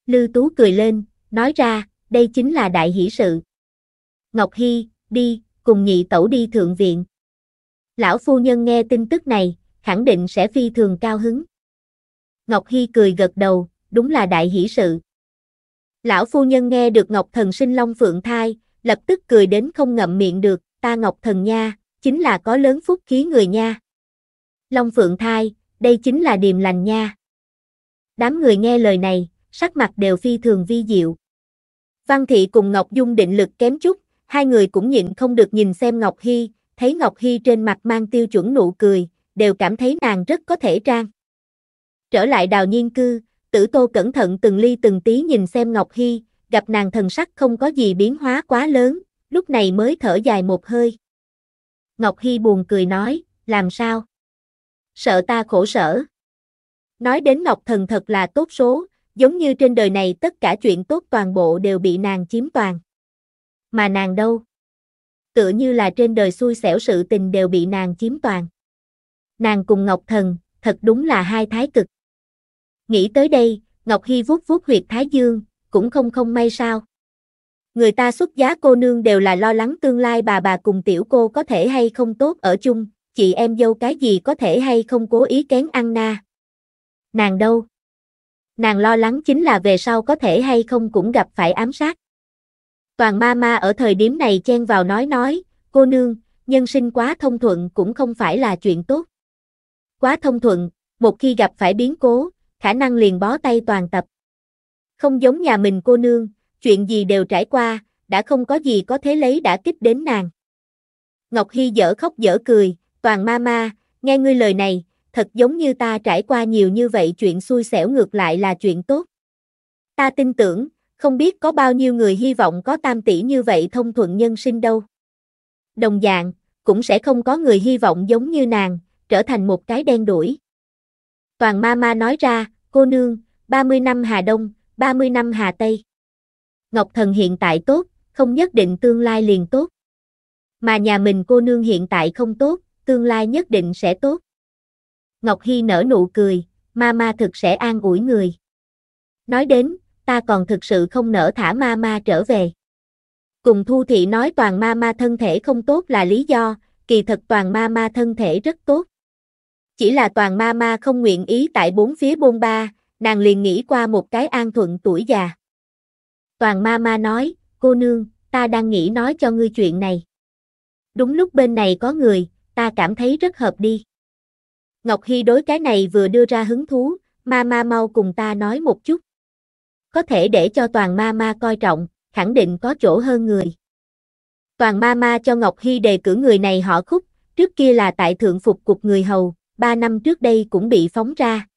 Lư Tú cười lên, nói ra, đây chính là đại hỷ sự. Ngọc Hy, đi, cùng nhị tẩu đi thượng viện. Lão phu nhân nghe tin tức này, khẳng định sẽ phi thường cao hứng. Ngọc Hy cười gật đầu, đúng là đại hỷ sự. Lão phu nhân nghe được Ngọc Thần sinh Long Phượng thai, lập tức cười đến không ngậm miệng được, ta Ngọc Thần nha, chính là có lớn phúc khí người nha. Long Phượng thai, đây chính là điềm lành nha. Đám người nghe lời này, sắc mặt đều phi thường vi diệu. Văn Thị cùng Ngọc Dung định lực kém chút, hai người cũng nhịn không được nhìn xem Ngọc Hy, thấy Ngọc Hy trên mặt mang tiêu chuẩn nụ cười, đều cảm thấy nàng rất có thể trang. Trở lại đào nhiên cư, tử tô cẩn thận từng ly từng tí nhìn xem Ngọc Hy, gặp nàng thần sắc không có gì biến hóa quá lớn, lúc này mới thở dài một hơi. Ngọc Hy buồn cười nói, làm sao? Sợ ta khổ sở. Nói đến Ngọc Thần thật là tốt số, giống như trên đời này tất cả chuyện tốt toàn bộ đều bị nàng chiếm toàn. Mà nàng đâu? Tựa như là trên đời xui xẻo sự tình đều bị nàng chiếm toàn nàng cùng Ngọc Thần, thật đúng là hai thái cực. Nghĩ tới đây, Ngọc Hy vuốt vuốt huyệt Thái Dương, cũng không không may sao. Người ta xuất giá cô nương đều là lo lắng tương lai bà bà cùng tiểu cô có thể hay không tốt ở chung, chị em dâu cái gì có thể hay không cố ý kén ăn na. Nàng đâu? Nàng lo lắng chính là về sau có thể hay không cũng gặp phải ám sát. Toàn ma ma ở thời điểm này chen vào nói nói, cô nương, nhân sinh quá thông thuận cũng không phải là chuyện tốt quá thông thuận, một khi gặp phải biến cố, khả năng liền bó tay toàn tập. Không giống nhà mình cô nương, chuyện gì đều trải qua, đã không có gì có thể lấy đã kích đến nàng. Ngọc Hy dở khóc dở cười, toàn ma ma, nghe ngươi lời này, thật giống như ta trải qua nhiều như vậy chuyện xui xẻo ngược lại là chuyện tốt. Ta tin tưởng, không biết có bao nhiêu người hy vọng có tam tỷ như vậy thông thuận nhân sinh đâu. Đồng dạng, cũng sẽ không có người hy vọng giống như nàng, trở thành một cái đen đuổi. Toàn ma ma nói ra, cô nương, 30 năm Hà Đông, 30 năm Hà Tây. Ngọc Thần hiện tại tốt, không nhất định tương lai liền tốt. Mà nhà mình cô nương hiện tại không tốt, tương lai nhất định sẽ tốt. Ngọc Hy nở nụ cười, ma ma thực sẽ an ủi người. Nói đến, ta còn thực sự không nỡ thả ma ma trở về. Cùng Thu Thị nói toàn ma ma thân thể không tốt là lý do, kỳ thật toàn ma ma thân thể rất tốt chỉ là toàn ma ma không nguyện ý tại bốn phía bôn ba, nàng liền nghĩ qua một cái an thuận tuổi già. Toàn ma ma nói, cô nương, ta đang nghĩ nói cho ngươi chuyện này. Đúng lúc bên này có người, ta cảm thấy rất hợp đi. Ngọc Hy đối cái này vừa đưa ra hứng thú, ma ma mau cùng ta nói một chút. Có thể để cho toàn ma ma coi trọng, khẳng định có chỗ hơn người. Toàn ma ma cho Ngọc Hy đề cử người này họ khúc, trước kia là tại thượng phục cục người hầu, ba năm trước đây cũng bị phóng ra.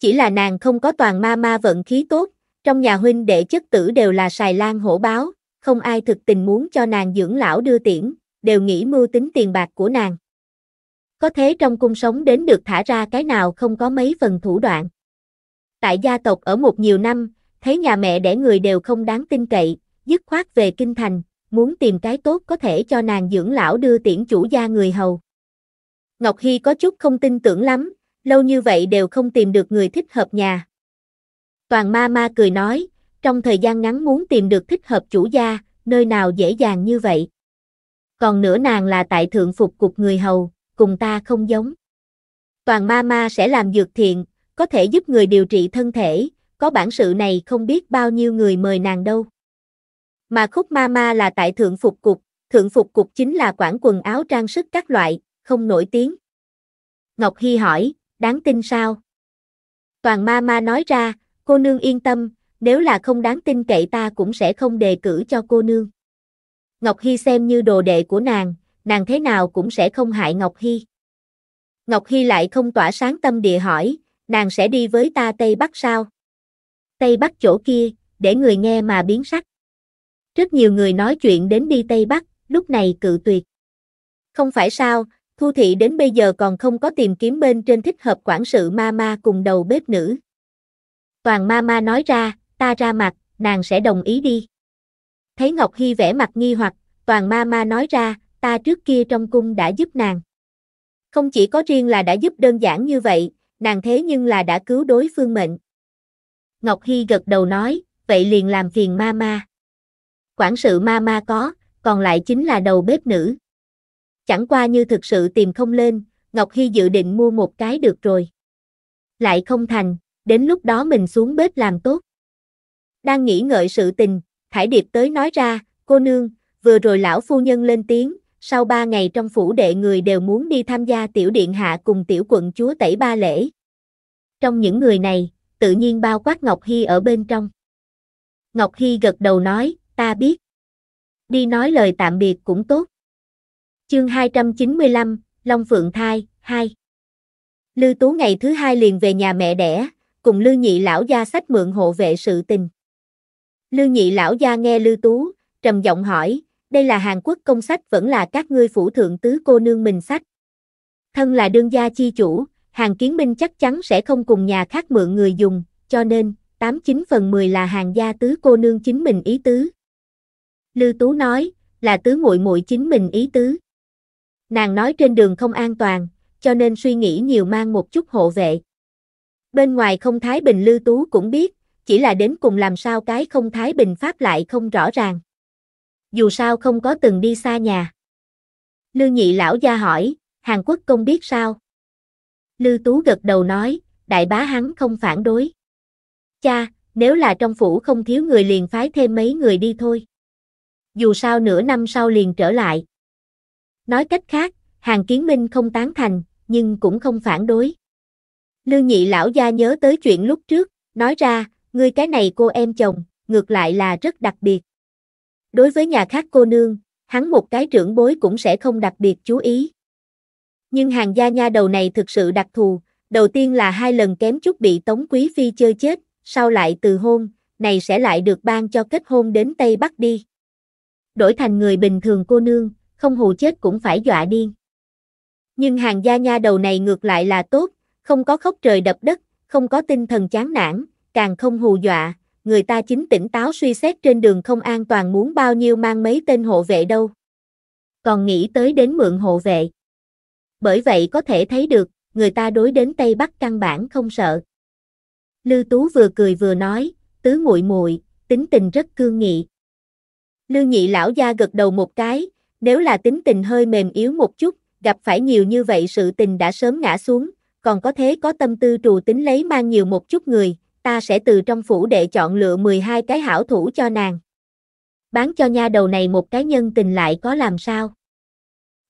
Chỉ là nàng không có toàn ma ma vận khí tốt, trong nhà huynh đệ chất tử đều là xài lan hổ báo, không ai thực tình muốn cho nàng dưỡng lão đưa tiễn, đều nghĩ mưu tính tiền bạc của nàng. Có thế trong cung sống đến được thả ra cái nào không có mấy phần thủ đoạn. Tại gia tộc ở một nhiều năm, thấy nhà mẹ đẻ người đều không đáng tin cậy, dứt khoát về kinh thành, muốn tìm cái tốt có thể cho nàng dưỡng lão đưa tiễn chủ gia người hầu. Ngọc Hy có chút không tin tưởng lắm, lâu như vậy đều không tìm được người thích hợp nhà. Toàn ma ma cười nói, trong thời gian ngắn muốn tìm được thích hợp chủ gia, nơi nào dễ dàng như vậy. Còn nữa nàng là tại thượng phục cục người hầu, cùng ta không giống. Toàn ma ma sẽ làm dược thiện, có thể giúp người điều trị thân thể, có bản sự này không biết bao nhiêu người mời nàng đâu. Mà khúc ma ma là tại thượng phục cục, thượng phục cục chính là quản quần áo trang sức các loại, không nổi tiếng. Ngọc Hy hỏi, đáng tin sao? Toàn ma ma nói ra, cô nương yên tâm, nếu là không đáng tin cậy ta cũng sẽ không đề cử cho cô nương. Ngọc Hy xem như đồ đệ của nàng, nàng thế nào cũng sẽ không hại Ngọc Hy. Ngọc Hy lại không tỏa sáng tâm địa hỏi, nàng sẽ đi với ta Tây Bắc sao? Tây Bắc chỗ kia, để người nghe mà biến sắc. Rất nhiều người nói chuyện đến đi Tây Bắc, lúc này cự tuyệt. Không phải sao, Thu Thị đến bây giờ còn không có tìm kiếm bên trên thích hợp quản sự Mama cùng đầu bếp nữ. Toàn Mama nói ra, ta ra mặt, nàng sẽ đồng ý đi. Thấy Ngọc Hy vẻ mặt nghi hoặc, Toàn Mama nói ra, ta trước kia trong cung đã giúp nàng. Không chỉ có riêng là đã giúp đơn giản như vậy, nàng thế nhưng là đã cứu đối phương mệnh. Ngọc Hy gật đầu nói, vậy liền làm phiền Mama. Quản sự Mama có, còn lại chính là đầu bếp nữ chẳng qua như thực sự tìm không lên, Ngọc Hy dự định mua một cái được rồi. Lại không thành, đến lúc đó mình xuống bếp làm tốt. Đang nghĩ ngợi sự tình, Thải Điệp tới nói ra, cô nương, vừa rồi lão phu nhân lên tiếng, sau ba ngày trong phủ đệ người đều muốn đi tham gia tiểu điện hạ cùng tiểu quận chúa tẩy ba lễ. Trong những người này, tự nhiên bao quát Ngọc Hy ở bên trong. Ngọc Hy gật đầu nói, ta biết. Đi nói lời tạm biệt cũng tốt. Chương 295, Long Phượng Thai, 2 Lư Tú ngày thứ hai liền về nhà mẹ đẻ, cùng Lư Nhị Lão Gia sách mượn hộ vệ sự tình. Lư Nhị Lão Gia nghe Lư Tú, trầm giọng hỏi, đây là Hàn Quốc công sách vẫn là các ngươi phủ thượng tứ cô nương mình sách. Thân là đương gia chi chủ, hàng kiến minh chắc chắn sẽ không cùng nhà khác mượn người dùng, cho nên, 89 phần 10 là hàng gia tứ cô nương chính mình ý tứ. Lư Tú nói, là tứ muội muội chính mình ý tứ. Nàng nói trên đường không an toàn, cho nên suy nghĩ nhiều mang một chút hộ vệ. Bên ngoài không Thái Bình Lưu Tú cũng biết, chỉ là đến cùng làm sao cái không Thái Bình Pháp lại không rõ ràng. Dù sao không có từng đi xa nhà. Lưu Nhị Lão gia hỏi, Hàn Quốc công biết sao? Lưu Tú gật đầu nói, đại bá hắn không phản đối. Cha, nếu là trong phủ không thiếu người liền phái thêm mấy người đi thôi. Dù sao nửa năm sau liền trở lại. Nói cách khác, Hàng Kiến Minh không tán thành, nhưng cũng không phản đối. Lương nhị lão gia nhớ tới chuyện lúc trước, nói ra, ngươi cái này cô em chồng, ngược lại là rất đặc biệt. Đối với nhà khác cô nương, hắn một cái trưởng bối cũng sẽ không đặc biệt chú ý. Nhưng hàng gia nha đầu này thực sự đặc thù, đầu tiên là hai lần kém chút bị Tống Quý Phi chơi chết, sau lại từ hôn, này sẽ lại được ban cho kết hôn đến Tây Bắc đi. Đổi thành người bình thường cô nương, không hù chết cũng phải dọa điên. Nhưng hàng gia nha đầu này ngược lại là tốt, không có khóc trời đập đất, không có tinh thần chán nản, càng không hù dọa, người ta chính tỉnh táo suy xét trên đường không an toàn muốn bao nhiêu mang mấy tên hộ vệ đâu. Còn nghĩ tới đến mượn hộ vệ. Bởi vậy có thể thấy được, người ta đối đến Tây Bắc căn bản không sợ. Lư Tú vừa cười vừa nói, tứ muội muội, tính tình rất cương nghị. Lư Nhị lão gia gật đầu một cái, nếu là tính tình hơi mềm yếu một chút, gặp phải nhiều như vậy sự tình đã sớm ngã xuống, còn có thế có tâm tư trù tính lấy mang nhiều một chút người, ta sẽ từ trong phủ đệ chọn lựa 12 cái hảo thủ cho nàng. Bán cho nha đầu này một cái nhân tình lại có làm sao?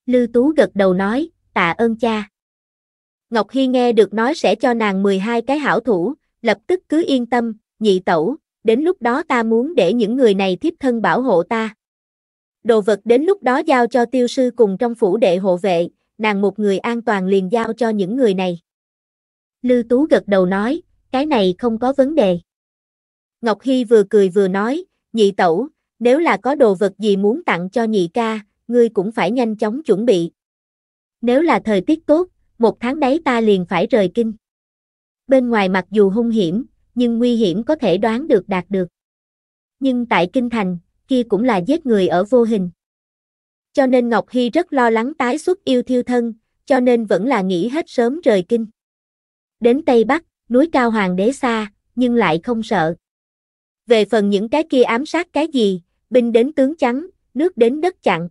Lư Tú gật đầu nói, tạ ơn cha. Ngọc Hi nghe được nói sẽ cho nàng 12 cái hảo thủ, lập tức cứ yên tâm, nhị tẩu, đến lúc đó ta muốn để những người này thiếp thân bảo hộ ta. Đồ vật đến lúc đó giao cho tiêu sư cùng trong phủ đệ hộ vệ, nàng một người an toàn liền giao cho những người này. Lư Tú gật đầu nói, cái này không có vấn đề. Ngọc Hy vừa cười vừa nói, nhị tẩu, nếu là có đồ vật gì muốn tặng cho nhị ca, ngươi cũng phải nhanh chóng chuẩn bị. Nếu là thời tiết tốt, một tháng đấy ta liền phải rời kinh. Bên ngoài mặc dù hung hiểm, nhưng nguy hiểm có thể đoán được đạt được. Nhưng tại kinh thành, kia cũng là giết người ở vô hình. Cho nên Ngọc Hy rất lo lắng tái xuất yêu thiêu thân, cho nên vẫn là nghĩ hết sớm rời kinh. Đến Tây Bắc, núi cao hoàng đế xa, nhưng lại không sợ. Về phần những cái kia ám sát cái gì, binh đến tướng trắng, nước đến đất chặn.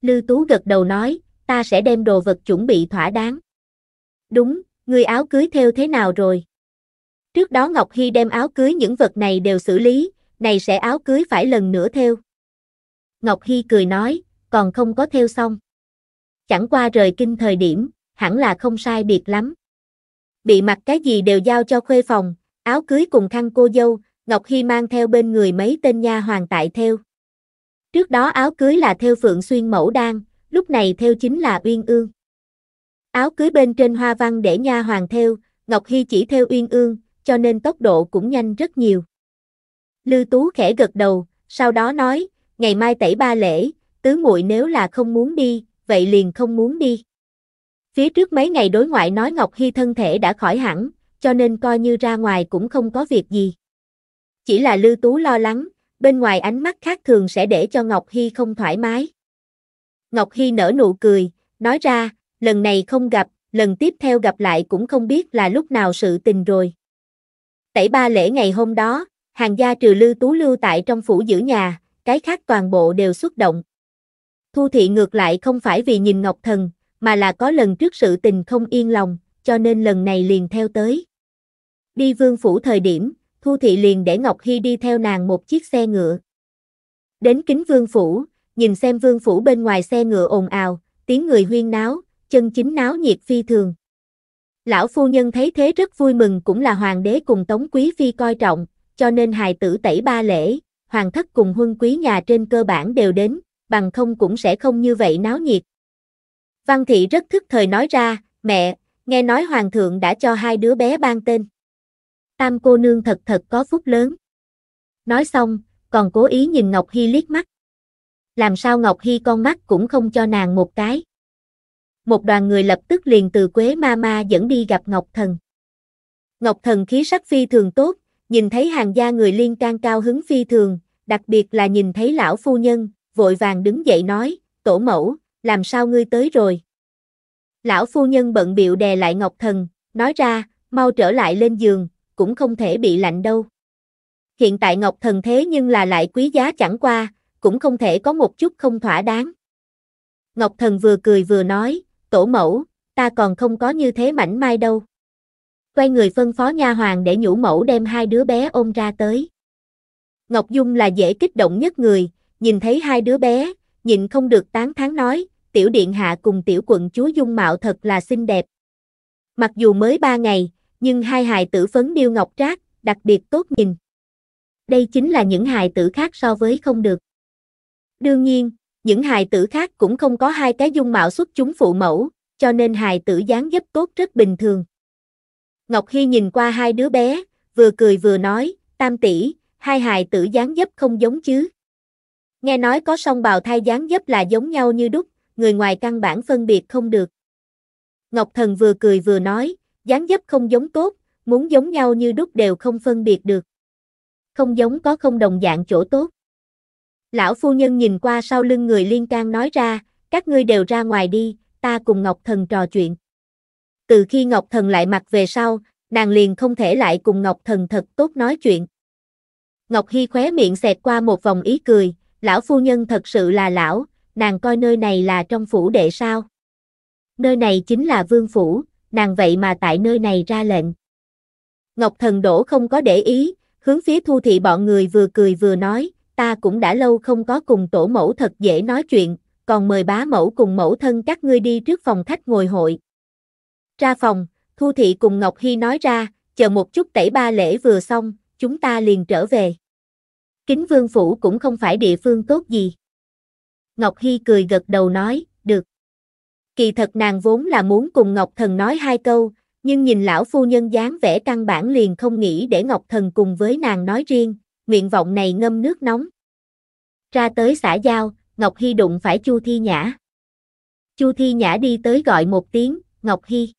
Lư Tú gật đầu nói, ta sẽ đem đồ vật chuẩn bị thỏa đáng. Đúng, người áo cưới theo thế nào rồi? Trước đó Ngọc Hy đem áo cưới những vật này đều xử lý, này sẽ áo cưới phải lần nữa theo. Ngọc Hy cười nói, còn không có theo xong. Chẳng qua rời kinh thời điểm, hẳn là không sai biệt lắm. Bị mặc cái gì đều giao cho khuê phòng, áo cưới cùng khăn cô dâu, Ngọc Hy mang theo bên người mấy tên nha hoàng tại theo. Trước đó áo cưới là theo Phượng Xuyên Mẫu Đan, lúc này theo chính là Uyên Ương. Áo cưới bên trên hoa văn để nha hoàng theo, Ngọc Hy chỉ theo Uyên Ương, cho nên tốc độ cũng nhanh rất nhiều. Lư Tú khẽ gật đầu, sau đó nói, ngày mai tẩy ba lễ, tứ muội nếu là không muốn đi, vậy liền không muốn đi. Phía trước mấy ngày đối ngoại nói Ngọc Hy thân thể đã khỏi hẳn, cho nên coi như ra ngoài cũng không có việc gì. Chỉ là Lư Tú lo lắng, bên ngoài ánh mắt khác thường sẽ để cho Ngọc Hy không thoải mái. Ngọc Hy nở nụ cười, nói ra, lần này không gặp, lần tiếp theo gặp lại cũng không biết là lúc nào sự tình rồi. Tẩy ba lễ ngày hôm đó, hàng gia trừ lư tú lưu tại trong phủ giữ nhà, cái khác toàn bộ đều xuất động. Thu thị ngược lại không phải vì nhìn Ngọc Thần, mà là có lần trước sự tình không yên lòng, cho nên lần này liền theo tới. Đi vương phủ thời điểm, Thu thị liền để Ngọc Hy đi theo nàng một chiếc xe ngựa. Đến kính vương phủ, nhìn xem vương phủ bên ngoài xe ngựa ồn ào, tiếng người huyên náo, chân chính náo nhiệt phi thường. Lão phu nhân thấy thế rất vui mừng cũng là hoàng đế cùng Tống Quý Phi coi trọng, cho nên hài tử tẩy ba lễ, hoàng thất cùng huân quý nhà trên cơ bản đều đến, bằng không cũng sẽ không như vậy náo nhiệt. Văn thị rất thức thời nói ra, mẹ, nghe nói hoàng thượng đã cho hai đứa bé ban tên. Tam cô nương thật thật có phúc lớn. Nói xong, còn cố ý nhìn Ngọc Hy liếc mắt. Làm sao Ngọc Hy con mắt cũng không cho nàng một cái. Một đoàn người lập tức liền từ Quế Ma Ma dẫn đi gặp Ngọc Thần. Ngọc Thần khí sắc phi thường tốt, nhìn thấy hàng gia người liên can cao hứng phi thường, đặc biệt là nhìn thấy lão phu nhân, vội vàng đứng dậy nói, tổ mẫu, làm sao ngươi tới rồi? Lão phu nhân bận biệu đè lại Ngọc Thần, nói ra, mau trở lại lên giường, cũng không thể bị lạnh đâu. Hiện tại Ngọc Thần thế nhưng là lại quý giá chẳng qua, cũng không thể có một chút không thỏa đáng. Ngọc Thần vừa cười vừa nói, tổ mẫu, ta còn không có như thế mảnh mai đâu quay người phân phó nha hoàng để nhũ mẫu đem hai đứa bé ôm ra tới. Ngọc Dung là dễ kích động nhất người, nhìn thấy hai đứa bé, nhìn không được tán thán nói, tiểu điện hạ cùng tiểu quận chúa Dung Mạo thật là xinh đẹp. Mặc dù mới ba ngày, nhưng hai hài tử phấn điêu ngọc trác, đặc biệt tốt nhìn. Đây chính là những hài tử khác so với không được. Đương nhiên, những hài tử khác cũng không có hai cái dung mạo xuất chúng phụ mẫu, cho nên hài tử dáng dấp tốt rất bình thường. Ngọc Hy nhìn qua hai đứa bé, vừa cười vừa nói, tam tỷ, hai hài tử dáng dấp không giống chứ. Nghe nói có song bào thai dáng dấp là giống nhau như đúc, người ngoài căn bản phân biệt không được. Ngọc Thần vừa cười vừa nói, dáng dấp không giống tốt, muốn giống nhau như đúc đều không phân biệt được. Không giống có không đồng dạng chỗ tốt. Lão phu nhân nhìn qua sau lưng người liên can nói ra, các ngươi đều ra ngoài đi, ta cùng Ngọc Thần trò chuyện từ khi Ngọc Thần lại mặt về sau, nàng liền không thể lại cùng Ngọc Thần thật tốt nói chuyện. Ngọc Hy khóe miệng xẹt qua một vòng ý cười, lão phu nhân thật sự là lão, nàng coi nơi này là trong phủ đệ sao. Nơi này chính là vương phủ, nàng vậy mà tại nơi này ra lệnh. Ngọc Thần đổ không có để ý, hướng phía thu thị bọn người vừa cười vừa nói, ta cũng đã lâu không có cùng tổ mẫu thật dễ nói chuyện, còn mời bá mẫu cùng mẫu thân các ngươi đi trước phòng khách ngồi hội. Ra phòng, Thu Thị cùng Ngọc Hy nói ra, chờ một chút tẩy ba lễ vừa xong, chúng ta liền trở về. Kính Vương Phủ cũng không phải địa phương tốt gì. Ngọc Hy cười gật đầu nói, được. Kỳ thật nàng vốn là muốn cùng Ngọc Thần nói hai câu, nhưng nhìn lão phu nhân dáng vẻ căn bản liền không nghĩ để Ngọc Thần cùng với nàng nói riêng, nguyện vọng này ngâm nước nóng. Ra tới xã giao, Ngọc Hy đụng phải Chu Thi Nhã. Chu Thi Nhã đi tới gọi một tiếng, Ngọc Hy.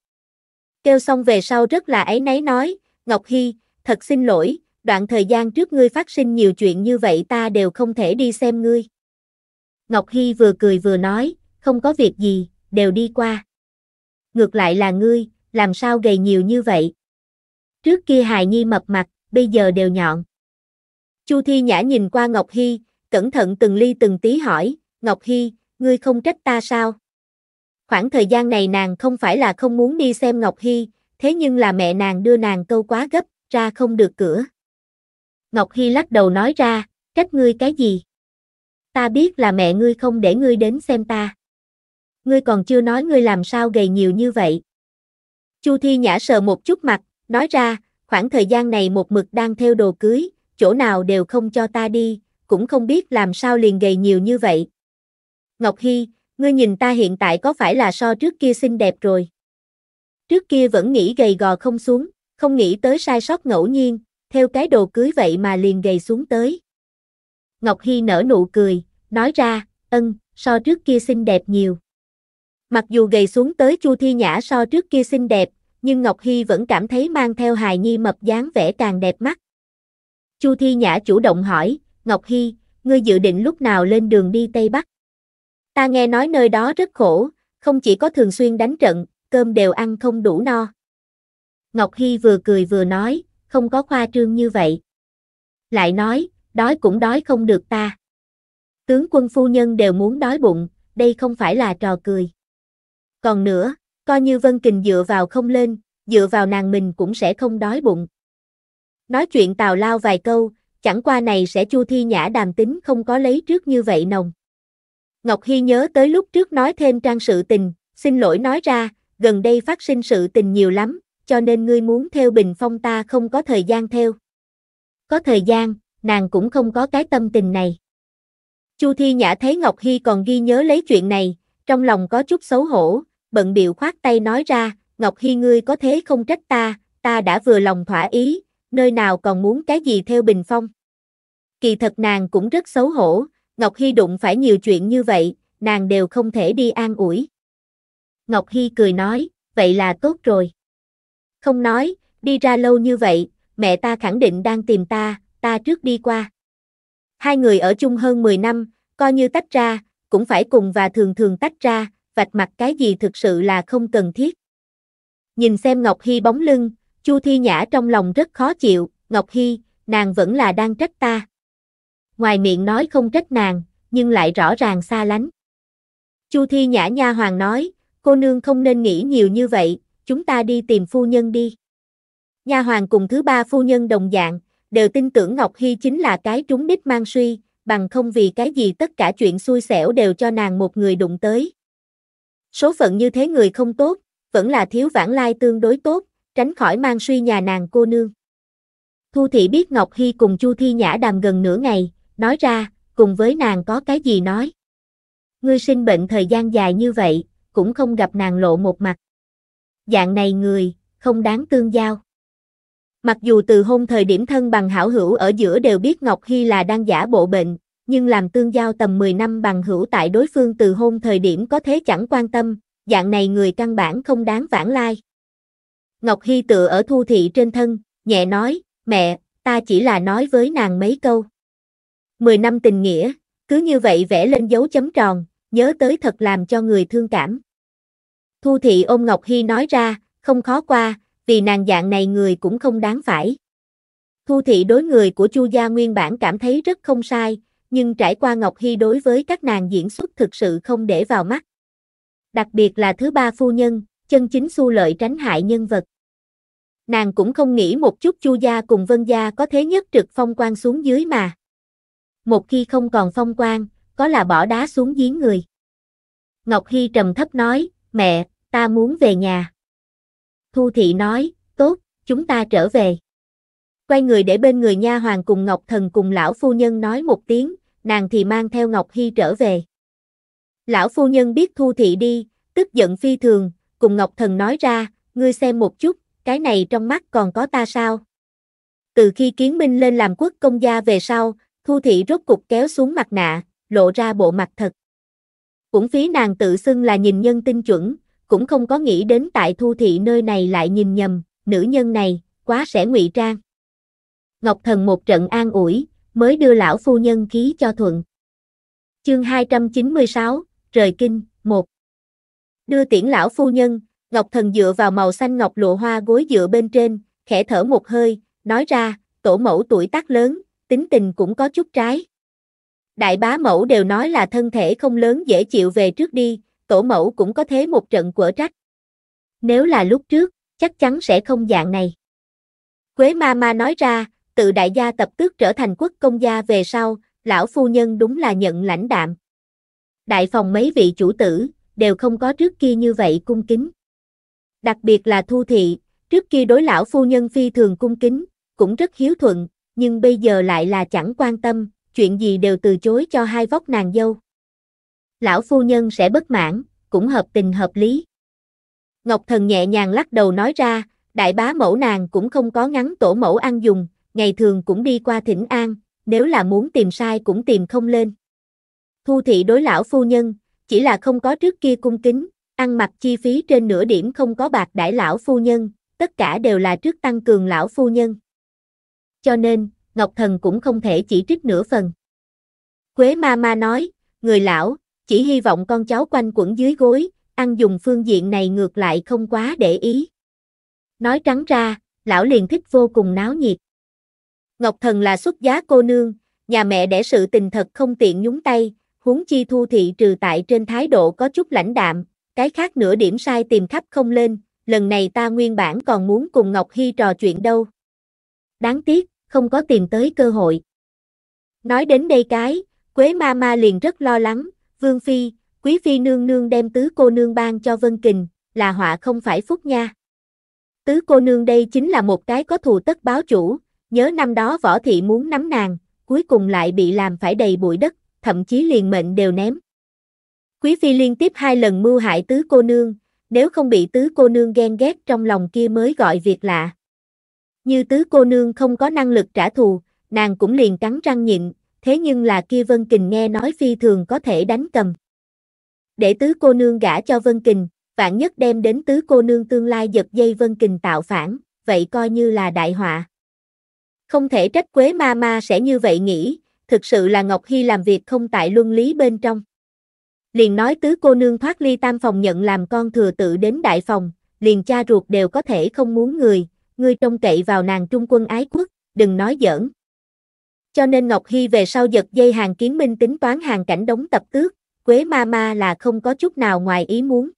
Kêu xong về sau rất là ấy nấy nói, Ngọc Hy, thật xin lỗi, đoạn thời gian trước ngươi phát sinh nhiều chuyện như vậy ta đều không thể đi xem ngươi. Ngọc Hy vừa cười vừa nói, không có việc gì, đều đi qua. Ngược lại là ngươi, làm sao gầy nhiều như vậy? Trước kia hài nhi mập mặt, bây giờ đều nhọn. Chu Thi Nhã nhìn qua Ngọc Hy, cẩn thận từng ly từng tí hỏi, Ngọc Hy, ngươi không trách ta sao? Khoảng thời gian này nàng không phải là không muốn đi xem Ngọc Hy, thế nhưng là mẹ nàng đưa nàng câu quá gấp, ra không được cửa. Ngọc Hy lắc đầu nói ra, trách ngươi cái gì? Ta biết là mẹ ngươi không để ngươi đến xem ta. Ngươi còn chưa nói ngươi làm sao gầy nhiều như vậy. Chu Thi Nhã sờ một chút mặt, nói ra, khoảng thời gian này một mực đang theo đồ cưới, chỗ nào đều không cho ta đi, cũng không biết làm sao liền gầy nhiều như vậy. Ngọc Hy, ngươi nhìn ta hiện tại có phải là so trước kia xinh đẹp rồi. Trước kia vẫn nghĩ gầy gò không xuống, không nghĩ tới sai sót ngẫu nhiên, theo cái đồ cưới vậy mà liền gầy xuống tới. Ngọc Hy nở nụ cười, nói ra, ân, so trước kia xinh đẹp nhiều. Mặc dù gầy xuống tới Chu Thi Nhã so trước kia xinh đẹp, nhưng Ngọc Hy vẫn cảm thấy mang theo hài nhi mập dáng vẻ càng đẹp mắt. Chu Thi Nhã chủ động hỏi, Ngọc Hy, ngươi dự định lúc nào lên đường đi Tây Bắc? Ta nghe nói nơi đó rất khổ, không chỉ có thường xuyên đánh trận, cơm đều ăn không đủ no. Ngọc Hy vừa cười vừa nói, không có khoa trương như vậy. Lại nói, đói cũng đói không được ta. Tướng quân phu nhân đều muốn đói bụng, đây không phải là trò cười. Còn nữa, coi như Vân Kình dựa vào không lên, dựa vào nàng mình cũng sẽ không đói bụng. Nói chuyện tào lao vài câu, chẳng qua này sẽ chu thi nhã đàm tính không có lấy trước như vậy nồng. Ngọc Hy nhớ tới lúc trước nói thêm trang sự tình, xin lỗi nói ra, gần đây phát sinh sự tình nhiều lắm, cho nên ngươi muốn theo bình phong ta không có thời gian theo. Có thời gian, nàng cũng không có cái tâm tình này. Chu Thi Nhã thấy Ngọc Hy còn ghi nhớ lấy chuyện này, trong lòng có chút xấu hổ, bận biệu khoát tay nói ra, Ngọc Hy ngươi có thế không trách ta, ta đã vừa lòng thỏa ý, nơi nào còn muốn cái gì theo bình phong. Kỳ thật nàng cũng rất xấu hổ, Ngọc Hy đụng phải nhiều chuyện như vậy, nàng đều không thể đi an ủi. Ngọc Hy cười nói, vậy là tốt rồi. Không nói, đi ra lâu như vậy, mẹ ta khẳng định đang tìm ta, ta trước đi qua. Hai người ở chung hơn 10 năm, coi như tách ra, cũng phải cùng và thường thường tách ra, vạch mặt cái gì thực sự là không cần thiết. Nhìn xem Ngọc Hy bóng lưng, Chu Thi Nhã trong lòng rất khó chịu, Ngọc Hy, nàng vẫn là đang trách ta ngoài miệng nói không trách nàng, nhưng lại rõ ràng xa lánh. Chu Thi Nhã Nha Hoàng nói, cô nương không nên nghĩ nhiều như vậy, chúng ta đi tìm phu nhân đi. Nha Hoàng cùng thứ ba phu nhân đồng dạng, đều tin tưởng Ngọc Hy chính là cái trúng đích mang suy, bằng không vì cái gì tất cả chuyện xui xẻo đều cho nàng một người đụng tới. Số phận như thế người không tốt, vẫn là thiếu vãng lai tương đối tốt, tránh khỏi mang suy nhà nàng cô nương. Thu Thị biết Ngọc Hy cùng Chu Thi Nhã đàm gần nửa ngày, nói ra, cùng với nàng có cái gì nói. Ngươi sinh bệnh thời gian dài như vậy, cũng không gặp nàng lộ một mặt. Dạng này người, không đáng tương giao. Mặc dù từ hôn thời điểm thân bằng hảo hữu ở giữa đều biết Ngọc Hy là đang giả bộ bệnh, nhưng làm tương giao tầm 10 năm bằng hữu tại đối phương từ hôn thời điểm có thế chẳng quan tâm, dạng này người căn bản không đáng vãng lai. Ngọc Hy tựa ở thu thị trên thân, nhẹ nói, mẹ, ta chỉ là nói với nàng mấy câu. 10 năm tình nghĩa, cứ như vậy vẽ lên dấu chấm tròn, nhớ tới thật làm cho người thương cảm. Thu Thị ôm Ngọc hi nói ra, không khó qua, vì nàng dạng này người cũng không đáng phải. Thu Thị đối người của Chu Gia nguyên bản cảm thấy rất không sai, nhưng trải qua Ngọc hi đối với các nàng diễn xuất thực sự không để vào mắt. Đặc biệt là thứ ba phu nhân, chân chính xu lợi tránh hại nhân vật. Nàng cũng không nghĩ một chút Chu Gia cùng Vân Gia có thế nhất trực phong quan xuống dưới mà một khi không còn phong quang, có là bỏ đá xuống giếng người. Ngọc Hy trầm thấp nói, mẹ, ta muốn về nhà. Thu Thị nói, tốt, chúng ta trở về. Quay người để bên người nha hoàng cùng Ngọc Thần cùng lão phu nhân nói một tiếng, nàng thì mang theo Ngọc Hy trở về. Lão phu nhân biết Thu Thị đi, tức giận phi thường, cùng Ngọc Thần nói ra, ngươi xem một chút, cái này trong mắt còn có ta sao? Từ khi kiến Minh lên làm quốc công gia về sau, Thu Thị rốt cục kéo xuống mặt nạ, lộ ra bộ mặt thật. Cũng phí nàng tự xưng là nhìn nhân tinh chuẩn, cũng không có nghĩ đến tại Thu Thị nơi này lại nhìn nhầm, nữ nhân này, quá sẽ ngụy trang. Ngọc Thần một trận an ủi, mới đưa lão phu nhân ký cho thuận. Chương 296, Trời Kinh, 1 Đưa tiễn lão phu nhân, Ngọc Thần dựa vào màu xanh ngọc lụa hoa gối dựa bên trên, khẽ thở một hơi, nói ra, tổ mẫu tuổi tác lớn, tính tình cũng có chút trái. Đại bá mẫu đều nói là thân thể không lớn dễ chịu về trước đi, tổ mẫu cũng có thế một trận quở trách. Nếu là lúc trước, chắc chắn sẽ không dạng này. Quế ma ma nói ra, tự đại gia tập tước trở thành quốc công gia về sau, lão phu nhân đúng là nhận lãnh đạm. Đại phòng mấy vị chủ tử, đều không có trước kia như vậy cung kính. Đặc biệt là thu thị, trước kia đối lão phu nhân phi thường cung kính, cũng rất hiếu thuận, nhưng bây giờ lại là chẳng quan tâm, chuyện gì đều từ chối cho hai vóc nàng dâu. Lão phu nhân sẽ bất mãn, cũng hợp tình hợp lý. Ngọc Thần nhẹ nhàng lắc đầu nói ra, đại bá mẫu nàng cũng không có ngắn tổ mẫu ăn dùng, ngày thường cũng đi qua thỉnh an, nếu là muốn tìm sai cũng tìm không lên. Thu thị đối lão phu nhân, chỉ là không có trước kia cung kính, ăn mặc chi phí trên nửa điểm không có bạc đại lão phu nhân, tất cả đều là trước tăng cường lão phu nhân cho nên, Ngọc Thần cũng không thể chỉ trích nửa phần. Quế ma ma nói, người lão, chỉ hy vọng con cháu quanh quẩn dưới gối, ăn dùng phương diện này ngược lại không quá để ý. Nói trắng ra, lão liền thích vô cùng náo nhiệt. Ngọc Thần là xuất giá cô nương, nhà mẹ để sự tình thật không tiện nhúng tay, huống chi thu thị trừ tại trên thái độ có chút lãnh đạm, cái khác nửa điểm sai tìm khắp không lên, lần này ta nguyên bản còn muốn cùng Ngọc Hy trò chuyện đâu. Đáng tiếc, không có tìm tới cơ hội. Nói đến đây cái, Quế ma ma liền rất lo lắng, Vương Phi, Quý Phi nương nương đem tứ cô nương ban cho Vân Kình, là họa không phải phúc nha. Tứ cô nương đây chính là một cái có thù tất báo chủ, nhớ năm đó võ thị muốn nắm nàng, cuối cùng lại bị làm phải đầy bụi đất, thậm chí liền mệnh đều ném. Quý Phi liên tiếp hai lần mưu hại tứ cô nương, nếu không bị tứ cô nương ghen ghét trong lòng kia mới gọi việc lạ. Như tứ cô nương không có năng lực trả thù, nàng cũng liền cắn răng nhịn, thế nhưng là kia Vân Kình nghe nói phi thường có thể đánh cầm. Để tứ cô nương gả cho Vân Kình, vạn nhất đem đến tứ cô nương tương lai giật dây Vân Kình tạo phản, vậy coi như là đại họa. Không thể trách Quế Ma Ma sẽ như vậy nghĩ, thực sự là Ngọc Hy làm việc không tại luân lý bên trong. Liền nói tứ cô nương thoát ly tam phòng nhận làm con thừa tự đến đại phòng, liền cha ruột đều có thể không muốn người, ngươi trông cậy vào nàng trung quân ái quốc, đừng nói giỡn. Cho nên Ngọc Hy về sau giật dây hàng kiến minh tính toán hàng cảnh đóng tập tước, Quế Ma Ma là không có chút nào ngoài ý muốn.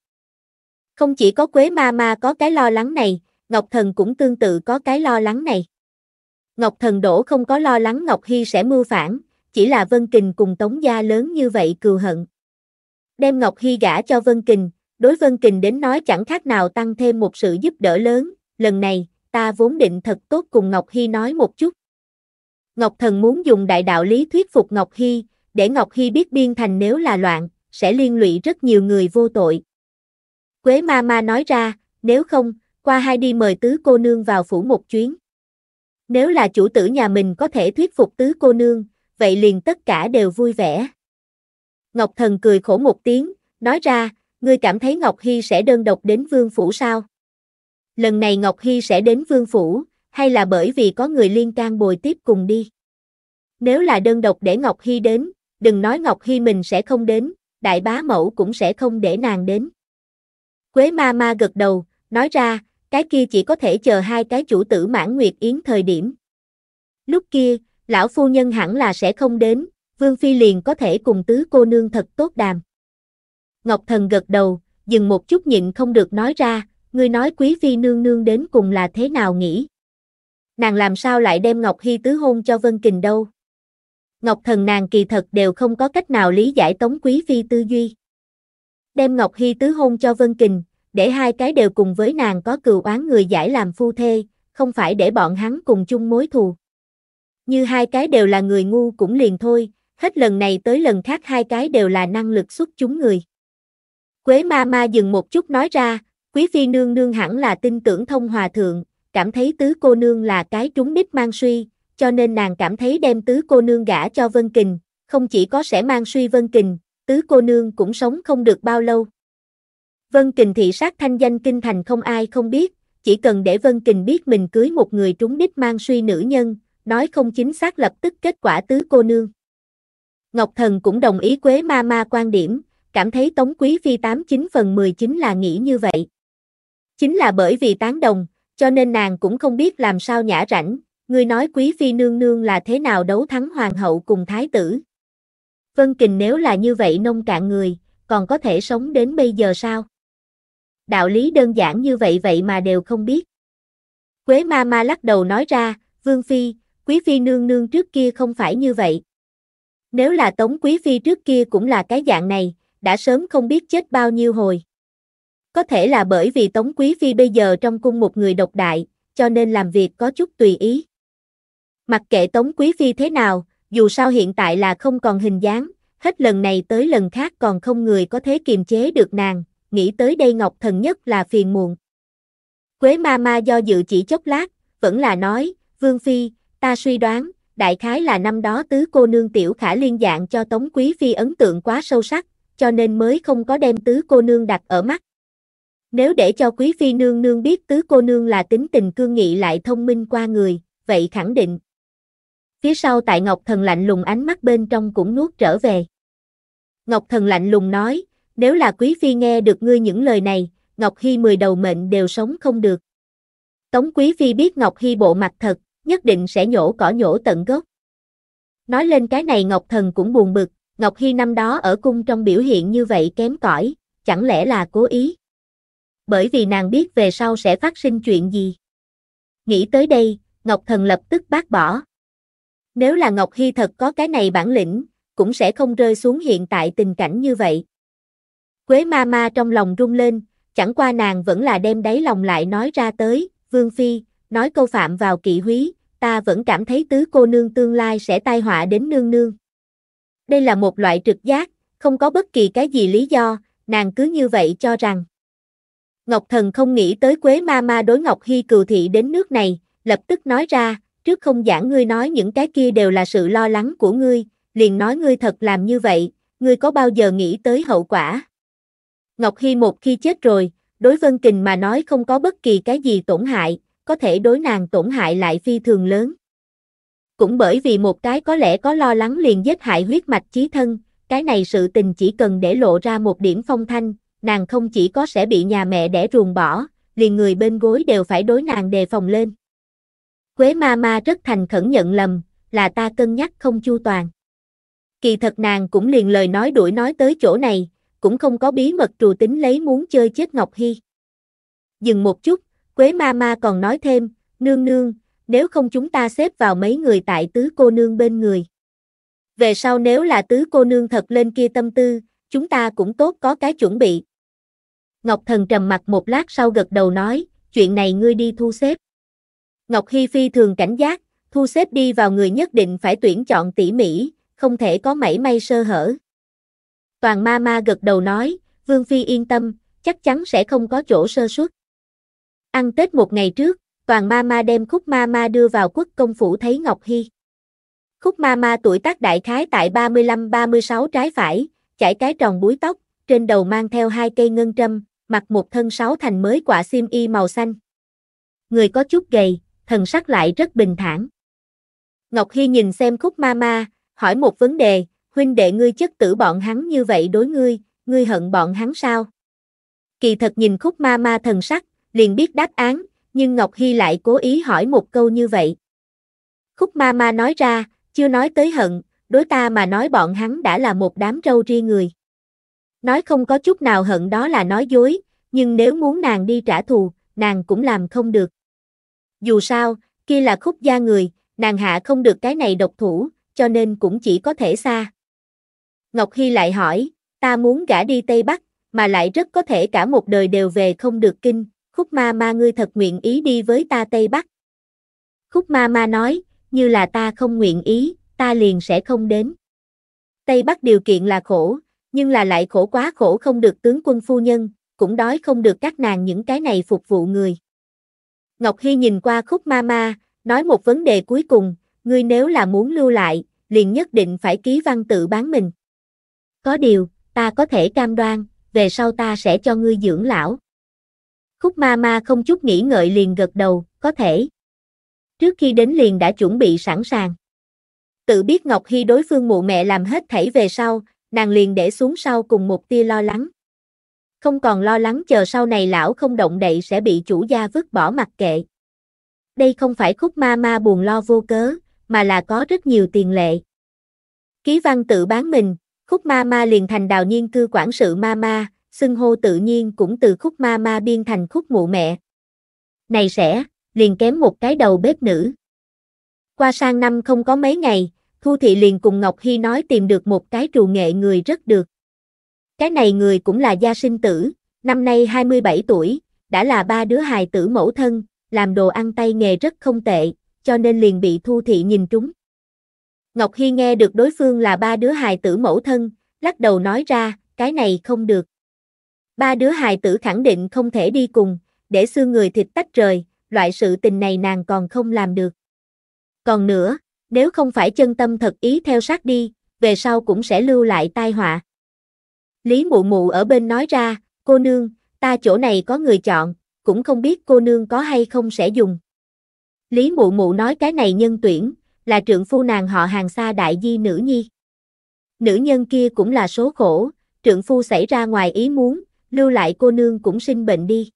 Không chỉ có Quế Ma Ma có cái lo lắng này, Ngọc Thần cũng tương tự có cái lo lắng này. Ngọc Thần đổ không có lo lắng Ngọc Hy sẽ mưu phản, chỉ là Vân Kình cùng Tống Gia lớn như vậy cừu hận. Đem Ngọc Hy gả cho Vân Kình, đối Vân Kình đến nói chẳng khác nào tăng thêm một sự giúp đỡ lớn, lần này, ta vốn định thật tốt cùng Ngọc Hy nói một chút. Ngọc Thần muốn dùng đại đạo lý thuyết phục Ngọc Hy, để Ngọc Hy biết biên thành nếu là loạn, sẽ liên lụy rất nhiều người vô tội. Quế ma ma nói ra, nếu không, qua hai đi mời tứ cô nương vào phủ một chuyến. Nếu là chủ tử nhà mình có thể thuyết phục tứ cô nương, vậy liền tất cả đều vui vẻ. Ngọc Thần cười khổ một tiếng, nói ra, ngươi cảm thấy Ngọc Hy sẽ đơn độc đến vương phủ sao? lần này Ngọc Hy sẽ đến Vương Phủ, hay là bởi vì có người liên can bồi tiếp cùng đi. Nếu là đơn độc để Ngọc Hy đến, đừng nói Ngọc Hy mình sẽ không đến, đại bá mẫu cũng sẽ không để nàng đến. Quế ma ma gật đầu, nói ra, cái kia chỉ có thể chờ hai cái chủ tử mãn nguyệt yến thời điểm. Lúc kia, lão phu nhân hẳn là sẽ không đến, Vương Phi liền có thể cùng tứ cô nương thật tốt đàm. Ngọc Thần gật đầu, dừng một chút nhịn không được nói ra, ngươi nói quý phi nương nương đến cùng là thế nào nghĩ? Nàng làm sao lại đem Ngọc Hy tứ hôn cho Vân Kình đâu? Ngọc thần nàng kỳ thật đều không có cách nào lý giải tống quý phi tư duy. Đem Ngọc Hy tứ hôn cho Vân Kình, để hai cái đều cùng với nàng có cừu oán người giải làm phu thê, không phải để bọn hắn cùng chung mối thù. Như hai cái đều là người ngu cũng liền thôi, hết lần này tới lần khác hai cái đều là năng lực xuất chúng người. Quế ma ma dừng một chút nói ra, Quý phi nương nương hẳn là tin tưởng thông hòa thượng, cảm thấy tứ cô nương là cái trúng đích mang suy, cho nên nàng cảm thấy đem tứ cô nương gả cho Vân Kình, không chỉ có sẽ mang suy Vân Kình, tứ cô nương cũng sống không được bao lâu. Vân Kình thị sát thanh danh kinh thành không ai không biết, chỉ cần để Vân Kình biết mình cưới một người trúng đích mang suy nữ nhân, nói không chính xác lập tức kết quả tứ cô nương. Ngọc Thần cũng đồng ý Quế Ma Ma quan điểm, cảm thấy Tống Quý Phi 89 phần 19 là nghĩ như vậy. Chính là bởi vì tán đồng, cho nên nàng cũng không biết làm sao nhã rảnh, ngươi nói quý phi nương nương là thế nào đấu thắng hoàng hậu cùng thái tử. Vân Kình nếu là như vậy nông cạn người, còn có thể sống đến bây giờ sao? Đạo lý đơn giản như vậy vậy mà đều không biết. Quế ma ma lắc đầu nói ra, Vương Phi, Quý Phi nương nương trước kia không phải như vậy. Nếu là Tống Quý Phi trước kia cũng là cái dạng này, đã sớm không biết chết bao nhiêu hồi. Có thể là bởi vì Tống Quý Phi bây giờ trong cung một người độc đại, cho nên làm việc có chút tùy ý. Mặc kệ Tống Quý Phi thế nào, dù sao hiện tại là không còn hình dáng, hết lần này tới lần khác còn không người có thể kiềm chế được nàng, nghĩ tới đây Ngọc Thần nhất là phiền muộn. Quế ma ma do dự chỉ chốc lát, vẫn là nói, Vương Phi, ta suy đoán, đại khái là năm đó tứ cô nương tiểu khả liên dạng cho Tống Quý Phi ấn tượng quá sâu sắc, cho nên mới không có đem tứ cô nương đặt ở mắt. Nếu để cho quý phi nương nương biết tứ cô nương là tính tình cương nghị lại thông minh qua người, vậy khẳng định. Phía sau tại Ngọc Thần lạnh lùng ánh mắt bên trong cũng nuốt trở về. Ngọc Thần lạnh lùng nói, nếu là quý phi nghe được ngươi những lời này, Ngọc Hy mười đầu mệnh đều sống không được. Tống quý phi biết Ngọc Hy bộ mặt thật, nhất định sẽ nhổ cỏ nhổ tận gốc. Nói lên cái này Ngọc Thần cũng buồn bực, Ngọc Hy năm đó ở cung trong biểu hiện như vậy kém cỏi, chẳng lẽ là cố ý bởi vì nàng biết về sau sẽ phát sinh chuyện gì. Nghĩ tới đây, Ngọc Thần lập tức bác bỏ. Nếu là Ngọc Hy thật có cái này bản lĩnh, cũng sẽ không rơi xuống hiện tại tình cảnh như vậy. Quế ma ma trong lòng rung lên, chẳng qua nàng vẫn là đem đáy lòng lại nói ra tới, Vương Phi, nói câu phạm vào kỵ húy, ta vẫn cảm thấy tứ cô nương tương lai sẽ tai họa đến nương nương. Đây là một loại trực giác, không có bất kỳ cái gì lý do, nàng cứ như vậy cho rằng. Ngọc Thần không nghĩ tới Quế Ma Ma đối Ngọc Hy cừu thị đến nước này, lập tức nói ra, trước không giảng ngươi nói những cái kia đều là sự lo lắng của ngươi, liền nói ngươi thật làm như vậy, ngươi có bao giờ nghĩ tới hậu quả. Ngọc Hy một khi chết rồi, đối Vân Kình mà nói không có bất kỳ cái gì tổn hại, có thể đối nàng tổn hại lại phi thường lớn. Cũng bởi vì một cái có lẽ có lo lắng liền giết hại huyết mạch chí thân, cái này sự tình chỉ cần để lộ ra một điểm phong thanh, nàng không chỉ có sẽ bị nhà mẹ đẻ ruồng bỏ, liền người bên gối đều phải đối nàng đề phòng lên. Quế ma ma rất thành khẩn nhận lầm, là ta cân nhắc không chu toàn. Kỳ thật nàng cũng liền lời nói đuổi nói tới chỗ này, cũng không có bí mật trù tính lấy muốn chơi chết Ngọc Hy. Dừng một chút, Quế ma ma còn nói thêm, nương nương, nếu không chúng ta xếp vào mấy người tại tứ cô nương bên người. Về sau nếu là tứ cô nương thật lên kia tâm tư, chúng ta cũng tốt có cái chuẩn bị. Ngọc Thần trầm mặt một lát sau gật đầu nói, chuyện này ngươi đi thu xếp. Ngọc Hi Phi thường cảnh giác, thu xếp đi vào người nhất định phải tuyển chọn tỉ mỉ, không thể có mảy may sơ hở. Toàn ma ma gật đầu nói, Vương Phi yên tâm, chắc chắn sẽ không có chỗ sơ suất. Ăn Tết một ngày trước, Toàn ma ma đem khúc ma ma đưa vào quốc công phủ thấy Ngọc Hi, Khúc ma ma tuổi tác đại khái tại 35-36 trái phải, chải cái tròn búi tóc, trên đầu mang theo hai cây ngân trâm, mặc một thân sáu thành mới quả xiêm y màu xanh. Người có chút gầy, thần sắc lại rất bình thản. Ngọc Hi nhìn xem khúc ma ma, hỏi một vấn đề, huynh đệ ngươi chất tử bọn hắn như vậy đối ngươi, ngươi hận bọn hắn sao? Kỳ thật nhìn khúc ma ma thần sắc, liền biết đáp án, nhưng Ngọc Hi lại cố ý hỏi một câu như vậy. Khúc ma ma nói ra, chưa nói tới hận, đối ta mà nói bọn hắn đã là một đám trâu ria người. Nói không có chút nào hận đó là nói dối, nhưng nếu muốn nàng đi trả thù, nàng cũng làm không được. Dù sao, kia là khúc gia người, nàng hạ không được cái này độc thủ, cho nên cũng chỉ có thể xa. Ngọc Hy lại hỏi, ta muốn gả đi Tây Bắc, mà lại rất có thể cả một đời đều về không được kinh, khúc ma ma ngươi thật nguyện ý đi với ta Tây Bắc. Khúc ma ma nói, như là ta không nguyện ý, ta liền sẽ không đến. Tây Bắc điều kiện là khổ, nhưng là lại khổ quá khổ không được tướng quân phu nhân, cũng đói không được các nàng những cái này phục vụ người. Ngọc Hy nhìn qua khúc ma ma, nói một vấn đề cuối cùng, ngươi nếu là muốn lưu lại, liền nhất định phải ký văn tự bán mình. Có điều, ta có thể cam đoan, về sau ta sẽ cho ngươi dưỡng lão. Khúc ma ma không chút nghĩ ngợi liền gật đầu, có thể. Trước khi đến liền đã chuẩn bị sẵn sàng. Tự biết Ngọc Hy đối phương mụ mẹ làm hết thảy về sau, nàng liền để xuống sau cùng một tia lo lắng. Không còn lo lắng chờ sau này lão không động đậy sẽ bị chủ gia vứt bỏ mặc kệ. Đây không phải khúc ma ma buồn lo vô cớ, mà là có rất nhiều tiền lệ. Ký văn tự bán mình, khúc ma ma liền thành đào nhiên cư quản sự ma ma, xưng hô tự nhiên cũng từ khúc ma ma biên thành khúc mụ mẹ. Này sẽ, liền kém một cái đầu bếp nữ. Qua sang năm không có mấy ngày, Thu Thị liền cùng Ngọc Hy nói tìm được một cái trù nghệ người rất được. Cái này người cũng là gia sinh tử, năm nay 27 tuổi, đã là ba đứa hài tử mẫu thân, làm đồ ăn tay nghề rất không tệ, cho nên liền bị Thu Thị nhìn trúng. Ngọc Hy nghe được đối phương là ba đứa hài tử mẫu thân, lắc đầu nói ra, cái này không được. Ba đứa hài tử khẳng định không thể đi cùng, để xương người thịt tách rời, loại sự tình này nàng còn không làm được. Còn nữa, nếu không phải chân tâm thật ý theo sát đi, về sau cũng sẽ lưu lại tai họa. Lý mụ mụ ở bên nói ra, cô nương, ta chỗ này có người chọn, cũng không biết cô nương có hay không sẽ dùng. Lý mụ mụ nói cái này nhân tuyển, là trượng phu nàng họ hàng xa đại di nữ nhi. Nữ nhân kia cũng là số khổ, trượng phu xảy ra ngoài ý muốn, lưu lại cô nương cũng sinh bệnh đi.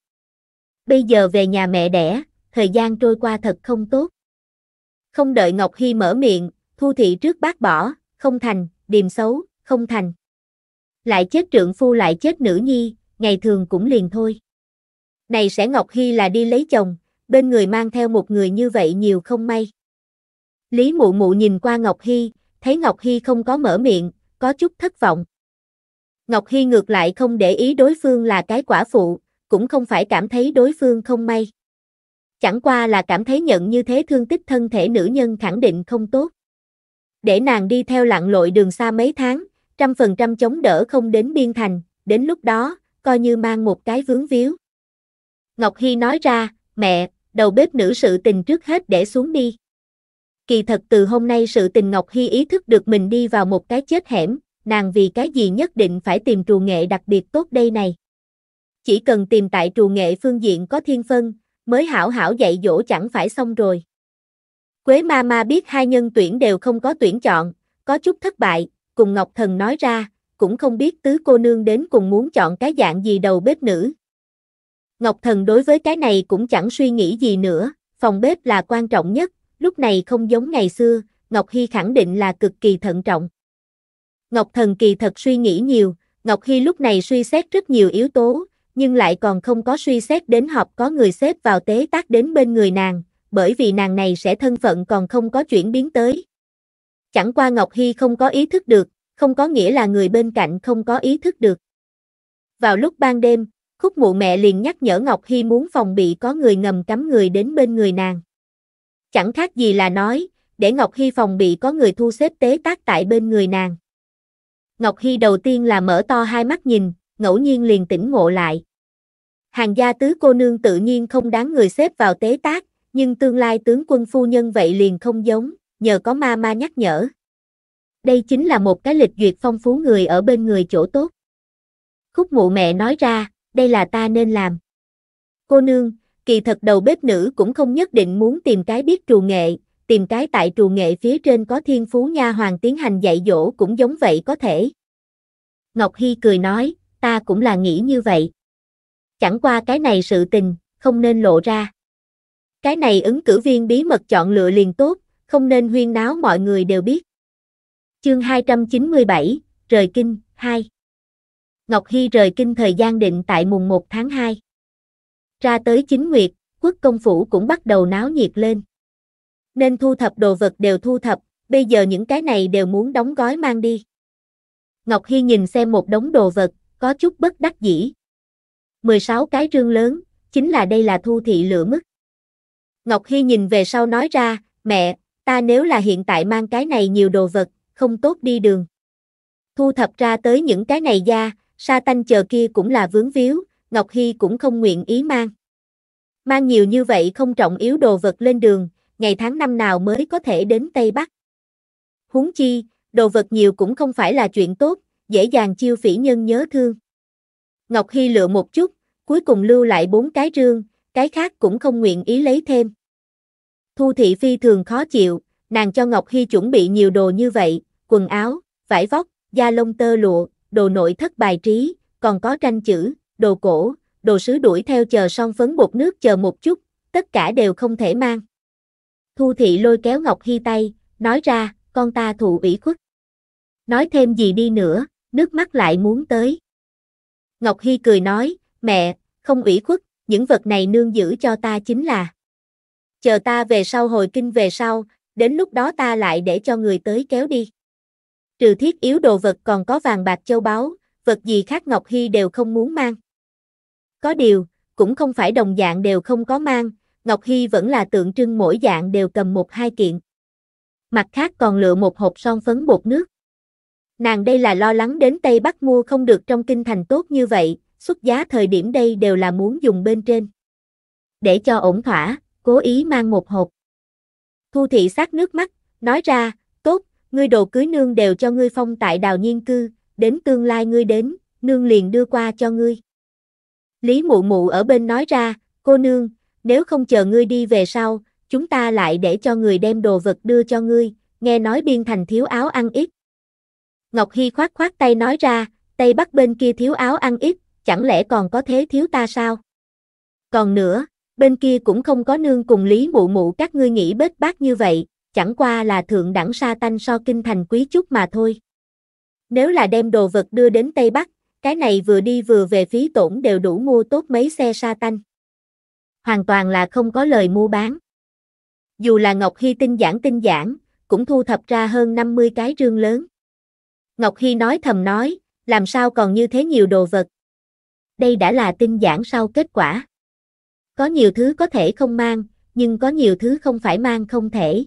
Bây giờ về nhà mẹ đẻ, thời gian trôi qua thật không tốt. Không đợi Ngọc Hy mở miệng, Thu Thị trước bác bỏ, không thành, điềm xấu, không thành. Lại chết trượng phu lại chết nữ nhi, ngày thường cũng liền thôi. Này sẽ Ngọc Hy là đi lấy chồng, bên người mang theo một người như vậy nhiều không may. Lý mụ mụ nhìn qua Ngọc Hy, thấy Ngọc Hy không có mở miệng, có chút thất vọng. Ngọc Hy ngược lại không để ý đối phương là cái quả phụ, cũng không phải cảm thấy đối phương không may chẳng qua là cảm thấy nhận như thế thương tích thân thể nữ nhân khẳng định không tốt. Để nàng đi theo lặn lội đường xa mấy tháng, trăm phần trăm chống đỡ không đến biên thành, đến lúc đó, coi như mang một cái vướng víu. Ngọc Hy nói ra, mẹ, đầu bếp nữ sự tình trước hết để xuống đi. Kỳ thật từ hôm nay sự tình Ngọc Hy ý thức được mình đi vào một cái chết hẻm, nàng vì cái gì nhất định phải tìm trù nghệ đặc biệt tốt đây này. Chỉ cần tìm tại trù nghệ phương diện có thiên phân, mới hảo hảo dạy dỗ chẳng phải xong rồi. Quế ma ma biết hai nhân tuyển đều không có tuyển chọn, có chút thất bại, cùng Ngọc Thần nói ra, cũng không biết tứ cô nương đến cùng muốn chọn cái dạng gì đầu bếp nữ. Ngọc Thần đối với cái này cũng chẳng suy nghĩ gì nữa, phòng bếp là quan trọng nhất, lúc này không giống ngày xưa, Ngọc Hy khẳng định là cực kỳ thận trọng. Ngọc Thần kỳ thật suy nghĩ nhiều, Ngọc Hy lúc này suy xét rất nhiều yếu tố, nhưng lại còn không có suy xét đến họp có người xếp vào tế tác đến bên người nàng, bởi vì nàng này sẽ thân phận còn không có chuyển biến tới. Chẳng qua Ngọc Hy không có ý thức được, không có nghĩa là người bên cạnh không có ý thức được. Vào lúc ban đêm, khúc mụ mẹ liền nhắc nhở Ngọc Hy muốn phòng bị có người ngầm cắm người đến bên người nàng. Chẳng khác gì là nói, để Ngọc Hy phòng bị có người thu xếp tế tác tại bên người nàng. Ngọc Hy đầu tiên là mở to hai mắt nhìn, ngẫu nhiên liền tỉnh ngộ lại. Hàng gia tứ cô nương tự nhiên không đáng người xếp vào tế tác, nhưng tương lai tướng quân phu nhân vậy liền không giống, nhờ có ma ma nhắc nhở. Đây chính là một cái lịch duyệt phong phú người ở bên người chỗ tốt. Khúc mụ mẹ nói ra, đây là ta nên làm. Cô nương, kỳ thật đầu bếp nữ cũng không nhất định muốn tìm cái biết trù nghệ, tìm cái tại trù nghệ phía trên có thiên phú nha hoàng tiến hành dạy dỗ cũng giống vậy có thể. Ngọc Hy cười nói, ta cũng là nghĩ như vậy. Chẳng qua cái này sự tình, không nên lộ ra. Cái này ứng cử viên bí mật chọn lựa liền tốt, không nên huyên náo mọi người đều biết. Chương 297, Rời Kinh, 2 Ngọc Hy rời Kinh thời gian định tại mùng 1 tháng 2. Ra tới chính nguyệt, quốc công phủ cũng bắt đầu náo nhiệt lên. Nên thu thập đồ vật đều thu thập, bây giờ những cái này đều muốn đóng gói mang đi. Ngọc Hy nhìn xem một đống đồ vật, có chút bất đắc dĩ. 16 cái rương lớn, chính là đây là thu thị lửa mức. Ngọc Hy nhìn về sau nói ra, mẹ, ta nếu là hiện tại mang cái này nhiều đồ vật, không tốt đi đường. Thu thập ra tới những cái này ra, sa tanh chờ kia cũng là vướng víu, Ngọc Hy cũng không nguyện ý mang. Mang nhiều như vậy không trọng yếu đồ vật lên đường, ngày tháng năm nào mới có thể đến Tây Bắc. Huống chi, đồ vật nhiều cũng không phải là chuyện tốt, dễ dàng chiêu phỉ nhân nhớ thương. Ngọc Hy lựa một chút, cuối cùng lưu lại bốn cái rương, cái khác cũng không nguyện ý lấy thêm. Thu thị phi thường khó chịu, nàng cho Ngọc Hy chuẩn bị nhiều đồ như vậy, quần áo, vải vóc, da lông tơ lụa, đồ nội thất bài trí, còn có tranh chữ, đồ cổ, đồ sứ đuổi theo chờ son phấn bột nước chờ một chút, tất cả đều không thể mang. Thu thị lôi kéo Ngọc Hy tay, nói ra, con ta thụ ủy khuất. Nói thêm gì đi nữa, nước mắt lại muốn tới. Ngọc Hy cười nói, mẹ, không ủy khuất, những vật này nương giữ cho ta chính là. Chờ ta về sau hồi kinh về sau, đến lúc đó ta lại để cho người tới kéo đi. Trừ thiết yếu đồ vật còn có vàng bạc châu báu, vật gì khác Ngọc Hy đều không muốn mang. Có điều, cũng không phải đồng dạng đều không có mang, Ngọc Hy vẫn là tượng trưng mỗi dạng đều cầm một hai kiện. Mặt khác còn lựa một hộp son phấn bột nước. Nàng đây là lo lắng đến Tây Bắc mua không được trong kinh thành tốt như vậy, xuất giá thời điểm đây đều là muốn dùng bên trên. Để cho ổn thỏa, cố ý mang một hộp. Thu thị sát nước mắt, nói ra, tốt, ngươi đồ cưới nương đều cho ngươi phong tại đào nhiên cư, đến tương lai ngươi đến, nương liền đưa qua cho ngươi. Lý mụ mụ ở bên nói ra, cô nương, nếu không chờ ngươi đi về sau, chúng ta lại để cho người đem đồ vật đưa cho ngươi, nghe nói biên thành thiếu áo ăn ít, Ngọc Hy khoát khoát tay nói ra, Tây Bắc bên kia thiếu áo ăn ít, chẳng lẽ còn có thế thiếu ta sao? Còn nữa, bên kia cũng không có nương cùng Lý Mụ Mụ các ngươi nghĩ bết bát như vậy, chẳng qua là thượng đẳng sa tanh so kinh thành quý chút mà thôi. Nếu là đem đồ vật đưa đến Tây Bắc, cái này vừa đi vừa về phí tổn đều đủ mua tốt mấy xe sa tanh. Hoàn toàn là không có lời mua bán. Dù là Ngọc Hy tinh giảng tinh giảng, cũng thu thập ra hơn 50 cái rương lớn. Ngọc Hy nói thầm nói, làm sao còn như thế nhiều đồ vật. Đây đã là tinh giản sau kết quả. Có nhiều thứ có thể không mang, nhưng có nhiều thứ không phải mang không thể.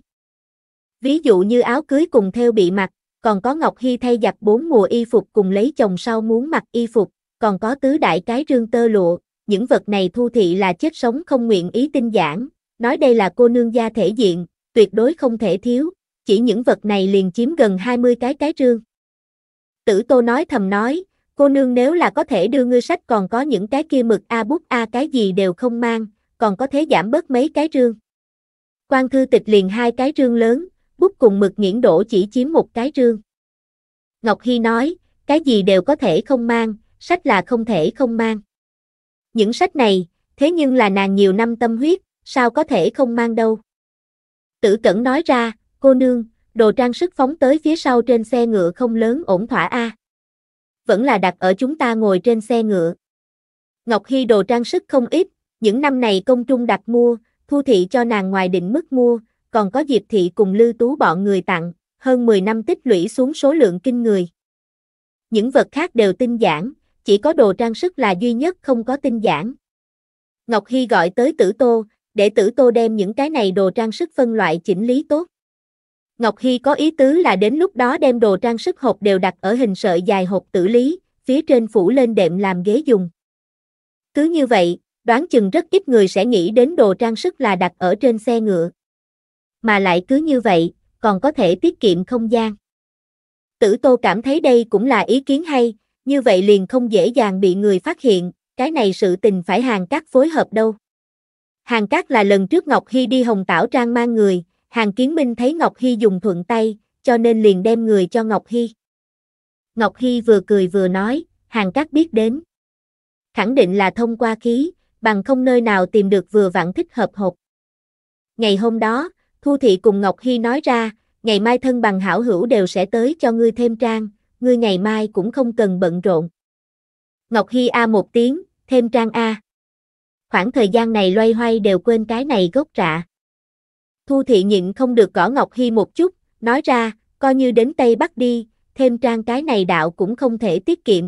Ví dụ như áo cưới cùng theo bị mặc, còn có Ngọc Hy thay giặt bốn mùa y phục cùng lấy chồng sau muốn mặc y phục, còn có tứ đại cái rương tơ lụa, những vật này thu thị là chết sống không nguyện ý tinh giản, nói đây là cô nương gia thể diện, tuyệt đối không thể thiếu, chỉ những vật này liền chiếm gần 20 cái cái rương. Tử Tô nói thầm nói, cô nương nếu là có thể đưa ngươi sách còn có những cái kia mực A bút A cái gì đều không mang, còn có thể giảm bớt mấy cái rương. Quan thư tịch liền hai cái rương lớn, bút cùng mực nghiễn đổ chỉ chiếm một cái rương. Ngọc Hy nói, cái gì đều có thể không mang, sách là không thể không mang. Những sách này, thế nhưng là nàng nhiều năm tâm huyết, sao có thể không mang đâu. Tử Cẩn nói ra, cô nương, đồ trang sức phóng tới phía sau trên xe ngựa không lớn ổn thỏa a. Vẫn là đặt ở chúng ta ngồi trên xe ngựa. Ngọc Hy đồ trang sức không ít, những năm này công trung đặt mua, thu thị cho nàng ngoài định mức mua, còn có Diệp thị cùng Lưu Tú bọn người tặng, hơn 10 năm tích lũy xuống số lượng kinh người. Những vật khác đều tinh giản, chỉ có đồ trang sức là duy nhất không có tinh giản. Ngọc Hy gọi tới tử tô, để tử tô đem những cái này đồ trang sức phân loại chỉnh lý tốt. Ngọc Hy có ý tứ là đến lúc đó đem đồ trang sức hộp đều đặt ở hình sợi dài hộp tử lý, phía trên phủ lên đệm làm ghế dùng. Cứ như vậy, đoán chừng rất ít người sẽ nghĩ đến đồ trang sức là đặt ở trên xe ngựa. Mà lại cứ như vậy, còn có thể tiết kiệm không gian. Tử Tô cảm thấy đây cũng là ý kiến hay, như vậy liền không dễ dàng bị người phát hiện, cái này sự tình phải hàng cát phối hợp đâu. Hàng cát là lần trước Ngọc Hy đi Hồng Tảo Trang mang người, Hàng Kiến Minh thấy Ngọc Hy dùng thuận tay, cho nên liền đem người cho Ngọc Hy. Ngọc Hy vừa cười vừa nói, hàng cát biết đến. Khẳng định là thông qua khí, bằng không nơi nào tìm được vừa vặn thích hợp hộp. Ngày hôm đó, Thu Thị cùng Ngọc Hy nói ra, ngày mai thân bằng hảo hữu đều sẽ tới cho ngươi thêm trang, ngươi ngày mai cũng không cần bận rộn. Ngọc Hy A một tiếng, thêm trang A. Khoảng thời gian này loay hoay đều quên cái này gốc rạ. Thu Thị nhịn không được gõ Ngọc Hy một chút, nói ra, coi như đến Tây Bắc đi, thêm trang cái này đạo cũng không thể tiết kiệm.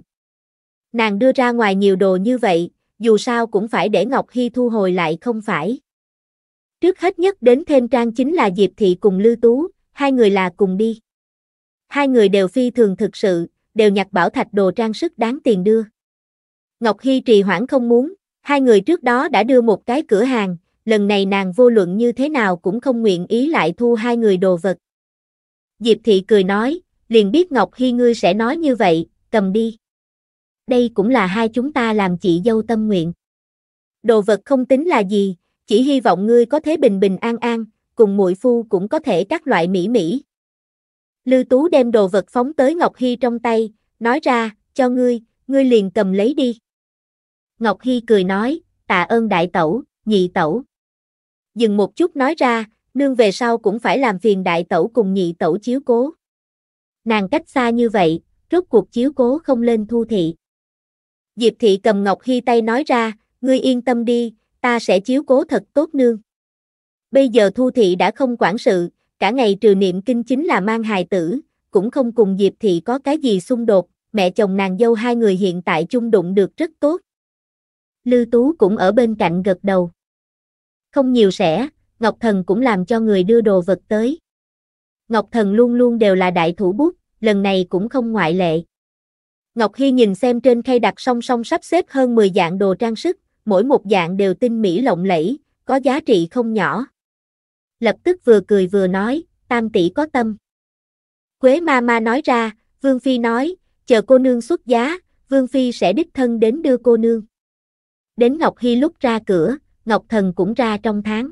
Nàng đưa ra ngoài nhiều đồ như vậy, dù sao cũng phải để Ngọc Hy thu hồi lại không phải. Trước hết nhất đến thêm trang chính là Diệp Thị cùng Lưu Tú, hai người là cùng đi. Hai người đều phi thường thực sự, đều nhặt bảo thạch đồ trang sức đáng tiền đưa. Ngọc Hy trì hoãn không muốn, hai người trước đó đã đưa một cái cửa hàng, lần này nàng vô luận như thế nào cũng không nguyện ý lại thu hai người đồ vật. Diệp thị cười nói, liền biết Ngọc Hy ngươi sẽ nói như vậy, cầm đi. Đây cũng là hai chúng ta làm chị dâu tâm nguyện. Đồ vật không tính là gì, chỉ hy vọng ngươi có thế bình bình an an, cùng muội phu cũng có thể các loại mỹ mỹ. Lư Tú đem đồ vật phóng tới Ngọc Hy trong tay, nói ra, cho ngươi, ngươi liền cầm lấy đi. Ngọc Hy cười nói, tạ ơn đại tẩu, nhị tẩu dừng một chút nói ra, nương về sau cũng phải làm phiền đại tẩu cùng nhị tẩu chiếu cố. Nàng cách xa như vậy, rốt cuộc chiếu cố không lên thu thị. Diệp thị cầm Ngọc Hy tay nói ra, ngươi yên tâm đi, ta sẽ chiếu cố thật tốt nương. Bây giờ thu thị đã không quản sự, cả ngày trừ niệm kinh chính là mang hài tử, cũng không cùng Diệp thị có cái gì xung đột, mẹ chồng nàng dâu hai người hiện tại chung đụng được rất tốt. Lư Tú cũng ở bên cạnh gật đầu không nhiều sẻ, Ngọc Thần cũng làm cho người đưa đồ vật tới. Ngọc Thần luôn luôn đều là đại thủ bút, lần này cũng không ngoại lệ. Ngọc Hy nhìn xem trên khay đặt song song sắp xếp hơn 10 dạng đồ trang sức, mỗi một dạng đều tinh mỹ lộng lẫy, có giá trị không nhỏ. Lập tức vừa cười vừa nói, tam tỷ có tâm. Quế ma ma nói ra, Vương Phi nói, chờ cô nương xuất giá, Vương Phi sẽ đích thân đến đưa cô nương. Đến Ngọc Hy lúc ra cửa, Ngọc Thần cũng ra trong tháng.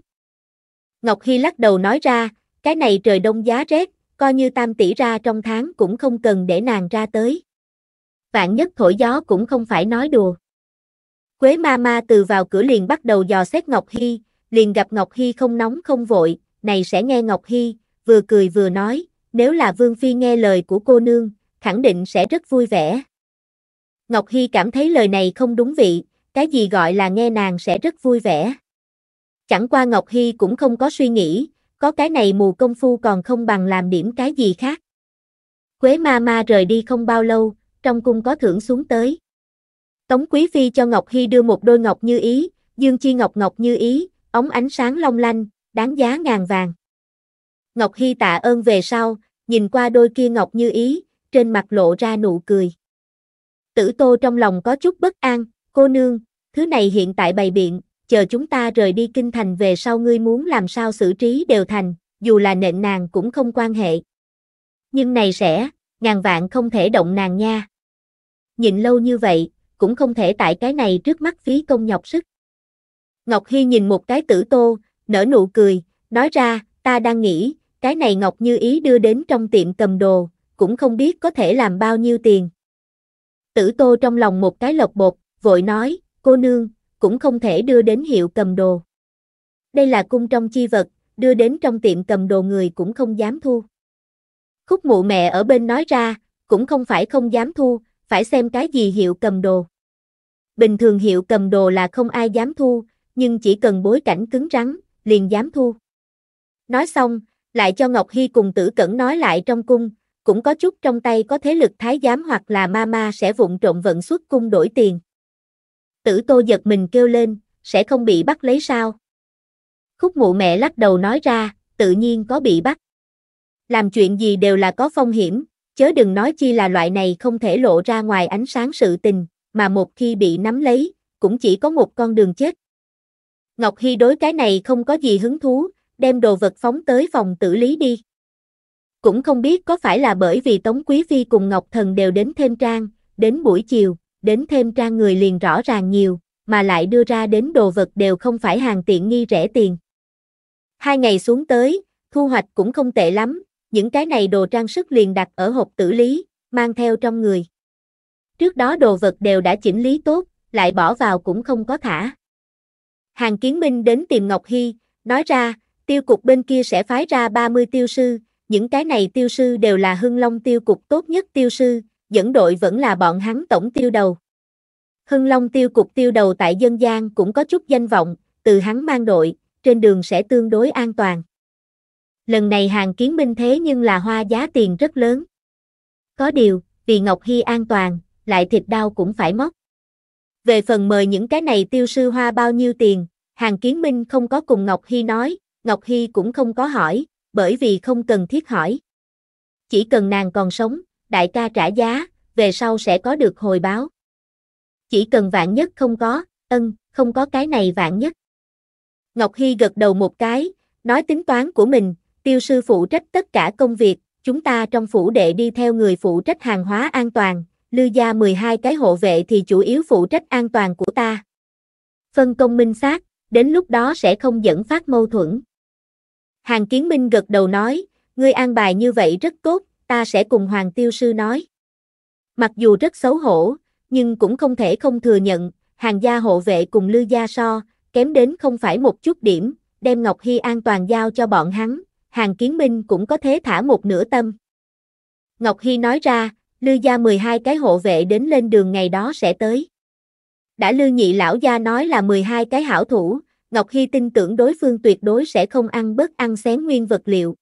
Ngọc Hy lắc đầu nói ra, cái này trời đông giá rét, coi như tam tỷ ra trong tháng cũng không cần để nàng ra tới. Vạn nhất thổi gió cũng không phải nói đùa. Quế ma ma từ vào cửa liền bắt đầu dò xét Ngọc Hy, liền gặp Ngọc Hy không nóng không vội, này sẽ nghe Ngọc Hy, vừa cười vừa nói, nếu là Vương Phi nghe lời của cô nương, khẳng định sẽ rất vui vẻ. Ngọc Hy cảm thấy lời này không đúng vị, cái gì gọi là nghe nàng sẽ rất vui vẻ. Chẳng qua Ngọc Hy cũng không có suy nghĩ, có cái này mù công phu còn không bằng làm điểm cái gì khác. Quế ma ma rời đi không bao lâu, trong cung có thưởng xuống tới. Tống Quý Phi cho Ngọc Hy đưa một đôi ngọc như ý, dương chi ngọc ngọc như ý, ống ánh sáng long lanh, đáng giá ngàn vàng. Ngọc Hy tạ ơn về sau, nhìn qua đôi kia ngọc như ý, trên mặt lộ ra nụ cười. Tử Tô trong lòng có chút bất an, Cô nương, thứ này hiện tại bày biện, chờ chúng ta rời đi kinh thành về sau ngươi muốn làm sao xử trí đều thành, dù là nện nàng cũng không quan hệ. Nhưng này sẽ, ngàn vạn không thể động nàng nha. Nhìn lâu như vậy, cũng không thể tại cái này trước mắt phí công nhọc sức. Ngọc Hy nhìn một cái tử tô, nở nụ cười, nói ra, ta đang nghĩ, cái này Ngọc Như Ý đưa đến trong tiệm cầm đồ, cũng không biết có thể làm bao nhiêu tiền. Tử tô trong lòng một cái lộc bột, vội nói, cô nương, cũng không thể đưa đến hiệu cầm đồ. Đây là cung trong chi vật, đưa đến trong tiệm cầm đồ người cũng không dám thu. Khúc mụ mẹ ở bên nói ra, cũng không phải không dám thu, phải xem cái gì hiệu cầm đồ. Bình thường hiệu cầm đồ là không ai dám thu, nhưng chỉ cần bối cảnh cứng rắn, liền dám thu. Nói xong, lại cho Ngọc Hy cùng tử cẩn nói lại trong cung, cũng có chút trong tay có thế lực thái giám hoặc là ma ma sẽ vụng trộn vận xuất cung đổi tiền. Tử Tô giật mình kêu lên, sẽ không bị bắt lấy sao? Khúc mụ mẹ lắc đầu nói ra, tự nhiên có bị bắt. Làm chuyện gì đều là có phong hiểm, chớ đừng nói chi là loại này không thể lộ ra ngoài ánh sáng sự tình, mà một khi bị nắm lấy, cũng chỉ có một con đường chết. Ngọc Hy đối cái này không có gì hứng thú, đem đồ vật phóng tới phòng tử lý đi. Cũng không biết có phải là bởi vì Tống Quý Phi cùng Ngọc Thần đều đến thêm trang, đến buổi chiều, đến thêm trang người liền rõ ràng nhiều, mà lại đưa ra đến đồ vật đều không phải hàng tiện nghi rẻ tiền. Hai ngày xuống tới, thu hoạch cũng không tệ lắm, những cái này đồ trang sức liền đặt ở hộp tử lý, mang theo trong người. Trước đó đồ vật đều đã chỉnh lý tốt, lại bỏ vào cũng không có thả. Hàng kiến minh đến tìm Ngọc Hy, nói ra, tiêu cục bên kia sẽ phái ra 30 tiêu sư, những cái này tiêu sư đều là hưng long tiêu cục tốt nhất tiêu sư, dẫn đội vẫn là bọn hắn tổng tiêu đầu. Hưng Long tiêu cục tiêu đầu tại dân gian cũng có chút danh vọng, từ hắn mang đội, trên đường sẽ tương đối an toàn. Lần này hàng kiến minh thế nhưng là hoa giá tiền rất lớn. Có điều, vì Ngọc Hy an toàn, lại thịt đau cũng phải móc. Về phần mời những cái này tiêu sư hoa bao nhiêu tiền, hàng kiến minh không có cùng Ngọc Hy nói, Ngọc Hy cũng không có hỏi, bởi vì không cần thiết hỏi. Chỉ cần nàng còn sống, đại ca trả giá, về sau sẽ có được hồi báo. Chỉ cần vạn nhất không có, ân, không có cái này vạn nhất. Ngọc Hy gật đầu một cái, nói tính toán của mình, tiêu sư phụ trách tất cả công việc, chúng ta trong phủ đệ đi theo người phụ trách hàng hóa an toàn, lư gia 12 cái hộ vệ thì chủ yếu phụ trách an toàn của ta. Phân công minh xác, đến lúc đó sẽ không dẫn phát mâu thuẫn. Hàng Kiến Minh gật đầu nói, ngươi an bài như vậy rất tốt, ta sẽ cùng Hoàng Tiêu Sư nói. Mặc dù rất xấu hổ, nhưng cũng không thể không thừa nhận, hàng gia hộ vệ cùng Lư Gia so, kém đến không phải một chút điểm, đem Ngọc Hy an toàn giao cho bọn hắn, hàng kiến minh cũng có thế thả một nửa tâm. Ngọc Hy nói ra, Lư Gia 12 cái hộ vệ đến lên đường ngày đó sẽ tới. Đã Lư Nhị Lão Gia nói là 12 cái hảo thủ, Ngọc Hy tin tưởng đối phương tuyệt đối sẽ không ăn bớt ăn xén nguyên vật liệu.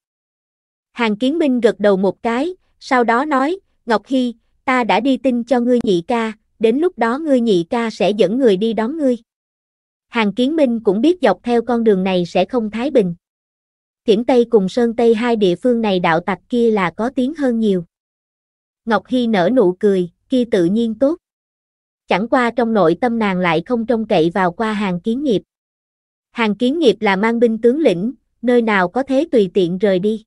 Hàng Kiến Minh gật đầu một cái, sau đó nói, Ngọc Hy, ta đã đi tin cho ngươi nhị ca, đến lúc đó ngươi nhị ca sẽ dẫn người đi đón ngươi. Hàng Kiến Minh cũng biết dọc theo con đường này sẽ không thái bình. Thiển Tây cùng Sơn Tây hai địa phương này đạo tặc kia là có tiếng hơn nhiều. Ngọc Hy nở nụ cười, kia tự nhiên tốt. Chẳng qua trong nội tâm nàng lại không trông cậy vào qua hàng kiến nghiệp. Hàng kiến nghiệp là mang binh tướng lĩnh, nơi nào có thế tùy tiện rời đi.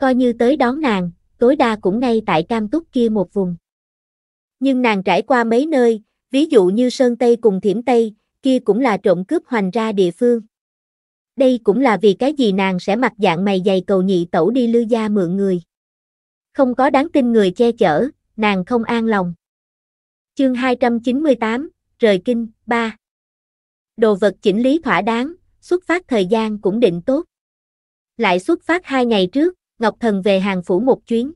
Coi như tới đón nàng, tối đa cũng ngay tại cam túc kia một vùng. Nhưng nàng trải qua mấy nơi, ví dụ như Sơn Tây cùng Thiểm Tây, kia cũng là trộm cướp hoành ra địa phương. Đây cũng là vì cái gì nàng sẽ mặc dạng mày dày cầu nhị tẩu đi lưu gia mượn người. Không có đáng tin người che chở, nàng không an lòng. Chương 298, Rời Kinh, 3 Đồ vật chỉnh lý thỏa đáng, xuất phát thời gian cũng định tốt. Lại xuất phát hai ngày trước, Ngọc Thần về hàng phủ một chuyến.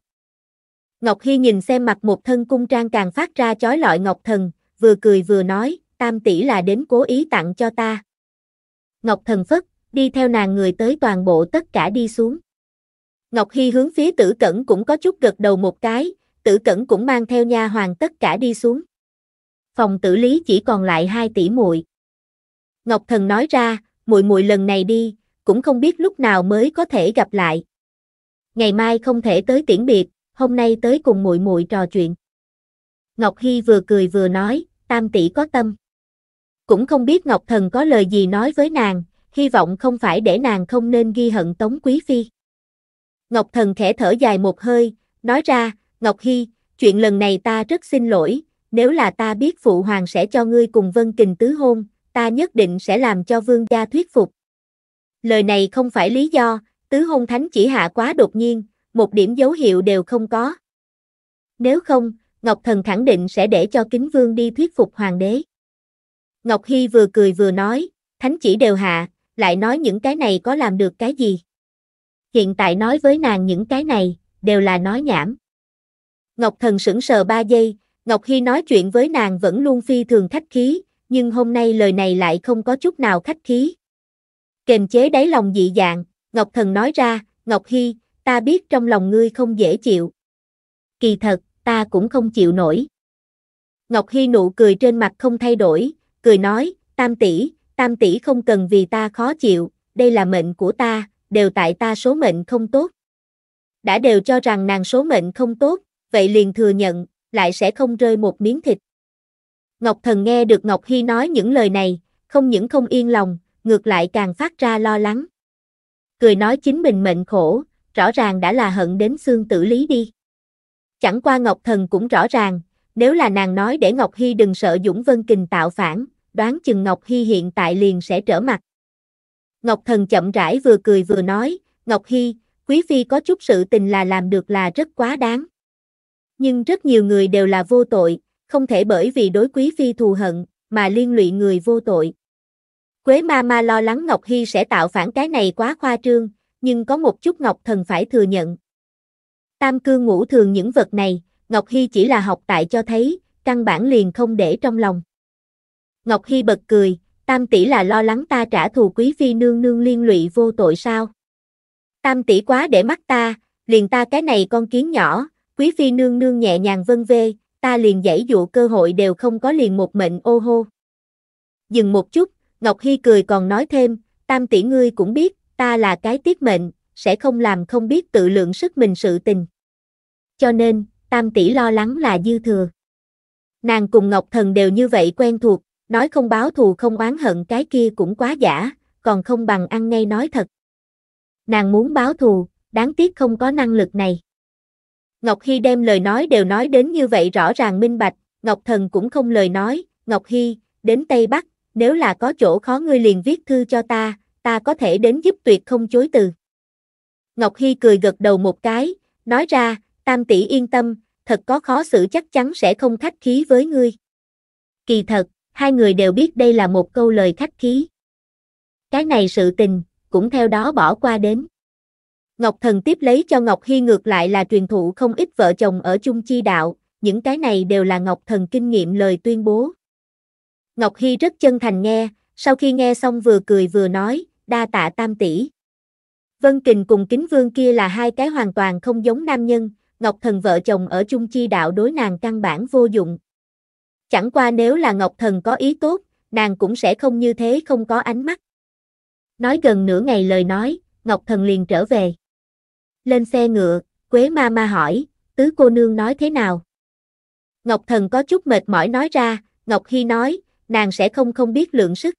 Ngọc Hy nhìn xem mặt một thân cung trang càng phát ra chói lọi Ngọc Thần, vừa cười vừa nói, tam tỷ là đến cố ý tặng cho ta. Ngọc Thần phất, đi theo nàng người tới toàn bộ tất cả đi xuống. Ngọc Hy hướng phía tử cẩn cũng có chút gật đầu một cái, tử cẩn cũng mang theo nha hoàng tất cả đi xuống. Phòng tử lý chỉ còn lại hai tỷ muội. Ngọc Thần nói ra, muội muội lần này đi, cũng không biết lúc nào mới có thể gặp lại ngày mai không thể tới tiễn biệt, hôm nay tới cùng muội muội trò chuyện. Ngọc Hi vừa cười vừa nói, tam tỷ có tâm. Cũng không biết Ngọc Thần có lời gì nói với nàng, hy vọng không phải để nàng không nên ghi hận Tống Quý Phi. Ngọc Thần khẽ thở dài một hơi, nói ra, Ngọc Hi, chuyện lần này ta rất xin lỗi, nếu là ta biết Phụ Hoàng sẽ cho ngươi cùng Vân Kình tứ hôn, ta nhất định sẽ làm cho vương gia thuyết phục. Lời này không phải lý do, tứ hôn thánh chỉ hạ quá đột nhiên, một điểm dấu hiệu đều không có. Nếu không, Ngọc Thần khẳng định sẽ để cho Kính Vương đi thuyết phục Hoàng đế. Ngọc Hy vừa cười vừa nói, thánh chỉ đều hạ, lại nói những cái này có làm được cái gì. Hiện tại nói với nàng những cái này, đều là nói nhảm. Ngọc Thần sững sờ ba giây, Ngọc Hy nói chuyện với nàng vẫn luôn phi thường khách khí, nhưng hôm nay lời này lại không có chút nào khách khí. Kềm chế đáy lòng dị dạng, Ngọc Thần nói ra, Ngọc Hy, ta biết trong lòng ngươi không dễ chịu. Kỳ thật, ta cũng không chịu nổi. Ngọc Hy nụ cười trên mặt không thay đổi, cười nói, tam tỷ, tam tỷ không cần vì ta khó chịu, đây là mệnh của ta, đều tại ta số mệnh không tốt. Đã đều cho rằng nàng số mệnh không tốt, vậy liền thừa nhận, lại sẽ không rơi một miếng thịt. Ngọc Thần nghe được Ngọc Hy nói những lời này, không những không yên lòng, ngược lại càng phát ra lo lắng cười nói chính mình mệnh khổ, rõ ràng đã là hận đến xương tử lý đi. Chẳng qua Ngọc Thần cũng rõ ràng, nếu là nàng nói để Ngọc Hy đừng sợ Dũng Vân Kình tạo phản, đoán chừng Ngọc Hy hiện tại liền sẽ trở mặt. Ngọc Thần chậm rãi vừa cười vừa nói, Ngọc Hy, Quý Phi có chút sự tình là làm được là rất quá đáng. Nhưng rất nhiều người đều là vô tội, không thể bởi vì đối Quý Phi thù hận, mà liên lụy người vô tội. Quế ma ma lo lắng Ngọc Hy sẽ tạo phản cái này quá khoa trương, nhưng có một chút Ngọc Thần phải thừa nhận. Tam cương ngũ thường những vật này, Ngọc Hy chỉ là học tại cho thấy, căn bản liền không để trong lòng. Ngọc Hy bật cười, Tam tỷ là lo lắng ta trả thù quý phi nương nương liên lụy vô tội sao? Tam tỷ quá để mắt ta, liền ta cái này con kiến nhỏ, quý phi nương nương nhẹ nhàng vân vê, ta liền dãy dụ cơ hội đều không có liền một mệnh ô hô. Dừng một chút, Ngọc Hy cười còn nói thêm, tam tỷ ngươi cũng biết, ta là cái tiết mệnh, sẽ không làm không biết tự lượng sức mình sự tình. Cho nên, tam tỷ lo lắng là dư thừa. Nàng cùng Ngọc Thần đều như vậy quen thuộc, nói không báo thù không oán hận cái kia cũng quá giả, còn không bằng ăn ngay nói thật. Nàng muốn báo thù, đáng tiếc không có năng lực này. Ngọc Hy đem lời nói đều nói đến như vậy rõ ràng minh bạch, Ngọc Thần cũng không lời nói, Ngọc Hy, đến Tây Bắc, nếu là có chỗ khó ngươi liền viết thư cho ta, ta có thể đến giúp tuyệt không chối từ. Ngọc Hy cười gật đầu một cái, nói ra, tam tỷ yên tâm, thật có khó xử chắc chắn sẽ không khách khí với ngươi. Kỳ thật, hai người đều biết đây là một câu lời khách khí. Cái này sự tình, cũng theo đó bỏ qua đến. Ngọc Thần tiếp lấy cho Ngọc Hy ngược lại là truyền thụ không ít vợ chồng ở chung chi đạo, những cái này đều là Ngọc Thần kinh nghiệm lời tuyên bố. Ngọc Hy rất chân thành nghe, sau khi nghe xong vừa cười vừa nói, đa tạ tam tỷ. Vân Kình cùng Kính Vương kia là hai cái hoàn toàn không giống nam nhân, Ngọc Thần vợ chồng ở chung chi đạo đối nàng căn bản vô dụng. Chẳng qua nếu là Ngọc Thần có ý tốt, nàng cũng sẽ không như thế không có ánh mắt. Nói gần nửa ngày lời nói, Ngọc Thần liền trở về. Lên xe ngựa, Quế ma ma hỏi, tứ cô nương nói thế nào? Ngọc Thần có chút mệt mỏi nói ra, Ngọc Hy nói, nàng sẽ không không biết lượng sức.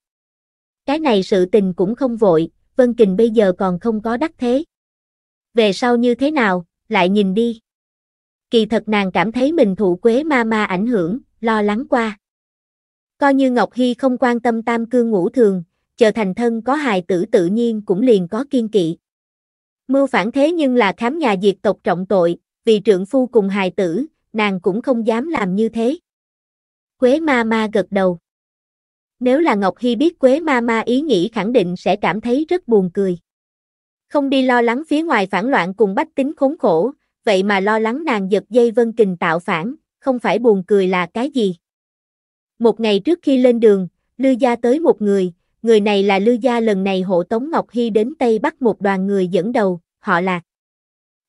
Cái này sự tình cũng không vội, Vân Kình bây giờ còn không có đắc thế. Về sau như thế nào, lại nhìn đi. Kỳ thật nàng cảm thấy mình thụ quế ma ma ảnh hưởng, lo lắng qua. Coi như Ngọc Hy không quan tâm tam cương ngũ thường, chờ thành thân có hài tử tự nhiên cũng liền có kiên kỵ. Mưu phản thế nhưng là khám nhà diệt tộc trọng tội, vì trượng phu cùng hài tử, nàng cũng không dám làm như thế. Quế ma ma gật đầu. Nếu là Ngọc Hy biết Quế ma ma ý nghĩ khẳng định sẽ cảm thấy rất buồn cười. Không đi lo lắng phía ngoài phản loạn cùng bách tính khốn khổ, vậy mà lo lắng nàng giật dây vân kình tạo phản, không phải buồn cười là cái gì. Một ngày trước khi lên đường, Lư Gia tới một người, người này là Lư Gia lần này hộ Tống Ngọc Hy đến Tây Bắc một đoàn người dẫn đầu, họ là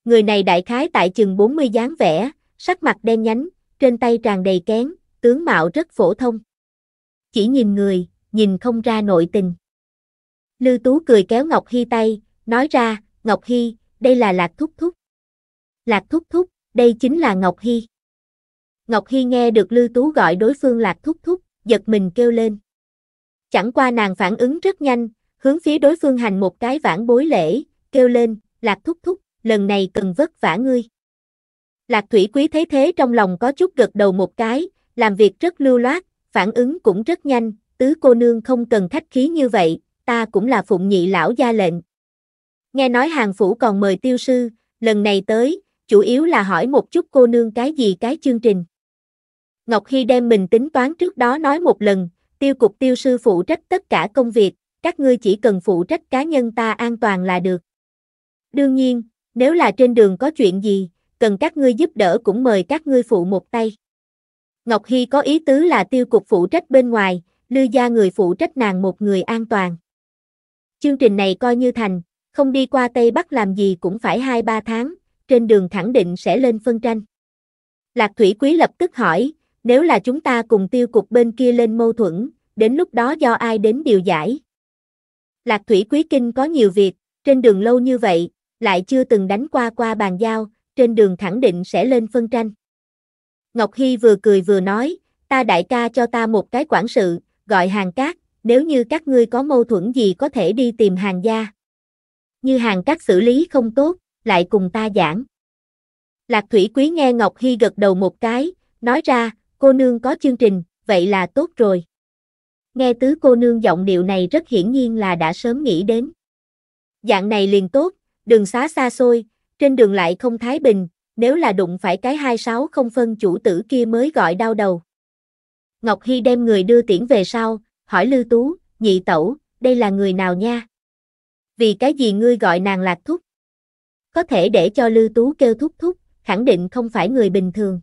Người này đại khái tại chừng 40 dáng vẻ, sắc mặt đen nhánh, trên tay tràn đầy kén, tướng mạo rất phổ thông chỉ nhìn người, nhìn không ra nội tình. Lư Tú cười kéo Ngọc Hy tay, nói ra, Ngọc Hy, đây là Lạc Thúc Thúc. Lạc Thúc Thúc, đây chính là Ngọc Hy. Ngọc Hy nghe được Lư Tú gọi đối phương Lạc Thúc Thúc, giật mình kêu lên. Chẳng qua nàng phản ứng rất nhanh, hướng phía đối phương hành một cái vãn bối lễ, kêu lên, Lạc Thúc Thúc, lần này cần vất vả ngươi. Lạc Thủy Quý thấy thế trong lòng có chút gật đầu một cái, làm việc rất lưu loát, phản ứng cũng rất nhanh, tứ cô nương không cần khách khí như vậy, ta cũng là phụng nhị lão gia lệnh. Nghe nói hàng phủ còn mời tiêu sư, lần này tới, chủ yếu là hỏi một chút cô nương cái gì cái chương trình. Ngọc Hy đem mình tính toán trước đó nói một lần, tiêu cục tiêu sư phụ trách tất cả công việc, các ngươi chỉ cần phụ trách cá nhân ta an toàn là được. Đương nhiên, nếu là trên đường có chuyện gì, cần các ngươi giúp đỡ cũng mời các ngươi phụ một tay. Ngọc Hy có ý tứ là tiêu cục phụ trách bên ngoài, Lư Gia người phụ trách nàng một người an toàn. Chương trình này coi như thành, không đi qua Tây Bắc làm gì cũng phải 2-3 tháng, trên đường khẳng định sẽ lên phân tranh. Lạc Thủy Quý lập tức hỏi, nếu là chúng ta cùng tiêu cục bên kia lên mâu thuẫn, đến lúc đó do ai đến điều giải? Lạc Thủy Quý Kinh có nhiều việc, trên đường lâu như vậy, lại chưa từng đánh qua qua bàn giao, trên đường khẳng định sẽ lên phân tranh. Ngọc Hy vừa cười vừa nói, ta đại ca cho ta một cái quản sự, gọi hàng cát, nếu như các ngươi có mâu thuẫn gì có thể đi tìm hàng gia. Như hàng cát xử lý không tốt, lại cùng ta giảng. Lạc Thủy Quý nghe Ngọc Hy gật đầu một cái, nói ra, cô nương có chương trình, vậy là tốt rồi. Nghe tứ cô nương giọng điệu này rất hiển nhiên là đã sớm nghĩ đến. Dạng này liền tốt, đường xá xa xôi, trên đường lại không thái bình, nếu là đụng phải cái hai sáu không phân chủ tử kia mới gọi đau đầu. Ngọc Hy đem người đưa tiễn về sau, hỏi Lưu Tú, nhị tẩu, đây là người nào nha? Vì cái gì ngươi gọi nàng lạc thúc? Có thể để cho Lưu Tú kêu thúc thúc, khẳng định không phải người bình thường.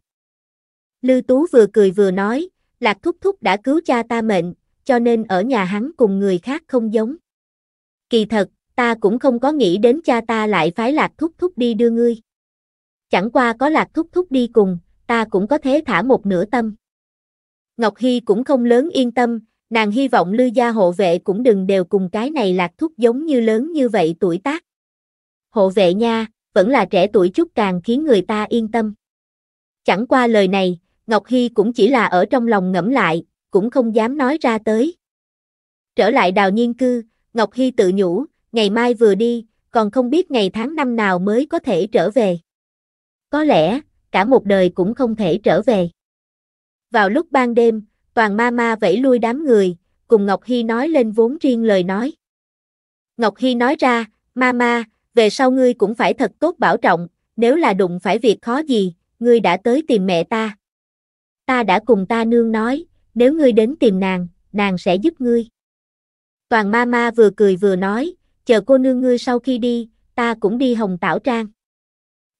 Lưu Tú vừa cười vừa nói, lạc thúc thúc đã cứu cha ta mệnh, cho nên ở nhà hắn cùng người khác không giống. Kỳ thật, ta cũng không có nghĩ đến cha ta lại phái lạc thúc thúc đi đưa ngươi chẳng qua có lạc thúc thúc đi cùng, ta cũng có thế thả một nửa tâm. Ngọc Hy cũng không lớn yên tâm, nàng hy vọng lư gia hộ vệ cũng đừng đều cùng cái này lạc thúc giống như lớn như vậy tuổi tác. Hộ vệ nha, vẫn là trẻ tuổi chút càng khiến người ta yên tâm. Chẳng qua lời này, Ngọc Hy cũng chỉ là ở trong lòng ngẫm lại, cũng không dám nói ra tới. Trở lại đào nhiên cư, Ngọc Hy tự nhủ, ngày mai vừa đi, còn không biết ngày tháng năm nào mới có thể trở về có lẽ, cả một đời cũng không thể trở về. Vào lúc ban đêm, toàn ma ma vẫy lui đám người, cùng Ngọc hi nói lên vốn riêng lời nói. Ngọc hi nói ra, ma ma, về sau ngươi cũng phải thật tốt bảo trọng, nếu là đụng phải việc khó gì, ngươi đã tới tìm mẹ ta. Ta đã cùng ta nương nói, nếu ngươi đến tìm nàng, nàng sẽ giúp ngươi. Toàn ma ma vừa cười vừa nói, chờ cô nương ngươi sau khi đi, ta cũng đi hồng tảo trang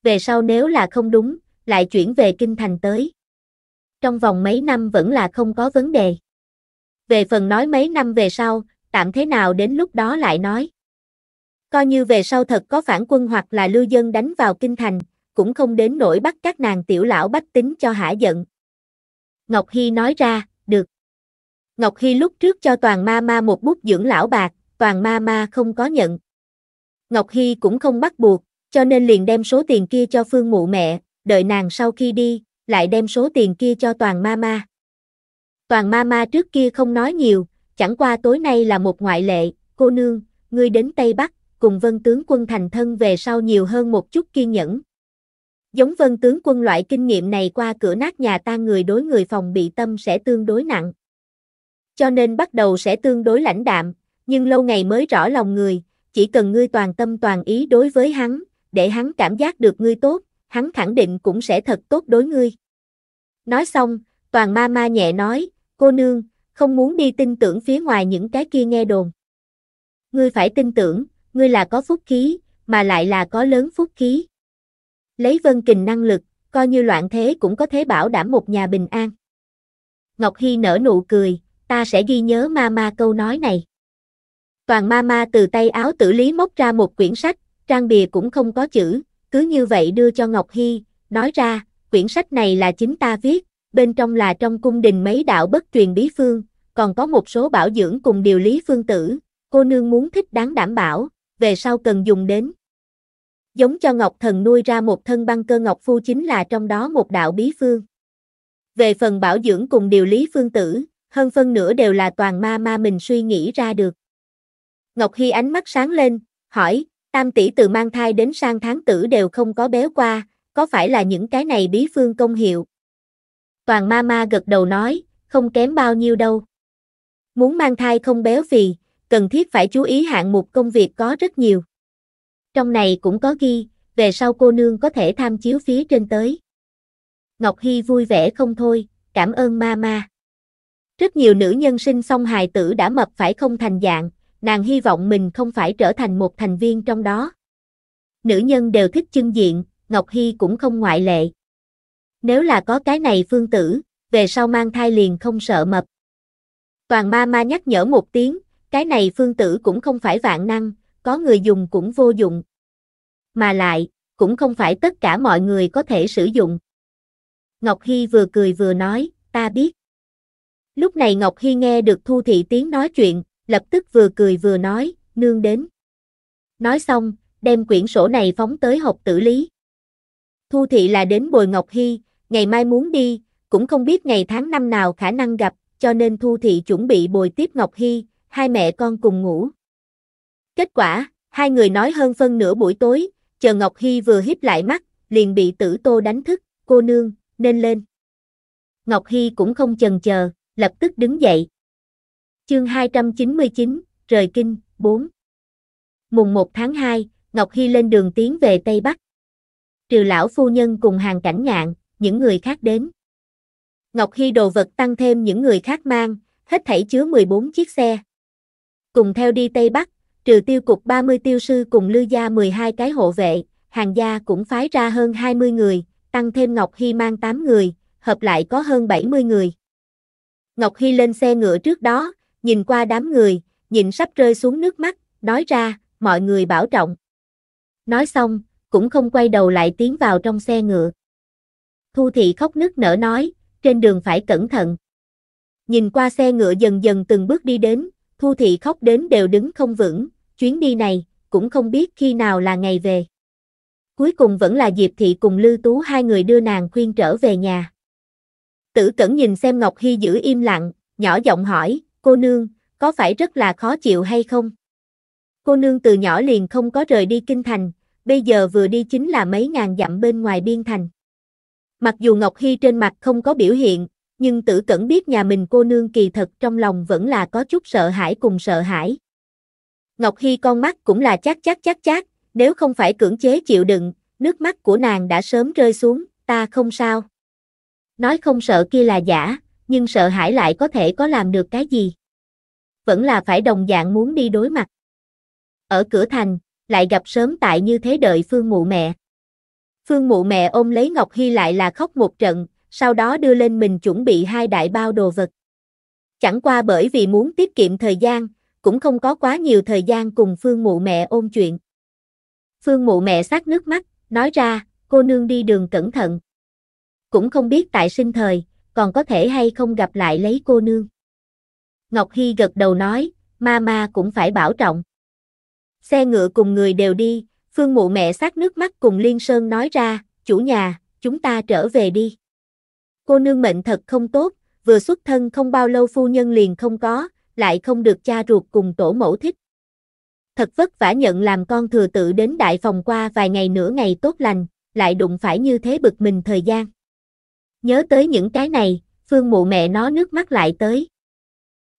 về sau nếu là không đúng, lại chuyển về kinh thành tới. Trong vòng mấy năm vẫn là không có vấn đề. Về phần nói mấy năm về sau, tạm thế nào đến lúc đó lại nói. Coi như về sau thật có phản quân hoặc là lưu dân đánh vào kinh thành, cũng không đến nổi bắt các nàng tiểu lão bách tính cho hả giận. Ngọc Hy nói ra, được. Ngọc Hy lúc trước cho Toàn Ma Ma một bút dưỡng lão bạc, Toàn Ma Ma không có nhận. Ngọc Hy cũng không bắt buộc, cho nên liền đem số tiền kia cho Phương mụ mẹ, đợi nàng sau khi đi, lại đem số tiền kia cho Toàn Mama. Toàn Mama trước kia không nói nhiều, chẳng qua tối nay là một ngoại lệ, cô nương, ngươi đến Tây Bắc, cùng vân tướng quân thành thân về sau nhiều hơn một chút kiên nhẫn. Giống vân tướng quân loại kinh nghiệm này qua cửa nát nhà ta người đối người phòng bị tâm sẽ tương đối nặng. Cho nên bắt đầu sẽ tương đối lãnh đạm, nhưng lâu ngày mới rõ lòng người, chỉ cần ngươi toàn tâm toàn ý đối với hắn, để hắn cảm giác được ngươi tốt, hắn khẳng định cũng sẽ thật tốt đối ngươi. Nói xong, toàn ma ma nhẹ nói, cô nương, không muốn đi tin tưởng phía ngoài những cái kia nghe đồn. Ngươi phải tin tưởng, ngươi là có phúc khí, mà lại là có lớn phúc khí. Lấy vân kình năng lực, coi như loạn thế cũng có thể bảo đảm một nhà bình an. Ngọc Hy nở nụ cười, ta sẽ ghi nhớ ma ma câu nói này. Toàn ma ma từ tay áo tử lý móc ra một quyển sách, trang bìa cũng không có chữ, cứ như vậy đưa cho Ngọc Hy, nói ra, quyển sách này là chính ta viết, bên trong là trong cung đình mấy đạo bất truyền bí phương, còn có một số bảo dưỡng cùng điều lý phương tử, cô nương muốn thích đáng đảm bảo, về sau cần dùng đến. Giống cho Ngọc Thần nuôi ra một thân băng cơ Ngọc Phu chính là trong đó một đạo bí phương. Về phần bảo dưỡng cùng điều lý phương tử, hơn phân nửa đều là toàn ma ma mình suy nghĩ ra được. Ngọc Hy ánh mắt sáng lên, hỏi, Tam tỷ từ mang thai đến sang tháng tử đều không có béo qua, có phải là những cái này bí phương công hiệu? Toàn ma ma gật đầu nói, không kém bao nhiêu đâu. Muốn mang thai không béo phì, cần thiết phải chú ý hạng mục công việc có rất nhiều. Trong này cũng có ghi, về sau cô nương có thể tham chiếu phía trên tới. Ngọc Hy vui vẻ không thôi, cảm ơn ma ma. Rất nhiều nữ nhân sinh xong hài tử đã mập phải không thành dạng, nàng hy vọng mình không phải trở thành một thành viên trong đó. Nữ nhân đều thích chân diện, Ngọc Hy cũng không ngoại lệ. Nếu là có cái này phương tử, về sau mang thai liền không sợ mập. Toàn ma ma nhắc nhở một tiếng, cái này phương tử cũng không phải vạn năng, có người dùng cũng vô dụng. Mà lại, cũng không phải tất cả mọi người có thể sử dụng. Ngọc Hy vừa cười vừa nói, ta biết. Lúc này Ngọc Hy nghe được Thu Thị Tiếng nói chuyện, lập tức vừa cười vừa nói, nương đến. Nói xong, đem quyển sổ này phóng tới hộp tử lý. Thu thị là đến Bồi Ngọc Hy, ngày mai muốn đi, cũng không biết ngày tháng năm nào khả năng gặp, cho nên Thu thị chuẩn bị bồi tiếp Ngọc Hy, hai mẹ con cùng ngủ. Kết quả, hai người nói hơn phân nửa buổi tối, chờ Ngọc Hy vừa hiếp lại mắt, liền bị tử tô đánh thức, cô nương, nên lên. Ngọc Hy cũng không chần chờ, lập tức đứng dậy. Chương 299, Rời Kinh, 4 Mùng 1 tháng 2, Ngọc Hy lên đường tiến về Tây Bắc. Trừ lão phu nhân cùng hàng cảnh ngạn, những người khác đến. Ngọc Hy đồ vật tăng thêm những người khác mang, hết thảy chứa 14 chiếc xe. Cùng theo đi Tây Bắc, trừ tiêu cục 30 tiêu sư cùng lư gia 12 cái hộ vệ, hàng gia cũng phái ra hơn 20 người, tăng thêm Ngọc Hy mang 8 người, hợp lại có hơn 70 người. Ngọc Hy lên xe ngựa trước đó, nhìn qua đám người, nhìn sắp rơi xuống nước mắt, nói ra, mọi người bảo trọng. Nói xong, cũng không quay đầu lại tiến vào trong xe ngựa. Thu thị khóc nức nở nói, trên đường phải cẩn thận. Nhìn qua xe ngựa dần dần từng bước đi đến, Thu thị khóc đến đều đứng không vững, chuyến đi này, cũng không biết khi nào là ngày về. Cuối cùng vẫn là Diệp thị cùng Lư Tú hai người đưa nàng khuyên trở về nhà. Tử Cẩn nhìn xem Ngọc Hi giữ im lặng, nhỏ giọng hỏi, cô nương, có phải rất là khó chịu hay không? Cô nương từ nhỏ liền không có rời đi kinh thành, bây giờ vừa đi chính là mấy ngàn dặm bên ngoài biên thành. Mặc dù Ngọc Hy trên mặt không có biểu hiện, nhưng tử cẩn biết nhà mình cô nương kỳ thật trong lòng vẫn là có chút sợ hãi cùng sợ hãi. Ngọc Hy con mắt cũng là chát chát chát chát, nếu không phải cưỡng chế chịu đựng, nước mắt của nàng đã sớm rơi xuống, ta không sao. Nói không sợ kia là giả, nhưng sợ hãi lại có thể có làm được cái gì. Vẫn là phải đồng dạng muốn đi đối mặt. Ở cửa thành, lại gặp sớm tại như thế đợi Phương mụ mẹ. Phương mụ mẹ ôm lấy Ngọc Hy lại là khóc một trận, sau đó đưa lên mình chuẩn bị hai đại bao đồ vật. Chẳng qua bởi vì muốn tiết kiệm thời gian, cũng không có quá nhiều thời gian cùng Phương mụ mẹ ôm chuyện. Phương mụ mẹ sát nước mắt, nói ra, cô nương đi đường cẩn thận. Cũng không biết tại sinh thời, còn có thể hay không gặp lại lấy cô nương. Ngọc Hy gật đầu nói, ma ma cũng phải bảo trọng. Xe ngựa cùng người đều đi, Phương mụ mẹ sát nước mắt cùng Liên Sơn nói ra, chủ nhà, chúng ta trở về đi. Cô nương mệnh thật không tốt, vừa xuất thân không bao lâu phu nhân liền không có, lại không được cha ruột cùng tổ mẫu thích. Thật vất vả nhận làm con thừa tự đến đại phòng qua vài ngày nửa ngày tốt lành, lại đụng phải như thế bực mình thời gian nhớ tới những cái này, phương mụ mẹ nó nước mắt lại tới.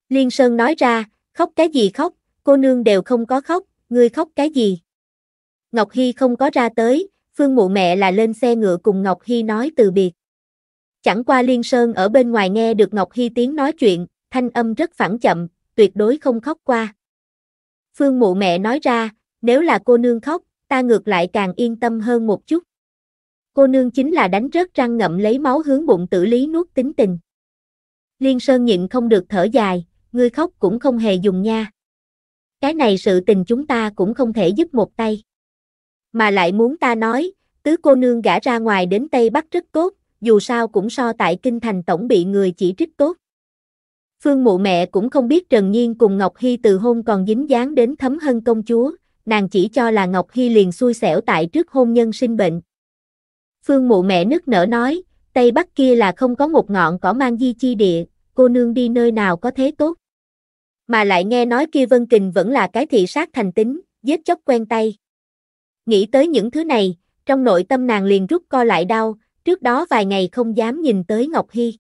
Liên Sơn nói ra, khóc cái gì khóc, cô nương đều không có khóc, ngươi khóc cái gì. Ngọc Hy không có ra tới, phương mụ mẹ là lên xe ngựa cùng Ngọc Hy nói từ biệt. Chẳng qua Liên Sơn ở bên ngoài nghe được Ngọc Hy tiếng nói chuyện, thanh âm rất phẳng chậm, tuyệt đối không khóc qua. Phương mụ mẹ nói ra, nếu là cô nương khóc, ta ngược lại càng yên tâm hơn một chút cô nương chính là đánh rớt răng ngậm lấy máu hướng bụng tử lý nuốt tính tình. Liên Sơn nhịn không được thở dài, ngươi khóc cũng không hề dùng nha. Cái này sự tình chúng ta cũng không thể giúp một tay. Mà lại muốn ta nói, tứ cô nương gả ra ngoài đến Tây Bắc rất tốt, dù sao cũng so tại Kinh Thành tổng bị người chỉ trích tốt. Phương mụ mẹ cũng không biết Trần Nhiên cùng Ngọc Hy từ hôn còn dính dáng đến thấm hân công chúa, nàng chỉ cho là Ngọc Hy liền xui xẻo tại trước hôn nhân sinh bệnh, Phương mụ mẹ nức nở nói, Tây Bắc kia là không có một ngọn cỏ mang di chi địa, cô nương đi nơi nào có thế tốt. Mà lại nghe nói kia Vân Kình vẫn là cái thị sát thành tính, giết chóc quen tay. Nghĩ tới những thứ này, trong nội tâm nàng liền rút co lại đau, trước đó vài ngày không dám nhìn tới Ngọc Hy.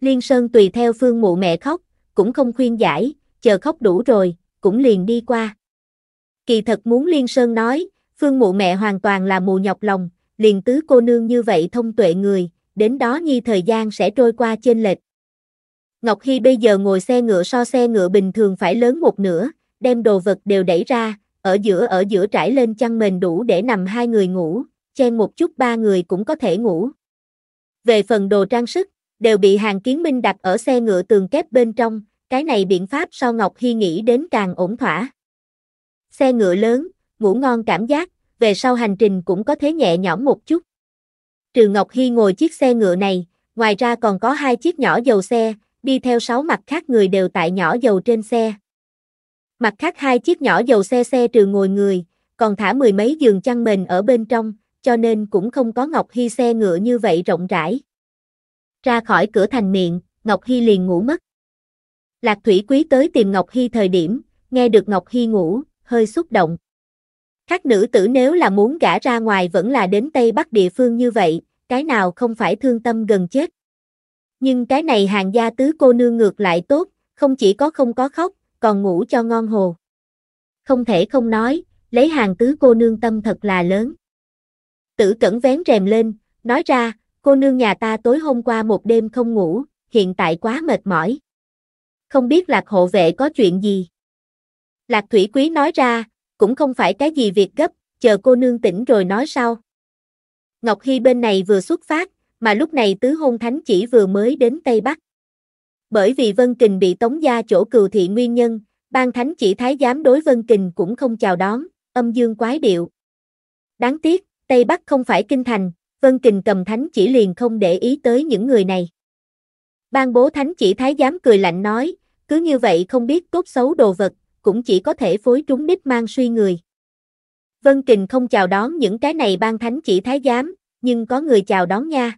Liên Sơn tùy theo phương mụ mẹ khóc, cũng không khuyên giải, chờ khóc đủ rồi, cũng liền đi qua. Kỳ thật muốn Liên Sơn nói, phương mụ mẹ hoàn toàn là mù nhọc lòng, liền tứ cô nương như vậy thông tuệ người, đến đó nhi thời gian sẽ trôi qua trên lệch. Ngọc Hy bây giờ ngồi xe ngựa so xe ngựa bình thường phải lớn một nửa, đem đồ vật đều đẩy ra, ở giữa ở giữa trải lên chăn mền đủ để nằm hai người ngủ, chen một chút ba người cũng có thể ngủ. Về phần đồ trang sức, đều bị hàng kiến minh đặt ở xe ngựa tường kép bên trong, cái này biện pháp so Ngọc Hy nghĩ đến càng ổn thỏa. Xe ngựa lớn, ngủ ngon cảm giác, về sau hành trình cũng có thế nhẹ nhõm một chút. Trừ Ngọc Hy ngồi chiếc xe ngựa này, ngoài ra còn có hai chiếc nhỏ dầu xe, đi theo sáu mặt khác người đều tại nhỏ dầu trên xe. Mặt khác hai chiếc nhỏ dầu xe xe trừ ngồi người, còn thả mười mấy giường chăn mền ở bên trong, cho nên cũng không có Ngọc Hy xe ngựa như vậy rộng rãi. Ra khỏi cửa thành miệng, Ngọc Hy liền ngủ mất. Lạc Thủy Quý tới tìm Ngọc Hy thời điểm, nghe được Ngọc Hy ngủ, hơi xúc động khác nữ tử nếu là muốn gả ra ngoài vẫn là đến Tây Bắc địa phương như vậy, cái nào không phải thương tâm gần chết. Nhưng cái này hàng gia tứ cô nương ngược lại tốt, không chỉ có không có khóc, còn ngủ cho ngon hồ. Không thể không nói, lấy hàng tứ cô nương tâm thật là lớn. Tử cẩn vén rèm lên, nói ra, cô nương nhà ta tối hôm qua một đêm không ngủ, hiện tại quá mệt mỏi. Không biết lạc hộ vệ có chuyện gì? Lạc thủy quý nói ra, cũng không phải cái gì việc gấp, chờ cô nương tỉnh rồi nói sau. Ngọc Hy bên này vừa xuất phát, mà lúc này tứ hôn thánh chỉ vừa mới đến Tây Bắc. Bởi vì Vân Kình bị Tống Gia chỗ cừu thị nguyên nhân, ban thánh chỉ thái giám đối Vân Kình cũng không chào đón, âm dương quái điệu. Đáng tiếc, Tây Bắc không phải kinh thành, Vân Kình cầm thánh chỉ liền không để ý tới những người này. Ban bố thánh chỉ thái giám cười lạnh nói, cứ như vậy không biết tốt xấu đồ vật, cũng chỉ có thể phối trúng đích mang suy người. Vân Kình không chào đón những cái này ban thánh chỉ thái giám, nhưng có người chào đón nha.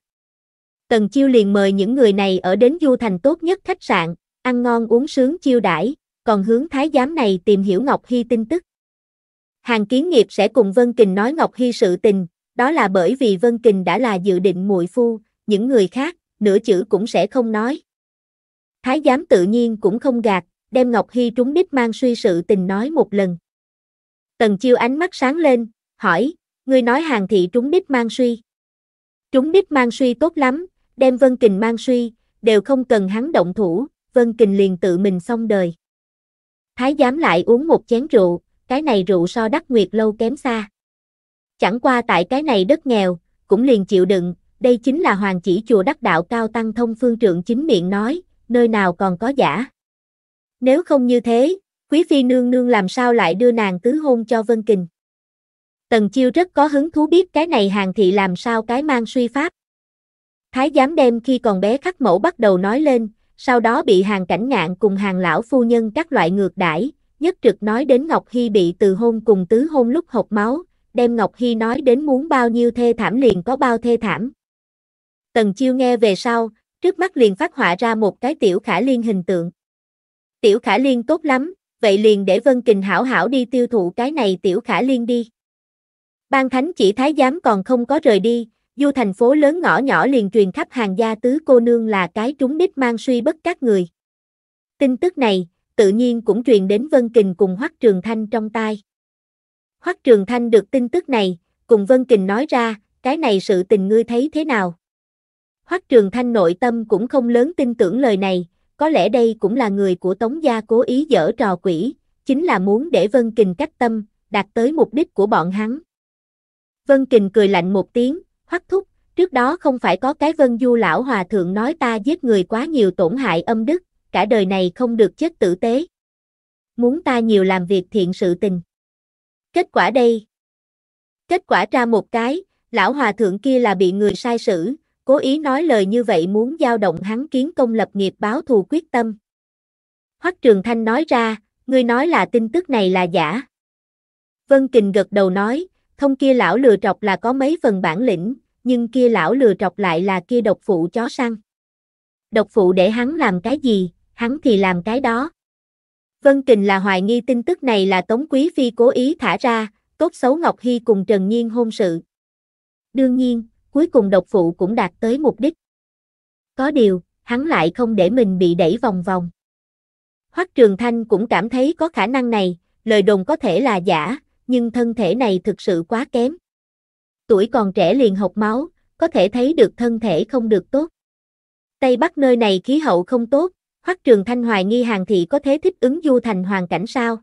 Tần Chiêu liền mời những người này ở đến du thành tốt nhất khách sạn, ăn ngon uống sướng chiêu đãi, còn hướng thái giám này tìm hiểu Ngọc Hy tin tức. Hàng kiến nghiệp sẽ cùng Vân Kình nói Ngọc Hy sự tình, đó là bởi vì Vân Kình đã là dự định muội phu, những người khác, nửa chữ cũng sẽ không nói. Thái giám tự nhiên cũng không gạt, đem Ngọc Hy trúng đích mang suy sự tình nói một lần. Tần Chiêu ánh mắt sáng lên, hỏi, ngươi nói hàng thị trúng đích mang suy. Trúng đích mang suy tốt lắm, đem Vân Kình mang suy, đều không cần hắn động thủ, Vân Kình liền tự mình xong đời. Thái giám lại uống một chén rượu, cái này rượu so đắc nguyệt lâu kém xa. Chẳng qua tại cái này đất nghèo, cũng liền chịu đựng, đây chính là hoàng chỉ chùa đắc đạo cao tăng thông phương trượng chính miệng nói, nơi nào còn có giả. Nếu không như thế, quý phi nương nương làm sao lại đưa nàng tứ hôn cho Vân Kình. Tần Chiêu rất có hứng thú biết cái này hàng thị làm sao cái mang suy pháp. Thái giám đem khi còn bé khắc mẫu bắt đầu nói lên, sau đó bị hàng cảnh ngạn cùng hàng lão phu nhân các loại ngược đãi, nhất trực nói đến Ngọc Hy bị từ hôn cùng tứ hôn lúc hộc máu, đem Ngọc Hy nói đến muốn bao nhiêu thê thảm liền có bao thê thảm. Tần Chiêu nghe về sau, trước mắt liền phát họa ra một cái tiểu khả liên hình tượng. Tiểu Khả Liên tốt lắm, vậy liền để Vân Kình hảo hảo đi tiêu thụ cái này Tiểu Khả Liên đi. Ban thánh chỉ thái giám còn không có rời đi, du thành phố lớn ngõ nhỏ liền truyền khắp hàng gia tứ cô nương là cái trúng đích mang suy bất các người. Tin tức này, tự nhiên cũng truyền đến Vân Kình cùng Hoắc Trường Thanh trong tai. Hoắc Trường Thanh được tin tức này, cùng Vân Kình nói ra, cái này sự tình ngươi thấy thế nào? Hoắc Trường Thanh nội tâm cũng không lớn tin tưởng lời này, có lẽ đây cũng là người của Tống Gia cố ý dở trò quỷ, chính là muốn để Vân Kình cách tâm, đạt tới mục đích của bọn hắn. Vân Kình cười lạnh một tiếng, hoắc thúc, trước đó không phải có cái Vân Du lão hòa thượng nói ta giết người quá nhiều tổn hại âm đức, cả đời này không được chết tử tế. Muốn ta nhiều làm việc thiện sự tình. Kết quả đây. Kết quả ra một cái, lão hòa thượng kia là bị người sai sử, Cố ý nói lời như vậy muốn dao động hắn kiến công lập nghiệp báo thù quyết tâm. Hoắc Trường Thanh nói ra, ngươi nói là tin tức này là giả. Vân Kình gật đầu nói, thông kia lão lừa trọc là có mấy phần bản lĩnh, nhưng kia lão lừa trọc lại là kia độc phụ chó săn. Độc phụ để hắn làm cái gì, hắn thì làm cái đó. Vân Kình là hoài nghi tin tức này là Tống Quý Phi cố ý thả ra, tốt xấu Ngọc Hy cùng Trần Nhiên hôn sự. Đương nhiên, cuối cùng độc phụ cũng đạt tới mục đích. Có điều, hắn lại không để mình bị đẩy vòng vòng. Hoắc Trường Thanh cũng cảm thấy có khả năng này, lời đồn có thể là giả, nhưng thân thể này thực sự quá kém. Tuổi còn trẻ liền học máu, có thể thấy được thân thể không được tốt. Tây Bắc nơi này khí hậu không tốt, Hoắc Trường Thanh hoài nghi hàng thị có thể thích ứng du thành hoàn cảnh sao?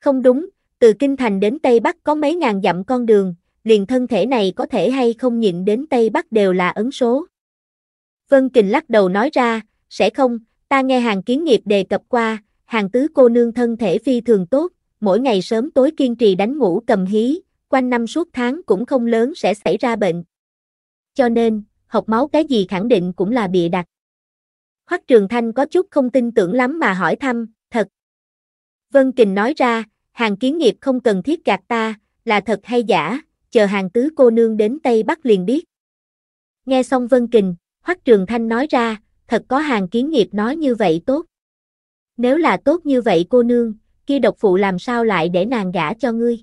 Không đúng, từ kinh thành đến Tây Bắc có mấy ngàn dặm con đường, liền thân thể này có thể hay không nhịn đến Tây Bắc đều là ấn số. Vân Kình lắc đầu nói ra, sẽ không, ta nghe hàng kiến nghiệp đề cập qua, hàng tứ cô nương thân thể phi thường tốt, mỗi ngày sớm tối kiên trì đánh ngủ cầm hí, quanh năm suốt tháng cũng không lớn sẽ xảy ra bệnh. Cho nên, học máu cái gì khẳng định cũng là bịa đặt. Hoắc Trường Thanh có chút không tin tưởng lắm mà hỏi thăm, thật. Vân Kình nói ra, hàng kiến nghiệp không cần thiết gạt ta, là thật hay giả, chờ hàng tứ cô nương đến Tây Bắc liền biết. Nghe xong Vân Kình, Hoắc Trường Thanh nói ra, thật có hàng kiến nghiệp nói như vậy tốt. Nếu là tốt như vậy cô nương, kia độc phụ làm sao lại để nàng gả cho ngươi?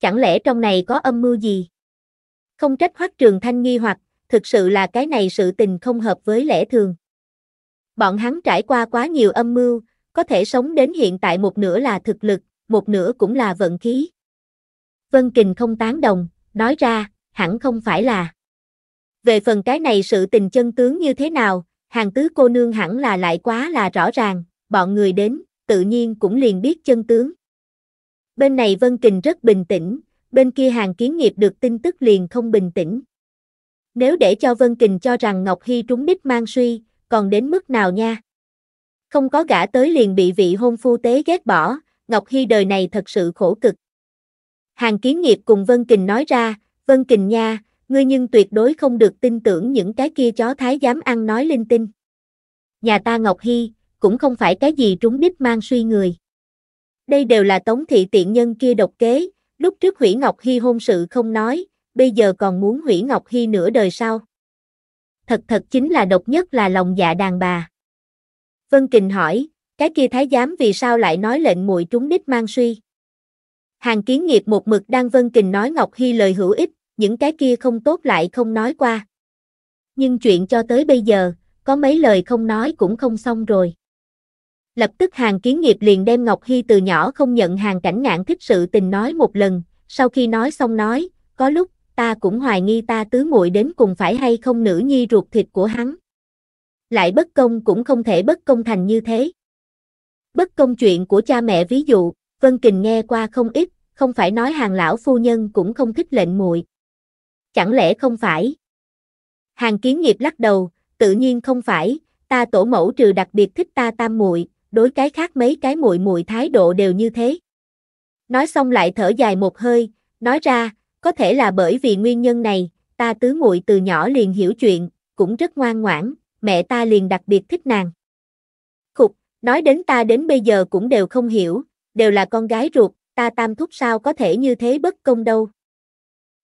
Chẳng lẽ trong này có âm mưu gì? Không trách Hoắc Trường Thanh nghi hoặc, thực sự là cái này sự tình không hợp với lẽ thường. Bọn hắn trải qua quá nhiều âm mưu, có thể sống đến hiện tại một nửa là thực lực, một nửa cũng là vận khí. Vân Kình không tán đồng, nói ra, hẳn không phải là. Về phần cái này sự tình chân tướng như thế nào, hàng tứ cô nương hẳn là lại quá là rõ ràng, bọn người đến, tự nhiên cũng liền biết chân tướng. Bên này Vân Kình rất bình tĩnh, bên kia hàng kiến nghiệp được tin tức liền không bình tĩnh. Nếu để cho Vân Kình cho rằng Ngọc Hy trúng đích mang suy, còn đến mức nào nha? Không có gã tới liền bị vị hôn phu tế ghét bỏ, Ngọc Hy đời này thật sự khổ cực. Hàng Kiến Nghiệp cùng Vân Kình nói ra, Vân Kình nha, ngươi nhưng tuyệt đối không được tin tưởng những cái kia chó thái dám ăn nói linh tinh. Nhà ta Ngọc Hy, cũng không phải cái gì trúng đích mang suy người. Đây đều là tống thị tiện nhân kia độc kế, lúc trước hủy Ngọc Hy hôn sự không nói, bây giờ còn muốn hủy Ngọc Hy nửa đời sau. Thật thật chính là độc nhất là lòng dạ đàn bà. Vân Kình hỏi, cái kia thái giám vì sao lại nói lệnh muội trúng đích mang suy? Hàng kiến nghiệp một mực đang vân kình nói Ngọc Hy lời hữu ích, những cái kia không tốt lại không nói qua. Nhưng chuyện cho tới bây giờ, có mấy lời không nói cũng không xong rồi. Lập tức hàng kiến nghiệp liền đem Ngọc Hy từ nhỏ không nhận hàng cảnh ngạn thích sự tình nói một lần, sau khi nói xong nói, có lúc, ta cũng hoài nghi ta tứ muội đến cùng phải hay không nữ nhi ruột thịt của hắn. Lại bất công cũng không thể bất công thành như thế. Bất công chuyện của cha mẹ ví dụ, Vân Kình nghe qua không ít, không phải nói hàng lão phu nhân cũng không thích lệnh muội. Chẳng lẽ không phải? Hàng kiến nghiệp lắc đầu, tự nhiên không phải, ta tổ mẫu trừ đặc biệt thích ta tam muội, đối cái khác mấy cái muội muội thái độ đều như thế. Nói xong lại thở dài một hơi, nói ra, có thể là bởi vì nguyên nhân này, ta tứ muội từ nhỏ liền hiểu chuyện, cũng rất ngoan ngoãn, mẹ ta liền đặc biệt thích nàng. Khục, nói đến ta đến bây giờ cũng đều không hiểu, đều là con gái ruột, ta tam thúc sao có thể như thế bất công đâu.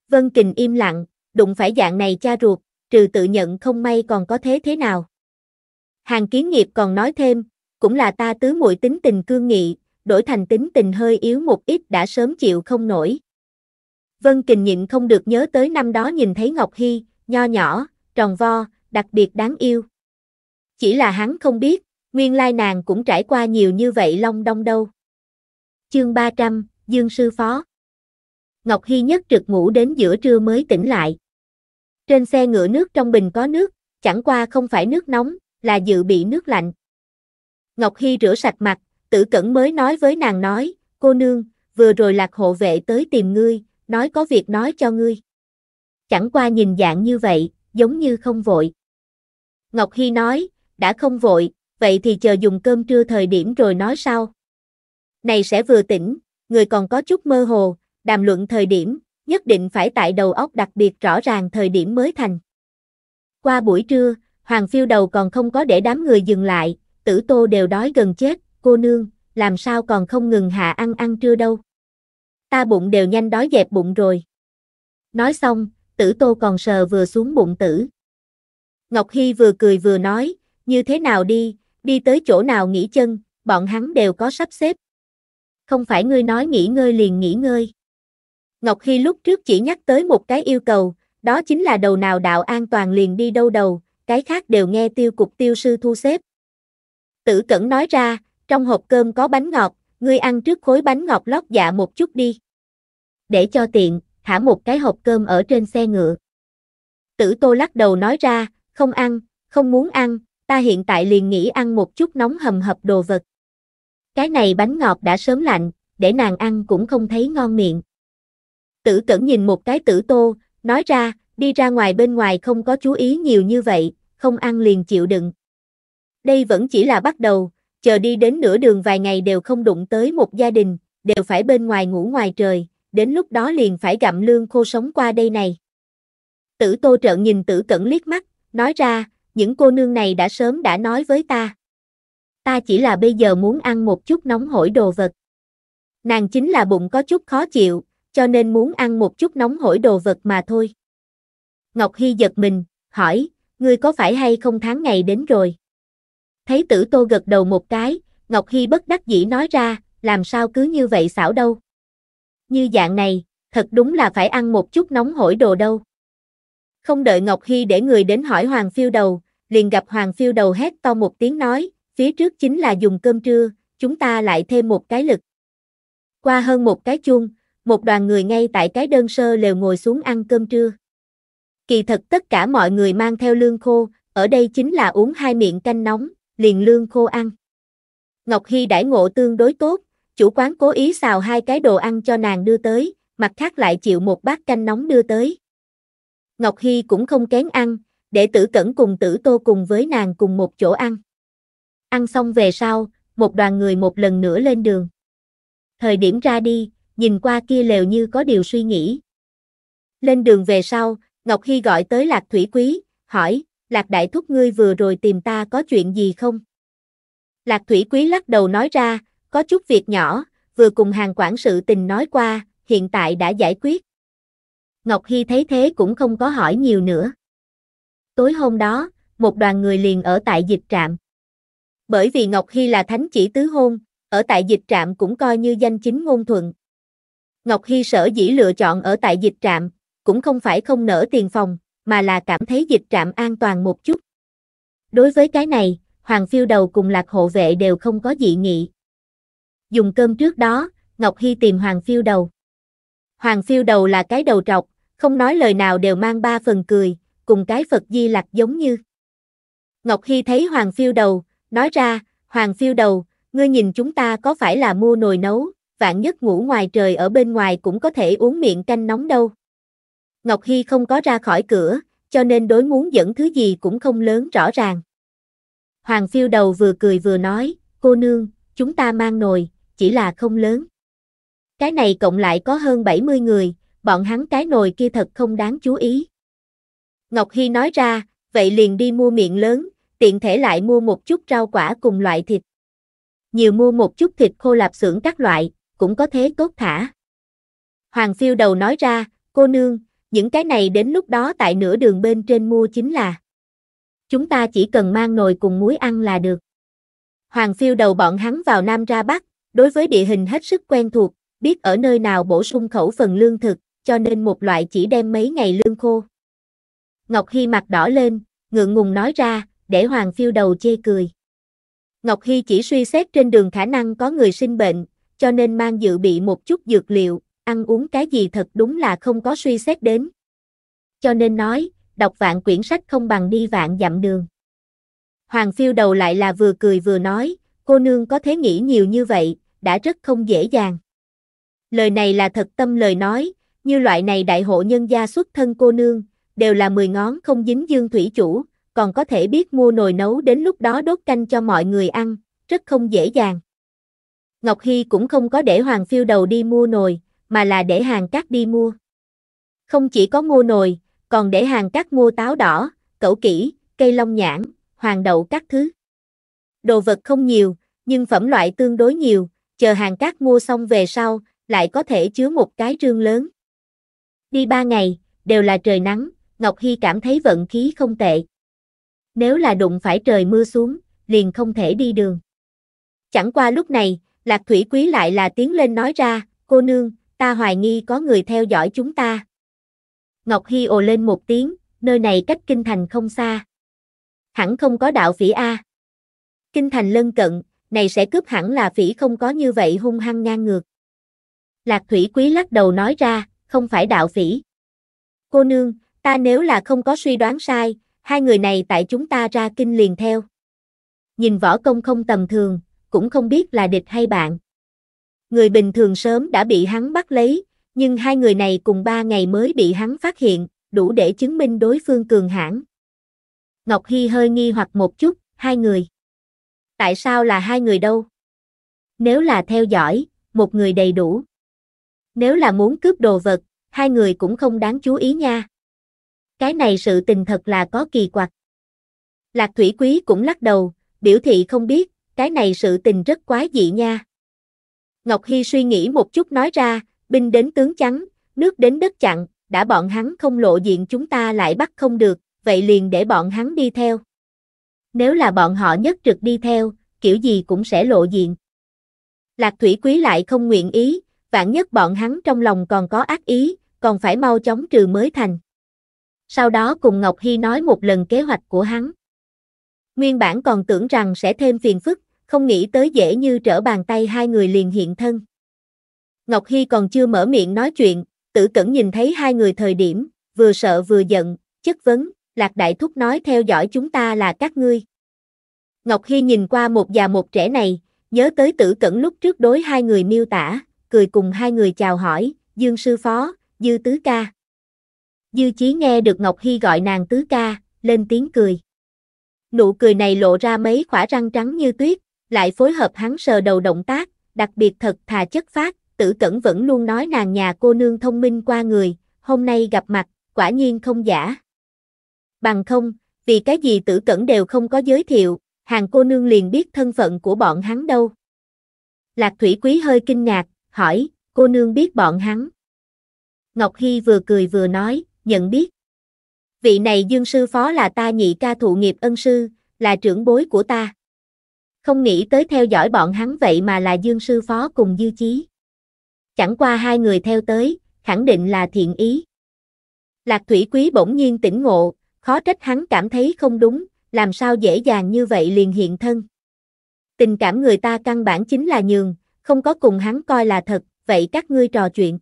Vân Kình im lặng, đụng phải dạng này cha ruột, trừ tự nhận không may còn có thế thế nào. Hàng kiến nghiệp còn nói thêm, cũng là ta tứ muội tính tình cương nghị, đổi thành tính tình hơi yếu một ít đã sớm chịu không nổi. Vân Kình nhịn không được nhớ tới năm đó nhìn thấy Ngọc Hy, nho nhỏ, tròn vo, đặc biệt đáng yêu. Chỉ là hắn không biết, nguyên lai nàng cũng trải qua nhiều như vậy long đong đâu. Chương 300, Dương Sư Phó Ngọc Hy nhất trực ngủ đến giữa trưa mới tỉnh lại. Trên xe ngựa nước trong bình có nước, chẳng qua không phải nước nóng, là dự bị nước lạnh. Ngọc Hy rửa sạch mặt, tử cẩn mới nói với nàng nói, cô nương, vừa rồi lạc hộ vệ tới tìm ngươi, nói có việc nói cho ngươi. Chẳng qua nhìn dạng như vậy, giống như không vội. Ngọc Hy nói, đã không vội, vậy thì chờ dùng cơm trưa thời điểm rồi nói sau này sẽ vừa tỉnh, người còn có chút mơ hồ, đàm luận thời điểm, nhất định phải tại đầu óc đặc biệt rõ ràng thời điểm mới thành. Qua buổi trưa, Hoàng Phiêu đầu còn không có để đám người dừng lại, tử tô đều đói gần chết, cô nương, làm sao còn không ngừng hạ ăn ăn trưa đâu. Ta bụng đều nhanh đói dẹp bụng rồi. Nói xong, tử tô còn sờ vừa xuống bụng tử. Ngọc Hy vừa cười vừa nói, như thế nào đi, đi tới chỗ nào nghỉ chân, bọn hắn đều có sắp xếp, không phải ngươi nói nghỉ ngơi liền nghỉ ngơi. Ngọc Hy lúc trước chỉ nhắc tới một cái yêu cầu, đó chính là đầu nào đạo an toàn liền đi đâu đầu, cái khác đều nghe tiêu cục tiêu sư thu xếp. Tử Cẩn nói ra, trong hộp cơm có bánh ngọt, ngươi ăn trước khối bánh ngọt lót dạ một chút đi. Để cho tiện, thả một cái hộp cơm ở trên xe ngựa. Tử Tô lắc đầu nói ra, không ăn, không muốn ăn, ta hiện tại liền nghĩ ăn một chút nóng hầm hập đồ vật. Cái này bánh ngọt đã sớm lạnh, để nàng ăn cũng không thấy ngon miệng. Tử cẩn nhìn một cái tử tô, nói ra, đi ra ngoài bên ngoài không có chú ý nhiều như vậy, không ăn liền chịu đựng. Đây vẫn chỉ là bắt đầu, chờ đi đến nửa đường vài ngày đều không đụng tới một gia đình, đều phải bên ngoài ngủ ngoài trời, đến lúc đó liền phải gặm lương khô sống qua đây này. Tử tô trợn nhìn tử cẩn liếc mắt, nói ra, những cô nương này đã sớm đã nói với ta ta chỉ là bây giờ muốn ăn một chút nóng hổi đồ vật. Nàng chính là bụng có chút khó chịu, cho nên muốn ăn một chút nóng hổi đồ vật mà thôi. Ngọc Hy giật mình, hỏi, ngươi có phải hay không tháng ngày đến rồi? Thấy tử tô gật đầu một cái, Ngọc Hy bất đắc dĩ nói ra, làm sao cứ như vậy xảo đâu. Như dạng này, thật đúng là phải ăn một chút nóng hổi đồ đâu. Không đợi Ngọc Hy để người đến hỏi Hoàng Phiêu đầu, liền gặp Hoàng Phiêu đầu hét to một tiếng nói, Phía trước chính là dùng cơm trưa, chúng ta lại thêm một cái lực. Qua hơn một cái chuông, một đoàn người ngay tại cái đơn sơ lều ngồi xuống ăn cơm trưa. Kỳ thật tất cả mọi người mang theo lương khô, ở đây chính là uống hai miệng canh nóng, liền lương khô ăn. Ngọc Hy đãi ngộ tương đối tốt, chủ quán cố ý xào hai cái đồ ăn cho nàng đưa tới, mặt khác lại chịu một bát canh nóng đưa tới. Ngọc Hy cũng không kén ăn, để tử cẩn cùng tử tô cùng với nàng cùng một chỗ ăn. Ăn xong về sau, một đoàn người một lần nữa lên đường. Thời điểm ra đi, nhìn qua kia lều như có điều suy nghĩ. Lên đường về sau, Ngọc Hy gọi tới Lạc Thủy Quý, hỏi, Lạc Đại Thúc ngươi vừa rồi tìm ta có chuyện gì không? Lạc Thủy Quý lắc đầu nói ra, có chút việc nhỏ, vừa cùng hàng quản sự tình nói qua, hiện tại đã giải quyết. Ngọc Hy thấy thế cũng không có hỏi nhiều nữa. Tối hôm đó, một đoàn người liền ở tại dịch trạm bởi vì Ngọc Hy là thánh chỉ tứ hôn, ở tại dịch trạm cũng coi như danh chính ngôn thuận. Ngọc Hy sở dĩ lựa chọn ở tại dịch trạm, cũng không phải không nở tiền phòng, mà là cảm thấy dịch trạm an toàn một chút. Đối với cái này, Hoàng Phiêu đầu cùng lạc hộ vệ đều không có dị nghị. Dùng cơm trước đó, Ngọc Hy tìm Hoàng Phiêu đầu. Hoàng Phiêu đầu là cái đầu trọc, không nói lời nào đều mang ba phần cười, cùng cái Phật Di lạc giống như. Ngọc Hy thấy Hoàng Phiêu đầu, Nói ra, Hoàng phiêu đầu, ngươi nhìn chúng ta có phải là mua nồi nấu, vạn nhất ngủ ngoài trời ở bên ngoài cũng có thể uống miệng canh nóng đâu. Ngọc Hy không có ra khỏi cửa, cho nên đối muốn dẫn thứ gì cũng không lớn rõ ràng. Hoàng phiêu đầu vừa cười vừa nói, cô nương, chúng ta mang nồi, chỉ là không lớn. Cái này cộng lại có hơn 70 người, bọn hắn cái nồi kia thật không đáng chú ý. Ngọc Hy nói ra, vậy liền đi mua miệng lớn, tiện thể lại mua một chút rau quả cùng loại thịt. Nhiều mua một chút thịt khô lạp xưởng các loại, cũng có thế tốt thả. Hoàng phiêu đầu nói ra, cô nương, những cái này đến lúc đó tại nửa đường bên trên mua chính là. Chúng ta chỉ cần mang nồi cùng muối ăn là được. Hoàng phiêu đầu bọn hắn vào Nam ra Bắc, đối với địa hình hết sức quen thuộc, biết ở nơi nào bổ sung khẩu phần lương thực, cho nên một loại chỉ đem mấy ngày lương khô. Ngọc Hy mặt đỏ lên, ngượng ngùng nói ra, để Hoàng Phiêu đầu chê cười. Ngọc Hy chỉ suy xét trên đường khả năng có người sinh bệnh, cho nên mang dự bị một chút dược liệu, ăn uống cái gì thật đúng là không có suy xét đến. Cho nên nói, đọc vạn quyển sách không bằng đi vạn dặm đường. Hoàng Phiêu đầu lại là vừa cười vừa nói, cô nương có thế nghĩ nhiều như vậy, đã rất không dễ dàng. Lời này là thật tâm lời nói, như loại này đại hộ nhân gia xuất thân cô nương, đều là mười ngón không dính dương thủy chủ, còn có thể biết mua nồi nấu đến lúc đó đốt canh cho mọi người ăn, rất không dễ dàng. Ngọc hi cũng không có để Hoàng Phiêu đầu đi mua nồi, mà là để hàng cát đi mua. Không chỉ có mua nồi, còn để hàng cát mua táo đỏ, cẩu kỷ cây long nhãn, hoàng đậu các thứ. Đồ vật không nhiều, nhưng phẩm loại tương đối nhiều, chờ hàng cát mua xong về sau, lại có thể chứa một cái rương lớn. Đi ba ngày, đều là trời nắng, Ngọc hi cảm thấy vận khí không tệ nếu là đụng phải trời mưa xuống, liền không thể đi đường. Chẳng qua lúc này, Lạc Thủy Quý lại là tiếng lên nói ra, cô nương, ta hoài nghi có người theo dõi chúng ta. Ngọc Hy ồ lên một tiếng, nơi này cách Kinh Thành không xa. Hẳn không có đạo phỉ A. Kinh Thành lân cận, này sẽ cướp hẳn là phỉ không có như vậy hung hăng ngang ngược. Lạc Thủy Quý lắc đầu nói ra, không phải đạo phỉ. Cô nương, ta nếu là không có suy đoán sai, hai người này tại chúng ta ra kinh liền theo. Nhìn võ công không tầm thường, cũng không biết là địch hay bạn. Người bình thường sớm đã bị hắn bắt lấy, nhưng hai người này cùng ba ngày mới bị hắn phát hiện, đủ để chứng minh đối phương cường hãn. Ngọc Hy hơi nghi hoặc một chút, hai người. Tại sao là hai người đâu? Nếu là theo dõi, một người đầy đủ. Nếu là muốn cướp đồ vật, hai người cũng không đáng chú ý nha cái này sự tình thật là có kỳ quặc. Lạc Thủy Quý cũng lắc đầu, biểu thị không biết, cái này sự tình rất quái dị nha. Ngọc Hy suy nghĩ một chút nói ra, binh đến tướng chắn, nước đến đất chặn, đã bọn hắn không lộ diện chúng ta lại bắt không được, vậy liền để bọn hắn đi theo. Nếu là bọn họ nhất trực đi theo, kiểu gì cũng sẽ lộ diện. Lạc Thủy Quý lại không nguyện ý, vạn nhất bọn hắn trong lòng còn có ác ý, còn phải mau chóng trừ mới thành sau đó cùng Ngọc Hy nói một lần kế hoạch của hắn. Nguyên bản còn tưởng rằng sẽ thêm phiền phức, không nghĩ tới dễ như trở bàn tay hai người liền hiện thân. Ngọc Hy còn chưa mở miệng nói chuyện, tử cẩn nhìn thấy hai người thời điểm, vừa sợ vừa giận, chất vấn, Lạc Đại Thúc nói theo dõi chúng ta là các ngươi. Ngọc Hy nhìn qua một già một trẻ này, nhớ tới tử cẩn lúc trước đối hai người miêu tả, cười cùng hai người chào hỏi, Dương Sư Phó, Dư Tứ Ca. Dư Chí nghe được Ngọc Hy gọi nàng tứ ca, lên tiếng cười. Nụ cười này lộ ra mấy khỏa răng trắng như tuyết, lại phối hợp hắn sờ đầu động tác, đặc biệt thật thà chất phát, tử cẩn vẫn luôn nói nàng nhà cô nương thông minh qua người, hôm nay gặp mặt, quả nhiên không giả. Bằng không, vì cái gì tử cẩn đều không có giới thiệu, hàng cô nương liền biết thân phận của bọn hắn đâu. Lạc thủy quý hơi kinh ngạc, hỏi, cô nương biết bọn hắn. Ngọc Hy vừa cười vừa nói, nhận biết. Vị này dương sư phó là ta nhị ca thụ nghiệp ân sư, là trưởng bối của ta. Không nghĩ tới theo dõi bọn hắn vậy mà là dương sư phó cùng dư chí. Chẳng qua hai người theo tới, khẳng định là thiện ý. Lạc thủy quý bỗng nhiên tỉnh ngộ, khó trách hắn cảm thấy không đúng, làm sao dễ dàng như vậy liền hiện thân. Tình cảm người ta căn bản chính là nhường, không có cùng hắn coi là thật, vậy các ngươi trò chuyện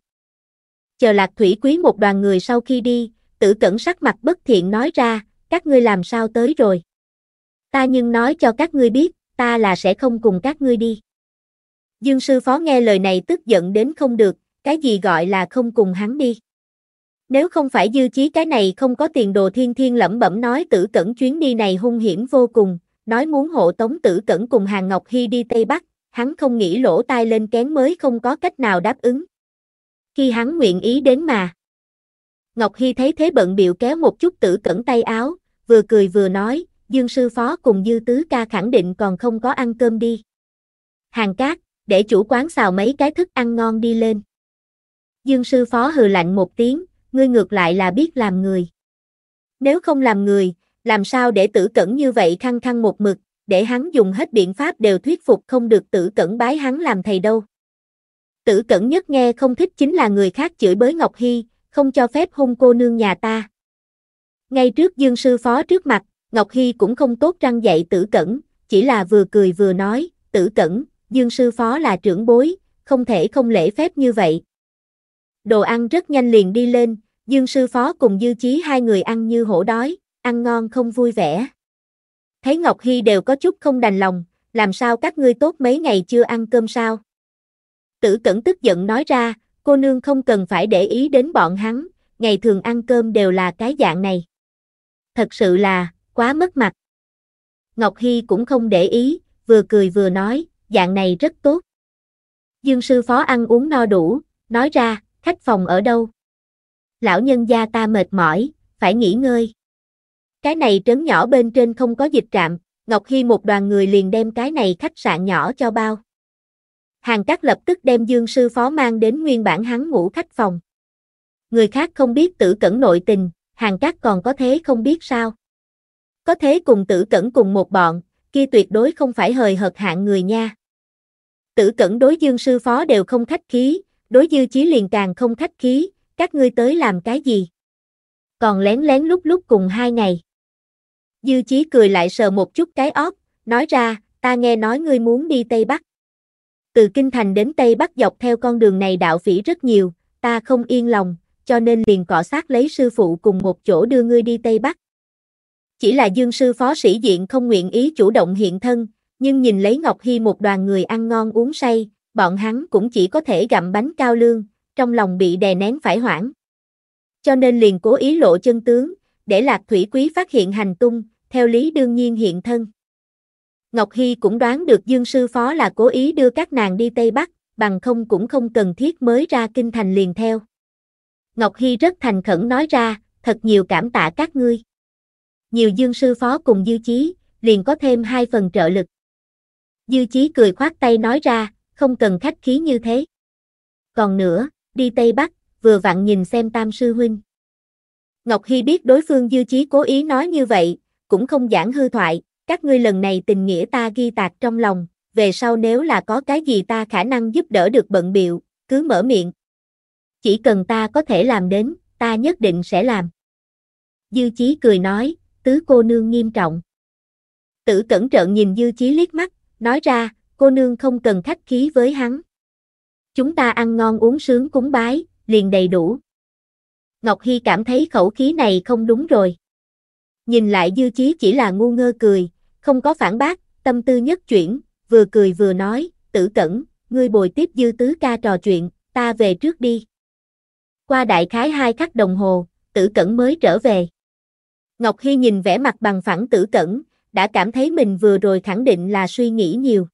chờ lạc thủy quý một đoàn người sau khi đi, tử cẩn sắc mặt bất thiện nói ra, các ngươi làm sao tới rồi. Ta nhưng nói cho các ngươi biết, ta là sẽ không cùng các ngươi đi. Dương sư phó nghe lời này tức giận đến không được, cái gì gọi là không cùng hắn đi. Nếu không phải dư chí cái này không có tiền đồ thiên thiên lẩm bẩm nói tử cẩn chuyến đi này hung hiểm vô cùng, nói muốn hộ tống tử cẩn cùng Hàng Ngọc Hy đi Tây Bắc, hắn không nghĩ lỗ tai lên kén mới không có cách nào đáp ứng, khi hắn nguyện ý đến mà. Ngọc Hy thấy thế bận biệu kéo một chút tử cẩn tay áo, vừa cười vừa nói, Dương sư phó cùng Dư Tứ ca khẳng định còn không có ăn cơm đi. Hàng cát, để chủ quán xào mấy cái thức ăn ngon đi lên. Dương sư phó hừ lạnh một tiếng, ngươi ngược lại là biết làm người. Nếu không làm người, làm sao để tử cẩn như vậy khăng khăng một mực, để hắn dùng hết biện pháp đều thuyết phục không được tử cẩn bái hắn làm thầy đâu. Tử cẩn nhất nghe không thích chính là người khác chửi bới Ngọc Hy, không cho phép hôn cô nương nhà ta. Ngay trước dương sư phó trước mặt, Ngọc Hy cũng không tốt răng dạy tử cẩn, chỉ là vừa cười vừa nói, tử cẩn, dương sư phó là trưởng bối, không thể không lễ phép như vậy. Đồ ăn rất nhanh liền đi lên, dương sư phó cùng dư chí hai người ăn như hổ đói, ăn ngon không vui vẻ. Thấy Ngọc Hy đều có chút không đành lòng, làm sao các ngươi tốt mấy ngày chưa ăn cơm sao? Tử Cẩn tức giận nói ra, cô nương không cần phải để ý đến bọn hắn, ngày thường ăn cơm đều là cái dạng này. Thật sự là, quá mất mặt. Ngọc Hy cũng không để ý, vừa cười vừa nói, dạng này rất tốt. Dương sư phó ăn uống no đủ, nói ra, khách phòng ở đâu? Lão nhân gia ta mệt mỏi, phải nghỉ ngơi. Cái này trấn nhỏ bên trên không có dịch trạm, Ngọc Hy một đoàn người liền đem cái này khách sạn nhỏ cho bao. Hàng Cát lập tức đem Dương sư phó mang đến nguyên bản hắn ngủ khách phòng. Người khác không biết tử cẩn nội tình, Hàng Cát còn có thế không biết sao. Có thế cùng tử cẩn cùng một bọn, kia tuyệt đối không phải hời hợt hạng người nha. Tử cẩn đối dương sư phó đều không khách khí, đối dư chí liền càng không khách khí, các ngươi tới làm cái gì? Còn lén lén lúc lúc cùng hai ngày. Dư chí cười lại sờ một chút cái óc, nói ra, ta nghe nói ngươi muốn đi Tây Bắc từ Kinh Thành đến Tây Bắc dọc theo con đường này đạo phỉ rất nhiều, ta không yên lòng, cho nên liền cọ sát lấy sư phụ cùng một chỗ đưa ngươi đi Tây Bắc. Chỉ là dương sư phó sĩ diện không nguyện ý chủ động hiện thân, nhưng nhìn lấy Ngọc Hy một đoàn người ăn ngon uống say, bọn hắn cũng chỉ có thể gặm bánh cao lương, trong lòng bị đè nén phải hoảng. Cho nên liền cố ý lộ chân tướng, để Lạc Thủy Quý phát hiện hành tung, theo lý đương nhiên hiện thân. Ngọc Hy cũng đoán được Dương Sư Phó là cố ý đưa các nàng đi Tây Bắc, bằng không cũng không cần thiết mới ra kinh thành liền theo. Ngọc Hy rất thành khẩn nói ra, thật nhiều cảm tạ các ngươi. Nhiều Dương Sư Phó cùng Dư Chí, liền có thêm hai phần trợ lực. Dư Chí cười khoát tay nói ra, không cần khách khí như thế. Còn nữa, đi Tây Bắc, vừa vặn nhìn xem Tam Sư Huynh. Ngọc Hy biết đối phương Dư Chí cố ý nói như vậy, cũng không giảng hư thoại, các ngươi lần này tình nghĩa ta ghi tạc trong lòng, về sau nếu là có cái gì ta khả năng giúp đỡ được bận biệu, cứ mở miệng. Chỉ cần ta có thể làm đến, ta nhất định sẽ làm. Dư Chí cười nói, tứ cô nương nghiêm trọng. Tử cẩn trợn nhìn Dư Chí liếc mắt, nói ra, cô nương không cần khách khí với hắn. Chúng ta ăn ngon uống sướng cúng bái, liền đầy đủ. Ngọc Hy cảm thấy khẩu khí này không đúng rồi. Nhìn lại Dư Chí chỉ là ngu ngơ cười, không có phản bác, tâm tư nhất chuyển, vừa cười vừa nói, tử cẩn, ngươi bồi tiếp dư tứ ca trò chuyện, ta về trước đi. Qua đại khái hai khắc đồng hồ, tử cẩn mới trở về. Ngọc Hy nhìn vẻ mặt bằng phẳng tử cẩn, đã cảm thấy mình vừa rồi khẳng định là suy nghĩ nhiều.